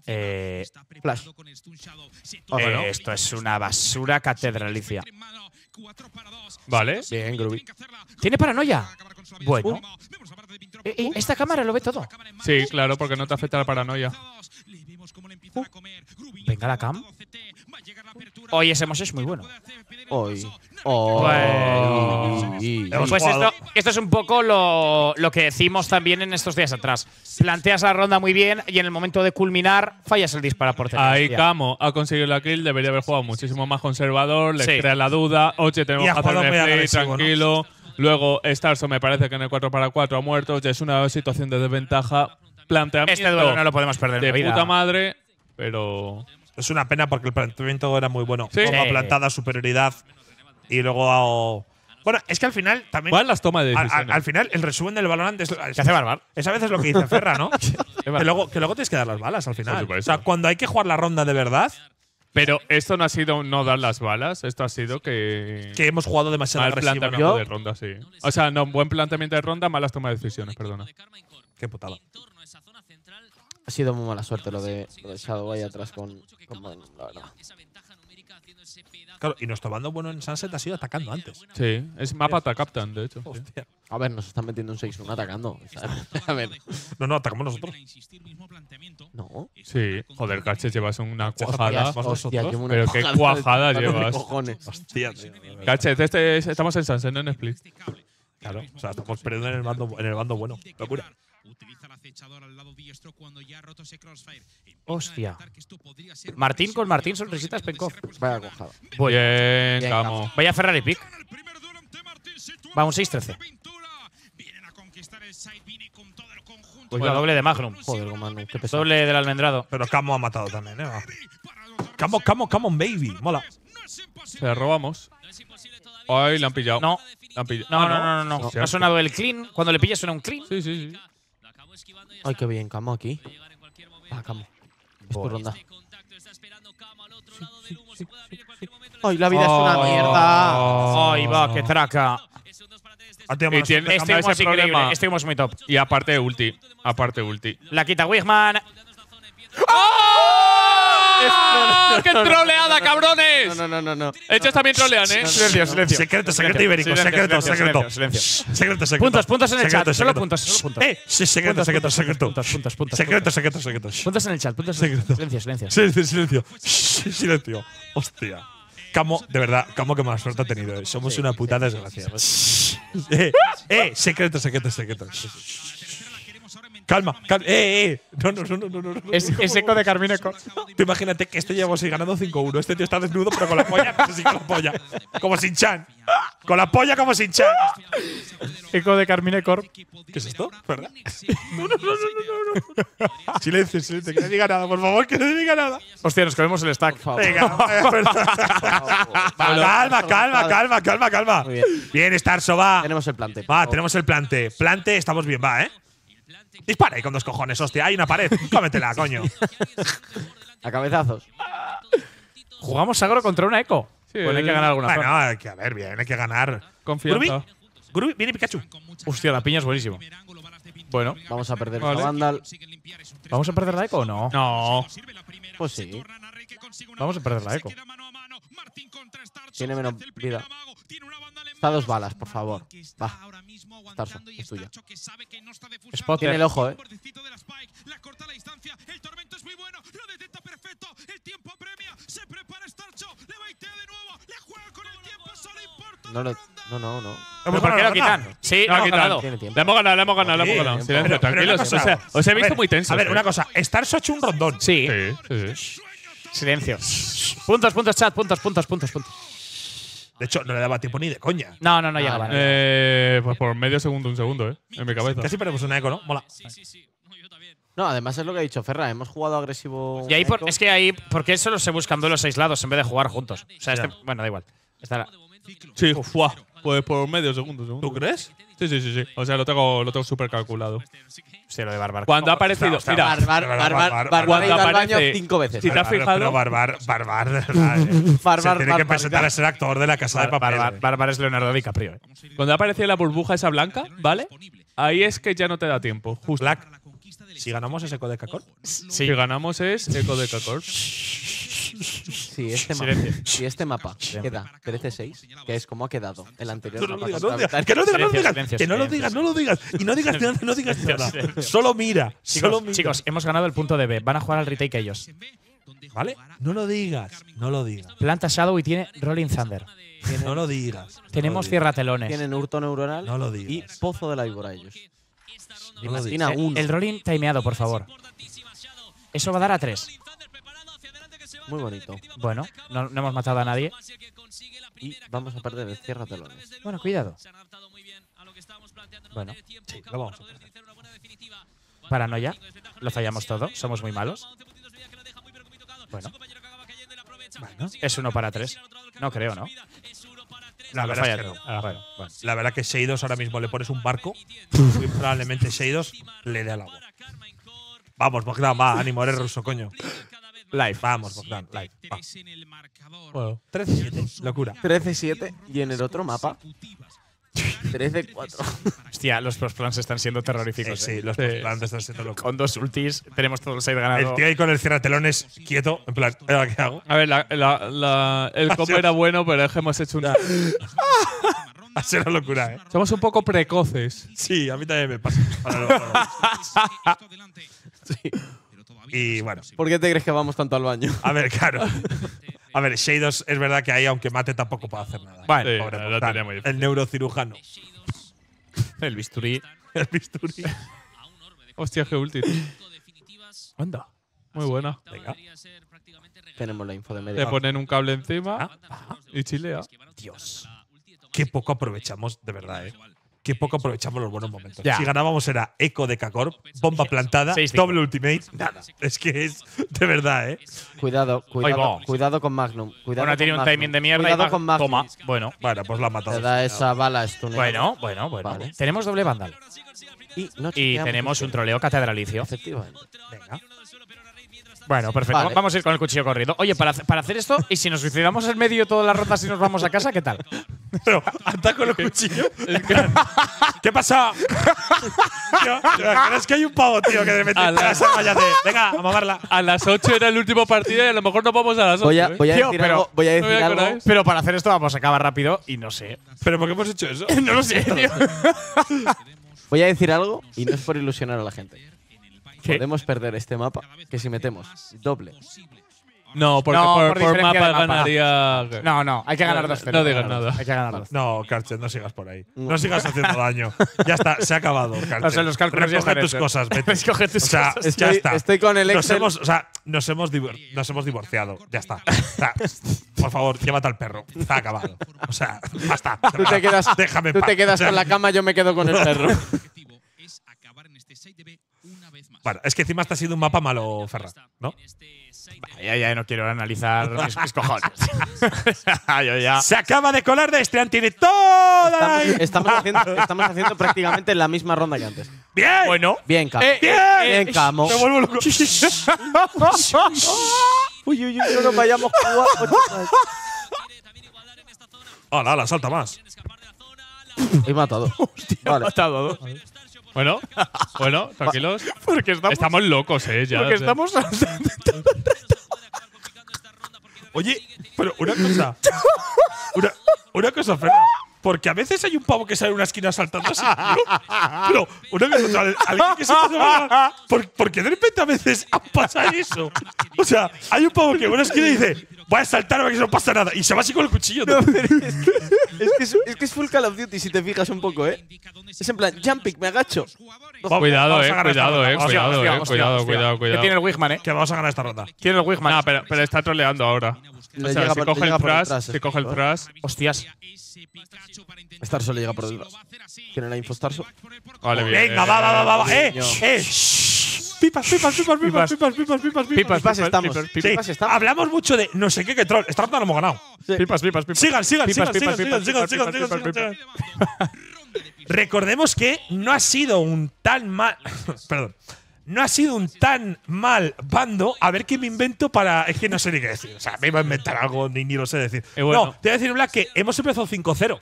Eh, flash. Eh, esto es una basura catedralicia. Vale. Bien, Groovy. ¿Tiene paranoia? Bueno. Uh. Eh, eh, esta cámara lo ve todo. Sí, claro, porque no te afecta la paranoia venga la cam. Hoy ese Moses es muy bueno. Hoy. Pues esto, es un poco lo, que decimos también en estos días atrás. Planteas la ronda muy bien y en el momento de culminar fallas el disparo por Ahí Camo ha conseguido la kill, debería haber jugado muchísimo más conservador, le crea la duda. Oye, tenemos que hacer tranquilo. Luego, Starso me parece que en el 4 para 4 ha muerto. Oye, es una situación de desventaja este duelo no lo podemos perder. De puta madre, pero. Es una pena porque el planteamiento era muy bueno. como plantada, superioridad. Y luego. Bueno, es que al final también. las toma de Al, final, el resumen del balón es. hace barbar? a veces lo que dice Ferra, ¿no? que, luego, que tienes que dar las balas al final. O sea, cuando hay que jugar la ronda de verdad. Pero esto no ha sido no dar las balas, esto ha sido que. Que hemos jugado demasiado mal planteamiento de ronda, sí. O sea, no, buen planteamiento de ronda, malas tomas de decisiones, perdona. Qué putada. Ha sido muy mala suerte lo de, Shadow ahí atrás con, con la verdad. Claro, y nuestro bando bueno en Sunset ha sido atacando antes. Sí, es mapa Captain, de hecho. Hostia. A ver, nos están metiendo un 6-1 atacando. A ver. No, no, atacamos nosotros. No. Sí, joder, caché llevas una cuajada. Hostia, una pero qué cuajada llevas. Cojones. Hostia, tío. Este, este, estamos en Sunset, no en Split. Claro, o sea, estamos perdiendo en el bando, en el bando bueno. Locura. Utiliza la al lado diestro cuando ya ha roto ese crossfire. Hostia. Martín con Martín, sonrisitas Penkov. Vaya cojada. Bien, Camo! Vaya Ferrari pick. Va un 6-13. Pues bueno. doble de Magnum. Joder, Magnum. pesado. Doble del almendrado. Pero Camo ha matado también, ¿eh? Camo, Camo, Camo, baby. Mola. Se robamos. Ay, le han pillado. Ah, no. No, no, no, no. no. Ha sonado el clean. Cuando le pillas suena un clean. Sí, sí, sí. Ay, qué bien, Camo aquí. Va, ah, Camo. Es por ronda. Ay, la vida es una oh, mierda. Ay, va, oh. que traca. Ah, este, este, este es muy top. Y aparte ulti. Aparte ulti. La quita Wigman. ¡Ah! ¡Qué troleada, cabrones! No, no, no, no. Ellos también trolean, ¿eh? Silencio, silencio. Secreto, secreto ibérico. Secreto, secreto. Secreto, secreto. Puntos, puntos en el chat. Solo puntas. Eh, secreto, secreto, secreto. Puntas, puntas. puntos. Secreto, secreto, secreto. Puntas en el chat, puntas en Silencio, silencio. Silencio, silencio. Silencio. Hostia. Camo, de verdad, Camo que más suerte ha tenido. Eh. Somos una puta desgracia. Eh, eh, secreto, secreto, secreto. Calma, calma. Eh, ¡Eh, eh! No, no, no, no. no, no. Es, eco de Carminecor. Tú imagínate que este llevamos así ganando 5-1. Este tío está desnudo, pero con la polla. con la polla. Como sin chan. Con la polla como sin chan. eco de Corp. ¿Qué es esto? ¿Verdad? no, no, no, no, no, no. silencio, silencio. Que no diga nada, por favor, que no diga nada. Hostia, nos comemos el stack. Por favor. Venga, eh, calma, calma, calma, calma, calma. bien. bien, Starso, Tenemos el plante. Va, tenemos el plante. Plante, estamos bien, va, ¿eh? Dispara ahí con dos cojones, hostia. Hay una pared. Cómetela, coño. A cabezazos. Jugamos Sagro contra una Eco. Sí, bueno, hay que ganar alguna Bueno, hay que a ver bien, hay que ganar. Confío. Groovy, viene Pikachu. Hostia, la piña es buenísimo. Bueno, vamos a perder la a Vandal. ¿Vamos a perder la Eco o no? No. Pues sí. Vamos a perder la Eco. Tiene menos vida. Está dos balas, por favor. Va. Starson, es tuya. Spot tiene el ojo, eh. No, no, no, no. ¿Por qué lo quitan? Sí, lo ha quitado. Le hemos ganado, le hemos ganado, hemos ganado. os he visto muy tensos. A ver, eh. una cosa. Starso ha hecho un rondón. Sí. sí, sí. Silencio. puntos, puntos, chat. Puntos, puntos, puntos, puntos. De hecho, no le daba tiempo ni de coña. No, no, no llegaba. Ah, eh, pues por medio segundo, un segundo, ¿eh? En mi cabeza. Casi perdemos un eco, ¿no? Mola. Sí, sí, sí. Yo también. No, además es lo que ha dicho Ferra, hemos jugado agresivo. Y ahí por, es que ahí, porque solo se buscan los aislados en vez de jugar juntos. O sea, este, bueno, da igual. Está la, Sí, Uf, pues por medio segundo, segundo. ¿Tú crees? Sí, sí, sí, sí. O sea, lo tengo, lo tengo súper calculado. Sí, lo de Barbar. Cuando ha aparecido. mira, Barbar, Barbar, Barbar, cuando cinco veces. Si te has fijado. Barbar, Barbar, Barbar, Se tiene que presentar a ser actor de la casa de papel. Barbar, es Leonardo DiCaprio. Eh. Cuando aparecido la burbuja esa blanca, ¿vale? Ahí es que ya no te da tiempo. Justo. Si ganamos es Eco de Cacor. Si ganamos es Eco de Cacor. Este si este mapa, este mapa queda 13-6, que es como ha quedado el anterior mapa Que no, lo digas, que no lo digas, no lo digas. Y no digas nada, no digas nada. Solo mira, chicos, hemos ganado el punto de B. Van a jugar al retake ellos. ¿Vale? No lo digas, no lo digas. Planta Shadow y tiene Rolling Thunder. no lo digas. Tenemos no telones. Tienen hurto neuronal no lo digas. y pozo de la víbora ellos. Imagina eh, uno. El, rolling timeado, por favor. Eso va a dar a tres. Muy bonito. Bueno, no, hemos matado a nadie. Y vamos a perder el cierre de Bueno, cuidado. Bueno, sí, lo vamos a Paranoia. Lo fallamos todo. Somos muy malos. Bueno. Es uno para tres. No creo, ¿no? La verdad, es que no. Ah, la verdad que Seidos ahora mismo le pones un barco y probablemente Seidos le dé al agua. Vamos, Bogdan, pues va, ánimo, eres ruso, coño. Live, vamos, Bogdan, live. Va. 13-7, locura. 13-7 y en el otro mapa. 13-4. Hostia, los postplans están siendo terroríficos. Sí, eh. los postplans están siendo locos. Con dos ultis tenemos todo el ganado. El tío ahí con el cierratelones quieto, en plan, eh, ¿qué hago? A ver, la, el combo era bueno, pero es que hemos hecho una… Ha sido locura, ¿eh? Somos un poco precoces. Sí, a mí también me pasa. sí. Y bueno. ¿Por qué te crees que vamos tanto al baño? A ver, claro. A ver, Shadows es verdad que ahí, aunque mate, tampoco puede hacer nada. Vale, el neurocirujano. el bisturí. el bisturí. Hostia, qué ulti. Anda. Muy buena. Venga. Tenemos la info de medio. Te ponen un cable encima ah, y chilea. Dios. Qué poco aprovechamos, de verdad, eh. Qué poco aprovechamos los buenos momentos. Si ganábamos era Eco de Cacor, bomba plantada, doble ultimate, nada. Es que es de verdad, ¿eh? Cuidado, cuidado, cuidado con Magnum. Cuidado tiene un timing de mierda. Cuidado con Magnum. Toma, bueno. Bueno, pues la ha matado. Te da este esa bala Bueno, bueno, bueno. Tenemos doble vandal. Y, tenemos un troleo catedralicio. Efectivamente. Venga. Bueno, perfecto. Vamos a ir con el cuchillo corrido. Oye, para, para hacer esto, y si nos suicidamos en medio todas las rondas y nos vamos a casa, ¿qué tal? Pero, con el cuchillo? ¿Qué pasa? tío, es que hay un pavo, tío, que de repente a la Venga, a mamarla. A las 8 era el último partido y a lo mejor no vamos a las 8. Voy a, ¿eh? decir, pero, algo. Pero para hacer esto vamos a acabar rápido y no sé. ¿Pero por qué hemos hecho eso? no lo sé, tío. voy a decir algo y no es por ilusionar a la gente. Podemos perder este mapa que si metemos doble. No, porque por, mapa, ganaría. No, no, hay que ganar dos No, no digas nada. Hay que ganar dos. No, Carchet, no sigas por ahí. No sigas haciendo daño. Ya está, se ha acabado, O sea, los cálculos ya tus cosas, vete. Recoge tus o sea, ya está. Estoy con el Excel. Nos hemos, o sea, nos hemos, divorciado. Ya está. por favor, llévate al perro. Está acabado. O sea, basta. Tú te quedas, Déjame Tú te quedas con la cama, yo me quedo con el perro. El objetivo es acabar en este 6 b bueno, es que encima ha sido un mapa malo, Ferran, ¿no? Este ya, ya no quiero analizar mis, mis cojones. Yo ya. Se acaba de colar de este tiene toda estamos, estamos, haciendo, estamos haciendo prácticamente la misma ronda que antes. ¡Bien! Bueno. Bien, Camo. Eh, bien. bien, eh, eh, Camo. Me vuelvo loco. uy, uy, uy, no nos vayamos Hola, hola, salta más. He matado. Hostia, vale. he matado bueno, bueno, tranquilos. Porque estamos, estamos locos, eh, ya. Porque estamos Oye, pero una cosa. Una, una cosa, Fernando. Porque a veces hay un pavo que sale de una esquina saltando así. ¿no? pero una vez alguien que se pasa porque de repente a veces pasa eso. O sea, hay un pavo que en una esquina dice, voy a saltar a que no pasa nada. Y se va así con el cuchillo. es, que es, que es, full Call of Duty si te fijas un poco, ¿eh? Es en plan, jumping, me agacho. cuidado, eh, cuidado, eh, cuidado, eh, cuidado, cuidado, cuidado. Que tiene el Wigman, eh. Que vamos a ganar esta ronda. Tiene el Wigman. No, pero, está troleando ahora. O sea, se, coge el tras, se coge el Hostias. Starso le llega por detrás. Tiene la info Venga, va, va, va, va. Eh, eh. Pipas, pipas, pipas, pipas, pipas, pipas, pipas, pipas. Pipas estamos. Pipas Hablamos mucho de no sé qué que troll. Pipas, no hemos ganado. Pipas, pipas, pipas. Sigan, sigan, pipas, sigan, sigan, sigan, sigan, pipas. Recordemos que no ha sido un tan mal. Perdón no ha sido un tan mal bando, a ver qué me invento para. Es que no sé ni qué decir. O sea, me iba a inventar algo, ni, ni lo sé decir. No, te voy a decir, Black, que hemos empezado 5-0.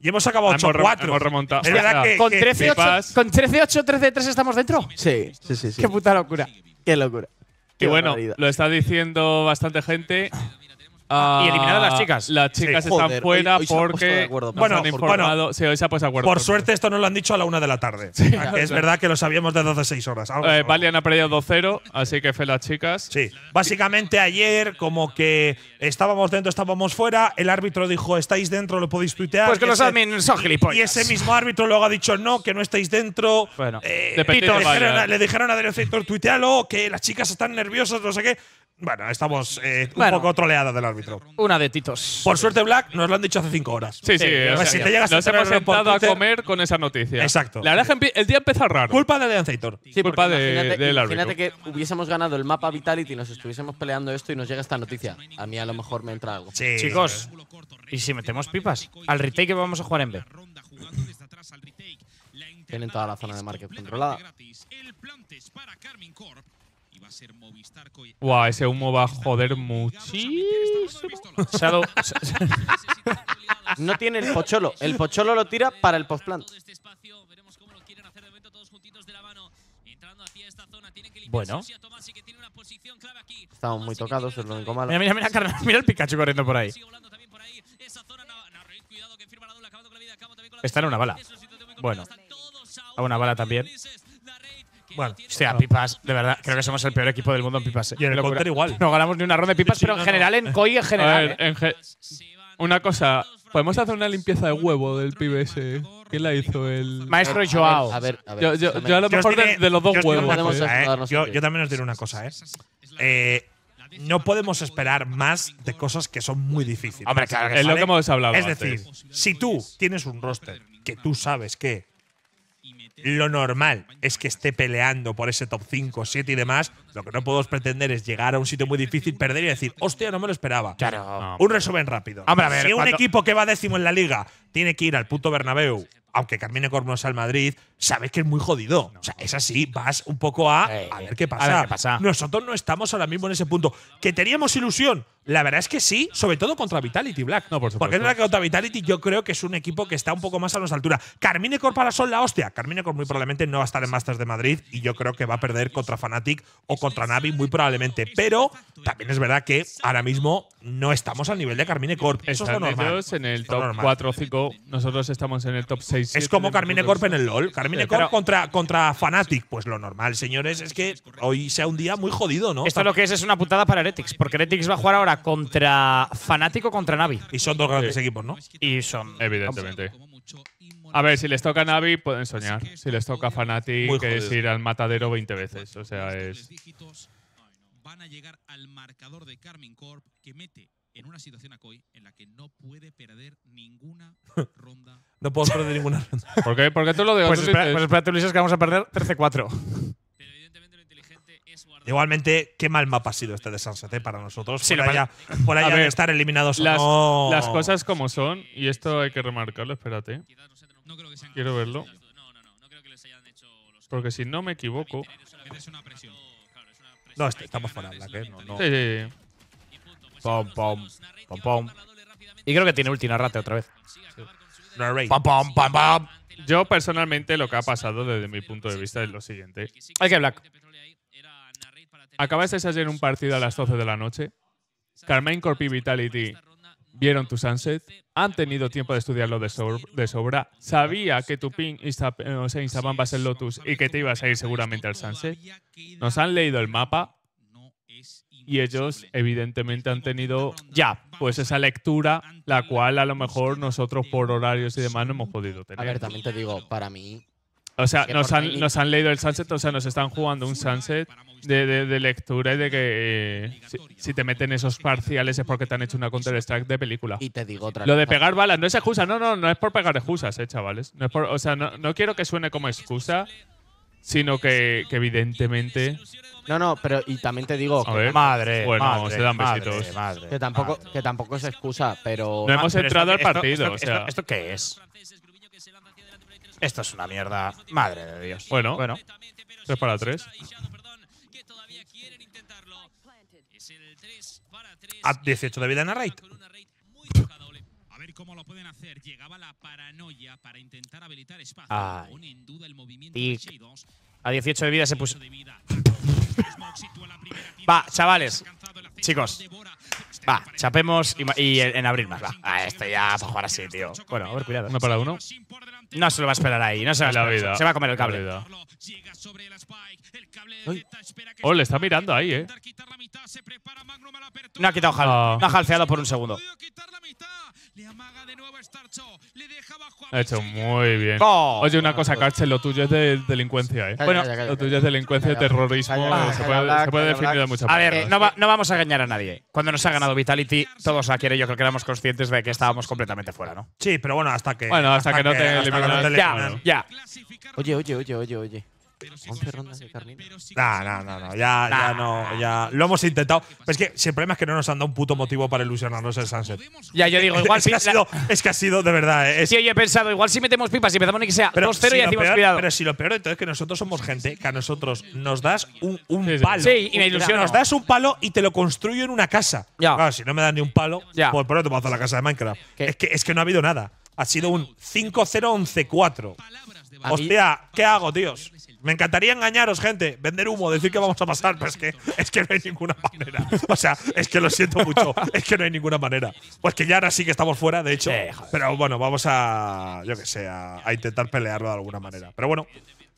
Y hemos acabado 8-4. Hemos remontado. Es verdad que, con 13-8, 13-3 estamos dentro. Sí, sí, sí, sí. Qué puta locura. Qué locura. y bueno, lo está diciendo bastante gente. Ah, y a las chicas. Las chicas están fuera porque. bueno, bueno se ha puesto acuerdo. Por suerte, esto no lo han dicho a la una de la tarde. es verdad que lo sabíamos desde hace 6 horas. Eh, Valian ha perdido 2-0, así que fue las chicas. Sí. Básicamente, ayer, como que estábamos dentro, estábamos fuera, el árbitro dijo: estáis dentro, lo podéis tuitear. Pues que los admin son gilipollas. Y ese mismo árbitro luego ha dicho: no, que no estáis dentro. Bueno, eh, le, dijeron a, le dijeron a que las chicas están nerviosas, no sé qué. Bueno, estamos eh, un poco troleadas del árbitro. Una de Titos. Por suerte, Black nos lo han dicho hace cinco horas. Sí, sí. sí si te llegas nos hemos sentado a comer con esa noticia. Exacto. La verdad es que el día empieza raro. Culpa de Dean Sí, culpa del árbitro. Fíjate que hubiésemos ganado el mapa Vitality y nos estuviésemos peleando esto y nos llega esta noticia. A mí a lo mejor me entra algo. Sí. Chicos, ¿y si metemos pipas? Al retake vamos a jugar en B. Tienen toda la zona de market controlada. Wow, ese humo va a joder muchísimo. no tiene el pocholo. El pocholo lo tira para el postplant. Este bueno. Estamos muy tocados, lo único Mira, mira, mira, mira el Pikachu corriendo por ahí. Está en una bala. Bueno. A una bala también. Bueno, sea, pipas, de verdad, creo que somos el peor equipo del mundo en pipas. Eh. Y en el counter igual. No ganamos ni una ronda de pipas, pero en general, en COI en general. A ver, ¿eh? en una cosa, podemos hacer una limpieza de huevo del PBS. ¿Quién la hizo? El maestro Joao. A ver, a ver. Yo, yo, yo a lo mejor de, los dos huevos. Eh. yo, yo, también os diré una cosa, ¿eh? eh no podemos esperar más de cosas que son muy difíciles. Hombre, claro es lo que hemos hablado. Es decir, si tú tienes un roster que tú sabes que lo normal es que esté peleando por ese top 5, 7 y demás. Lo que no podemos pretender es llegar a un sitio muy difícil, perder y decir, hostia, no me lo esperaba. Claro. Un resumen rápido. si un equipo que va décimo en la liga tiene que ir al puto Bernabéu aunque Carmine no sea el Madrid, sabes que es muy jodido. O sea, es así, vas un poco a, eh, a, ver qué pasa. Nosotros no estamos ahora mismo en ese punto. ¿Que teníamos ilusión? La verdad es que sí, sobre todo contra Vitality Black. No, por supuesto. Porque que contra Vitality yo creo que es un equipo que está un poco más a nuestra altura. Carmine Corp para la hostia. Carmine Corp muy probablemente no va a estar en Masters de Madrid y yo creo que va a perder contra Fnatic o contra Navi muy probablemente. Pero también es verdad que ahora mismo no estamos al nivel de Carmine Corp. Eso es normal. en el top 4 o 5, nosotros estamos en el top 6 es como Carmine Corp en el LOL. Carmine Corp contra, contra Fnatic. Pues lo normal, señores, es que hoy sea un día muy jodido, ¿no? Esto lo que es es una putada para Heretics, porque Heretics va a jugar ahora contra Fnatic o contra Navi. Y son dos grandes equipos, ¿no? Y son. Evidentemente. A ver, si les toca Navi, pueden soñar. Si les toca Fnatic, es ir al matadero 20 veces. O sea, es. Van a llegar al marcador de Carmine Corp que mete en una situación a Koi en la que no puede perder ninguna ronda. no puedo perder ninguna ronda. ¿Por qué? tú lo pues dices. Pues, pues espérate, Ulises, que vamos a perder 13-4. Igualmente, qué mal mapa ha sido este de Sansate ¿eh? para nosotros. por, allá, por allá estar eliminados las, cosas como son, y esto hay que remarcarlo, espérate. Quiero verlo. Porque si no me equivoco. No, estamos fuera. sí, sí. Pom, pom, pom, pom. Y creo que tiene ulti narrate otra vez. Pam, pom pam, Yo personalmente lo que ha pasado desde mi punto de vista es lo siguiente. Hay que hablar. Acabaste ayer un partido a las 12 de la noche. Carmine Corp y Vitality vieron tu sunset, han tenido tiempo de estudiarlo de, sobra, sabía que tu ping eh, se a Lotus y que te ibas a ir seguramente al sunset. Nos han leído el mapa, y ellos evidentemente han tenido ya, pues esa lectura, la cual a lo mejor nosotros por horarios y demás no hemos podido tener. A ver, también te digo, para mí... O sea, nos han, leído el sunset, o sea, nos están jugando un sunset de, de, lectura y de que eh, si, te meten esos parciales es porque te han hecho una Counter-Strike de película. Y te digo otra Lo de pegar balas no es excusa, no, no, no es por pegar excusas, eh, chavales. o sea, no, quiero que suene como excusa, sino que evidentemente no, no, pero y también te digo, que. madre, Bueno, madre, se dan besitos. que tampoco, madre. que tampoco ah. es excusa, pero. No hemos entrado al partido. esto- o sea, esto- qué es? Esto es una mierda. Madre de Dios. Bueno. bueno. 3 para 3. A 18 de vida en la raid. A ver cómo lo pueden hacer. Llegaba la paranoia para intentar habilitar espacio. en duda el movimiento de Tic. A 18 de vida se puso. va, chavales. Chicos. Va, chapemos y, en, abrir más. Va. esto ya para jugar así, tío. Bueno, a ver, cuidado. Uno para uno. No se lo va a esperar ahí. No se va a esperar. Se va a comer el cable. Oh, le está mirando ahí, eh. No ha quitado ah. No ha jalceado por un segundo de nuevo Starcho. Le Ha hecho muy bien. Oye, una cosa, Carche, lo tuyo es de delincuencia, ¿eh? bueno, lo tuyo es delincuencia, terrorismo. se puede, definir de muchas A ver, no, no, vamos a engañar a nadie. ¿eh? Cuando nos ha ganado Vitality, todos aquí yo creo que éramos conscientes de que estábamos completamente fuera, ¿no? Sí, pero bueno, hasta que. Bueno, hasta, que, no te, el. Ya, ya. Oye, oye, oye, oye, oye. 11 rondas de carnita. No, no, no, no. Ya, ya no. Ya. Lo hemos intentado. Pero es que el problema es que no nos han dado un puto motivo para ilusionarnos el Sunset. Ya, yo digo, igual es Que ha sido, es que ha sido de verdad. ¿eh? sí, yo he pensado, igual si metemos pipas y empezamos ni que sea 2-0 y decimos peor, cuidado. Pero si lo peor de todo es que nosotros somos gente que a nosotros nos das un, palo. Sí, y me ilusiona. Nos das un palo y te lo construyo en una casa. Ya. Claro, si no me das ni un palo, ya. Pues por eso te puedo a la casa de Minecraft. Es que, es que no ha habido nada. Ha sido un 5-0-11-4. Hostia, ¿qué hago, tíos? Me encantaría engañaros, gente. Vender humo, decir que vamos a pasar, pero es que, es que no hay ninguna manera. O sea, es que lo siento mucho. Es que no hay ninguna manera. Pues que ya ahora sí que estamos fuera, de hecho. Pero bueno, vamos a, yo que sé, a, intentar pelearlo de alguna manera. Pero bueno,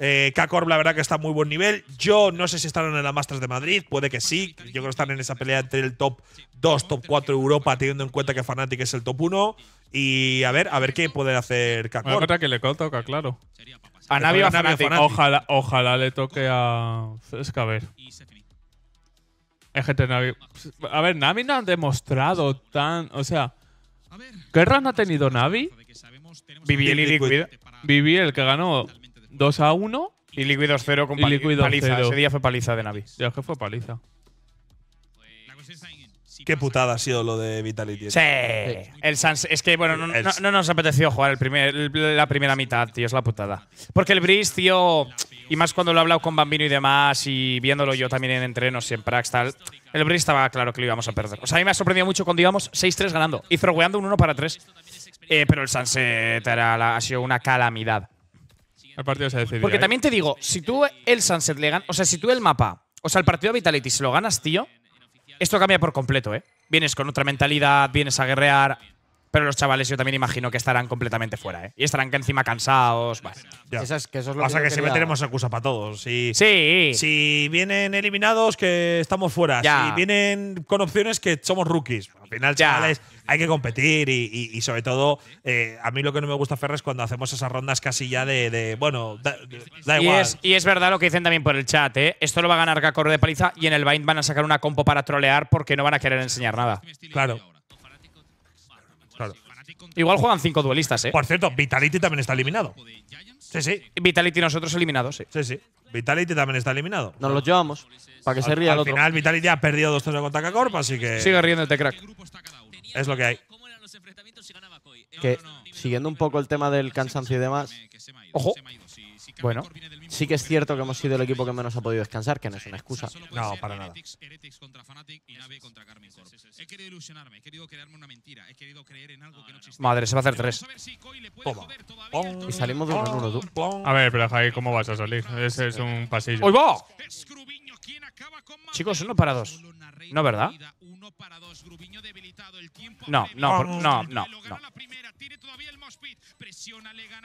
eh, la verdad que está muy buen nivel. Yo no sé si estarán en la Masters de Madrid, puede que sí. Yo creo que están en esa pelea entre el top 2, top 4 de Europa, teniendo en cuenta que Fnatic es el top 1. Y a ver, a ver qué puede hacer La que le toca, claro. A Navi a Fnatic. Ojalá, ojalá le toque a. Es que a ver. EGT Navi. A ver, Navi no han demostrado tan. O sea. ¿Qué run ha tenido Navi? Vivi y Liquid. Viviel, que ganó 2 a 1. Y Liquid 2-0 con paliza. Ese día fue paliza de Navi. Ya que fue paliza. Qué putada ha sido lo de Vitality. Sí. El es que, bueno, no, nos apeteció jugar el primer, la primera mitad, tío. Es la putada. Porque el Breeze, tío, y más cuando lo he hablado con Bambino y demás, y viéndolo yo también en entrenos y en prax, tal, el Breeze estaba claro que lo íbamos a perder. O sea, a mí me ha sorprendido mucho cuando digamos, 6-3 ganando y throweando un 1 para 3. Eh, pero el Sunset eh, ha sido una calamidad. El partido se ha decidido. Porque ¿eh? también te digo, si tú el Sunset le ganas, o sea, si tú el mapa, o sea, el partido Vitality, si lo ganas, tío, esto cambia por completo, ¿eh? Vienes con otra mentalidad, vienes a guerrear, pero los chavales yo también imagino que estarán completamente fuera, ¿eh? Y estarán que encima cansados. Eso es, que lo o sea que, si siempre tenemos excusa para todos. Si, sí. Si vienen eliminados, que estamos fuera. Si vienen con opciones, que somos rookies. Al final, chavales, hay que competir y, sobre todo, eh, a mí lo que no me gusta, Ferrer, es cuando hacemos esas rondas casi ya de, bueno, da, y igual. Es, y es verdad lo que dicen también por el chat, ¿eh? Esto lo va a ganar Gacor de paliza y en el Bind van a sacar una compo para trolear porque no van a querer enseñar nada. Claro. Igual juegan cinco duelistas, ¿eh? Por cierto, Vitality también está eliminado. Sí, sí. Vitality nosotros eliminados, sí. Sí, sí. Vitality también está eliminado. Nos los llevamos. Para que se ría el otro. Al final, Vitality ha perdido dos 3 contra así que. Sigue riéndote, crack. Es lo que hay. Que, siguiendo un poco el tema del cansancio y demás. Ojo. Bueno, sí que es cierto que hemos sido el equipo que menos ha podido descansar, que no es una excusa. No, para nada. He querido ilusionarme, querido una mentira, he querido creer en algo que no Madre, se va a hacer tres. Toma. Y salimos de uno en uno, A ver, pero Javi, ¿cómo vas a salir? Ese es un pasillo. ¡Uy, va! Chicos, uno para dos. No, ¿verdad? No, no, no, no,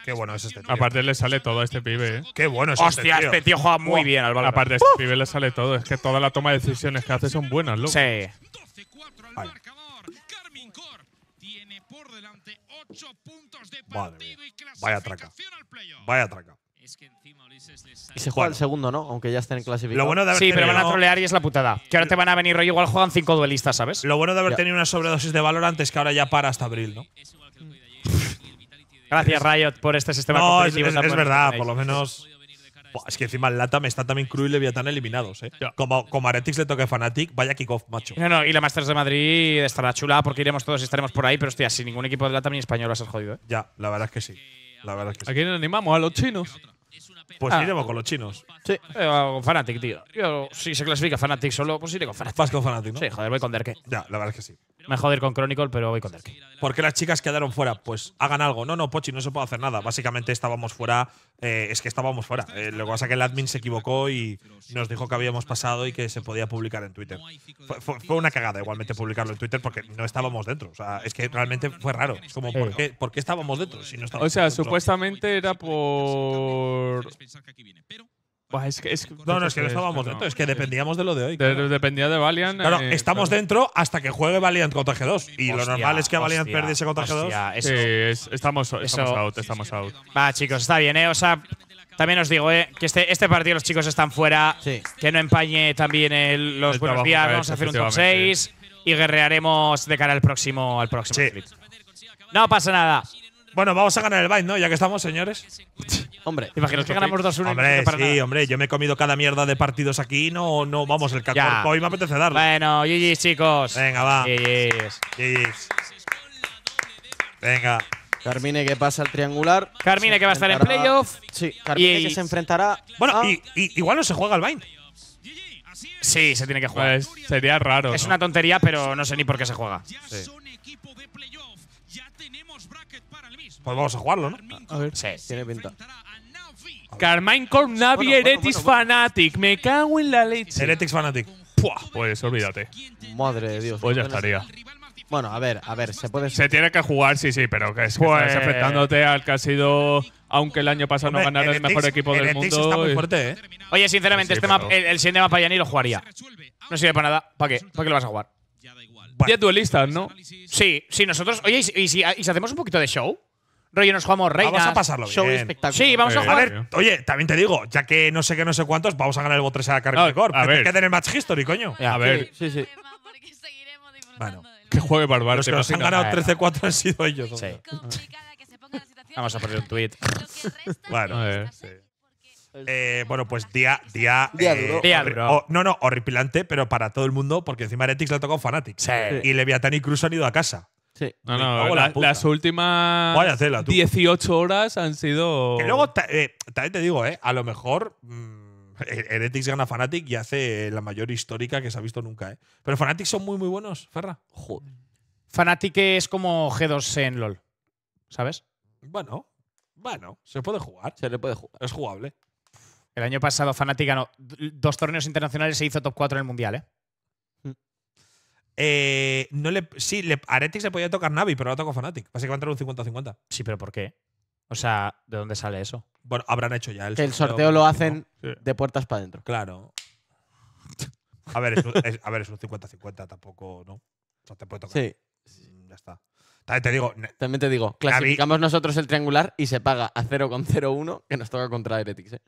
Qué bueno es este tío. Aparte le sale todo a este pibe, ¿eh? Qué bueno es este Hostia, este tío. este tío juega muy bien al balón. Aparte a este pibe le sale todo. Es que toda la toma de decisiones que hace son buenas, loco. Sí puntos Vaya traca. Vaya traca. Y se juega el segundo, ¿no? Aunque ya estén clasificados. Lo bueno sí, pero van a trolear y es la putada. Que ahora te van a venir rollo. Igual juegan cinco duelistas, ¿sabes? Lo bueno de haber tenido una sobredosis de valor antes que ahora ya para hasta abril, ¿no? Gracias, Riot, por este sistema competitivo. Es, es verdad, por lo menos. Es que encima el Latam está también cruel y tan eliminados, ¿eh? Como, como Aretics le toque a Fnatic, vaya kickoff, macho. No, no, y la Masters de Madrid estará chula porque iremos todos y estaremos por ahí, pero hostia, sin ningún equipo de Latam ni español va a ser jodido, ¿eh? Ya, la verdad es que sí. La verdad es que sí. ¿A quién animamos? A los chinos. Pues ah. iremos con los chinos. Sí, eh, con Fnatic, tío. si se clasifica Fnatic solo, pues iré con Fnatic. Vas con Fnatic, ¿no? Sí, joder, voy con Derke. Ya, la verdad es que sí. Me joder con Chronicle, pero voy con Derke. ¿Por qué las chicas quedaron fuera? Pues hagan algo. No, no, Pochi, no se puede hacer nada. Básicamente estábamos fuera. Eh, es que estábamos fuera. Eh, lo que pasa es que el admin se equivocó y nos dijo que habíamos pasado y que se podía publicar en Twitter. Fue, una cagada igualmente publicarlo en Twitter porque no estábamos dentro. O sea, es que realmente fue raro. Es como, ¿por, qué, estábamos dentro? Si no estábamos o sea, supuestamente era por pensar que aquí viene. Pero no, no, es que no estábamos dentro, es que dependíamos de lo de hoy. dependía de Valiant. Eh, estamos dentro hasta que juegue Valiant contra G2. Y lo normal es que Valiant perdiese contra G2. estamos, out, estamos out. Va, chicos, está bien, ¿eh? O sea, también os digo, ¿eh? Que este, este partido los chicos están fuera. Que no empañe también los buenos días. Vamos a eh, hacer un top 6 y guerrearemos de cara al próximo, al próximo No pasa nada. Bueno, vamos a ganar el Bind, ¿no? Ya que estamos, señores. Pues Hombre, imagino que ganamos 2-1. Hombre, sí, hombre, yo me he comido cada mierda de partidos aquí. No, no, vamos, el cacor… hoy me apetece darlo. Bueno, GG's, chicos. Venga, va. GG's. GG's. Venga. Carmine que pasa al triangular. Carmine que va a estar en playoff. Sí, Carmine y, que se enfrentará. Bueno, y, igual no se juega al Bind. Sí, se tiene que jugar. Pues, sería raro. Es una tontería, pero no sé ni por qué se juega. Pues vamos a jugarlo, ¿no? A ver. Sí. Tiene pinta. Carmine con Navi bueno, Fanatic. Me cago en la leche. Heretics Fanatic. pues olvídate. Madre de Dios. Pues ya estaría. Bueno, a ver, a ver, se puede. Se tiene que jugar, sí, sí, pero que es afectándote pues... al que ha sido, aunque el año pasado no ganara el, mejor equipo del mundo. Está muy fuerte, ¿eh? Oye, sinceramente, este map, el, siguiente mapa ya ni lo jugaría. No sirve para nada. ¿Para qué? ¿Para qué lo vas a jugar? Ya bueno. duelistas, ¿no? Sí, sí, nosotros. Oye, y si hacemos un poquito de show? Rollo, nos jugamos reinas, vamos a pasarlo bien. show Sí, vamos a eh, jugar. A ver, oye, también te digo, ya que no sé qué, no sé cuántos, vamos a ganar el bot 3 a Carmen Corp. A ver. Que tener match history, coño. a ver. Sí, sí. Bueno, que juegue bárbaro. Los que nos han ganado 13-4 han sido ellos. Sí. vamos a poner un tweet. bueno, a ver. Eh, bueno, pues día, día, día, eh, duro. no, no, horripilante, pero para todo el mundo, porque encima Heretics le ha tocado Fanatics. Sí. Y Leviatán y Cruz han ido a casa. No, las últimas 18 horas han sido. Y luego, eh, también te digo, eh, a lo mejor. Mm, e- Heretics gana Fnatic y hace la mayor histórica que se ha visto nunca. ¿eh? Pero Fnatic son muy, muy buenos, Ferra. Joder. Fnatic es como G2 en LOL, ¿sabes? Bueno, bueno, se puede jugar. Se le puede Es jugable. El año pasado Fnatic ganó dos torneos internacionales se hizo top 4 en el Mundial, ¿eh? Eh, no le, sí, le, se podía tocar Navi, pero ahora toca Fnatic. Básicamente entrar un 50-50. Sí, pero ¿por qué? O sea, ¿de dónde sale eso? Bueno, habrán hecho ya el sorteo. el sorteo. lo hacen de puertas para adentro. Claro. A ver, es a ver, es un 50-50 tampoco, ¿no? te puede tocar. Sí. Mm, ya está. También te digo. También te digo, clasificamos nosotros el triangular y se paga a 0,01 que nos toca contra Heretics, ¿eh?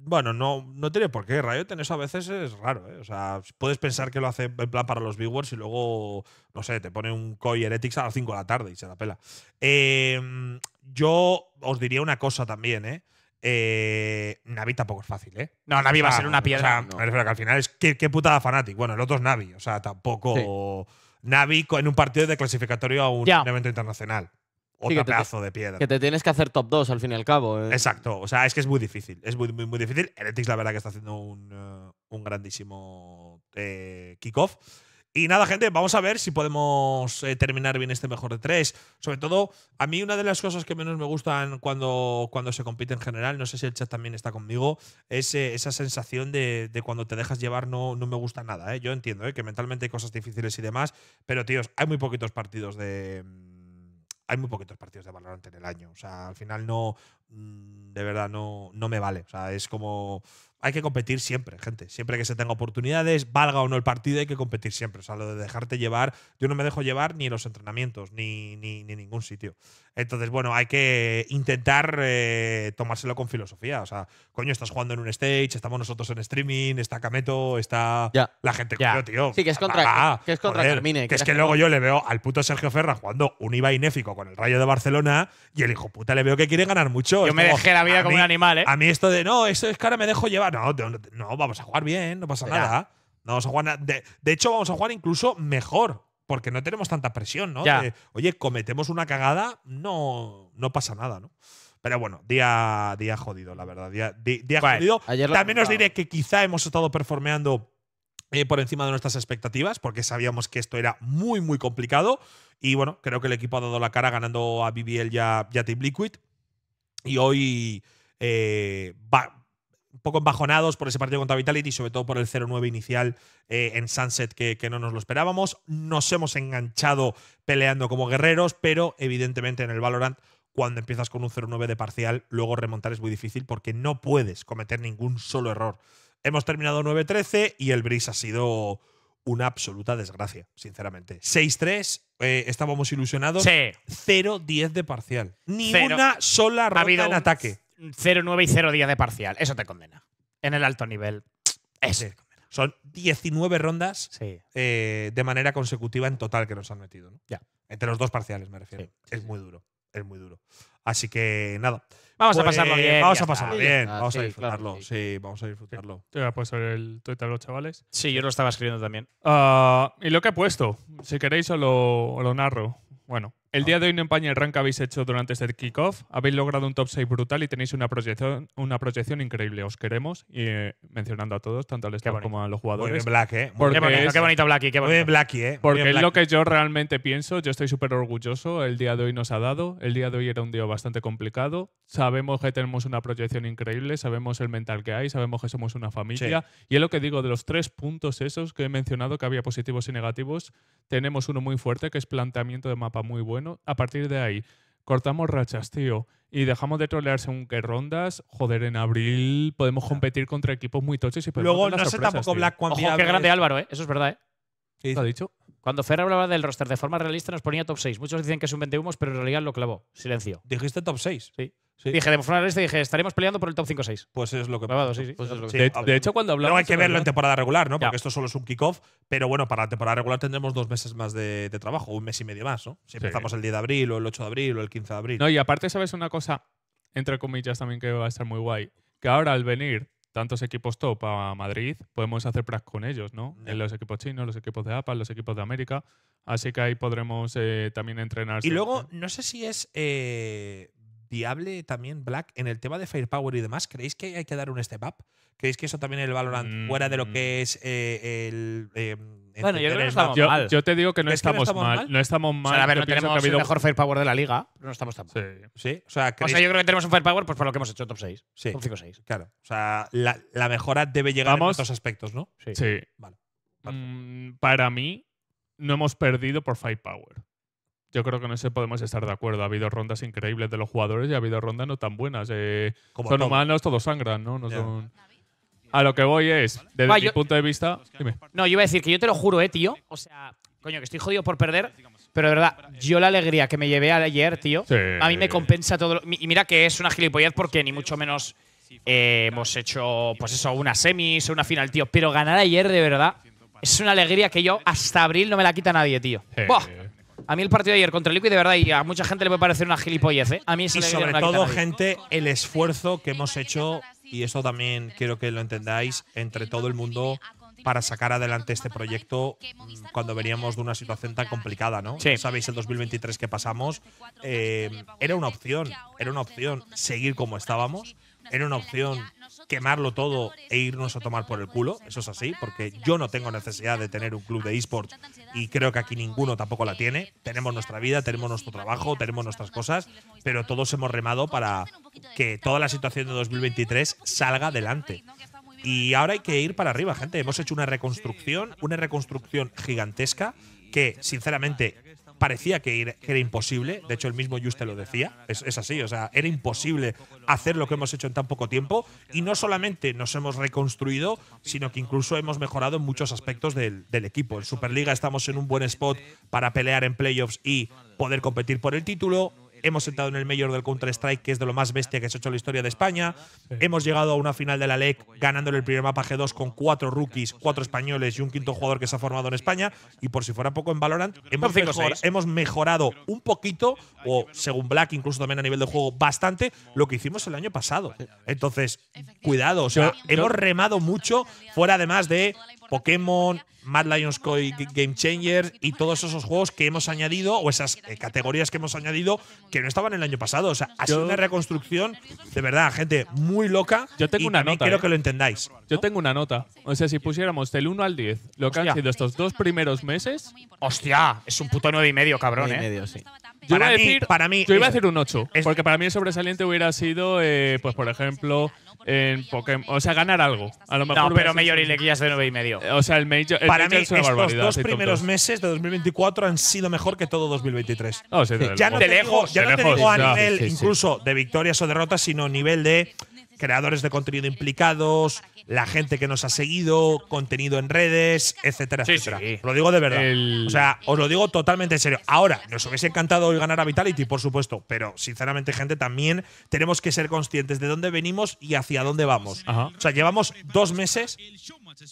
bueno, no, no tiene por qué. Rayo en eso a veces es raro. ¿eh? O sea, puedes pensar que lo hace en plan para los viewers y luego, no sé, te pone un COI Heretics a las 5 de la tarde y se la pela. Em, yo os diría una cosa también, ¿eh? Eh, Navi tampoco es fácil, ¿eh? No, Navi va a ser una piedra. O sea, al final es qué, putada Fnatic. Bueno, el otro es Navi. O sea, tampoco. Navi en un partido de clasificatorio a un evento internacional otro pedazo de piedra. Que te tienes que hacer top 2 al fin y al cabo. ¿eh? Exacto, o sea, es que es muy difícil. Es muy, muy, muy difícil. Heretics, la verdad, que está haciendo un, eh, grandísimo eh, kickoff. Y nada, gente, vamos a ver si podemos terminar bien este mejor de tres. Sobre todo, a mí una de las cosas que menos me gustan cuando, cuando se compite en general, no sé si el chat también está conmigo, es esa sensación de, de, cuando te dejas llevar no, no me gusta nada. Yo entiendo que mentalmente hay cosas difíciles y demás, pero tíos, hay muy poquitos partidos de hay muy poquitos partidos de Valorant en el año. O sea, al final no, mm, de verdad, no, no me vale. O sea, es como, hay que competir siempre, gente. Siempre que se tenga oportunidades, valga o no el partido, hay que competir siempre. O sea, lo de dejarte llevar, yo no me dejo llevar ni en los entrenamientos, ni, ni, ni en ningún sitio. Entonces, bueno, hay que intentar eh, tomárselo con filosofía. O sea, coño, estás jugando en un stage, estamos nosotros en streaming, está Cameto, está la gente. tío. Sí, que es ah, contra, que, es contra Que, es que luego yo le veo al puto Sergio Ferra jugando un iba inéfico con el Rayo de Barcelona y el hijo puta le veo que quiere ganar mucho. Yo me dejé la vida como un animal, ¿eh? A mí esto de no, eso es cara me dejo llevar. No, no, vamos a jugar bien, no pasa nada. No vamos a jugar de hecho, vamos a jugar incluso mejor porque no tenemos tanta presión, ¿no? oye, cometemos una cagada, no, no pasa nada, ¿no? Pero bueno, día, día jodido, la verdad. Día, día jodido. También os diré que quizá hemos estado performeando eh, por encima de nuestras expectativas, porque sabíamos que esto era muy, muy complicado. Y bueno, creo que el equipo ha dado la cara ganando a BBL ya, ya Team Liquid. Y hoy eh, va, un poco embajonados por ese partido contra Vitality, y, sobre todo por el 0-9 inicial eh, en Sunset que, no nos lo esperábamos. Nos hemos enganchado peleando como guerreros, pero evidentemente en el Valorant, cuando empiezas con un 0-9 de parcial, luego remontar es muy difícil porque no puedes cometer ningún solo error. Hemos terminado 9-13 y el Breeze ha sido una absoluta desgracia, sinceramente. 6-3, eh, estábamos ilusionados. 0-10 de parcial. Ni una sola ronda en ataque nueve y días de parcial. Eso te condena. En el alto nivel. Eso te condena. Son 19 rondas eh, de manera consecutiva en total que nos han metido. ¿no? Entre los dos parciales, me refiero. Es muy duro. Es muy duro. Así que nada. Vamos a pues, pasarlo bien. Vamos a pasarlo bien. vamos a disfrutarlo. sí. vamos a disfrutarlo. Te voy puesto el Twitter los chavales. Sí, yo lo estaba escribiendo también. Ah, y lo que he puesto, si queréis, os lo narro. Bueno, el día de hoy no empaña el rank que habéis hecho durante este kickoff. Habéis logrado un top 6 brutal y tenéis una proyección, una proyección increíble. Os queremos, y eh, mencionando a todos, tanto al staff como a los jugadores. Muy bien, Black, ¿eh? qué, bonito, qué bonito, Blacky. Muy bien, Blacky, ¿eh? porque es lo que yo realmente pienso. Yo estoy súper orgulloso. El día de hoy nos ha dado. El día de hoy era un día bastante complicado. Sabemos que tenemos una proyección increíble. Sabemos el mental que hay. Sabemos que somos una familia. Y es lo que digo de los tres puntos esos que he mencionado que había positivos y negativos. Tenemos uno muy fuerte que es planteamiento de mapa muy bueno a partir de ahí cortamos rachas, tío, y dejamos de trolearse Según que rondas, joder, en abril podemos competir contra equipos muy toches y podemos Luego, no sé tampoco Qué grande Álvaro, ¿eh? Eso es verdad, ¿eh? ¿Lo ha dicho? Cuando Ferra hablaba del roster de forma realista, nos ponía top 6. Muchos dicen que es un vendehumos, pero en realidad lo clavó. Silencio. Dijiste top 6. Sí. Dije, de forma realista, dije, estaremos peleando por el top 5-6. Pues, pues es lo que Sí, sí. de, hecho, cuando hablamos. No hay que verlo en temporada regular, ¿no? Porque esto solo es un kickoff, pero bueno, para la temporada regular tendremos dos meses más de, de trabajo, un mes y medio más, ¿no? Si empezamos el 10 de abril, o el 8 de abril, o el 15 de abril. No, y aparte, ¿sabes una cosa? Entre comillas, también que va a estar muy guay. Que ahora al venir tantos equipos top a Madrid, podemos hacer prac con ellos, ¿no? En los equipos chinos, los equipos de APA, los equipos de América. Así que ahí podremos eh, también entrenar. Y luego, no sé si es eh, viable también, Black, en el tema de Firepower y demás. ¿Creéis que hay que dar un step up? ¿Creéis que eso también es el Valorant, mm, fuera de lo mm. que es eh, el em, bueno, yo creo que estamos mal. Yo te digo que no, estamos, mal? No estamos mal. a ver, no tenemos el mejor firepower de la liga, no estamos tan mal. Sí. ¿Sí? O, sea, yo creo que tenemos un firepower pues, por lo que hemos hecho top 6. Sí. Top 5-6. Claro. O sea, la, mejora debe llegar en otros aspectos, ¿no? Sí. Vale. Mm, para mí, no hemos perdido por firepower. Yo creo que no eso podemos estar de acuerdo. Ha habido rondas increíbles de los jugadores y ha habido rondas no tan buenas. Eh, Como son todo. humanos, todos sangran, ¿no? no son... A lo que voy es, desde mi punto de vista. No, yo iba a decir que yo te lo juro, eh, tío. O sea, coño, que estoy jodido por perder. Pero de verdad, yo la alegría que me llevé ayer, tío, a mí me compensa todo. y mira que es una gilipollez porque ni mucho menos eh, hemos hecho, pues eso, una semis o una final, tío. Pero ganar ayer, de verdad, es una alegría que yo hasta abril no me la quita nadie, tío. A mí el partido de ayer contra Liquid, de verdad, y a mucha gente le puede parecer una gilipollez, ¿eh? A mí sí, Y sobre todo, gente, el esfuerzo que hemos hecho y eso también quiero que lo entendáis entre todo el mundo para sacar adelante este proyecto mm, cuando veníamos de una situación tan complicada, ¿no? Sabéis, el 2023 que pasamos eh, era una opción, era una opción seguir como estábamos era una opción quemarlo todo e irnos a este tomar por el culo, eso es así, porque yo no tengo necesidad de tener un club de esports y creo que aquí ninguno tampoco la tiene. Tenemos nuestra vida, tenemos nuestro trabajo, tenemos nuestras cosas, pero todos hemos remado para que toda la situación de 2023 salga adelante. Y ahora hay que ir para arriba, gente. Hemos hecho una reconstrucción, una reconstrucción gigantesca que, sinceramente, parecía que era, imposible, de hecho el mismo Juste lo decía, es, así, o sea, era imposible hacer lo que hemos hecho en tan poco tiempo y no solamente nos hemos reconstruido, sino que incluso hemos mejorado en muchos aspectos del equipo. En Superliga estamos en un buen spot para pelear en playoffs y poder competir por el título hemos sentado en el mayor del Counter-Strike, que es de lo más bestia que se ha hecho en la historia de España. Hemos llegado a una final de la LEC ganándole el primer mapa G2 con cuatro rookies, cuatro españoles y un quinto jugador que se ha formado en España. Y por si fuera poco en Valorant, hemos, mejorado un poquito, o según Black, incluso también a nivel de juego, bastante lo que hicimos el año pasado. Entonces, cuidado, sea, hemos remado mucho, fuera además de Pokémon, Mad Lions Game Changer y todos esos juegos que hemos añadido o esas eh, categorías que hemos añadido que no estaban el año pasado. O sea, ha sido una reconstrucción de verdad, gente, muy loca. Yo tengo una nota. Quiero ¿eh? que lo entendáis. Yo tengo una nota. O sea, si pusiéramos del 1 al 10 lo que han sido estos dos primeros meses. Hostia, es un puto 9 y medio, cabrón, ¿eh? medio, sí. Yo iba a decir, para mí, iba a un 8, porque para mí el sobresaliente hubiera sido, pues por ejemplo, en Pokémon. O sea, ganar algo. mejor no, pero Major y de 9 y medio. O sea, el Major. El Para mí, es estos dos primeros meses de 2024 han sido mejor que todo 2023. ya no te, lejos, ya no te digo a nivel incluso de victorias o derrotas, sino a nivel de creadores de contenido implicados, la gente que nos ha seguido, contenido en redes, etcétera, etcétera. Lo digo de verdad. O sea, os lo digo totalmente en serio. Ahora, nos hubiese encantado hoy ganar a Vitality, por supuesto, pero sinceramente, gente, también tenemos que ser conscientes de dónde venimos y hacia dónde vamos. O sea, llevamos dos meses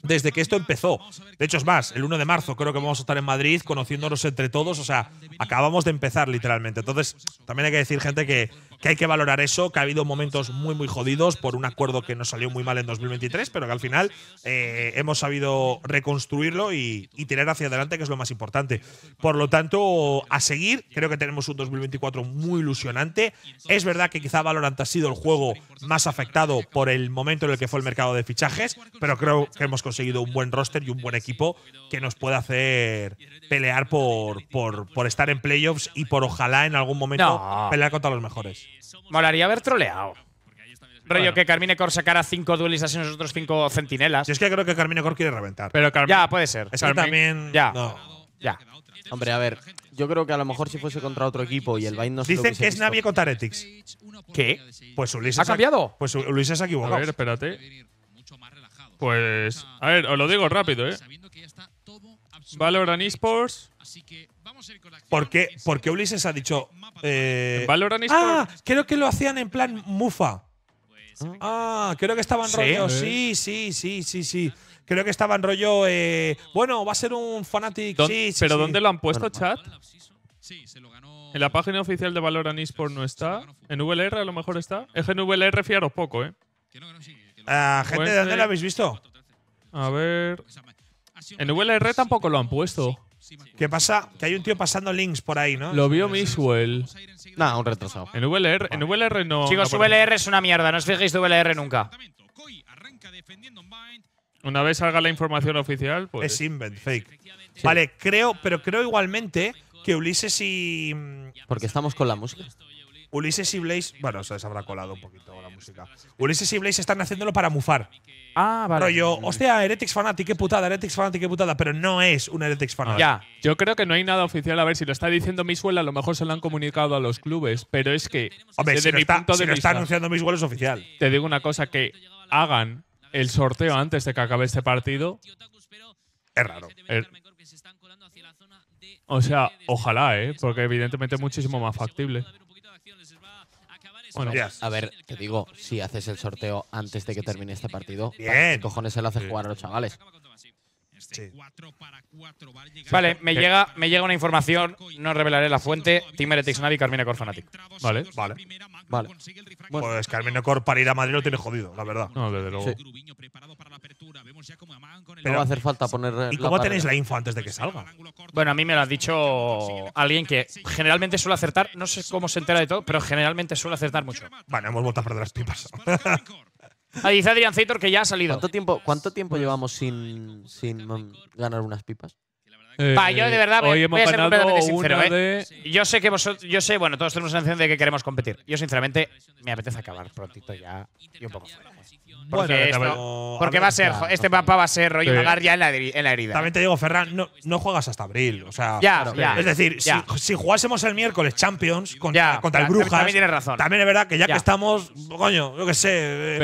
desde que esto empezó. De hecho, es más, el 1 de marzo creo que vamos a estar en Madrid conociéndonos entre todos. O sea, acabamos de empezar literalmente. Entonces, también hay que decir, gente, que que hay que valorar eso, que ha habido momentos muy, muy jodidos por un acuerdo que nos salió muy mal en 2023, pero que al final eh, hemos sabido reconstruirlo y, tirar hacia adelante, que es lo más importante. Por lo tanto, a seguir, creo que tenemos un 2024 muy ilusionante. Es verdad que quizá Valorant ha sido el juego más afectado por el momento en el que fue el mercado de fichajes, pero creo que hemos conseguido un buen roster y un buen equipo que nos puede hacer pelear por, por, por estar en playoffs y por ojalá en algún momento pelear contra los mejores. Molaría haber troleado. Rollo que Carmine Cor sacara cinco duelistas y nosotros cinco centinelas. Yo es que creo que Carmine Cor quiere reventar. Ya, puede ser. también. Ya. Ya. Hombre, a ver, yo creo que a lo mejor si fuese contra otro equipo y el vain. no se Dicen que es Navi contra Heretics. ¿Qué? Pues Ulises. ¿Ha cambiado? Pues Ulises se ha equivocado. A ver, espérate. Pues. A ver, os lo digo rápido, ¿eh? Valoran Esports. Así ¿Por qué, Ulises ha dicho. Eh, Ah, creo que lo hacían en plan mufa. Pues, ah, eh, creo que estaban ¿Sí? rollo. Sí, sí, sí, sí, sí. Creo que estaban rollo. Eh, bueno, va a ser un Fanatic. Sí, ¿Pero dónde lo han puesto, chat? En la página oficial de Valorant eSports no está. En VLR a lo mejor está. Es en VLR fiaros poco, ¿eh? Ah, gente, ¿de dónde lo habéis visto? A ver. Pues en VLR tampoco lo han puesto. ¿Qué pasa? Que hay un tío pasando links por ahí, ¿no? Lo vio Miswell. Nada, un retrasado. En VLR, en no. Chicos, VLR es una mierda, no os fijéis de VLR nunca. Una vez salga la información oficial, pues. Es invent, fake. Vale, creo, pero creo igualmente que Ulises y. Mm, porque estamos con la música. Ulises y Blaze. Bueno, se habrá colado un poquito la música. Ulises y Blaze están haciéndolo para mufar. Ah, vale. Rollo, hostia, Heretics Fanatic, qué putada, Heretics Fanatic, qué putada, pero no es un Heretics ah, Fanatic. Ya, yo creo que no hay nada oficial. A ver, si lo está diciendo Misuel, a lo mejor se lo han comunicado a los clubes, pero es que. Hombre, si está, está anunciando Misuel es oficial. Te digo una cosa: que hagan el sorteo antes de que acabe este partido. Es raro. Eh, o sea, ojalá, ¿eh? Porque evidentemente es muchísimo más factible. Bueno, A ver, te digo, si haces el sorteo antes de que termine este partido, ¿qué cojones se lo hace jugar a los chavales? Este vale, me llega, me llega una información, no revelaré la fuente. Team Navi, Carmina Cor Fanatic. Vale, vale. vale. Bueno. Pues Cor para ir a Madrid lo tiene jodido, la verdad. No, desde luego. Pero va a hacer falta poner. ¿Y cómo tenéis la info antes de que salga? Bueno, a mí me lo ha dicho alguien que generalmente suele acertar, no sé cómo se entera de todo, pero generalmente suele acertar mucho. Vale, hemos vuelto a perder las pipas. Ahí dice Adrián Zaytor que ya ha salido. ¿Cuánto tiempo, cuánto tiempo llevamos sin, sin um, ganar unas pipas? Eh, yo de verdad voy, a ser sincero. ¿eh? Yo sé que vosotros, yo sé, bueno, todos tenemos la sensación de que queremos competir. Yo sinceramente me apetece acabar prontito ya y un poco porque, va a ser, este papá va a ser rollo ya en la, herida. También te ¿eh? digo, Ferran, no, no juegas hasta abril. O sea, es decir, Si, jugásemos el miércoles Champions eh, contra, el Brujas. También tienes razón. También es verdad que ya, que estamos, coño, yo que sé.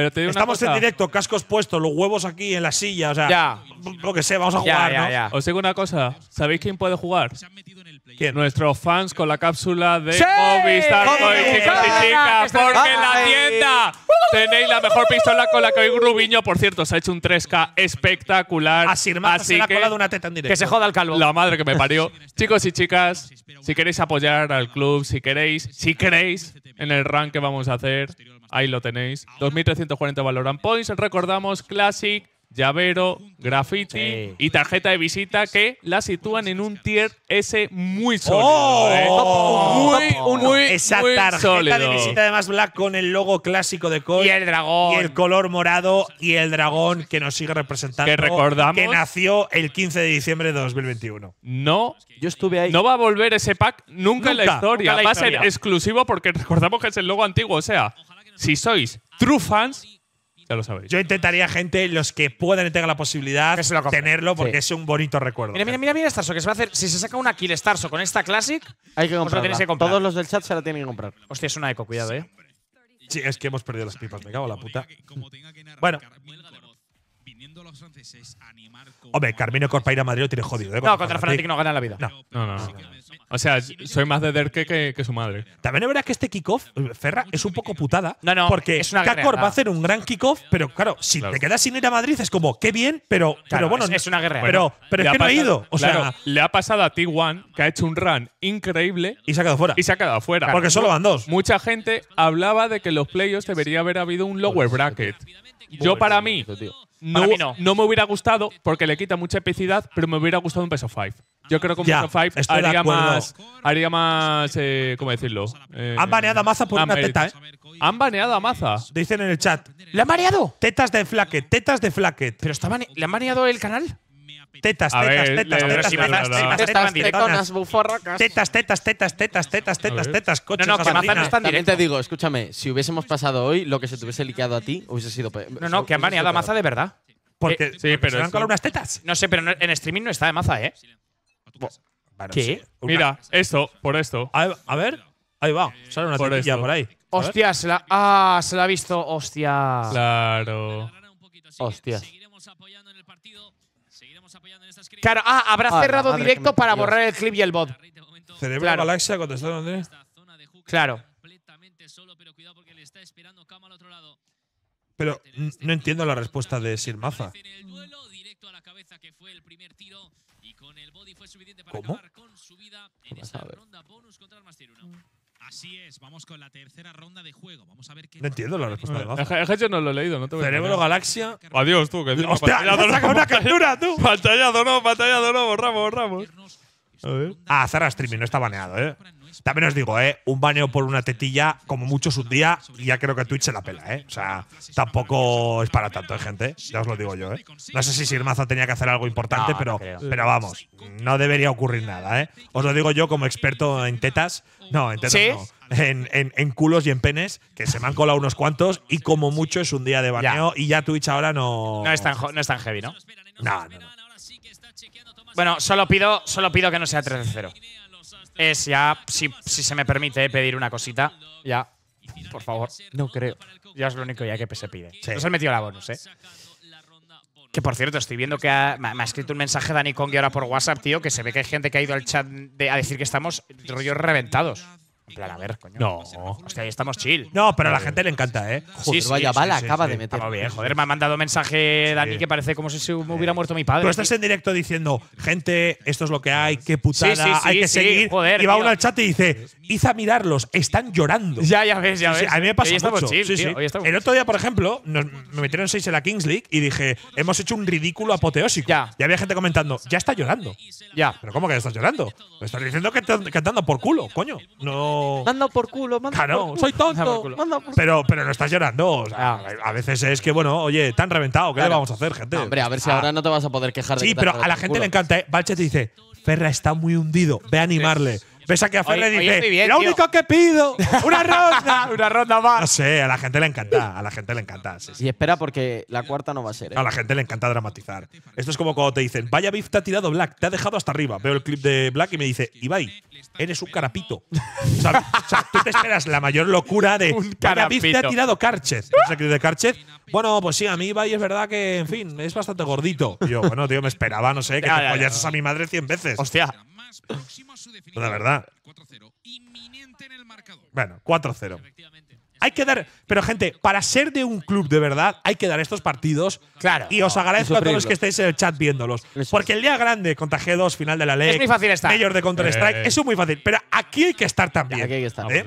Eh, estamos en directo, cascos puestos, los huevos aquí en la silla. O sea, lo que sé, vamos a jugar. ¿no? Os digo una cosa, ¿sabéis quién puede jugar? que Nuestros fans con la cápsula de ¡Sí! Movistar chicas y chicas, porque en la tienda tenéis la mejor pistola con la que hoy Rubiño, por cierto, se ha hecho un 3K espectacular. Así, que, que se joda el calvo. La madre que me parió. chicos y chicas, si queréis apoyar al club, si queréis, si queréis, en el rank que vamos a hacer, ahí lo tenéis. 2.340 Valorant Points, recordamos, Classic llavero, graffiti y tarjeta de visita que la sitúan en un tier S muy oh, sólido. ¿eh? muy, muy, Esa tarjeta de visita además black con el logo clásico de Cole. Y el dragón. Y el color morado y el dragón que nos sigue representando. Que recordamos. Que nació el 15 de diciembre de 2021. No. Yo estuve ahí. No va a volver ese pack nunca, en la historia. va a ser exclusivo porque recordamos que es el logo antiguo. O sea, si sois true fans, yo intentaría, gente, los que puedan y la posibilidad, de tenerlo porque es un bonito recuerdo. Mira, mira, mira, mira Starso, que se va a hacer. Si se saca una Kill Starso con esta Classic. Hay que comprarla. comprar. Todos los del chat se la tienen que comprar. Hostia, es una eco, cuidado, eh. Sí, es que hemos perdido las pipas, me cago en la puta. Bueno, Hombre, Carmino Corp ir a Madrid lo tiene jodido, ¿eh? No, contra el Fnatic no gana la vida. No. No, no, O sea, soy más de Derke que, que su madre. También es verdad que este kickoff, eh, Ferra, es un poco putada. No, no, porque es va a hacer un gran kickoff, pero claro, si te quedas sin ir a Madrid es como, qué bien, pero, claro, bueno. Es, una guerra. Pero, pero es que no ha ido. O sea, le ha pasado a T1, que ha hecho un run increíble. Y se ha quedado fuera. Y se ha quedado fuera. Porque solo van dos. Mucha gente hablaba de que en los playoffs debería haber habido un lower bracket. Yo, para mí, no, no, me hubiera gustado porque le quita mucha epicidad, pero me hubiera gustado un peso 5. Yo creo que un 5 haría más, haría más. Eh, ¿Cómo decirlo? Eh, han baneado a Maza por una teta, ¿eh? Han baneado a Maza. Dicen en el chat. ¿Le han baneado? Tetas de Flacket, tetas de Flacket. ¿Pero está le han baneado el canal? Tetas, tetas, tetas, tetas, tetas, tetas, tetas, tetas, tetas, tetas, tetas, No, no, que no está te digo, escúchame, si hubiésemos pasado hoy, lo que se te hubiese liqueado a ti hubiese sido… No, no, que han baneado a Maza de verdad. Porque eh, se unas tetas. No sé, pero en streaming no está de Maza, ¿eh? ¿Qué? Mira, esto, por esto. A ver… Ahí va, sale una tetas. por ahí. Hostia, se la, ah, se la ha visto, hostia. Claro. Hostias. Claro, ah, habrá ah, cerrado directo para borrar el clip y el bot. Cerebro Claro. Galaxia, Claro. pero no entiendo la respuesta de Sir Maza. a Así es, vamos con la tercera ronda de juego. Vamos a ver qué. No entiendo la respuesta de Baja. Es que no lo he leído, no te voy a Cerebro Galaxia. Adiós, tú. Que ¡Hostia! ¡Le una captura, tú! Pantallado no, batallado no, borramos, borramos. A ver. Ah, Zara Streaming no está baneado, eh. También os digo, ¿eh? un baneo por una tetilla, como mucho es un día, ya creo que Twitch se la pela. ¿eh? O sea, tampoco es para tanto, eh, gente. Ya os lo digo yo. Eh. No sé si Sirmaza tenía que hacer algo importante, pero, pero vamos, no debería ocurrir nada. ¿eh? Os lo digo yo como experto en tetas. No, en tetas no. En, en, culos y en penes, que se me han colado unos cuantos, y como mucho es un día de baneo, y ya Twitch ahora no. No es tan, no es tan heavy, ¿no? No, no, Bueno, solo pido, solo pido que no sea 3 de 0 es ya, si, se me permite pedir una cosita, ya, por favor, no creo. Ya es lo único ya que se pide. se Nos metido la bonus, ¿eh? Que por cierto, estoy viendo que me ha escrito un mensaje Dani Kong ahora por WhatsApp, tío, que se ve que hay gente que ha ido al chat a decir que estamos rollos reventados ver, coño. No. ahí estamos chill. No, pero a la gente le encanta, ¿eh? Joder, acaba de meter. me ha mandado mensaje Dani que parece como si se hubiera muerto mi padre. Pero estás en directo diciendo, gente, esto es lo que hay, qué putada, hay que seguir. y va uno al chat y dice, hice a mirarlos, están llorando. Ya, ya ves, ya ves. a mí me pasa mucho. Chill, el otro día, por ejemplo, me metieron seis en la Kings League y dije, hemos hecho un ridículo apoteósico. Ya. Y había gente comentando, ya está llorando. Ya. ¿Pero cómo que ya estás llorando? Estás diciendo que estás cantando por culo, coño. No Manda por culo, manda por culo. soy tonto. Por culo. pero, pero no estás llorando. Ah. a veces es que, bueno, oye, tan reventado, ¿qué le vamos a hacer, gente? a ver si ah. ahora no te vas a poder quejar de Sí, pero a la gente le encanta. ¿eh? te dice: Ferra está muy hundido, ve a animarle. Ves que a Fer le dice, lo único que pido, una ronda. una ronda más. No sé, a la gente le encanta, a la gente le encanta. Y espera porque la cuarta no va a ser. ¿eh? A la gente le encanta dramatizar. Esto es como cuando te dicen, vaya Biff te ha tirado Black, te ha dejado hasta arriba. Veo el clip de Black y me dice, Ibai, eres un carapito. O sea, tú te esperas la mayor locura de, un vaya te ha tirado Karchez. ¿Ves clip de Bueno, pues sí, a mí Ibai es verdad que, en fin, es bastante gordito. yo, bueno, tío, me esperaba, no sé, que te a mi madre 100 veces. Hostia. Más próximo a su definición. 4-0. Inminente en el marcador. Bueno, 4-0 hay que dar. Pero, gente, para ser de un club de verdad, hay que dar estos partidos. Claro. Y os agradezco a todos los que estáis en el chat viéndolos. porque el día grande, contra 2 final de la ley. Es muy fácil estar. de Counter-Strike. Eh. Eso es muy fácil. Pero aquí hay que estar también. aquí ah, ¿eh?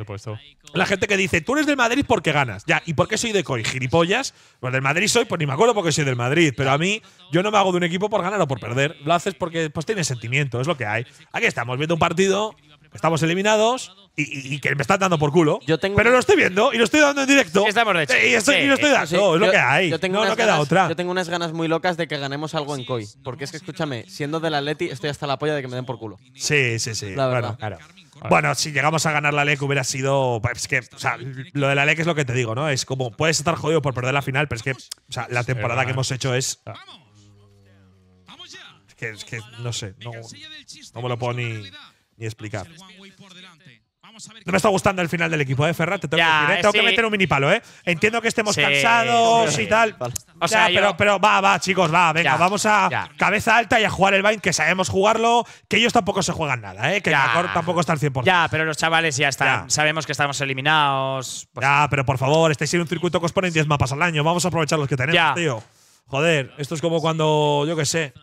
La gente que dice, tú eres del Madrid porque ganas. Ya, ¿y por qué soy de COI? ¿Gilipollas? Pues del Madrid soy, pues ni me acuerdo porque soy del Madrid. Pero a mí, yo no me hago de un equipo por ganar o por perder. Lo haces porque pues tienes sentimiento, es lo que hay. Aquí estamos viendo un partido estamos eliminados y, que me están dando por culo. pero lo estoy viendo y lo estoy dando en directo. Y, lo estoy dando, es lo que hay. Yo tengo no, queda otra. Yo tengo unas ganas muy locas de que ganemos algo en COI. Porque es que, escúchame, siendo de la Leti estoy hasta la polla de que me den por culo. Sí, sí, sí. La verdad. Bueno, si llegamos a ganar la LEC hubiera sido. Pues, es que, o sea, lo de la LEC es lo que te digo, ¿no? Es como, puedes estar jodido por perder la final, pero es que, la temporada que hemos hecho es. Ah. Es que, que no sé, no, me lo pone ni ni explicar. No me está gustando el final del equipo, de eh, Ferrat? tengo, que, eh, eh, meter un mini palo, ¿eh? Entiendo que estemos cansados y tal. O sea, pero, va, va, chicos, va, venga, vamos a cabeza alta y a jugar el Bind, que sabemos jugarlo, que ellos tampoco se juegan nada, ¿eh? Que tampoco está al 100%. Ya, pero los chavales ya están, sabemos que estamos eliminados. Pues ya, pero por favor, estáis en un circuito que os ponen 10 mapas al año, vamos a aprovechar los que tenemos, tío. Joder, esto es como cuando, yo qué sé…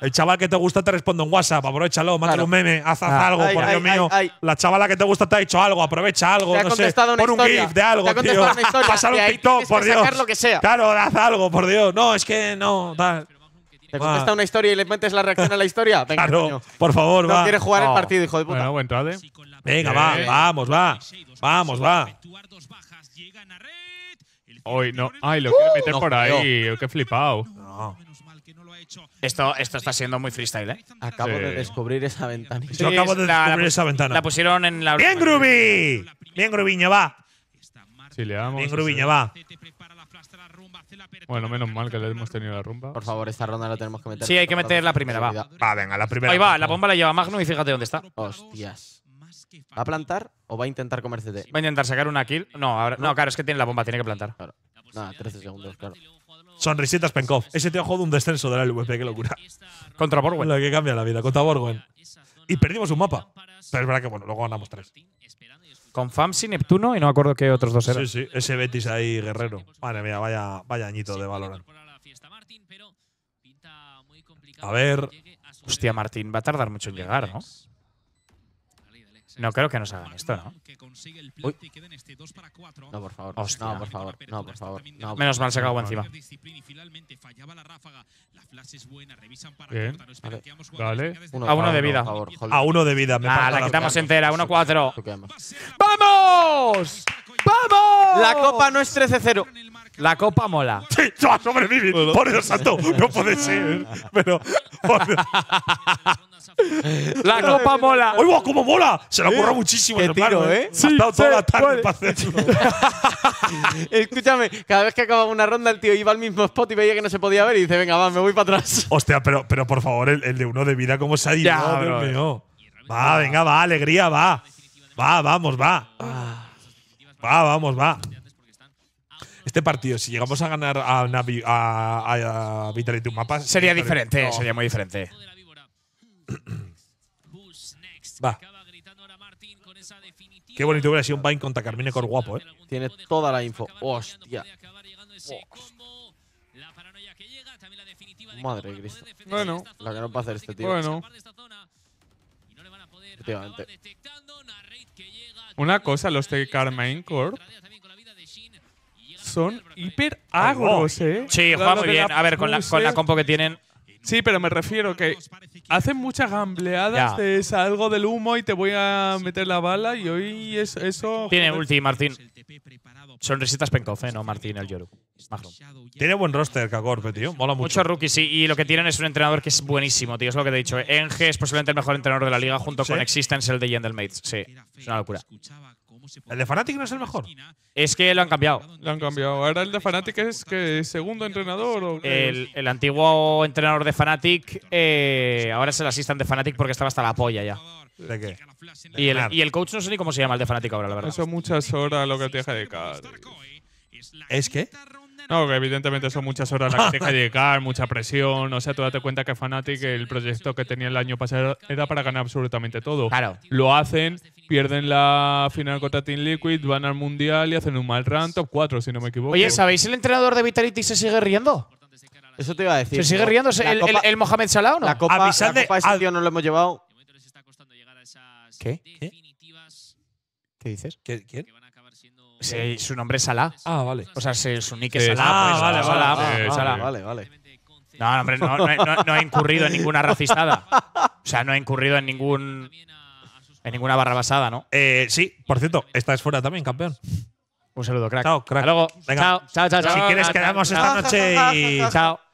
El chaval que te gusta te responde en WhatsApp, aprovechalo, mándale un meme, haz, ah. algo, por Dios mío. La chavala que te gusta te ha dicho algo, aprovecha algo, no sé, pon un GIF de algo, tío. Pasar un TikTok, por Dios. Lo que sea. Claro, haz algo, por Dios. No, es que no, tal. Te contesta una historia y le metes la reacción a la historia. Venga, claro, por favor, no va. No quiere jugar el oh. partido, hijo de puta. Venga, va, vamos, va. Vamos, va. Hoy no. Ay, lo quiere meter por ahí. Qué flipado. No. Esto, esto está siendo muy freestyle, ¿eh? Acabo de descubrir esa ventana. Yo acabo de descubrir esa ventana. La pusieron en la. ¡Bien, Grubi! ¡Bien, Grubiña, va! Sí, le damos. Bien, Grubiña, va. Bueno, menos mal que le hemos tenido la rumba. Por favor, esta ronda la tenemos que meter. Sí, hay que meter la primera, va. la Ahí va, la bomba la lleva Magnum y fíjate dónde está. Hostias. ¿Va a plantar o va a intentar comer CT? Va a intentar sacar una kill. No, ahora, no, claro, es que tiene la bomba, tiene que plantar. Nada, 13 segundos, claro. Sonrisitas Penkov. Ese tío ha jugado un descenso de la LVP, qué locura. Contra Borwen. Lo que cambia la vida, contra Borwen. Y perdimos un mapa. Pero es verdad que bueno, luego ganamos tres. Con Famsi, Neptuno y no me acuerdo qué otros dos eran. Sí, sí, ese Betis ahí, guerrero. Madre mía, vaya, vaya añito de valor. A ver. Hostia, Martín, va a tardar mucho en llegar, ¿no? No creo que nos hagan esto, ¿no? Uy. No, por favor. Hostia. No, por favor. No, por favor. No, Menos mal se acabó encima. Bien. Vale. vale. a uno de vida. a uno de vida. Me ah, la quitamos entera. 1-4. ¡Vamos! ¡Vamos! La copa no es 13-0. La copa mola. Sí, yo a sobrevivir. Por el santo, no puede ser. Pero. la copa mola. Uy, guau! cómo mola! Se la ocurra muchísimo. Qué tiro, ¿eh? ¿eh? Ha estado toda la tarde para hacerlo. Escúchame, cada vez que acababa una ronda, el tío iba al mismo spot y veía que no se podía ver y dice: Venga, va, me voy para atrás. Hostia, pero, pero por favor, el, de uno de vida, ¿cómo se ha ido? Ya, Va, venga, va, alegría, va. Va, vamos, va. Ah. Va, vamos, va. Este partido, si llegamos a ganar a, a, Vitality un mapa. Sería diferente, sería muy diferente. va. Qué bonito hubiera sido un Vine contra Carmine Cor guapo, eh. Tiene toda la info. Hostia. Madre de Cristo. Bueno. La que no puede hacer este tío. Bueno. Efectivamente. Una cosa, los de Carmine Corp son hiper agros, ¿eh? Sí, juega muy bien. A ver, con la, con la compo que tienen. Sí, pero me refiero que hacen muchas gambleadas de salgo del humo y te voy a meter la bala y hoy es eso… Tiene ulti, Martín. Son Sonrisitas Penkoff, ¿eh? ¿no? Martín El Yoru. Tiene buen roster Kagorpe, tío. Mola mucho. Muchos rookies, sí. Y lo que tienen es un entrenador que es buenísimo, tío. Es lo que te he dicho. ¿eh? Enge es posiblemente el mejor entrenador de la liga junto con Existence, el de Gentlemates. Sí. Es una locura. ¿El de Fnatic no es el mejor? Es que lo han cambiado. Lo han cambiado. Ahora el de Fnatic es que segundo entrenador. el, antiguo entrenador de Fnatic eh, ahora es el asistente de Fnatic porque estaba hasta la polla ya. ¿De qué? Y el, y el, coach no sé ni cómo se llama el de fanático ahora, la verdad. son muchas horas lo que te deja dedicar. ¿Es que? No, que evidentemente son muchas horas las que te deja dedicar, mucha presión. O sea, tú date cuenta que Fnatic, el proyecto que tenía el año pasado, era para ganar absolutamente todo. Claro. Lo hacen, pierden la final contra Team Liquid, van al mundial y hacen un mal run, top 4, si no me equivoco. Oye, ¿sabéis el entrenador de Vitality se sigue riendo? Eso te iba a decir. ¿Se sigue riendo el, Mohamed Salah o no? La copa, la copa no lo hemos llevado. ¿Qué? ¿Qué? dices? ¿Quién? su nombre es Salah. Ah, vale. O sea, su nick es Salah. Ah, vale, vale, vale, No, hombre, no, no, he incurrido en ninguna racistada. O sea, no he incurrido en ningún en ninguna barra basada, ¿no? Eh, sí, por cierto, esta es fuera también, campeón. Un saludo, crack. Chao, crack. Hasta luego. Venga. Chao, chao, chao, chao. Si quieres, quedamos esta noche y. Chao.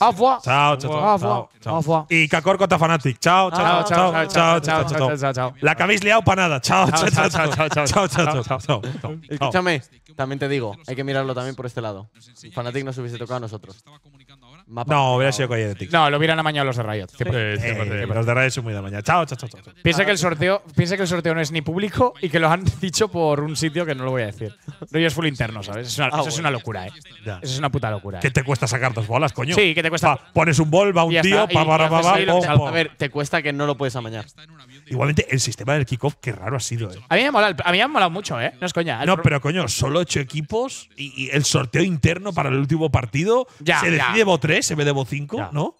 Au revoir. Chao, chao, chao. Chao. Y Cacor contra Fanatic. Chao, chao, chao, chao, chao, chao, chao, chao. La que habéis liado para nada. Chao, chao, chao, chao, chao, chao, chao, chao. Escúchame, también te digo, hay que mirarlo también por este lado. Fanatic nos hubiese tocado a nosotros. No, hubiera sido con de No, lo hubieran amañado los de Riot. los de Riot son muy de mañana. Chao, chao, chao. Piensa que el sorteo, piensa que el sorteo no es ni público y que lo han dicho por un sitio que no lo voy a decir. Rollo es full interno, ¿sabes? Eso es una, locura, eh. Eso es una puta locura. ¿Qué te cuesta sacar dos bolas, coño? pones un bol, va un tío, pa, pa, pa, A ver, te cuesta que no lo puedes amañar. Igualmente, el sistema del kickoff, qué raro ha sido, eh. A mí me ha molado, mucho, eh. No es coña. Eh. No, pero coño, solo ocho equipos y, el sorteo interno para el último partido ya, se decide Bo 3 se ve de cinco 5, ¿no?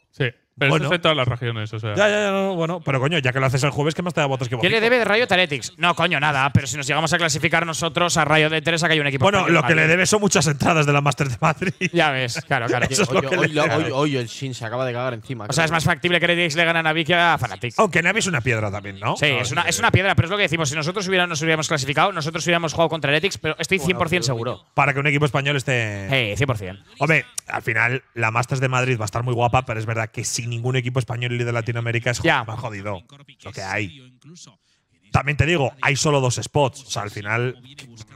Pero bueno. eso en todas las regiones, o sea. Ya, ya, ya, bueno. Pero coño, ya que lo haces el jueves, ¿qué más te da votos que vos? ¿Qué le debe de Rayo Taretics? No, coño, nada. Pero si nos llegamos a clasificar nosotros a Rayo de Teresa, que hay un equipo. Bueno, lo que le debe son muchas entradas de la Master de Madrid. Ya ves, claro, claro. hoy, el Shin se acaba de cagar encima. O sea, es más factible que Redix le gane a Navi que a Fanatics. Aunque Navi es una piedra también, ¿no? Sí, es, una, eh, es una piedra, pero es lo que decimos. Si nosotros hubiéramos, nos hubiéramos clasificado, nosotros hubiéramos jugado contra Heretics, pero estoy 100% seguro. Para que un equipo español esté. Sí, hey, 100%. Hombre, al final la Masters de Madrid va a estar muy guapa, pero es verdad que sin ningún equipo español y de Latinoamérica es más jodido. Lo que hay. También te digo, hay solo dos spots. O sea, al final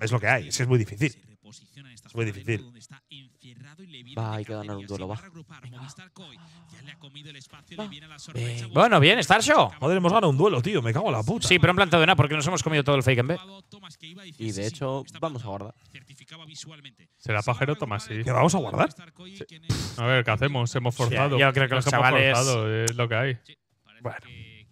es lo que hay. Es que es muy difícil. Es muy difícil. Va, hay que ganar un duelo, va. Bueno, bien, Starshow. Joder, hemos ganado un duelo, tío. Me cago en la puta. Sí, pero han plantado de nada porque nos hemos comido todo el fake en B. Y de hecho, vamos a guardar. ¿Será pajero, Tomás? Sí. ¿Qué vamos a guardar? A ver, ¿qué hacemos? Hemos forzado. yo creo que los chavales… es lo que hay. Bueno,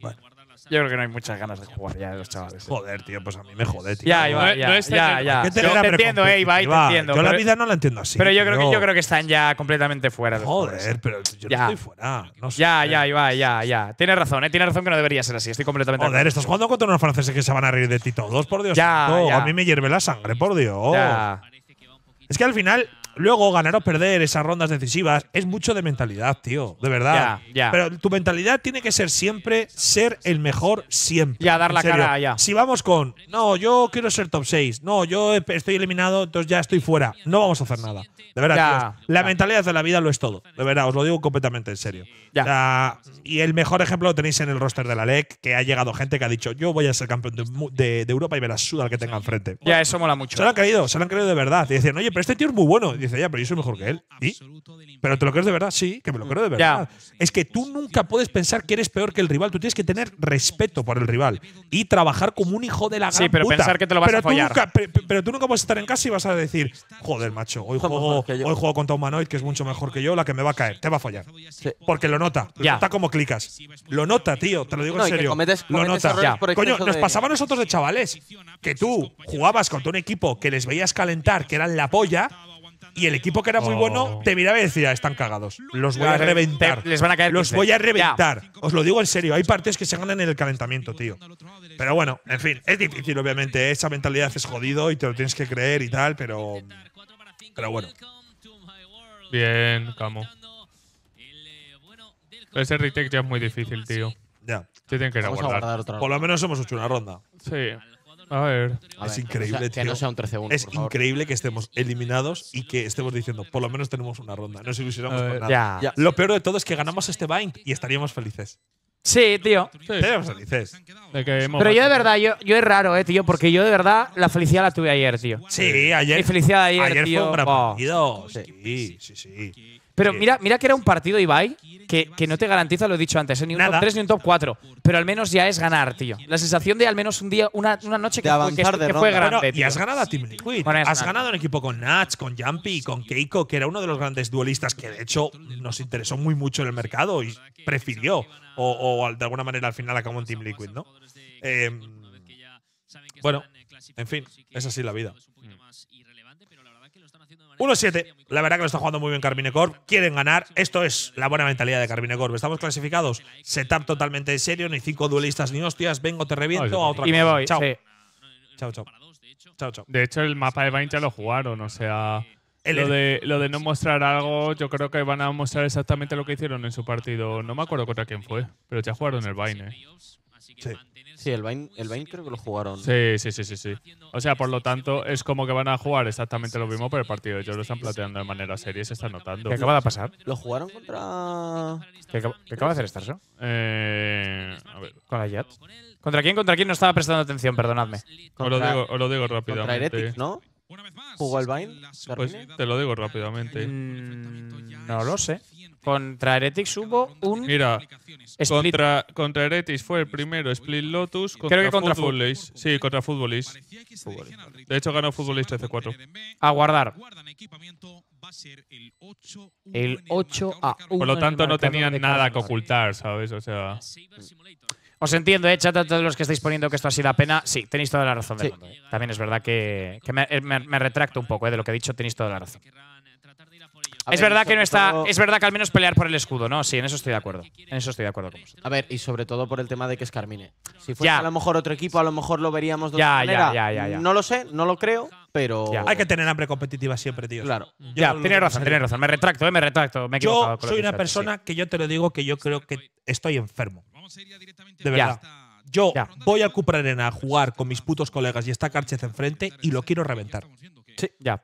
bueno. Yo creo que no hay muchas ganas de jugar ya los chavales. Eh. Joder, tío, pues a mí me jode, tío. Ya, Ibai, ya, ya, ya. Yo te entiendo, eh, Ibai, te entiendo. Yo la vida no la entiendo así. Pero yo creo, que, yo creo que están ya completamente fuera. De Joder, eh. pero yo no estoy fuera. Ya, eh. ya, Ibai, ya, ya. Tienes razón, eh. Tienes razón que no debería ser así. Estoy completamente Joder, estás jugando contra unos franceses que se van a reír de ti todos, por Dios. Ya, A mí me hierve la sangre, por Dios. Es que al final Luego, ganar o perder esas rondas decisivas es mucho de mentalidad, tío. De verdad. Pero tu mentalidad tiene que ser siempre ser el mejor siempre. Ya, dar la cara, ya. Si vamos con, no, yo quiero ser top 6, no, yo estoy eliminado, entonces ya estoy fuera. No vamos a hacer nada. De verdad, La mentalidad de la vida lo es todo. De verdad, os lo digo completamente en serio. Ya. y el mejor ejemplo lo tenéis en el roster de la LEC, que ha llegado gente que ha dicho, yo voy a ser campeón de, Europa y me la suda que tenga enfrente. Ya, eso mola mucho. Se lo han creído, se lo han creído de verdad. Y decían, oye, pero este tío es muy bueno dice, ya, pero yo soy mejor que él. ¿Y? ¿Pero te lo crees de verdad? Sí, que me lo creo de verdad. Es que tú nunca puedes pensar que eres peor que el rival. Tú tienes que tener respeto por el rival y trabajar como un hijo de la gran Sí, pero pensar que te lo vas a follar. pero, tú nunca vas estar en casa y vas a decir, joder, macho, hoy juego, hoy juego contra Humanoid, que es mucho mejor que yo, la que me va a caer. Te va a fallar. Porque lo nota. Lo nota como clicas. Lo nota, tío, te lo digo en serio. lo nota. Coño, nos pasaba a nosotros de chavales que tú jugabas contra un equipo que les veías calentar, que eran la polla, y el equipo que era muy bueno te miraba y decía, están cagados. Los voy a reventar. les Los voy a reventar. Os lo digo en serio. Hay partidos que se ganan en el calentamiento, tío. Pero bueno, en fin, es difícil, obviamente. Esa mentalidad es jodido y te lo tienes que creer y tal, pero. Pero bueno. Bien, Camo. Ese retake ya es muy difícil, tío. Ya. Te tienen que ir a Por lo menos hemos hecho una ronda. Sí. A ver. es increíble, tío. Que no sea un Es increíble que estemos eliminados y que estemos diciendo, por lo menos tenemos una ronda. Nos ilusionamos nada. Lo peor de todo es que ganamos este Bind y estaríamos felices. Sí, tío. Estaríamos felices. Pero yo de verdad, yo, yo es raro, eh, tío, porque yo de verdad la felicidad la tuve ayer, tío. Sí, ayer. felicidad ayer, ayer fue un sí, sí. sí. Pero mira, mira que era un partido, Ibai, que, no te garantiza, lo he dicho antes, ¿eh? ni un top 3 ni un top 4. Pero al menos ya es ganar, tío. La sensación de al menos un día, una, noche que, que y has ganado a Team Liquid. has ganado en equipo con Nats, con Jumpy, con Keiko, que era uno de los grandes duelistas que de hecho nos interesó muy mucho en el mercado y prefirió. O, de alguna manera al final acabó en Team Liquid, ¿no? Eh, bueno, en fin, es así la vida. Mm. 1-7. La verdad que lo está jugando muy bien Carmine Corp. Quieren ganar. Esto es la buena mentalidad de Carmine Corp. Estamos clasificados. Setup totalmente en serio. Ni cinco duelistas ni hostias. Vengo, te reviento Y me voy. Chao. Chao, chao. De hecho, el mapa de Vine ya lo jugaron. O sea, lo, de, lo de no mostrar algo, yo creo que van a mostrar exactamente lo que hicieron en su partido. No me acuerdo contra quién fue, pero ya jugaron el Vine. ¿eh? Sí. Sí, el Vine, el creo que lo jugaron. Sí, sí, sí, sí, O sea, por lo tanto, es como que van a jugar exactamente lo mismo pero el partido. Ellos lo están planteando de manera seria y se están notando. ¿Qué acaba de pasar? ¿Lo jugaron contra...? ¿Qué, acaba, de hacer Starso? Eh, a ver. Con la Jet. ¿Contra quién? ¿Contra quién no estaba prestando atención? Perdonadme. os, lo digo, rápidamente. Contra ¿no? ¿Jugó el Vine? Pues, te lo digo rápidamente. Mm, no lo sé. Contra Heretics hubo un. Mira, Contra, contra fue el primero Split Lotus. Contra Creo que contra Sí, contra Footballist. De hecho, ganó Footballist 3 4 A guardar. El 8 a 1. Por lo tanto, no tenían nada que ocultar, ¿sabes? O sea. Os entiendo, ¿eh, chat, a todos los que estáis poniendo que esto ha sido la pena. Sí, tenéis toda la razón ¿eh? También es verdad que, eh, me, retracto un poco ¿eh? de lo que he dicho, tenéis toda la razón es verdad que no está. Es verdad que al menos pelear por el escudo, ¿no? Sí, en eso estoy de acuerdo. En eso estoy de acuerdo A ver, y sobre todo por el tema de que es Carmine. Si fuera a lo mejor otro equipo, a lo mejor lo veríamos de ya, otra manera. Ya, no lo sé, no lo creo, pero. Hay que tener hambre competitiva siempre, tío. Claro. ya, tienes razón, tienes razón. Me retracto, eh, me retracto. yo soy una persona que yo te lo digo que yo creo que estoy enfermo. De verdad. Yo voy a Cupra Arena a jugar con mis putos colegas y está Carchez enfrente y lo quiero reventar. Sí, ya.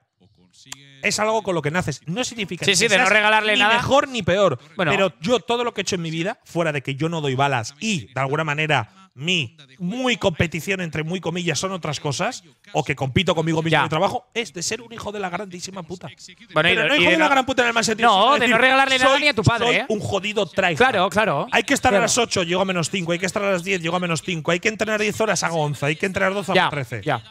Es algo con lo que naces. No significa que no regalarle ni mejor ni peor. Pero yo todo lo que he hecho en mi vida, fuera de que yo no doy balas y de alguna manera mi muy competición entre muy comillas son otras cosas, o que compito conmigo mismo en el trabajo, es de ser un hijo de la grandísima puta. no hijo de, gran puta en el mal No, de no regalarle nada ni a tu padre. ¿eh? un jodido traidor Claro, claro. Hay que estar a las 8, llego a menos 5. Hay que estar a las 10, llego a menos 5. Hay que entrenar 10 horas, a 11. Hay que entrenar 12, a 13. Ya.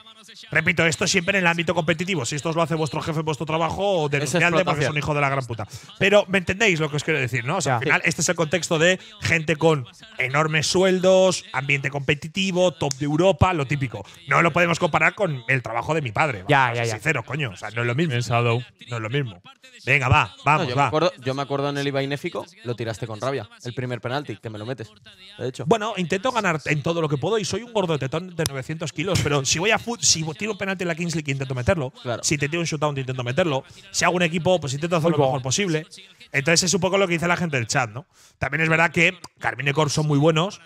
Repito, esto siempre en el ámbito competitivo. Si esto os lo hace vuestro jefe en vuestro trabajo, denunciadle porque es un hijo de la gran puta. Pero me entendéis lo que os quiero decir, ¿no? O sea, al final, este es el contexto de gente con enormes sueldos, ambiente competitivo, top de Europa, lo típico. No lo podemos comparar con el trabajo de mi padre. Ya, ya, ya. Sincero, coño. O sea, no es lo mismo. Pensado. No es lo mismo. Venga, va, vamos, yo va. Me acuerdo, yo me acuerdo en el IVA Inéfico, lo tiraste con rabia. El primer penalti, que me lo metes. De hecho. Bueno, intento ganar en todo lo que puedo y soy un gordo de 900 kilos, pero si voy a si tiro un penalti en la Kingsley intento meterlo. Si te tiro un shootout, te intento meterlo. Si hago un equipo, pues intento hacerlo lo mejor posible. Entonces es un poco lo que dice la gente del chat, ¿no? También es verdad que Carmine Corp son muy buenos,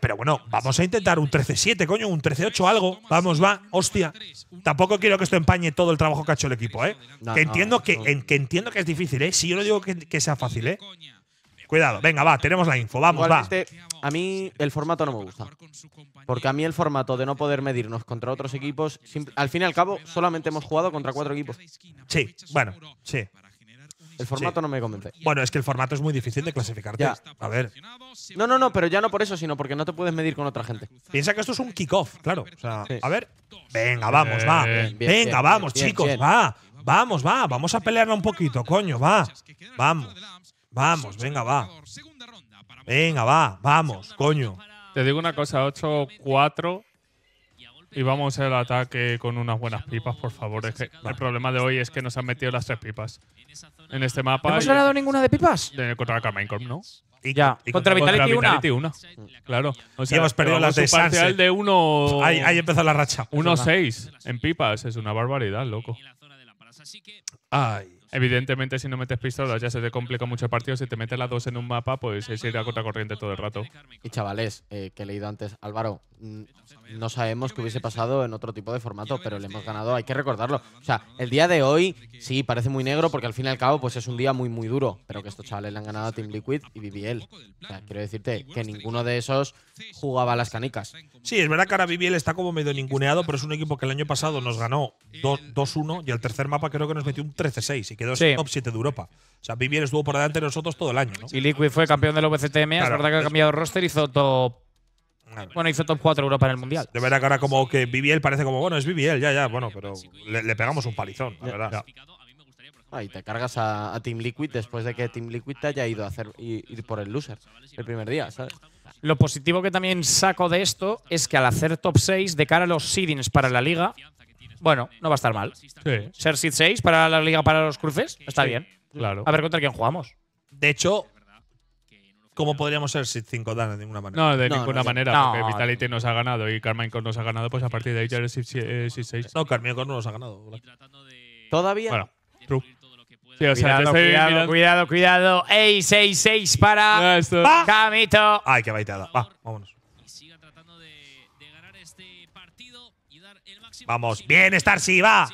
Pero, bueno, vamos a intentar un 13-7, coño, un 13-8 algo. Vamos, va, hostia. Tampoco quiero que esto empañe todo el trabajo que ha hecho el equipo, ¿eh? entiendo Que, entiendo que es difícil, ¿eh? Si yo no digo que sea fácil, ¿eh? Cuidado, venga, va, tenemos la info, vamos, va. A mí el formato no me gusta. Porque a mí el formato de no poder medirnos contra otros equipos, al fin y al cabo, solamente hemos jugado contra cuatro equipos. Sí, bueno, sí. El formato no me convence. Bueno, es que el formato es muy difícil de clasificarte. Ya. A ver. No, no, no, pero ya no por eso, sino porque no te puedes medir con otra gente. Piensa que esto es un kickoff, claro. O sea, A ver. Venga, vamos, va. Venga, vamos, chicos, va. Vamos, va. Vamos a pelear un poquito, coño, va. Vamos. Vamos, venga, va. Venga, va, vamos, coño. Te digo una cosa, 8-4 y vamos al ataque con unas buenas pipas, por favor. El problema de hoy es que nos han metido las tres pipas en este mapa. ¿No hemos ganado ninguna de pipas? De, contra Carminecorp, ¿no? Y, ya. contra, Vitality, contra una. Claro. O sea, y hemos perdido las de parcial de ahí, ahí empezó la racha. 1-6 en pipas. Es una barbaridad, loco. Ay. Evidentemente, si no metes pistolas, ya se te complica mucho el partido. Si te metes las dos en un mapa, pues es ir a contracorriente todo el rato. Y chavales, eh, que he leído antes, Álvaro, no sabemos qué hubiese pasado en otro tipo de formato, pero le hemos ganado, hay que recordarlo. O sea, el día de hoy, sí, parece muy negro porque al fin y al cabo, pues es un día muy, muy duro, pero que estos chavales le han ganado a Team Liquid y Viviel. O sea, quiero decirte que ninguno de esos jugaba las canicas. Sí, es verdad que ahora Viviel está como medio ninguneado, pero es un equipo que el año pasado nos ganó 2-1 y el tercer mapa creo que nos metió un 13-6 quedó top 7 de Europa. O sea, Vivier estuvo por delante de nosotros todo el año. ¿no? Y Liquid fue campeón del VCTM, claro, es verdad que ha cambiado roster, hizo top bueno, hizo top 4 Europa en el Mundial. De verdad que ahora como que Viviel parece como, bueno, es Viviel, ya, ya, bueno, pero le, pegamos un palizón, la verdad. Ah, y te cargas a, Team Liquid después de que Team Liquid te haya ido a hacer ir por el loser el primer día, Lo positivo que también saco de esto es que al hacer top 6 de cara a los seedings para la liga, bueno, no va a estar mal. Ser Sid 6 para la liga para los cruces, está bien. Claro. A ver contra quién jugamos. De hecho, ¿cómo podríamos ser Sid 5 Dan de ninguna manera? No, de ninguna manera, porque Vitality nos ha ganado y Carmine nos ha ganado, pues a partir de ahí ya eres Sid 6. Eh, no, Carmine no nos ha ganado. Todavía. Bueno, true. cuidado, cuidado, cuidado, Ey, 6 para Camito. Ay, qué baiteada. Va, vámonos. Vamos, bien, sí va.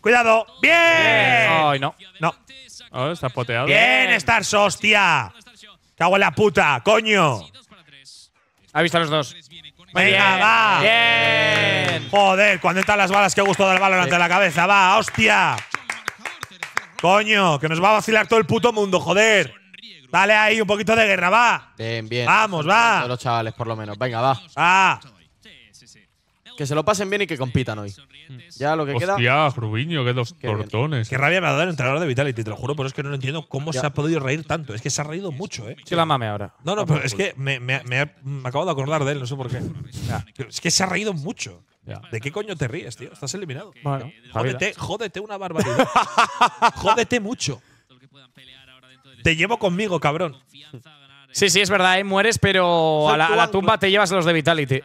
Cuidado. Bien. Ay, no. No. Oh, está poteado. Bien, Stars, hostia. Cago en la puta, coño. Ha visto a los dos. Venga, va. Bien. Joder, cuando están las balas, qué gusto del balón ante la cabeza. Va, hostia. Coño, que nos va a vacilar todo el puto mundo, joder. Dale ahí un poquito de guerra, va. Bien, bien. Vamos, va. los chavales, por lo menos. Venga, va. Ah. Que se lo pasen bien y que compitan hoy. Ya lo que queda. Hostia, Rubiño, qué dos Qué rabia me ha dado el entrenador de Vitality, te lo juro, pero es que no entiendo cómo se ha podido reír tanto. Es que se ha reído mucho, ¿eh? Que la mame ahora. No, no, pero es que me, me- acabo de acordar de él, no sé por qué. Es que se ha reído mucho. ¿De qué coño te ríes, tío? Estás eliminado. jódete una barbaridad. jódete mucho. Te llevo conmigo, cabrón. Sí, sí, es verdad, mueres, pero a la, tumba te llevas los de Vitality.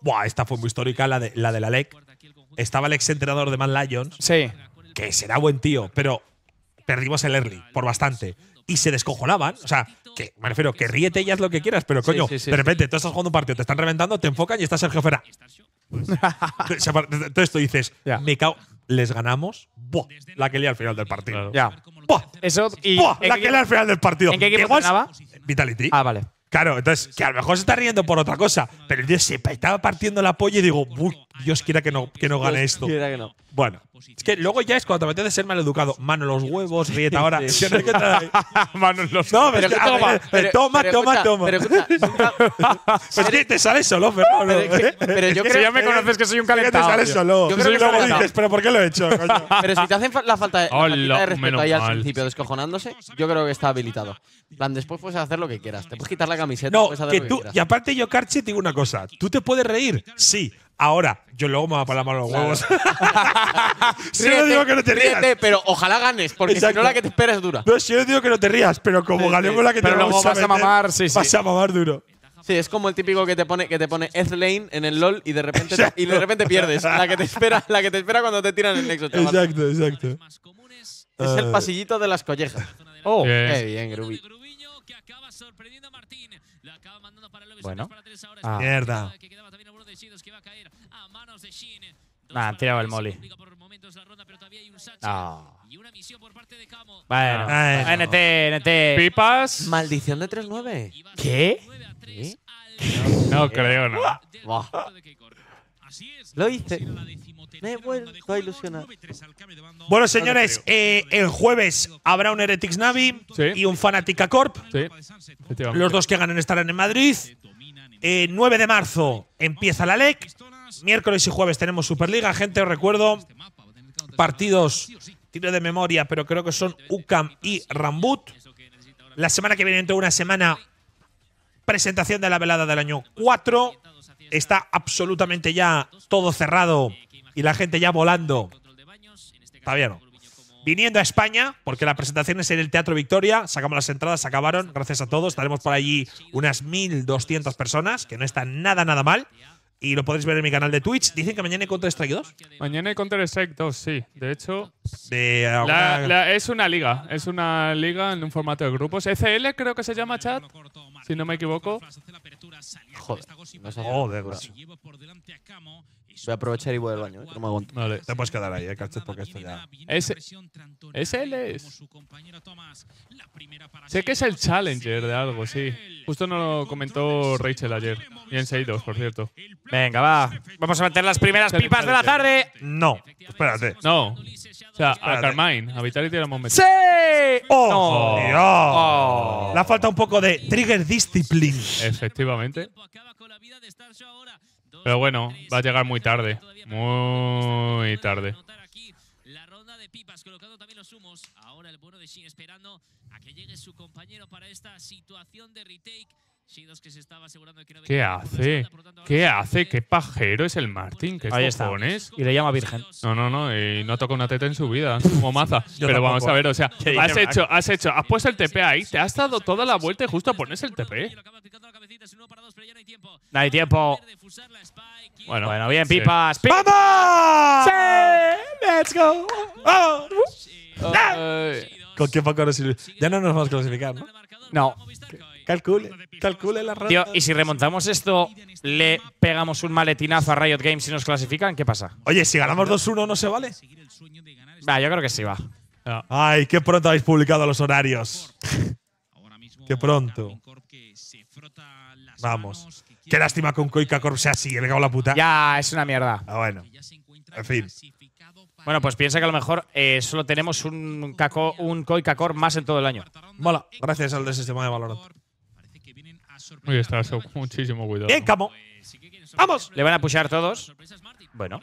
Buah, esta fue muy histórica, la de la, LEC. Estaba el ex entrenador de Man Lions. Sí. Que será buen tío, pero perdimos el early por bastante. Y se descojonaban. O sea, que me refiero, que ríete es lo que quieras, pero coño, de repente tú estás jugando un partido, te están reventando, te enfocan y está Sergio Ferra. Pues. entonces tú dices, me cago, les ganamos. Buah, la que leía al final del partido. eso la que leía al final del partido. ¿En qué equipo ganaba? Vitality. Ah, vale. Claro, entonces, que a lo mejor se está riendo por otra cosa, pero el tío se estaba partiendo la polla y digo, Dios quiera que no, que no gane esto. Quiera que no. Bueno, es que luego ya es cuando te metes a ser maleducado. Mano los huevos, ríete ahora. Manos sí. Mano los No, pero, es toma, toma, toma, toma. Pero, que te sales solo, pero, pero, Si ya me conoces que soy un calentado. Que te sale solo. Yo creo que luego dices, pero ¿por qué lo he hecho? Pero si te hacen la falta de, respeto ahí al principio descojonándose, yo creo que está habilitado. plan, después puedes hacer lo que quieras. Te puedes quitar la camiseta. No, y aparte yo, Carchi, te digo una cosa. ¿Tú te puedes reír? Sí. Ahora, yo luego me voy a palamar los huevos. si yo no digo que no te rías. pero ojalá ganes, porque si no la que te espera es dura. No, si yo digo que no te rías, pero como Sí, con la que te luego vas a mamar, sí, sí. Vas a mamar duro. Sí, es como el típico que te pone que te pone Ethlane en el LOL y de repente y de repente pierdes. La que te espera, la que te espera cuando te tiran el nexo, Exacto, exacto. Es el ah. pasillito de las collejas. Oh, oh qué bien, Grubi. Bueno. Mierda que va a caer a manos de Shin. Nah, tiraba el molly. No. Bueno, ah, NT, NT. Pipas. Maldición de 3-9. ¿Qué? ¿Eh? No, creo, no. Lo hice. Me he vuelto a ilusionar. Bueno, señores, eh, el jueves habrá un Heretics Navi y un Fanatica Corp. Sí. Los dos que ganen estarán en Madrid. 9 eh, de marzo empieza la LEC. Miércoles y jueves tenemos Superliga. Gente, os recuerdo partidos, tiro de memoria, pero creo que son UCAM y Rambut. La semana que viene, entre una semana, presentación de la velada del año 4. Está absolutamente ya todo cerrado y la gente ya volando. bien, no viniendo a España, porque la presentación es en el Teatro Victoria, sacamos las entradas, se acabaron, gracias a todos, estaremos por allí unas 1.200 personas, que no está nada, nada mal. Y lo podéis ver en mi canal de Twitch. Dicen que mañana hay Counter-Strike 2. Mañana hay contra strike 2, sí. De hecho, es una liga. Es una liga en un formato de grupos. ECL creo que se llama, chat. Si no me equivoco. Joder, no Joder, Voy a aprovechar y voy al baño, no ¿eh? me aguanto. Vale, te puedes quedar ahí, eh, Cachet, porque esto ya. Es… Es él es. Sé que es el challenger de algo, sí. Justo nos lo comentó Rachel ayer. Bien en por cierto. Venga, va. Vamos a meter las primeras pipas de la tarde. No, espérate. No. O sea, a Carmine, a Vitality lo hemos metido. ¡Sí! ¡Oh! No. Oh. Le ha un poco de trigger discipline. Efectivamente. Pero bueno, va a llegar muy tarde. Muy tarde. ¿Qué hace? ¿Qué hace? ¿Qué pajero es el Martín? ¿Qué Ahí Está. Y le llama virgen. No, no, no. Y no toca una teta en su vida. Como Pero vamos a ver, o sea, has hecho, has hecho, has puesto el TP ahí, te has dado toda la vuelta y justo pones el TP tiempo. No hay tiempo. Bueno, bueno bien, pipas. ¡Vamos! ¡Sí! ¡Let's go! ¡Oh! Uh, ¿Con qué va a clasificar? Ya no nos vamos a clasificar, ¿no? No. Calcule, calcule la ronda. Tío, y si remontamos esto, le pegamos un maletinazo a Riot Games y nos clasifican, ¿qué pasa? Oye, si ganamos 2-1, ¿no se vale? Va, yo creo que sí va. Ah. Ay, qué pronto habéis publicado los horarios. qué pronto. Vamos. Qué lástima que un Koika Corp sea así, el cago la puta. Ya, es una mierda. Ah, bueno. En fin. Bueno, pues piensa que a lo mejor eh, solo tenemos un, caco, un más en todo el año. Mola, gracias al de sistema de valor. Muy muchísimo cuidado. Bien, Camo. ¡Vamos! Le van a pushar todos. Bueno.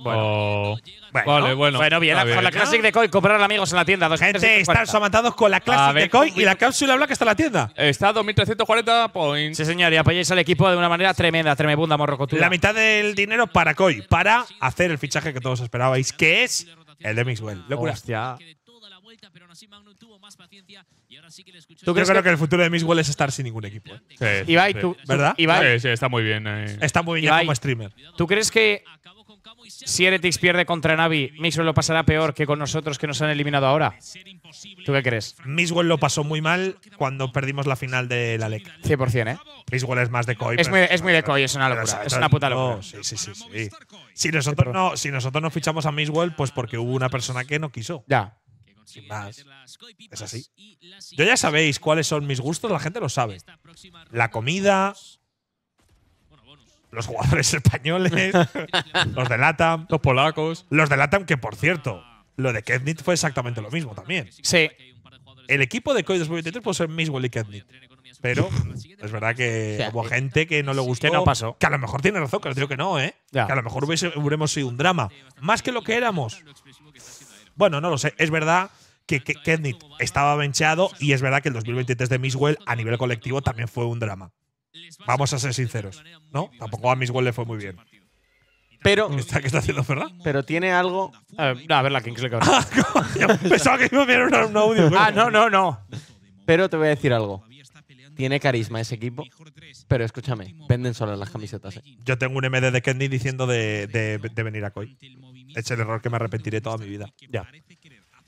Bueno. Bueno, bueno. bien, con la Classic de Koi, comprar amigos en la tienda. Gente, están somatados con la Classic de Koi y la cápsula blanca está en la tienda. Está 2340 points. Sí, señor, y apoyáis al equipo de una manera tremenda, tremenda, morrocotuda. La mitad del dinero para Koi, para hacer el fichaje que todos esperabais, que es el de Mixwell. Locura. Hostia. ¿Tú crees creo que, el futuro de Mixwell es estar sin ningún equipo. ¿eh? Sí, Ibai, ¿tú, ¿verdad? sí, está muy bien. Eh. Está muy bien como streamer. ¿Tú crees que si Eretix pierde contra Navi, Mixwell lo pasará peor que con nosotros que nos han eliminado ahora. ¿Tú qué crees? Mixwell lo pasó muy mal cuando perdimos la final de la LEC. 100%, ¿eh? es más de Es muy, de COI, es una locura. Es una puta locura. sí, sí, sí, Si, nosotros no, si nosotros fichamos a Mixwell, pues porque hubo una persona que no quiso. Ya. Sin más. Es así. Yo ya sabéis cuáles son mis gustos, la gente lo sabe. La comida, los jugadores españoles, los de LATAM, los polacos. Los de LATAM, que por cierto, lo de Kevnit fue exactamente lo mismo también. Sí. El equipo de COI 2023 puede ser Miswell y Kevnit, Pero es verdad que hubo gente que no le gustó. Que pasó. Que a lo mejor tiene razón, que digo que no, ¿eh? Que a lo mejor hubiese, hubiéramos sido un drama. Más que lo que éramos. Bueno, no lo sé. Es verdad que, Kenneth estaba bencheado y es verdad que el 2023 de Miswell a nivel colectivo también fue un drama. Vamos a ser sinceros, ¿no? Tampoco a Miss World le fue muy bien. Pero. está, haciendo, verdad? Pero tiene algo. A ver, la Kingsley ah, Pensaba que iba a ver un, audio. ah, no, no, no. Pero te voy a decir algo. Tiene carisma ese equipo. Pero escúchame, venden solo las camisetas. Eh. Yo tengo un MD de Kenny diciendo de, venir a Koi. Es el error que me arrepentiré toda mi vida. Ya.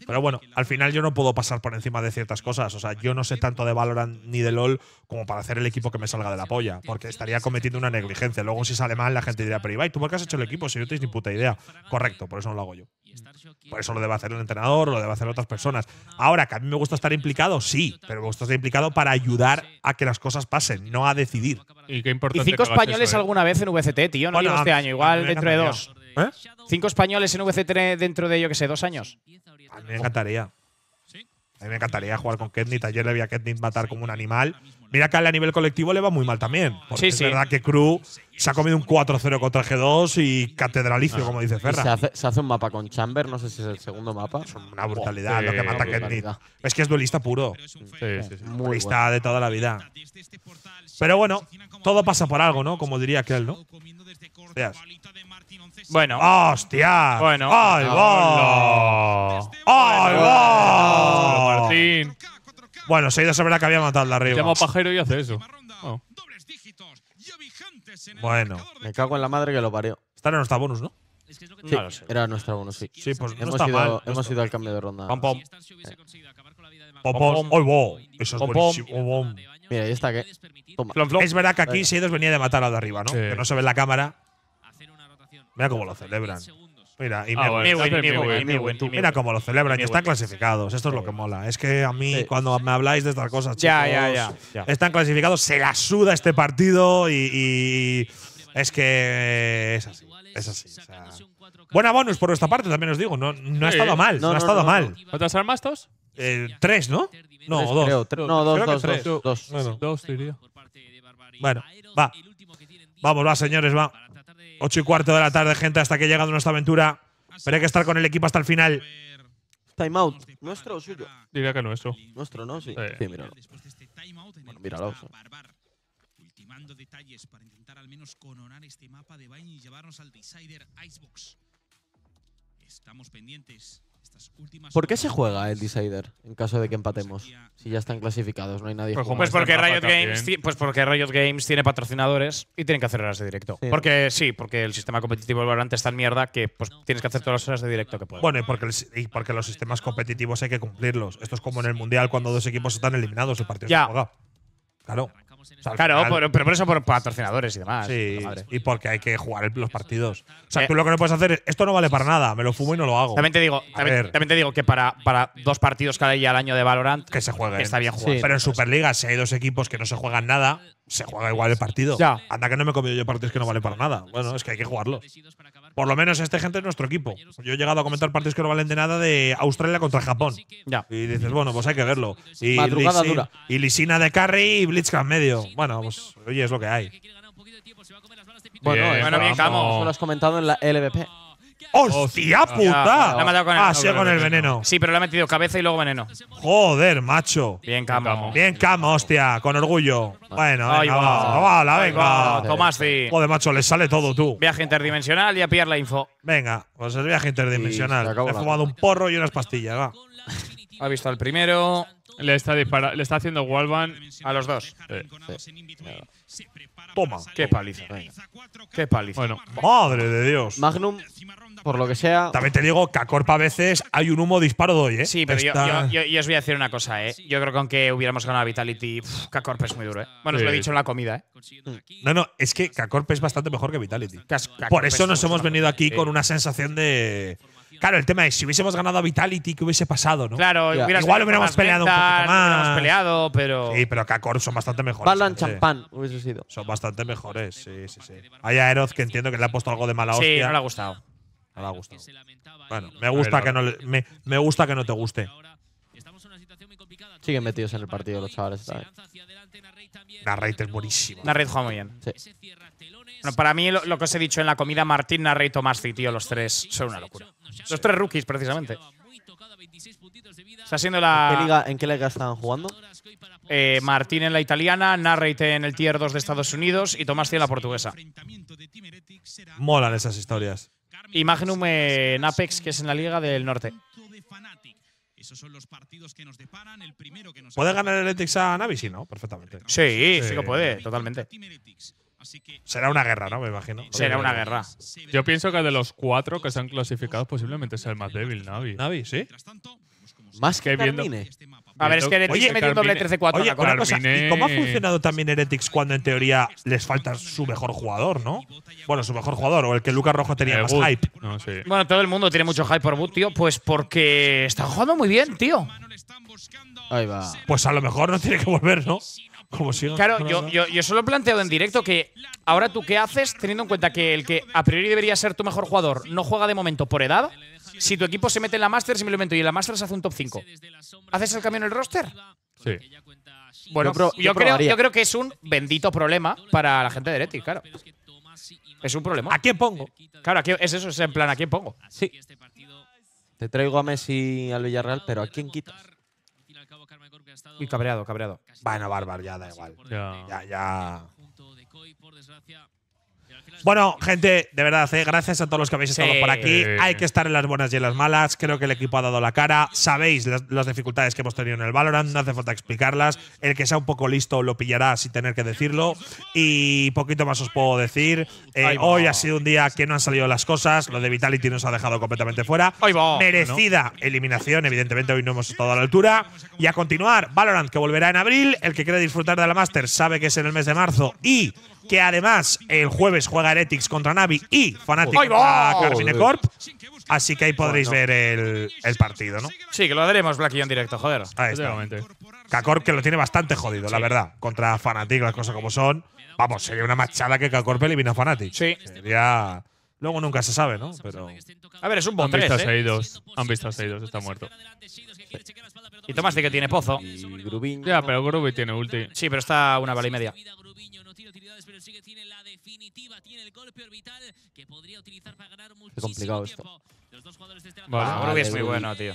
Pero bueno, al final yo no puedo pasar por encima de ciertas cosas. O sea, yo no sé tanto de Valorant ni de LOL como para hacer el equipo que me salga de la polla, porque estaría cometiendo una negligencia. Luego, si sale mal, la gente dirá, pero Ibai, ¿tú por qué has hecho el equipo? Si no tienes ni puta idea. Correcto, por eso no lo hago yo. Por eso lo debe hacer el entrenador lo debe hacer otras personas. Ahora, que a mí me gusta estar implicado, sí, pero me gusta estar implicado para ayudar a que las cosas pasen, no a decidir. Y, qué importante cinco españoles eh. alguna vez en VCT, tío, no este año, igual dentro de dos. ¿Eh? Cinco españoles en VC3 dentro de, yo qué sé, dos años. A mí me encantaría. A mí me encantaría jugar con Ketnit. Ayer le vi a Ketnit matar como un animal. Mira que a nivel colectivo le va muy mal también. Porque sí, es verdad que Crew se ha comido un 4-0 contra G2 y catedralicio, como dice Ferra. Se hace, un mapa con Chamber, no sé si es el segundo mapa. Es una brutalidad lo que mata Ketnit. Es que es duelista puro. duelista de toda la vida. Pero bueno, todo pasa por algo, ¿no? Como diría aquel, ¿no? Bueno. ¡Hostia! Bueno. ¡Ay, gol! ¡Ay, gol! Martín. Bueno, se ha ido sobre la que había matado de arriba. Llama Pajero y hace eso. Oh. Bueno. Me cago en la madre que lo parió. Esta era nuestra bonus, ¿no? Sí, sí. era nuestra bonus, sí. Sí, pues hemos, no está ido, mal, hemos ido al cambio de ronda. Pam, Pom, pom. ¡Oh, wow! Eso es pom, Mira, ahí está que… Es verdad que aquí Seidos venía de matar al de arriba, ¿no? Que no se ve en la cámara. Mira cómo lo celebran. Mira, y Mira cómo lo celebran, Y están clasificados. Esto es lo que mola. Es que a mí, cuando me habláis de estas cosas, chicos, ya, ya, ya, están clasificados, se la suda este partido y, es que es así. Es así. O Buena bonus por esta parte, también os digo. No, no ha estado mal. No, ha estado mal. ¿Cuántas armas dos? Eh, tres, ¿no? No, dos. no, dos, dos, dos, dos. Bueno, diría. Bueno, va. Vamos, va, señores, va. 8 y cuarto de la tarde, gente, hasta que llega llegado nuestra aventura. Pero hay que estar con el equipo hasta el final. Timeout, ¿nuestro o suyo? Diría que nuestro. Nuestro, ¿no? Sí, sí, sí míralo. Bueno, míralo. Ultimando detalles para intentar al menos coronar este mapa de Vine y llevarnos al Decider Icebox. Estamos pendientes. ¿Por qué se juega el Decider en caso de que empatemos? Si ya están clasificados, no hay nadie. Pues, pues porque, Riot Games, pues porque Riot Games tiene patrocinadores y tienen que hacer horas de directo. Porque sí, porque el sistema competitivo del Valorant es tan mierda que pues, tienes que hacer todas las horas de directo que puedas. Bueno, y porque, porque, los sistemas competitivos hay que cumplirlos. Esto es como en el Mundial cuando dos equipos están eliminados, el partido ya. Claro. Este claro, pero por eso por patrocinadores y demás. Sí, y porque hay que jugar los partidos. Eh, o sea, tú lo que no puedes hacer es, esto no vale para nada, me lo fumo y no lo hago. También te digo, también, te digo que para, para dos partidos cada día al año de Valorant… Que se juegue. Está bien jugado. Pero en Superliga, si hay dos equipos que no se juegan nada, se juega igual el partido. Anda que no me he comido yo partidos que no vale para nada. Bueno, es que hay que jugarlo. Por lo menos este gente es nuestro equipo. Yo he llegado a comentar partidos que no valen de nada de Australia contra Japón. Ya. Y dices, bueno, pues hay que verlo. Y, Madrugada dura. y Lisina de carry y Blitzka medio. Bueno, pues oye, es lo que hay. Bueno, bien, eh, bueno, bien, Lo has comentado en la LVP. ¡Hostia puta! La ha con el, ah, veneno. Sí, pero le ha metido cabeza y luego veneno. Joder, macho. Bien, Camo. Bien, Camo, hostia. Con orgullo. Bueno, venga, va. va, la venga. Tomás, sí. Joder, macho, le sale todo tú. Viaje interdimensional y a pillar la info. Venga, pues es viaje interdimensional. he fumado un porro y unas pastillas, va. Ha visto al primero. Le está, le está haciendo Walban a los dos. Toma. Qué paliza. Venga. Qué paliza. Bueno. Madre de Dios. Magnum por lo que sea. También te digo que a a veces hay un humo disparo de hoy, ¿eh? Sí, pero yo, os voy a decir una cosa, ¿eh? Yo creo que aunque hubiéramos ganado a Vitality, Cacorp es muy duro, ¿eh? Bueno, os lo he dicho en la comida, ¿eh? No, no, es que Cacorp es bastante mejor que Vitality. por eso nos hemos venido aquí con una sensación de. Claro, el tema es, si hubiésemos ganado a Vitality, ¿qué hubiese pasado, no? Claro, igual hubiéramos peleado un poco más. pero… Sí, pero Kakor son bastante mejores. Balan Champán hubiese sido. Son bastante mejores, sí, sí, sí. Hay Eroz que entiendo que le ha puesto algo de mala Sí, no le ha gustado me Bueno, me gusta, que no, me, gusta que no te guste. Siguen metidos en el partido los chavales. Narrate es buenísimo. Narrate juega muy bien. para mí, lo, que os he dicho en la comida, Martín, Narrate y tío, los tres son una locura. Los tres rookies, precisamente. Está siendo la. ¿En qué liga, en están jugando? Eh, Martín en la italiana, Narrate en el tier 2 de Estados Unidos y Tomás tío en la portuguesa. Molan esas historias y Magnum Apex, que es en la Liga del Norte. ¿Puede ganar el Etix a Navi? Sí, ¿no? Perfectamente. Sí, sí, que puede, totalmente. Será una guerra, ¿no? Me imagino. Será una guerra. Yo pienso que de los cuatro que se han clasificado posiblemente sea el más débil, Navi. Navi, ¿sí? Más que viendo, a ver, es que Heretics se metió doble 13-4. ¿y cómo ha funcionado también Heretics cuando en teoría les falta su mejor jugador, no? Bueno, su mejor jugador, o el que Lucas Rojo tenía eh, más hype. Bueno, todo el mundo tiene mucho hype por But, tío, pues porque están jugando muy bien, tío. Ahí va. Pues a lo mejor no tiene que volver, ¿no? Como claro, yo, yo, solo he planteado en directo que ahora tú qué haces teniendo en cuenta que el que a priori debería ser tu mejor jugador no juega de momento por edad. Si tu equipo se mete en la Masters, simplemente y en la Masters hace un top 5. ¿Haces el cambio en el roster? Sí. Bueno, yo, yo, creo, que es un bendito problema para la gente de Heretic, claro. Es un problema. ¿A quién pongo? Claro, es eso, es en plan, ¿a quién pongo? Sí. Te traigo a Messi al Villarreal, pero ¿a quién quitas? Y cabreado, cabreado. Bueno, bárbaro, ya da igual. ya. ya. Bueno, gente, de verdad, eh, gracias a todos los que habéis estado por aquí. Hay que estar en las buenas y en las malas. Creo que el equipo ha dado la cara. Sabéis las, dificultades que hemos tenido en el Valorant, no hace falta explicarlas. El que sea un poco listo lo pillará sin tener que decirlo. Y poquito más os puedo decir. Eh, hoy ha sido un día que no han salido las cosas. Lo de Vitality nos ha dejado completamente fuera. Merecida eliminación, evidentemente hoy no hemos estado a la altura. Y a continuar, Valorant que volverá en abril. El que quiera disfrutar de la Master sabe que es en el mes de marzo. Y que además el jueves juega Heretics contra Navi y Fnatic a Carmine Corp. Así que ahí podréis ver el, partido, ¿no? Sí, que lo daremos Blacky en directo, joder. Ahí está. Kakorp que lo tiene bastante jodido, la verdad. Contra Fnatic, las cosas como son. Vamos, sería una machada que Kakorp elimina a Fnatic. Sí. Sería… Luego nunca se sabe, ¿no? Pero… A ver, es un buen 3, ¿eh? Han visto a Seidos, está muerto. Y Tomás que tiene pozo. Y Ya, pero Grubin tiene ulti. Sí, pero está una bala y media tiene la definitiva, tiene el golpe orbital que podría utilizar para ganar muchísimo tiempo. Los dos jugadores este Bueno, Grubi es muy bueno, tío.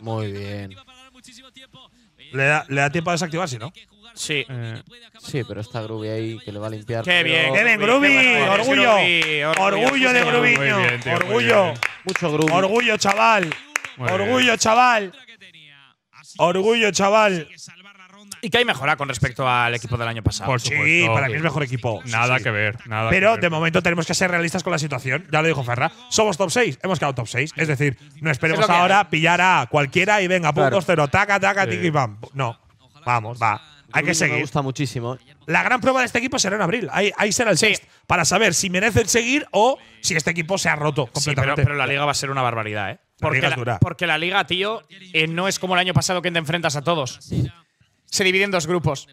Muy bien. Eh, le da, le da tiempo a desactivarse, ¿no? Sí. Eh, sí, pero está Grubi ahí que le va a limpiar. ¡Qué bien! ¡Qué bien, Grubi! ¡Orgullo! ¡Orgullo de Grubiño! ¡Orgullo! Mucho Grubi. ¡Orgullo, chaval! ¡Orgullo, chaval! ¡Orgullo, chaval! y que hay mejora con respecto al equipo del año pasado. Por sí, para mí es mejor equipo. nada que ver, nada. Pero de momento tenemos que ser realistas con la situación. Ya lo dijo Ferra. Somos top 6, hemos quedado top 6. Es decir, no esperemos ahora pillar a cualquiera y venga, puntos cero, taca, taca, tiki, pam. No. Vamos, va. Hay que seguir. Me gusta muchísimo. La gran prueba de este equipo será en abril. Ahí, será el 6 para saber si merecen seguir o si este equipo se ha roto completamente. pero, la liga va a ser una barbaridad, ¿eh? Porque la, porque la liga, tío, eh, no es como el año pasado que te enfrentas a todos se divide en dos grupos.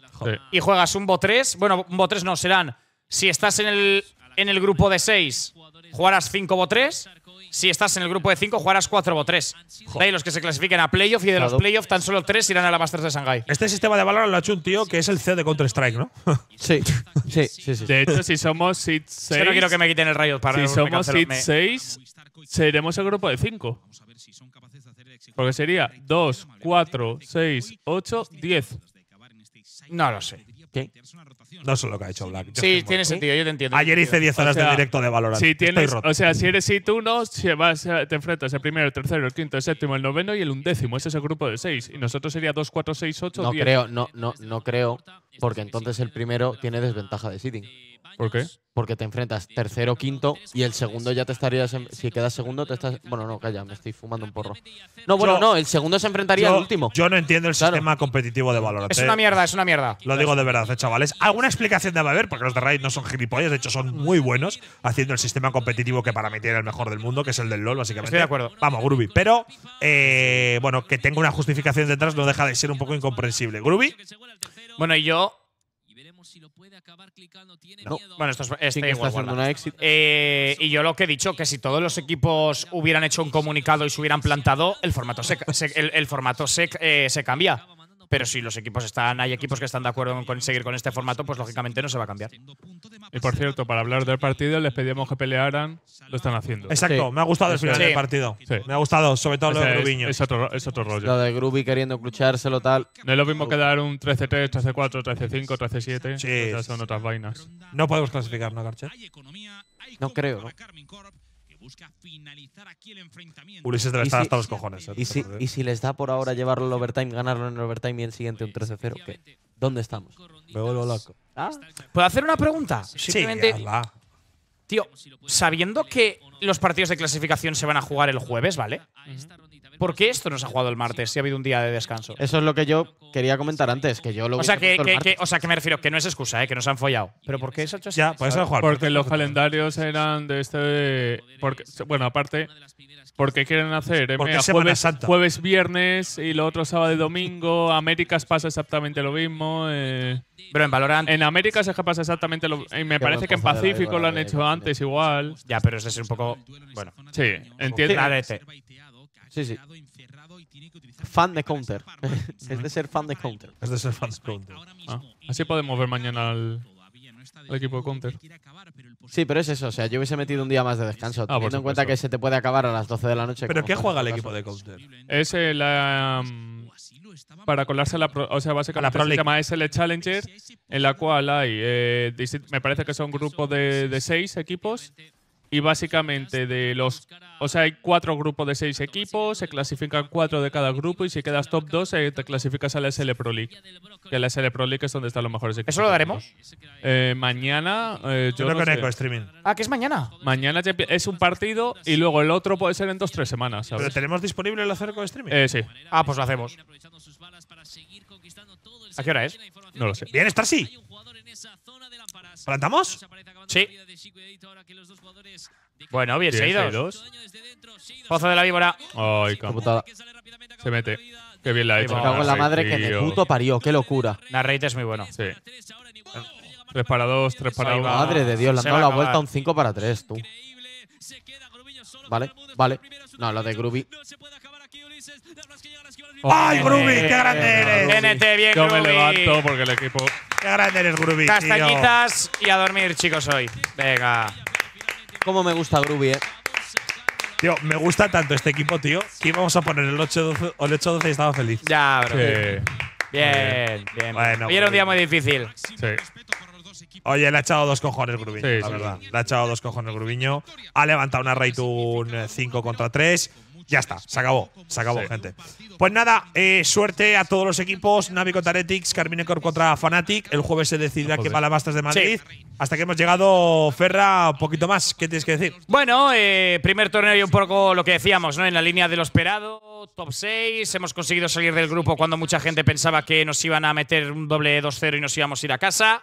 Y juegas un BO3. Bueno, un BO3 no, serán. Si estás en el, en el grupo de 6, jugarás 5 BO3. Si estás en el grupo de 5, jugarás 4 BO3. los que se clasifiquen a playoff y de los playoff tan solo 3 irán a la Masters de Shanghai. Este sistema de valor lo ha hecho un tío que es el CEO de Counter-Strike, ¿no? sí. sí. sí, De hecho, si somos Seed 6. Yo no quiero que me quiten el rayo para Si somos Seed 6, seremos el grupo de 5. Vamos a ver si son capaces porque sería 2, 4, 6, 8, 10. No lo sé. ¿Qué? No sé lo que ha hecho Black. sí, tiene sentido, yo te entiendo. Ayer hice 10 horas de directo de valor. Si tienes, O sea, si eres hit 1, si vas, te enfrentas el primero, el tercero, el quinto, el séptimo, el noveno y el undécimo. Ese es el grupo de 6. Y nosotros sería 2, 4, 6, 8, no Creo, no, no, no creo, porque entonces el primero tiene desventaja de sitting. ¿Por qué? Porque te enfrentas tercero, quinto y el segundo ya te estarías. si quedas segundo, te estás. Bueno, no, calla, me estoy fumando un porro. No, bueno, no, el segundo se enfrentaría al último. Yo no entiendo el sistema competitivo de valor. Es una mierda, es una mierda. Lo digo de verdad, eh, chavales. Alguna explicación debe haber, porque los de Raid no son gilipollas, de hecho son muy buenos haciendo el sistema competitivo que para mí tiene el mejor del mundo, que es el del LOL, básicamente. Estoy de acuerdo. Vamos, Groovy. Pero, eh, bueno, que tenga una justificación detrás no deja de ser un poco incomprensible. Groovy. Bueno, y yo puede acabar clicando, tiene Bueno, esto es, este eh, y yo lo que he dicho, que si todos los equipos hubieran hecho un comunicado y se hubieran plantado, el formato el, formato se eh, cambia. Pero si los equipos están, hay equipos que están de acuerdo en seguir con este formato, pues lógicamente no se va a cambiar. Y por cierto, para hablar del partido, les pedíamos que pelearan, lo están haciendo. Exacto, me ha gustado el final del partido. Me ha gustado, sobre todo lo de Grubiño. Es, otro, rollo. Lo de Grubi queriendo cruchárselo tal. No es lo mismo que dar un 13-3, 13-4, 13-5, 13-7. Sí. son otras vainas. No podemos clasificar, ¿no, No creo busca finalizar aquí el enfrentamiento. Ulises debe estar hasta los cojones. ¿eh? Y, si, y, si, les da por ahora llevarlo al overtime, ganarlo en el overtime y el siguiente un 13-0, pues, ¿dónde estamos? Me vuelvo loco. ¿Ah? ¿Puedo hacer una pregunta? Simplemente. tío, sabiendo que los partidos de clasificación se van a jugar el jueves, ¿vale? ¿Por qué esto no se ha jugado el martes si ha habido un día de descanso? Eso es lo que yo quería comentar antes, que yo lo o sea, que, o sea, que me refiero, que no es excusa, ¿eh? que nos han follado. ¿Pero por qué ha hecho Ya, por eso Porque los calendarios eran de este… Porque, bueno, aparte, ¿Por qué quieren hacer porque jueves, jueves, viernes y lo otro sábado y domingo. Américas pasa exactamente lo mismo. Eh, pero en Valorant… En Américas es que pasa exactamente lo mismo. Y me parece que en Pacífico lo han hecho antes igual. Ya, pero eso es un poco… Bueno. Sí, entiendo. Sí, sí. Fan de Counter. es de ser fan de Counter. Es de ser fan de Counter. Ah, así podemos ver mañana al, equipo de Counter. Sí, pero es eso. O sea, yo hubiese metido un día más de descanso. Ah, teniendo en cuenta que se te puede acabar a las 12 de la noche. ¿Pero qué juega el equipo de Counter? Es la. Um, para colarse a la. o sea, básicamente la se llama SL Challenger, en la cual hay. Eh, me parece que son grupos de, de seis equipos y básicamente de los... O sea, hay cuatro grupos de seis equipos, se clasifican cuatro de cada grupo y si quedas top 2 eh, te clasificas a la SL Pro League. Que la SL Pro League es donde están los mejores equipos. ¿Eso lo daremos? Eh, mañana... Eh, yo, creo que en streaming. Ah, que es mañana. Mañana es un partido y luego el otro puede ser en dos o tres semanas. ¿Pero tenemos disponible el hacer con streaming? Eh, sí. Ah, pues lo hacemos. ¿A qué hora es? No lo sé. Bien, está sí. ¿Plantamos? Sí. Bueno, bien, seguidos. Pozo de la víbora. Ay, putada. Se mete. Qué bien la ha hecho. cago en la madre que de puto parió. Qué locura. Narrate es muy bueno. Sí. 3 para 2, 3 para 1. Madre de Dios, le han dado la vuelta un 5 para 3, tú. Vale, vale. No, la de Groovy. ¡Ay, Groovy! Eh, ¡Qué grande eh, eres! NT, bien, Yo me levanto porque el equipo Qué grande eres, Groovy. Castañitas y a dormir, chicos, hoy. Venga. Cómo me gusta Groovy, eh. Tío, me gusta tanto este equipo, tío, que vamos a poner el 8-12 el y estaba feliz. Ya, bro. Bien, bien. Bueno, Hoy era un día muy difícil. Sí. Oye, le ha echado dos cojones Grubiño, la verdad. Le ha echado dos cojones Grubiño. Ha levantado una un 5 contra 3. Ya está, se acabó, se acabó, gente. Pues nada, eh, suerte a todos los equipos. Navi contra Heretics, Carmine contra Fanatic. El jueves se decidirá va qué palabastas de Madrid. Hasta que hemos llegado, Ferra, un poquito más. ¿Qué tienes que decir? Bueno, eh, primer torneo y un poco lo que decíamos, ¿no? En la línea de lo esperado, top 6. Hemos conseguido salir del grupo cuando mucha gente pensaba que nos iban a meter un doble 2-0 y nos íbamos a ir a casa.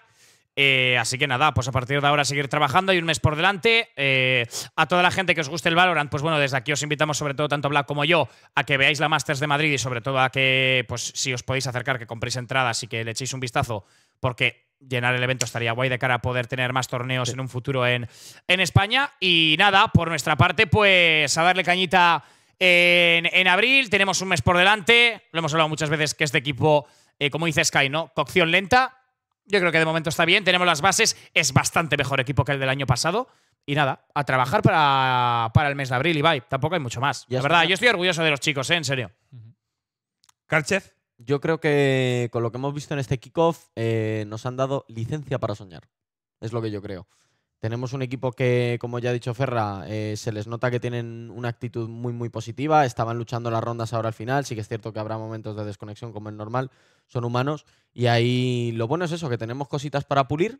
Eh, así que nada, pues a partir de ahora seguir trabajando. y un mes por delante. Eh, a toda la gente que os guste el Valorant, pues bueno, desde aquí os invitamos, sobre todo tanto Black como yo, a que veáis la Masters de Madrid y sobre todo a que, pues si os podéis acercar, que compréis entradas y que le echéis un vistazo, porque llenar el evento estaría guay de cara a poder tener más torneos en un futuro en, en España. Y nada, por nuestra parte, pues a darle cañita en, abril. Tenemos un mes por delante. Lo hemos hablado muchas veces que este equipo, eh, como dice Sky, ¿no? Cocción lenta yo creo que de momento está bien, tenemos las bases, es bastante mejor equipo que el del año pasado. Y nada, a trabajar para, el mes de abril, y bye. Tampoco hay mucho más. la verdad, yo estoy orgulloso de los chicos, ¿eh? en serio. Karchez. Yo creo que con lo que hemos visto en este kickoff eh, nos han dado licencia para soñar. Es lo que yo creo. Tenemos un equipo que, como ya ha dicho Ferra, eh, se les nota que tienen una actitud muy, muy positiva. Estaban luchando las rondas ahora al final. Sí que es cierto que habrá momentos de desconexión, como es normal. Son humanos. Y ahí lo bueno es eso, que tenemos cositas para pulir,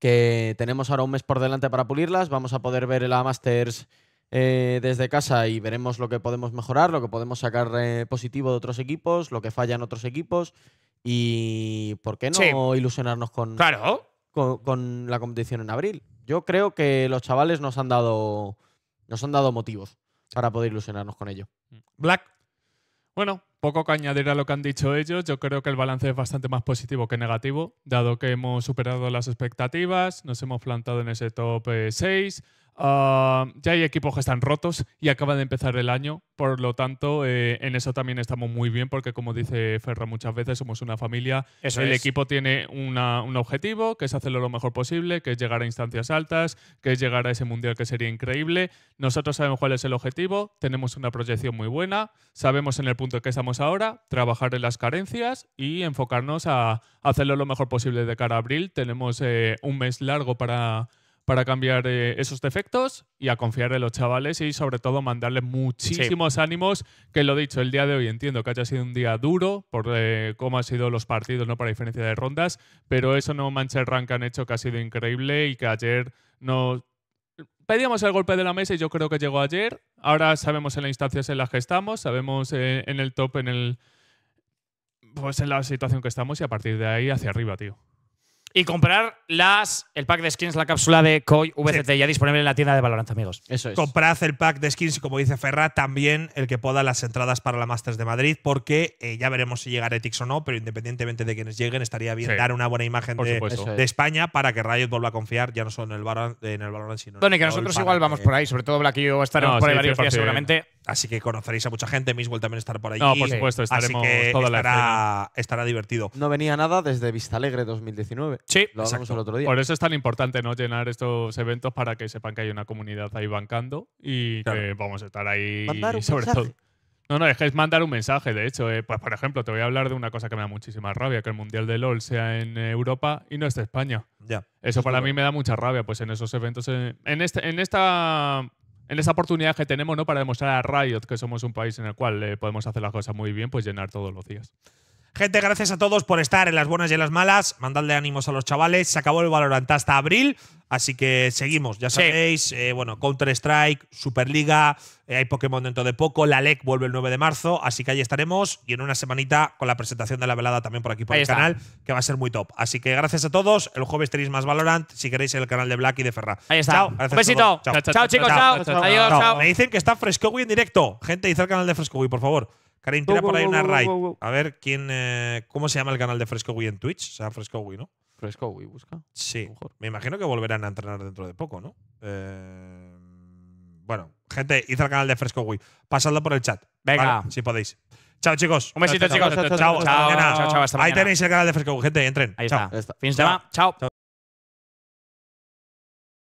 que tenemos ahora un mes por delante para pulirlas. Vamos a poder ver el masters eh, desde casa y veremos lo que podemos mejorar, lo que podemos sacar eh, positivo de otros equipos, lo que fallan otros equipos. Y, ¿por qué no ilusionarnos con la competición en abril? yo creo que los chavales nos han dado, nos han dado motivos para poder ilusionarnos con ello. Mm. Black. Bueno, poco que añadir a lo que han dicho ellos. Yo creo que el balance es bastante más positivo que negativo, dado que hemos superado las expectativas, nos hemos plantado en ese top 6. Eh, Ah, ya hay equipos que están rotos y acaba de empezar el año, por lo tanto, eh, en eso también estamos muy bien, porque como dice Ferra muchas veces, somos una familia. el equipo tiene una, un objetivo, que es hacerlo lo mejor posible, que es llegar a instancias altas, que es llegar a ese mundial que sería increíble. Nosotros sabemos cuál es el objetivo, tenemos una proyección muy buena, sabemos en el punto que estamos ahora, trabajar en las carencias y enfocarnos a hacerlo lo mejor posible de cara a abril. Tenemos eh, un mes largo para para cambiar eh, esos defectos y a confiar en los chavales y sobre todo mandarle muchísimos ánimos, que lo dicho, el día de hoy entiendo que haya sido un día duro por eh, cómo han sido los partidos, no para diferencia de rondas, pero eso no mancha el rank que han hecho que ha sido increíble y que ayer no pedíamos el golpe de la mesa y yo creo que llegó ayer. Ahora sabemos en las instancias en las que estamos, sabemos eh, en el top, en el pues en la situación que estamos y a partir de ahí hacia arriba, tío. Y comprar las, el pack de skins, la cápsula de Koi VCT ya disponible en la tienda de Valorant, amigos. Eso es. Comprad el pack de skins, como dice Ferra, también el que pueda las entradas para la Masters de Madrid, porque eh, ya veremos si llega Etix o no, pero independientemente de quienes lleguen, estaría bien dar una buena imagen de, España para que Riot vuelva a confiar ya no solo en el Valorant, en el sino en el Bueno, que nosotros igual vamos por ahí, sobre todo y yo por seguramente. Así que conoceréis a mucha gente. Mismo también estar por allí. No, por supuesto, estaremos Así que toda la estará, estará, divertido. No venía nada desde Vistalegre 2019. Sí, lo hablamos el otro día. Por eso es tan importante no llenar estos eventos para que sepan que hay una comunidad ahí bancando y que vamos a estar ahí Mandar sobre todo. No, no, es mandar un mensaje, de hecho. Eh. pues, por ejemplo, te voy a hablar de una cosa que me da muchísima rabia, que el Mundial de LOL sea en Europa y no esté España. Ya. Eso para mí me da mucha rabia, pues en esos eventos, eh, en, este, en esta en esa oportunidad que tenemos ¿no? para demostrar a Riot que somos un país en el cual eh, podemos hacer las cosas muy bien, pues llenar todos los días. Gente, gracias a todos por estar en las buenas y en las malas. Mandadle ánimos a los chavales. Se acabó el Valorant hasta abril. Así que seguimos, ya sabéis, eh, bueno, Counter-Strike, Superliga, eh, hay Pokémon dentro de poco, la LEC vuelve el 9 de marzo, así que ahí estaremos y en una semanita con la presentación de la velada también por aquí por el canal, que va a ser muy top. Así que gracias a todos, el jueves tenéis más Valorant, si queréis el canal de Black y de Ferra. Ahí está. Un besito. Chao. chicos, chao. Adiós, chao. Me dicen que está Frescowi en directo. Gente, dice el canal de FrescoWii. por favor. Karim, tira por ahí una raid. a ver quién. Eh, ¿Cómo se llama el canal de Fresco Wii en Twitch? O sea, Wii ¿no? Wii busca. Sí. Me imagino que volverán a entrenar dentro de poco, ¿no? Eh, bueno, gente, hice el canal de Frescowii. Pasadlo por el chat. Venga. si podéis. Chao, chicos. Un besito, chicos. Chao, chao, chao, chao, Ahí tenéis el canal de Frescowii. gente. Entren. Ahí está. Fin de semana. chao.